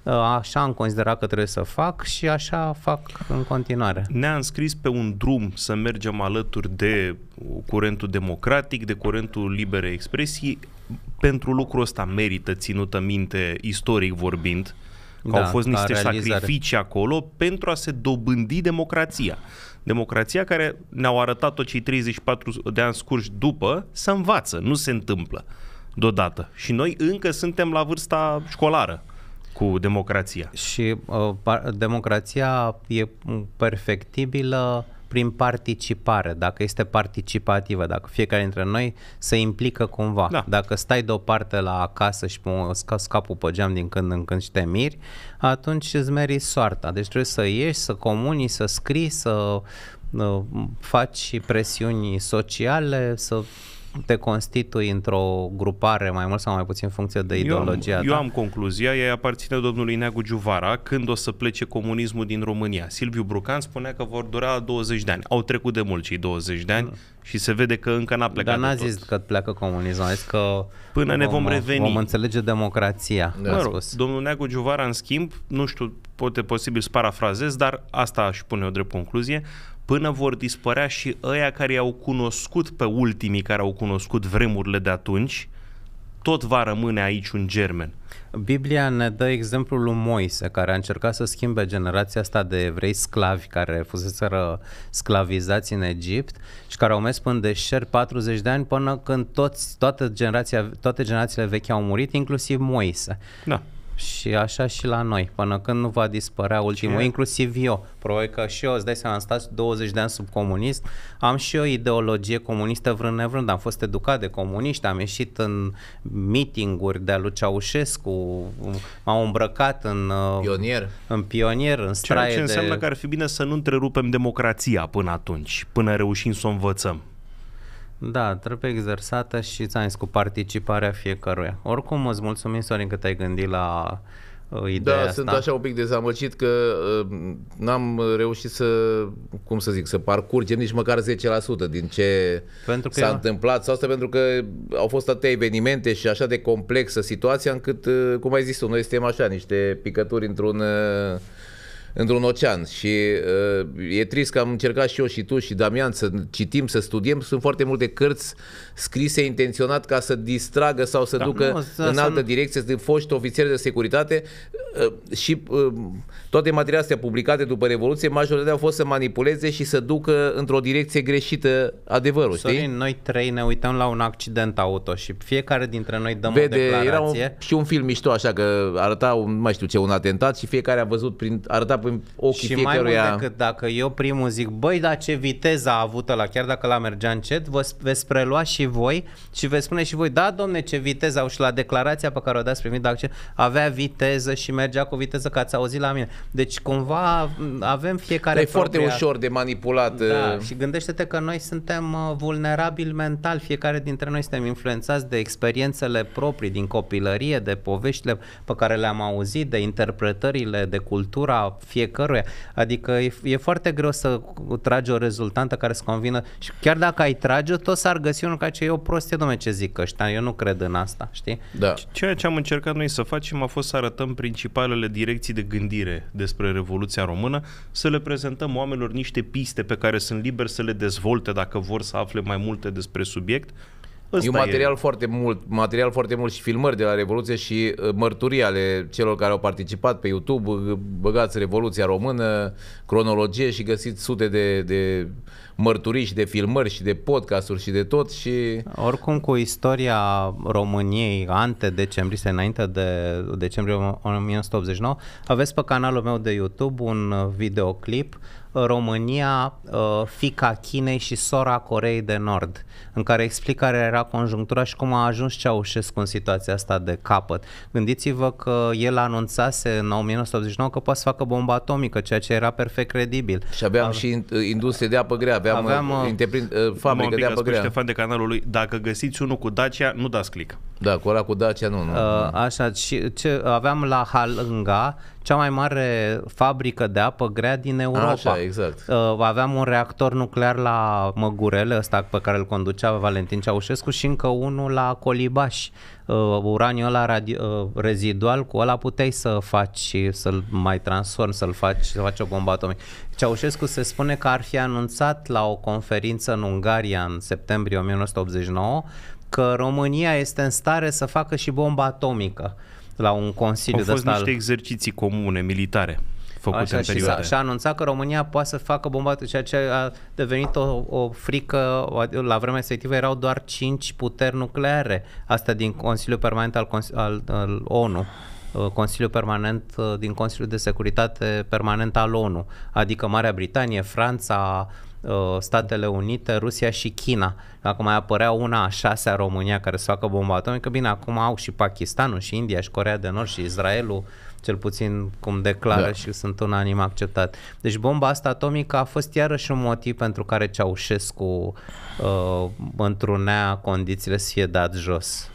Uh, așa am considerat că trebuie să fac și așa fac în continuare. ne am înscris pe un drum să mergem alături de curentul democratic, de curentul liberei expresii. Pentru lucrul ăsta merită ținută minte istoric vorbind, că da, au fost niște sacrificii acolo pentru a se dobândi democrația. Democrația care ne-au arătat-o cei 34 de ani scurși după, să învață, nu se întâmplă deodată. Și noi încă suntem la vârsta școlară cu democrația. Și uh, democrația e perfectibilă prin participare, dacă este participativă, dacă fiecare dintre noi se implică cumva. Da. Dacă stai deoparte la acasă și scapi capul pe geam din când în când și te miri, atunci îți meri soarta. Deci trebuie să ieși, să comuni, să scrii, să uh, faci presiuni sociale, să te constitui într-o grupare mai mult sau mai puțin în funcție de eu ideologia am, ta. Eu am concluzia, ea aparține domnului Neagu Giuvara când o să plece comunismul din România. Silviu Brucan spunea că vor dura 20 de ani. Au trecut de mult cei 20 de ani mm. și se vede că încă n-a plecat Dar n-a zis tot. că pleacă comunismul, a zis că până vom, ne vom reveni. Vom înțelege democrația, da. mă rog, Domnul Neagu Giuvara, în schimb, nu știu, poate posibil să parafrazez, dar asta aș pune o drept concluzie, până vor dispărea și ăia care i-au cunoscut pe ultimii care au cunoscut vremurile de atunci, tot va rămâne aici un germen. Biblia ne dă exemplul lui Moise, care a încercat să schimbe generația asta de evrei sclavi care fuseseră sclavizați în Egipt și care au mers până deșert 40 de ani până când toți, toată generația, toate generațiile vechi au murit, inclusiv Moise. Da. Și așa și la noi, până când nu va dispărea ultimul, Ce? inclusiv eu. Probabil că și eu, îți dai seama, am stat 20 de ani sub comunist, am și eu ideologie comunistă vrând nevrând, am fost educat de comuniști, am ieșit în mitinguri de-a lui Ceaușescu, m-am îmbrăcat în uh, pionier, în, pionier, în straie Ceea ce înseamnă de... că ar fi bine să nu întrerupem democrația până atunci, până reușim să o învățăm. Da, trebuie exersată și ți-am zis cu participarea fiecăruia. Oricum, îți mulțumim, Sorin, că te-ai gândit la uh, da, ideea da, asta. sunt așa un pic dezamăgit că uh, n-am reușit să, cum să zic, să parcurgem nici măcar 10% din ce pentru că s-a eu... întâmplat sau asta pentru că au fost atâtea evenimente și așa de complexă situația încât, uh, cum ai zis tu, noi suntem așa, niște picături într-un... Uh, într-un ocean și uh, e trist că am încercat și eu și tu și Damian să citim, să studiem. Sunt foarte multe cărți scrise intenționat ca să distragă sau să da, ducă nu, să, în altă să... direcție de foști ofițeri de securitate uh, și uh, toate materialele astea publicate după Revoluție, majoritatea au fost să manipuleze și să ducă într-o direcție greșită adevărul, Sorin, știi? noi trei ne uităm la un accident auto și fiecare dintre noi dăm Vede, o declarație. Era un, și un film mișto așa că arăta, un, mai știu ce, un atentat și fiecare a văzut prin, arăta ăla ochii și mai mult decât dacă eu primul zic, băi, dar ce viteză a avut ăla, chiar dacă la mergea încet, vă, veți prelua și voi și veți spune și voi, da, domne, ce viteză au și la declarația pe care o dați primit dacă avea viteză și mergea cu viteză, că ați auzit la mine. Deci cumva avem fiecare... E foarte ușor de manipulat. Da, uh, și gândește-te că noi suntem uh, vulnerabili mental, fiecare dintre noi suntem influențați de experiențele proprii din copilărie, de poveștile pe care le-am auzit, de interpretările, de cultura fiecăruia. Adică e, e foarte greu să tragi o rezultantă care să convină și chiar dacă ai trage-o, tot s-ar găsi unul ca ce e o prostie, domne, ce zic ăștia, eu nu cred în asta, știi? Da. Ceea ce am încercat noi să facem a fost să arătăm principalele direcții de gândire despre Revoluția Română, să le prezentăm oamenilor niște piste pe care sunt liberi să le dezvolte dacă vor să afle mai multe despre subiect, Asta e un material e. foarte mult, material foarte mult și filmări de la Revoluție și uh, mărturii ale celor care au participat pe YouTube. Uh, băgați Revoluția Română, cronologie și găsiți sute de, de mărturii și de filmări și de podcasturi și de tot și... Oricum cu istoria României ante decembrie, înainte de decembrie 1989, aveți pe canalul meu de YouTube un uh, videoclip România, uh, fica Chinei și sora Coreei de Nord, în care explică care era conjunctura și cum a ajuns Ceaușescu în situația asta de capăt. Gândiți-vă că el anunțase în 1989 că poate să facă bomba atomică, ceea ce era perfect credibil. Și aveam Ave... și industrie de apă grea, aveam, aveam uh, uh, fabrică de apă grea. Ștefan de canalul lui, dacă găsiți unul cu Dacia, nu dați click. Da, cu ăla cu Dacia nu. nu. Uh, așa, și ce, aveam la Halânga cea mai mare fabrică de apă grea din Europa. Așa, exact. Uh, aveam un reactor nuclear la Măgurele, ăsta pe care îl conducea Valentin Ceaușescu și încă unul la Colibaș. Uh, uraniul ăla radio, rezidual, cu ăla puteai să faci, să-l mai transform, să-l faci, să faci o bombă atomică. Ceaușescu se spune că ar fi anunțat la o conferință în Ungaria în septembrie 1989 că România este în stare să facă și bomba atomică la un consiliu Au fost de stat. niște exerciții comune, militare făcute Așa, în perioade. Și, și a anunțat că România poate să facă bomba, ceea ce a devenit o, o frică, la vremea respectivă erau doar 5 puteri nucleare, asta din Consiliul Permanent al, al, al ONU. Uh, Consiliul Permanent uh, din Consiliul de Securitate Permanent al ONU, adică Marea Britanie, Franța, uh, Uh, Statele Unite, Rusia și China. Dacă mai apărea una a șasea România care să facă bomba atomică, bine, acum au și Pakistanul, și India, și Corea de Nord, și Israelul, cel puțin cum declară da. și sunt un anim acceptat. Deci bomba asta atomică a fost iarăși un motiv pentru care Ceaușescu uh, întrunea condițiile să fie dat jos,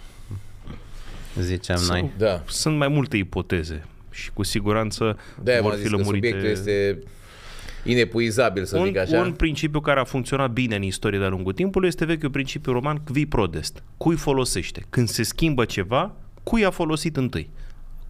zicem sunt, noi. Da. Sunt mai multe ipoteze și cu siguranță de vor fi lămurite... subiectul este inepuizabil, să un, zic așa. Un principiu care a funcționat bine în istorie de-a lungul timpului este vechiul principiu roman qui prodest. Cui folosește? Când se schimbă ceva, cui a folosit întâi?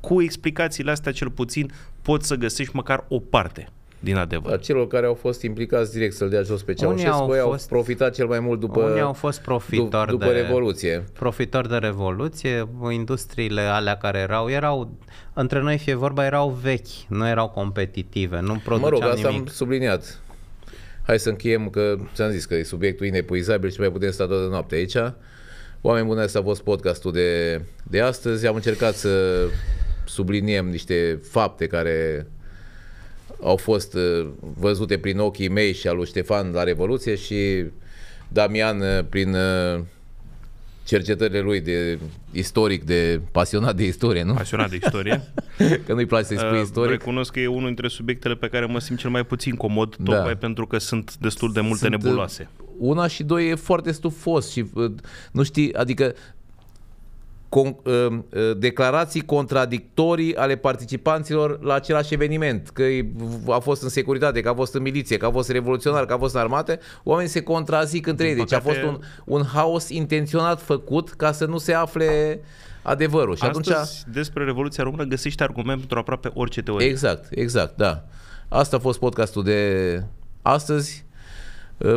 Cu explicațiile astea cel puțin poți să găsești măcar o parte din adevăr. Dar celor care au fost implicați direct să-l dea jos pe Ceaușescu, au, au profitat cel mai mult după, unii au fost profitori după de, Revoluție. Profitori de Revoluție, industriile alea care erau, erau, între noi fie vorba, erau vechi, nu erau competitive, nu produceau Mă rog, asta nimic. am subliniat. Hai să încheiem, că ți-am zis că e subiectul inepuizabil și mai putem sta toată noapte aici. Oameni buni, asta a fost podcastul de, de astăzi. Am încercat să subliniem niște fapte care au fost uh, văzute prin ochii mei și al lui Ștefan la Revoluție și Damian uh, prin uh, cercetările lui de istoric, de pasionat de istorie, nu? Pasionat de istorie. că nu-i place să-i spui istoric. Recunosc că e unul dintre subiectele pe care mă simt cel mai puțin comod, da. tocmai pentru că sunt destul de multe sunt, nebuloase. Una și doi e foarte stufos și nu știi, adică con, uh, uh, declarații contradictorii ale participanților la același eveniment, că a fost în securitate, că a fost în miliție, că a fost revoluționar, că a fost în armate, oamenii se contrazic între ei. Deci a fost un, un haos intenționat făcut ca să nu se afle adevărul. Și Astăzi, atunci... despre Revoluția Română găsești argument pentru aproape orice teorie. Exact, exact, da. Asta a fost podcastul de astăzi.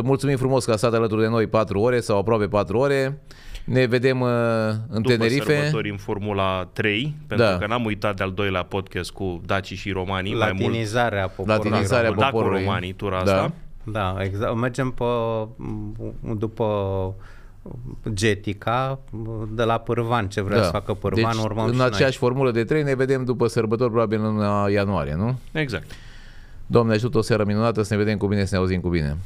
Mulțumim frumos că a stat alături de noi 4 ore sau aproape 4 ore. Ne vedem uh, în După Tenerife. în Formula 3, pentru da. că n-am uitat de-al doilea podcast cu Daci și romanii. Latinizarea mai mult, poporului. Latinizarea da, poporului. Da, romanii, tura da. asta. Da, exact. Mergem pe, după Getica de la Pârvan, ce vrea da. să facă Pârvan, deci, urmăm în aceeași noi. formulă de 3 ne vedem după sărbători, probabil în uh, ianuarie, nu? Exact. Doamne ajută, o seară minunată, să ne vedem cu bine, să ne auzim cu bine.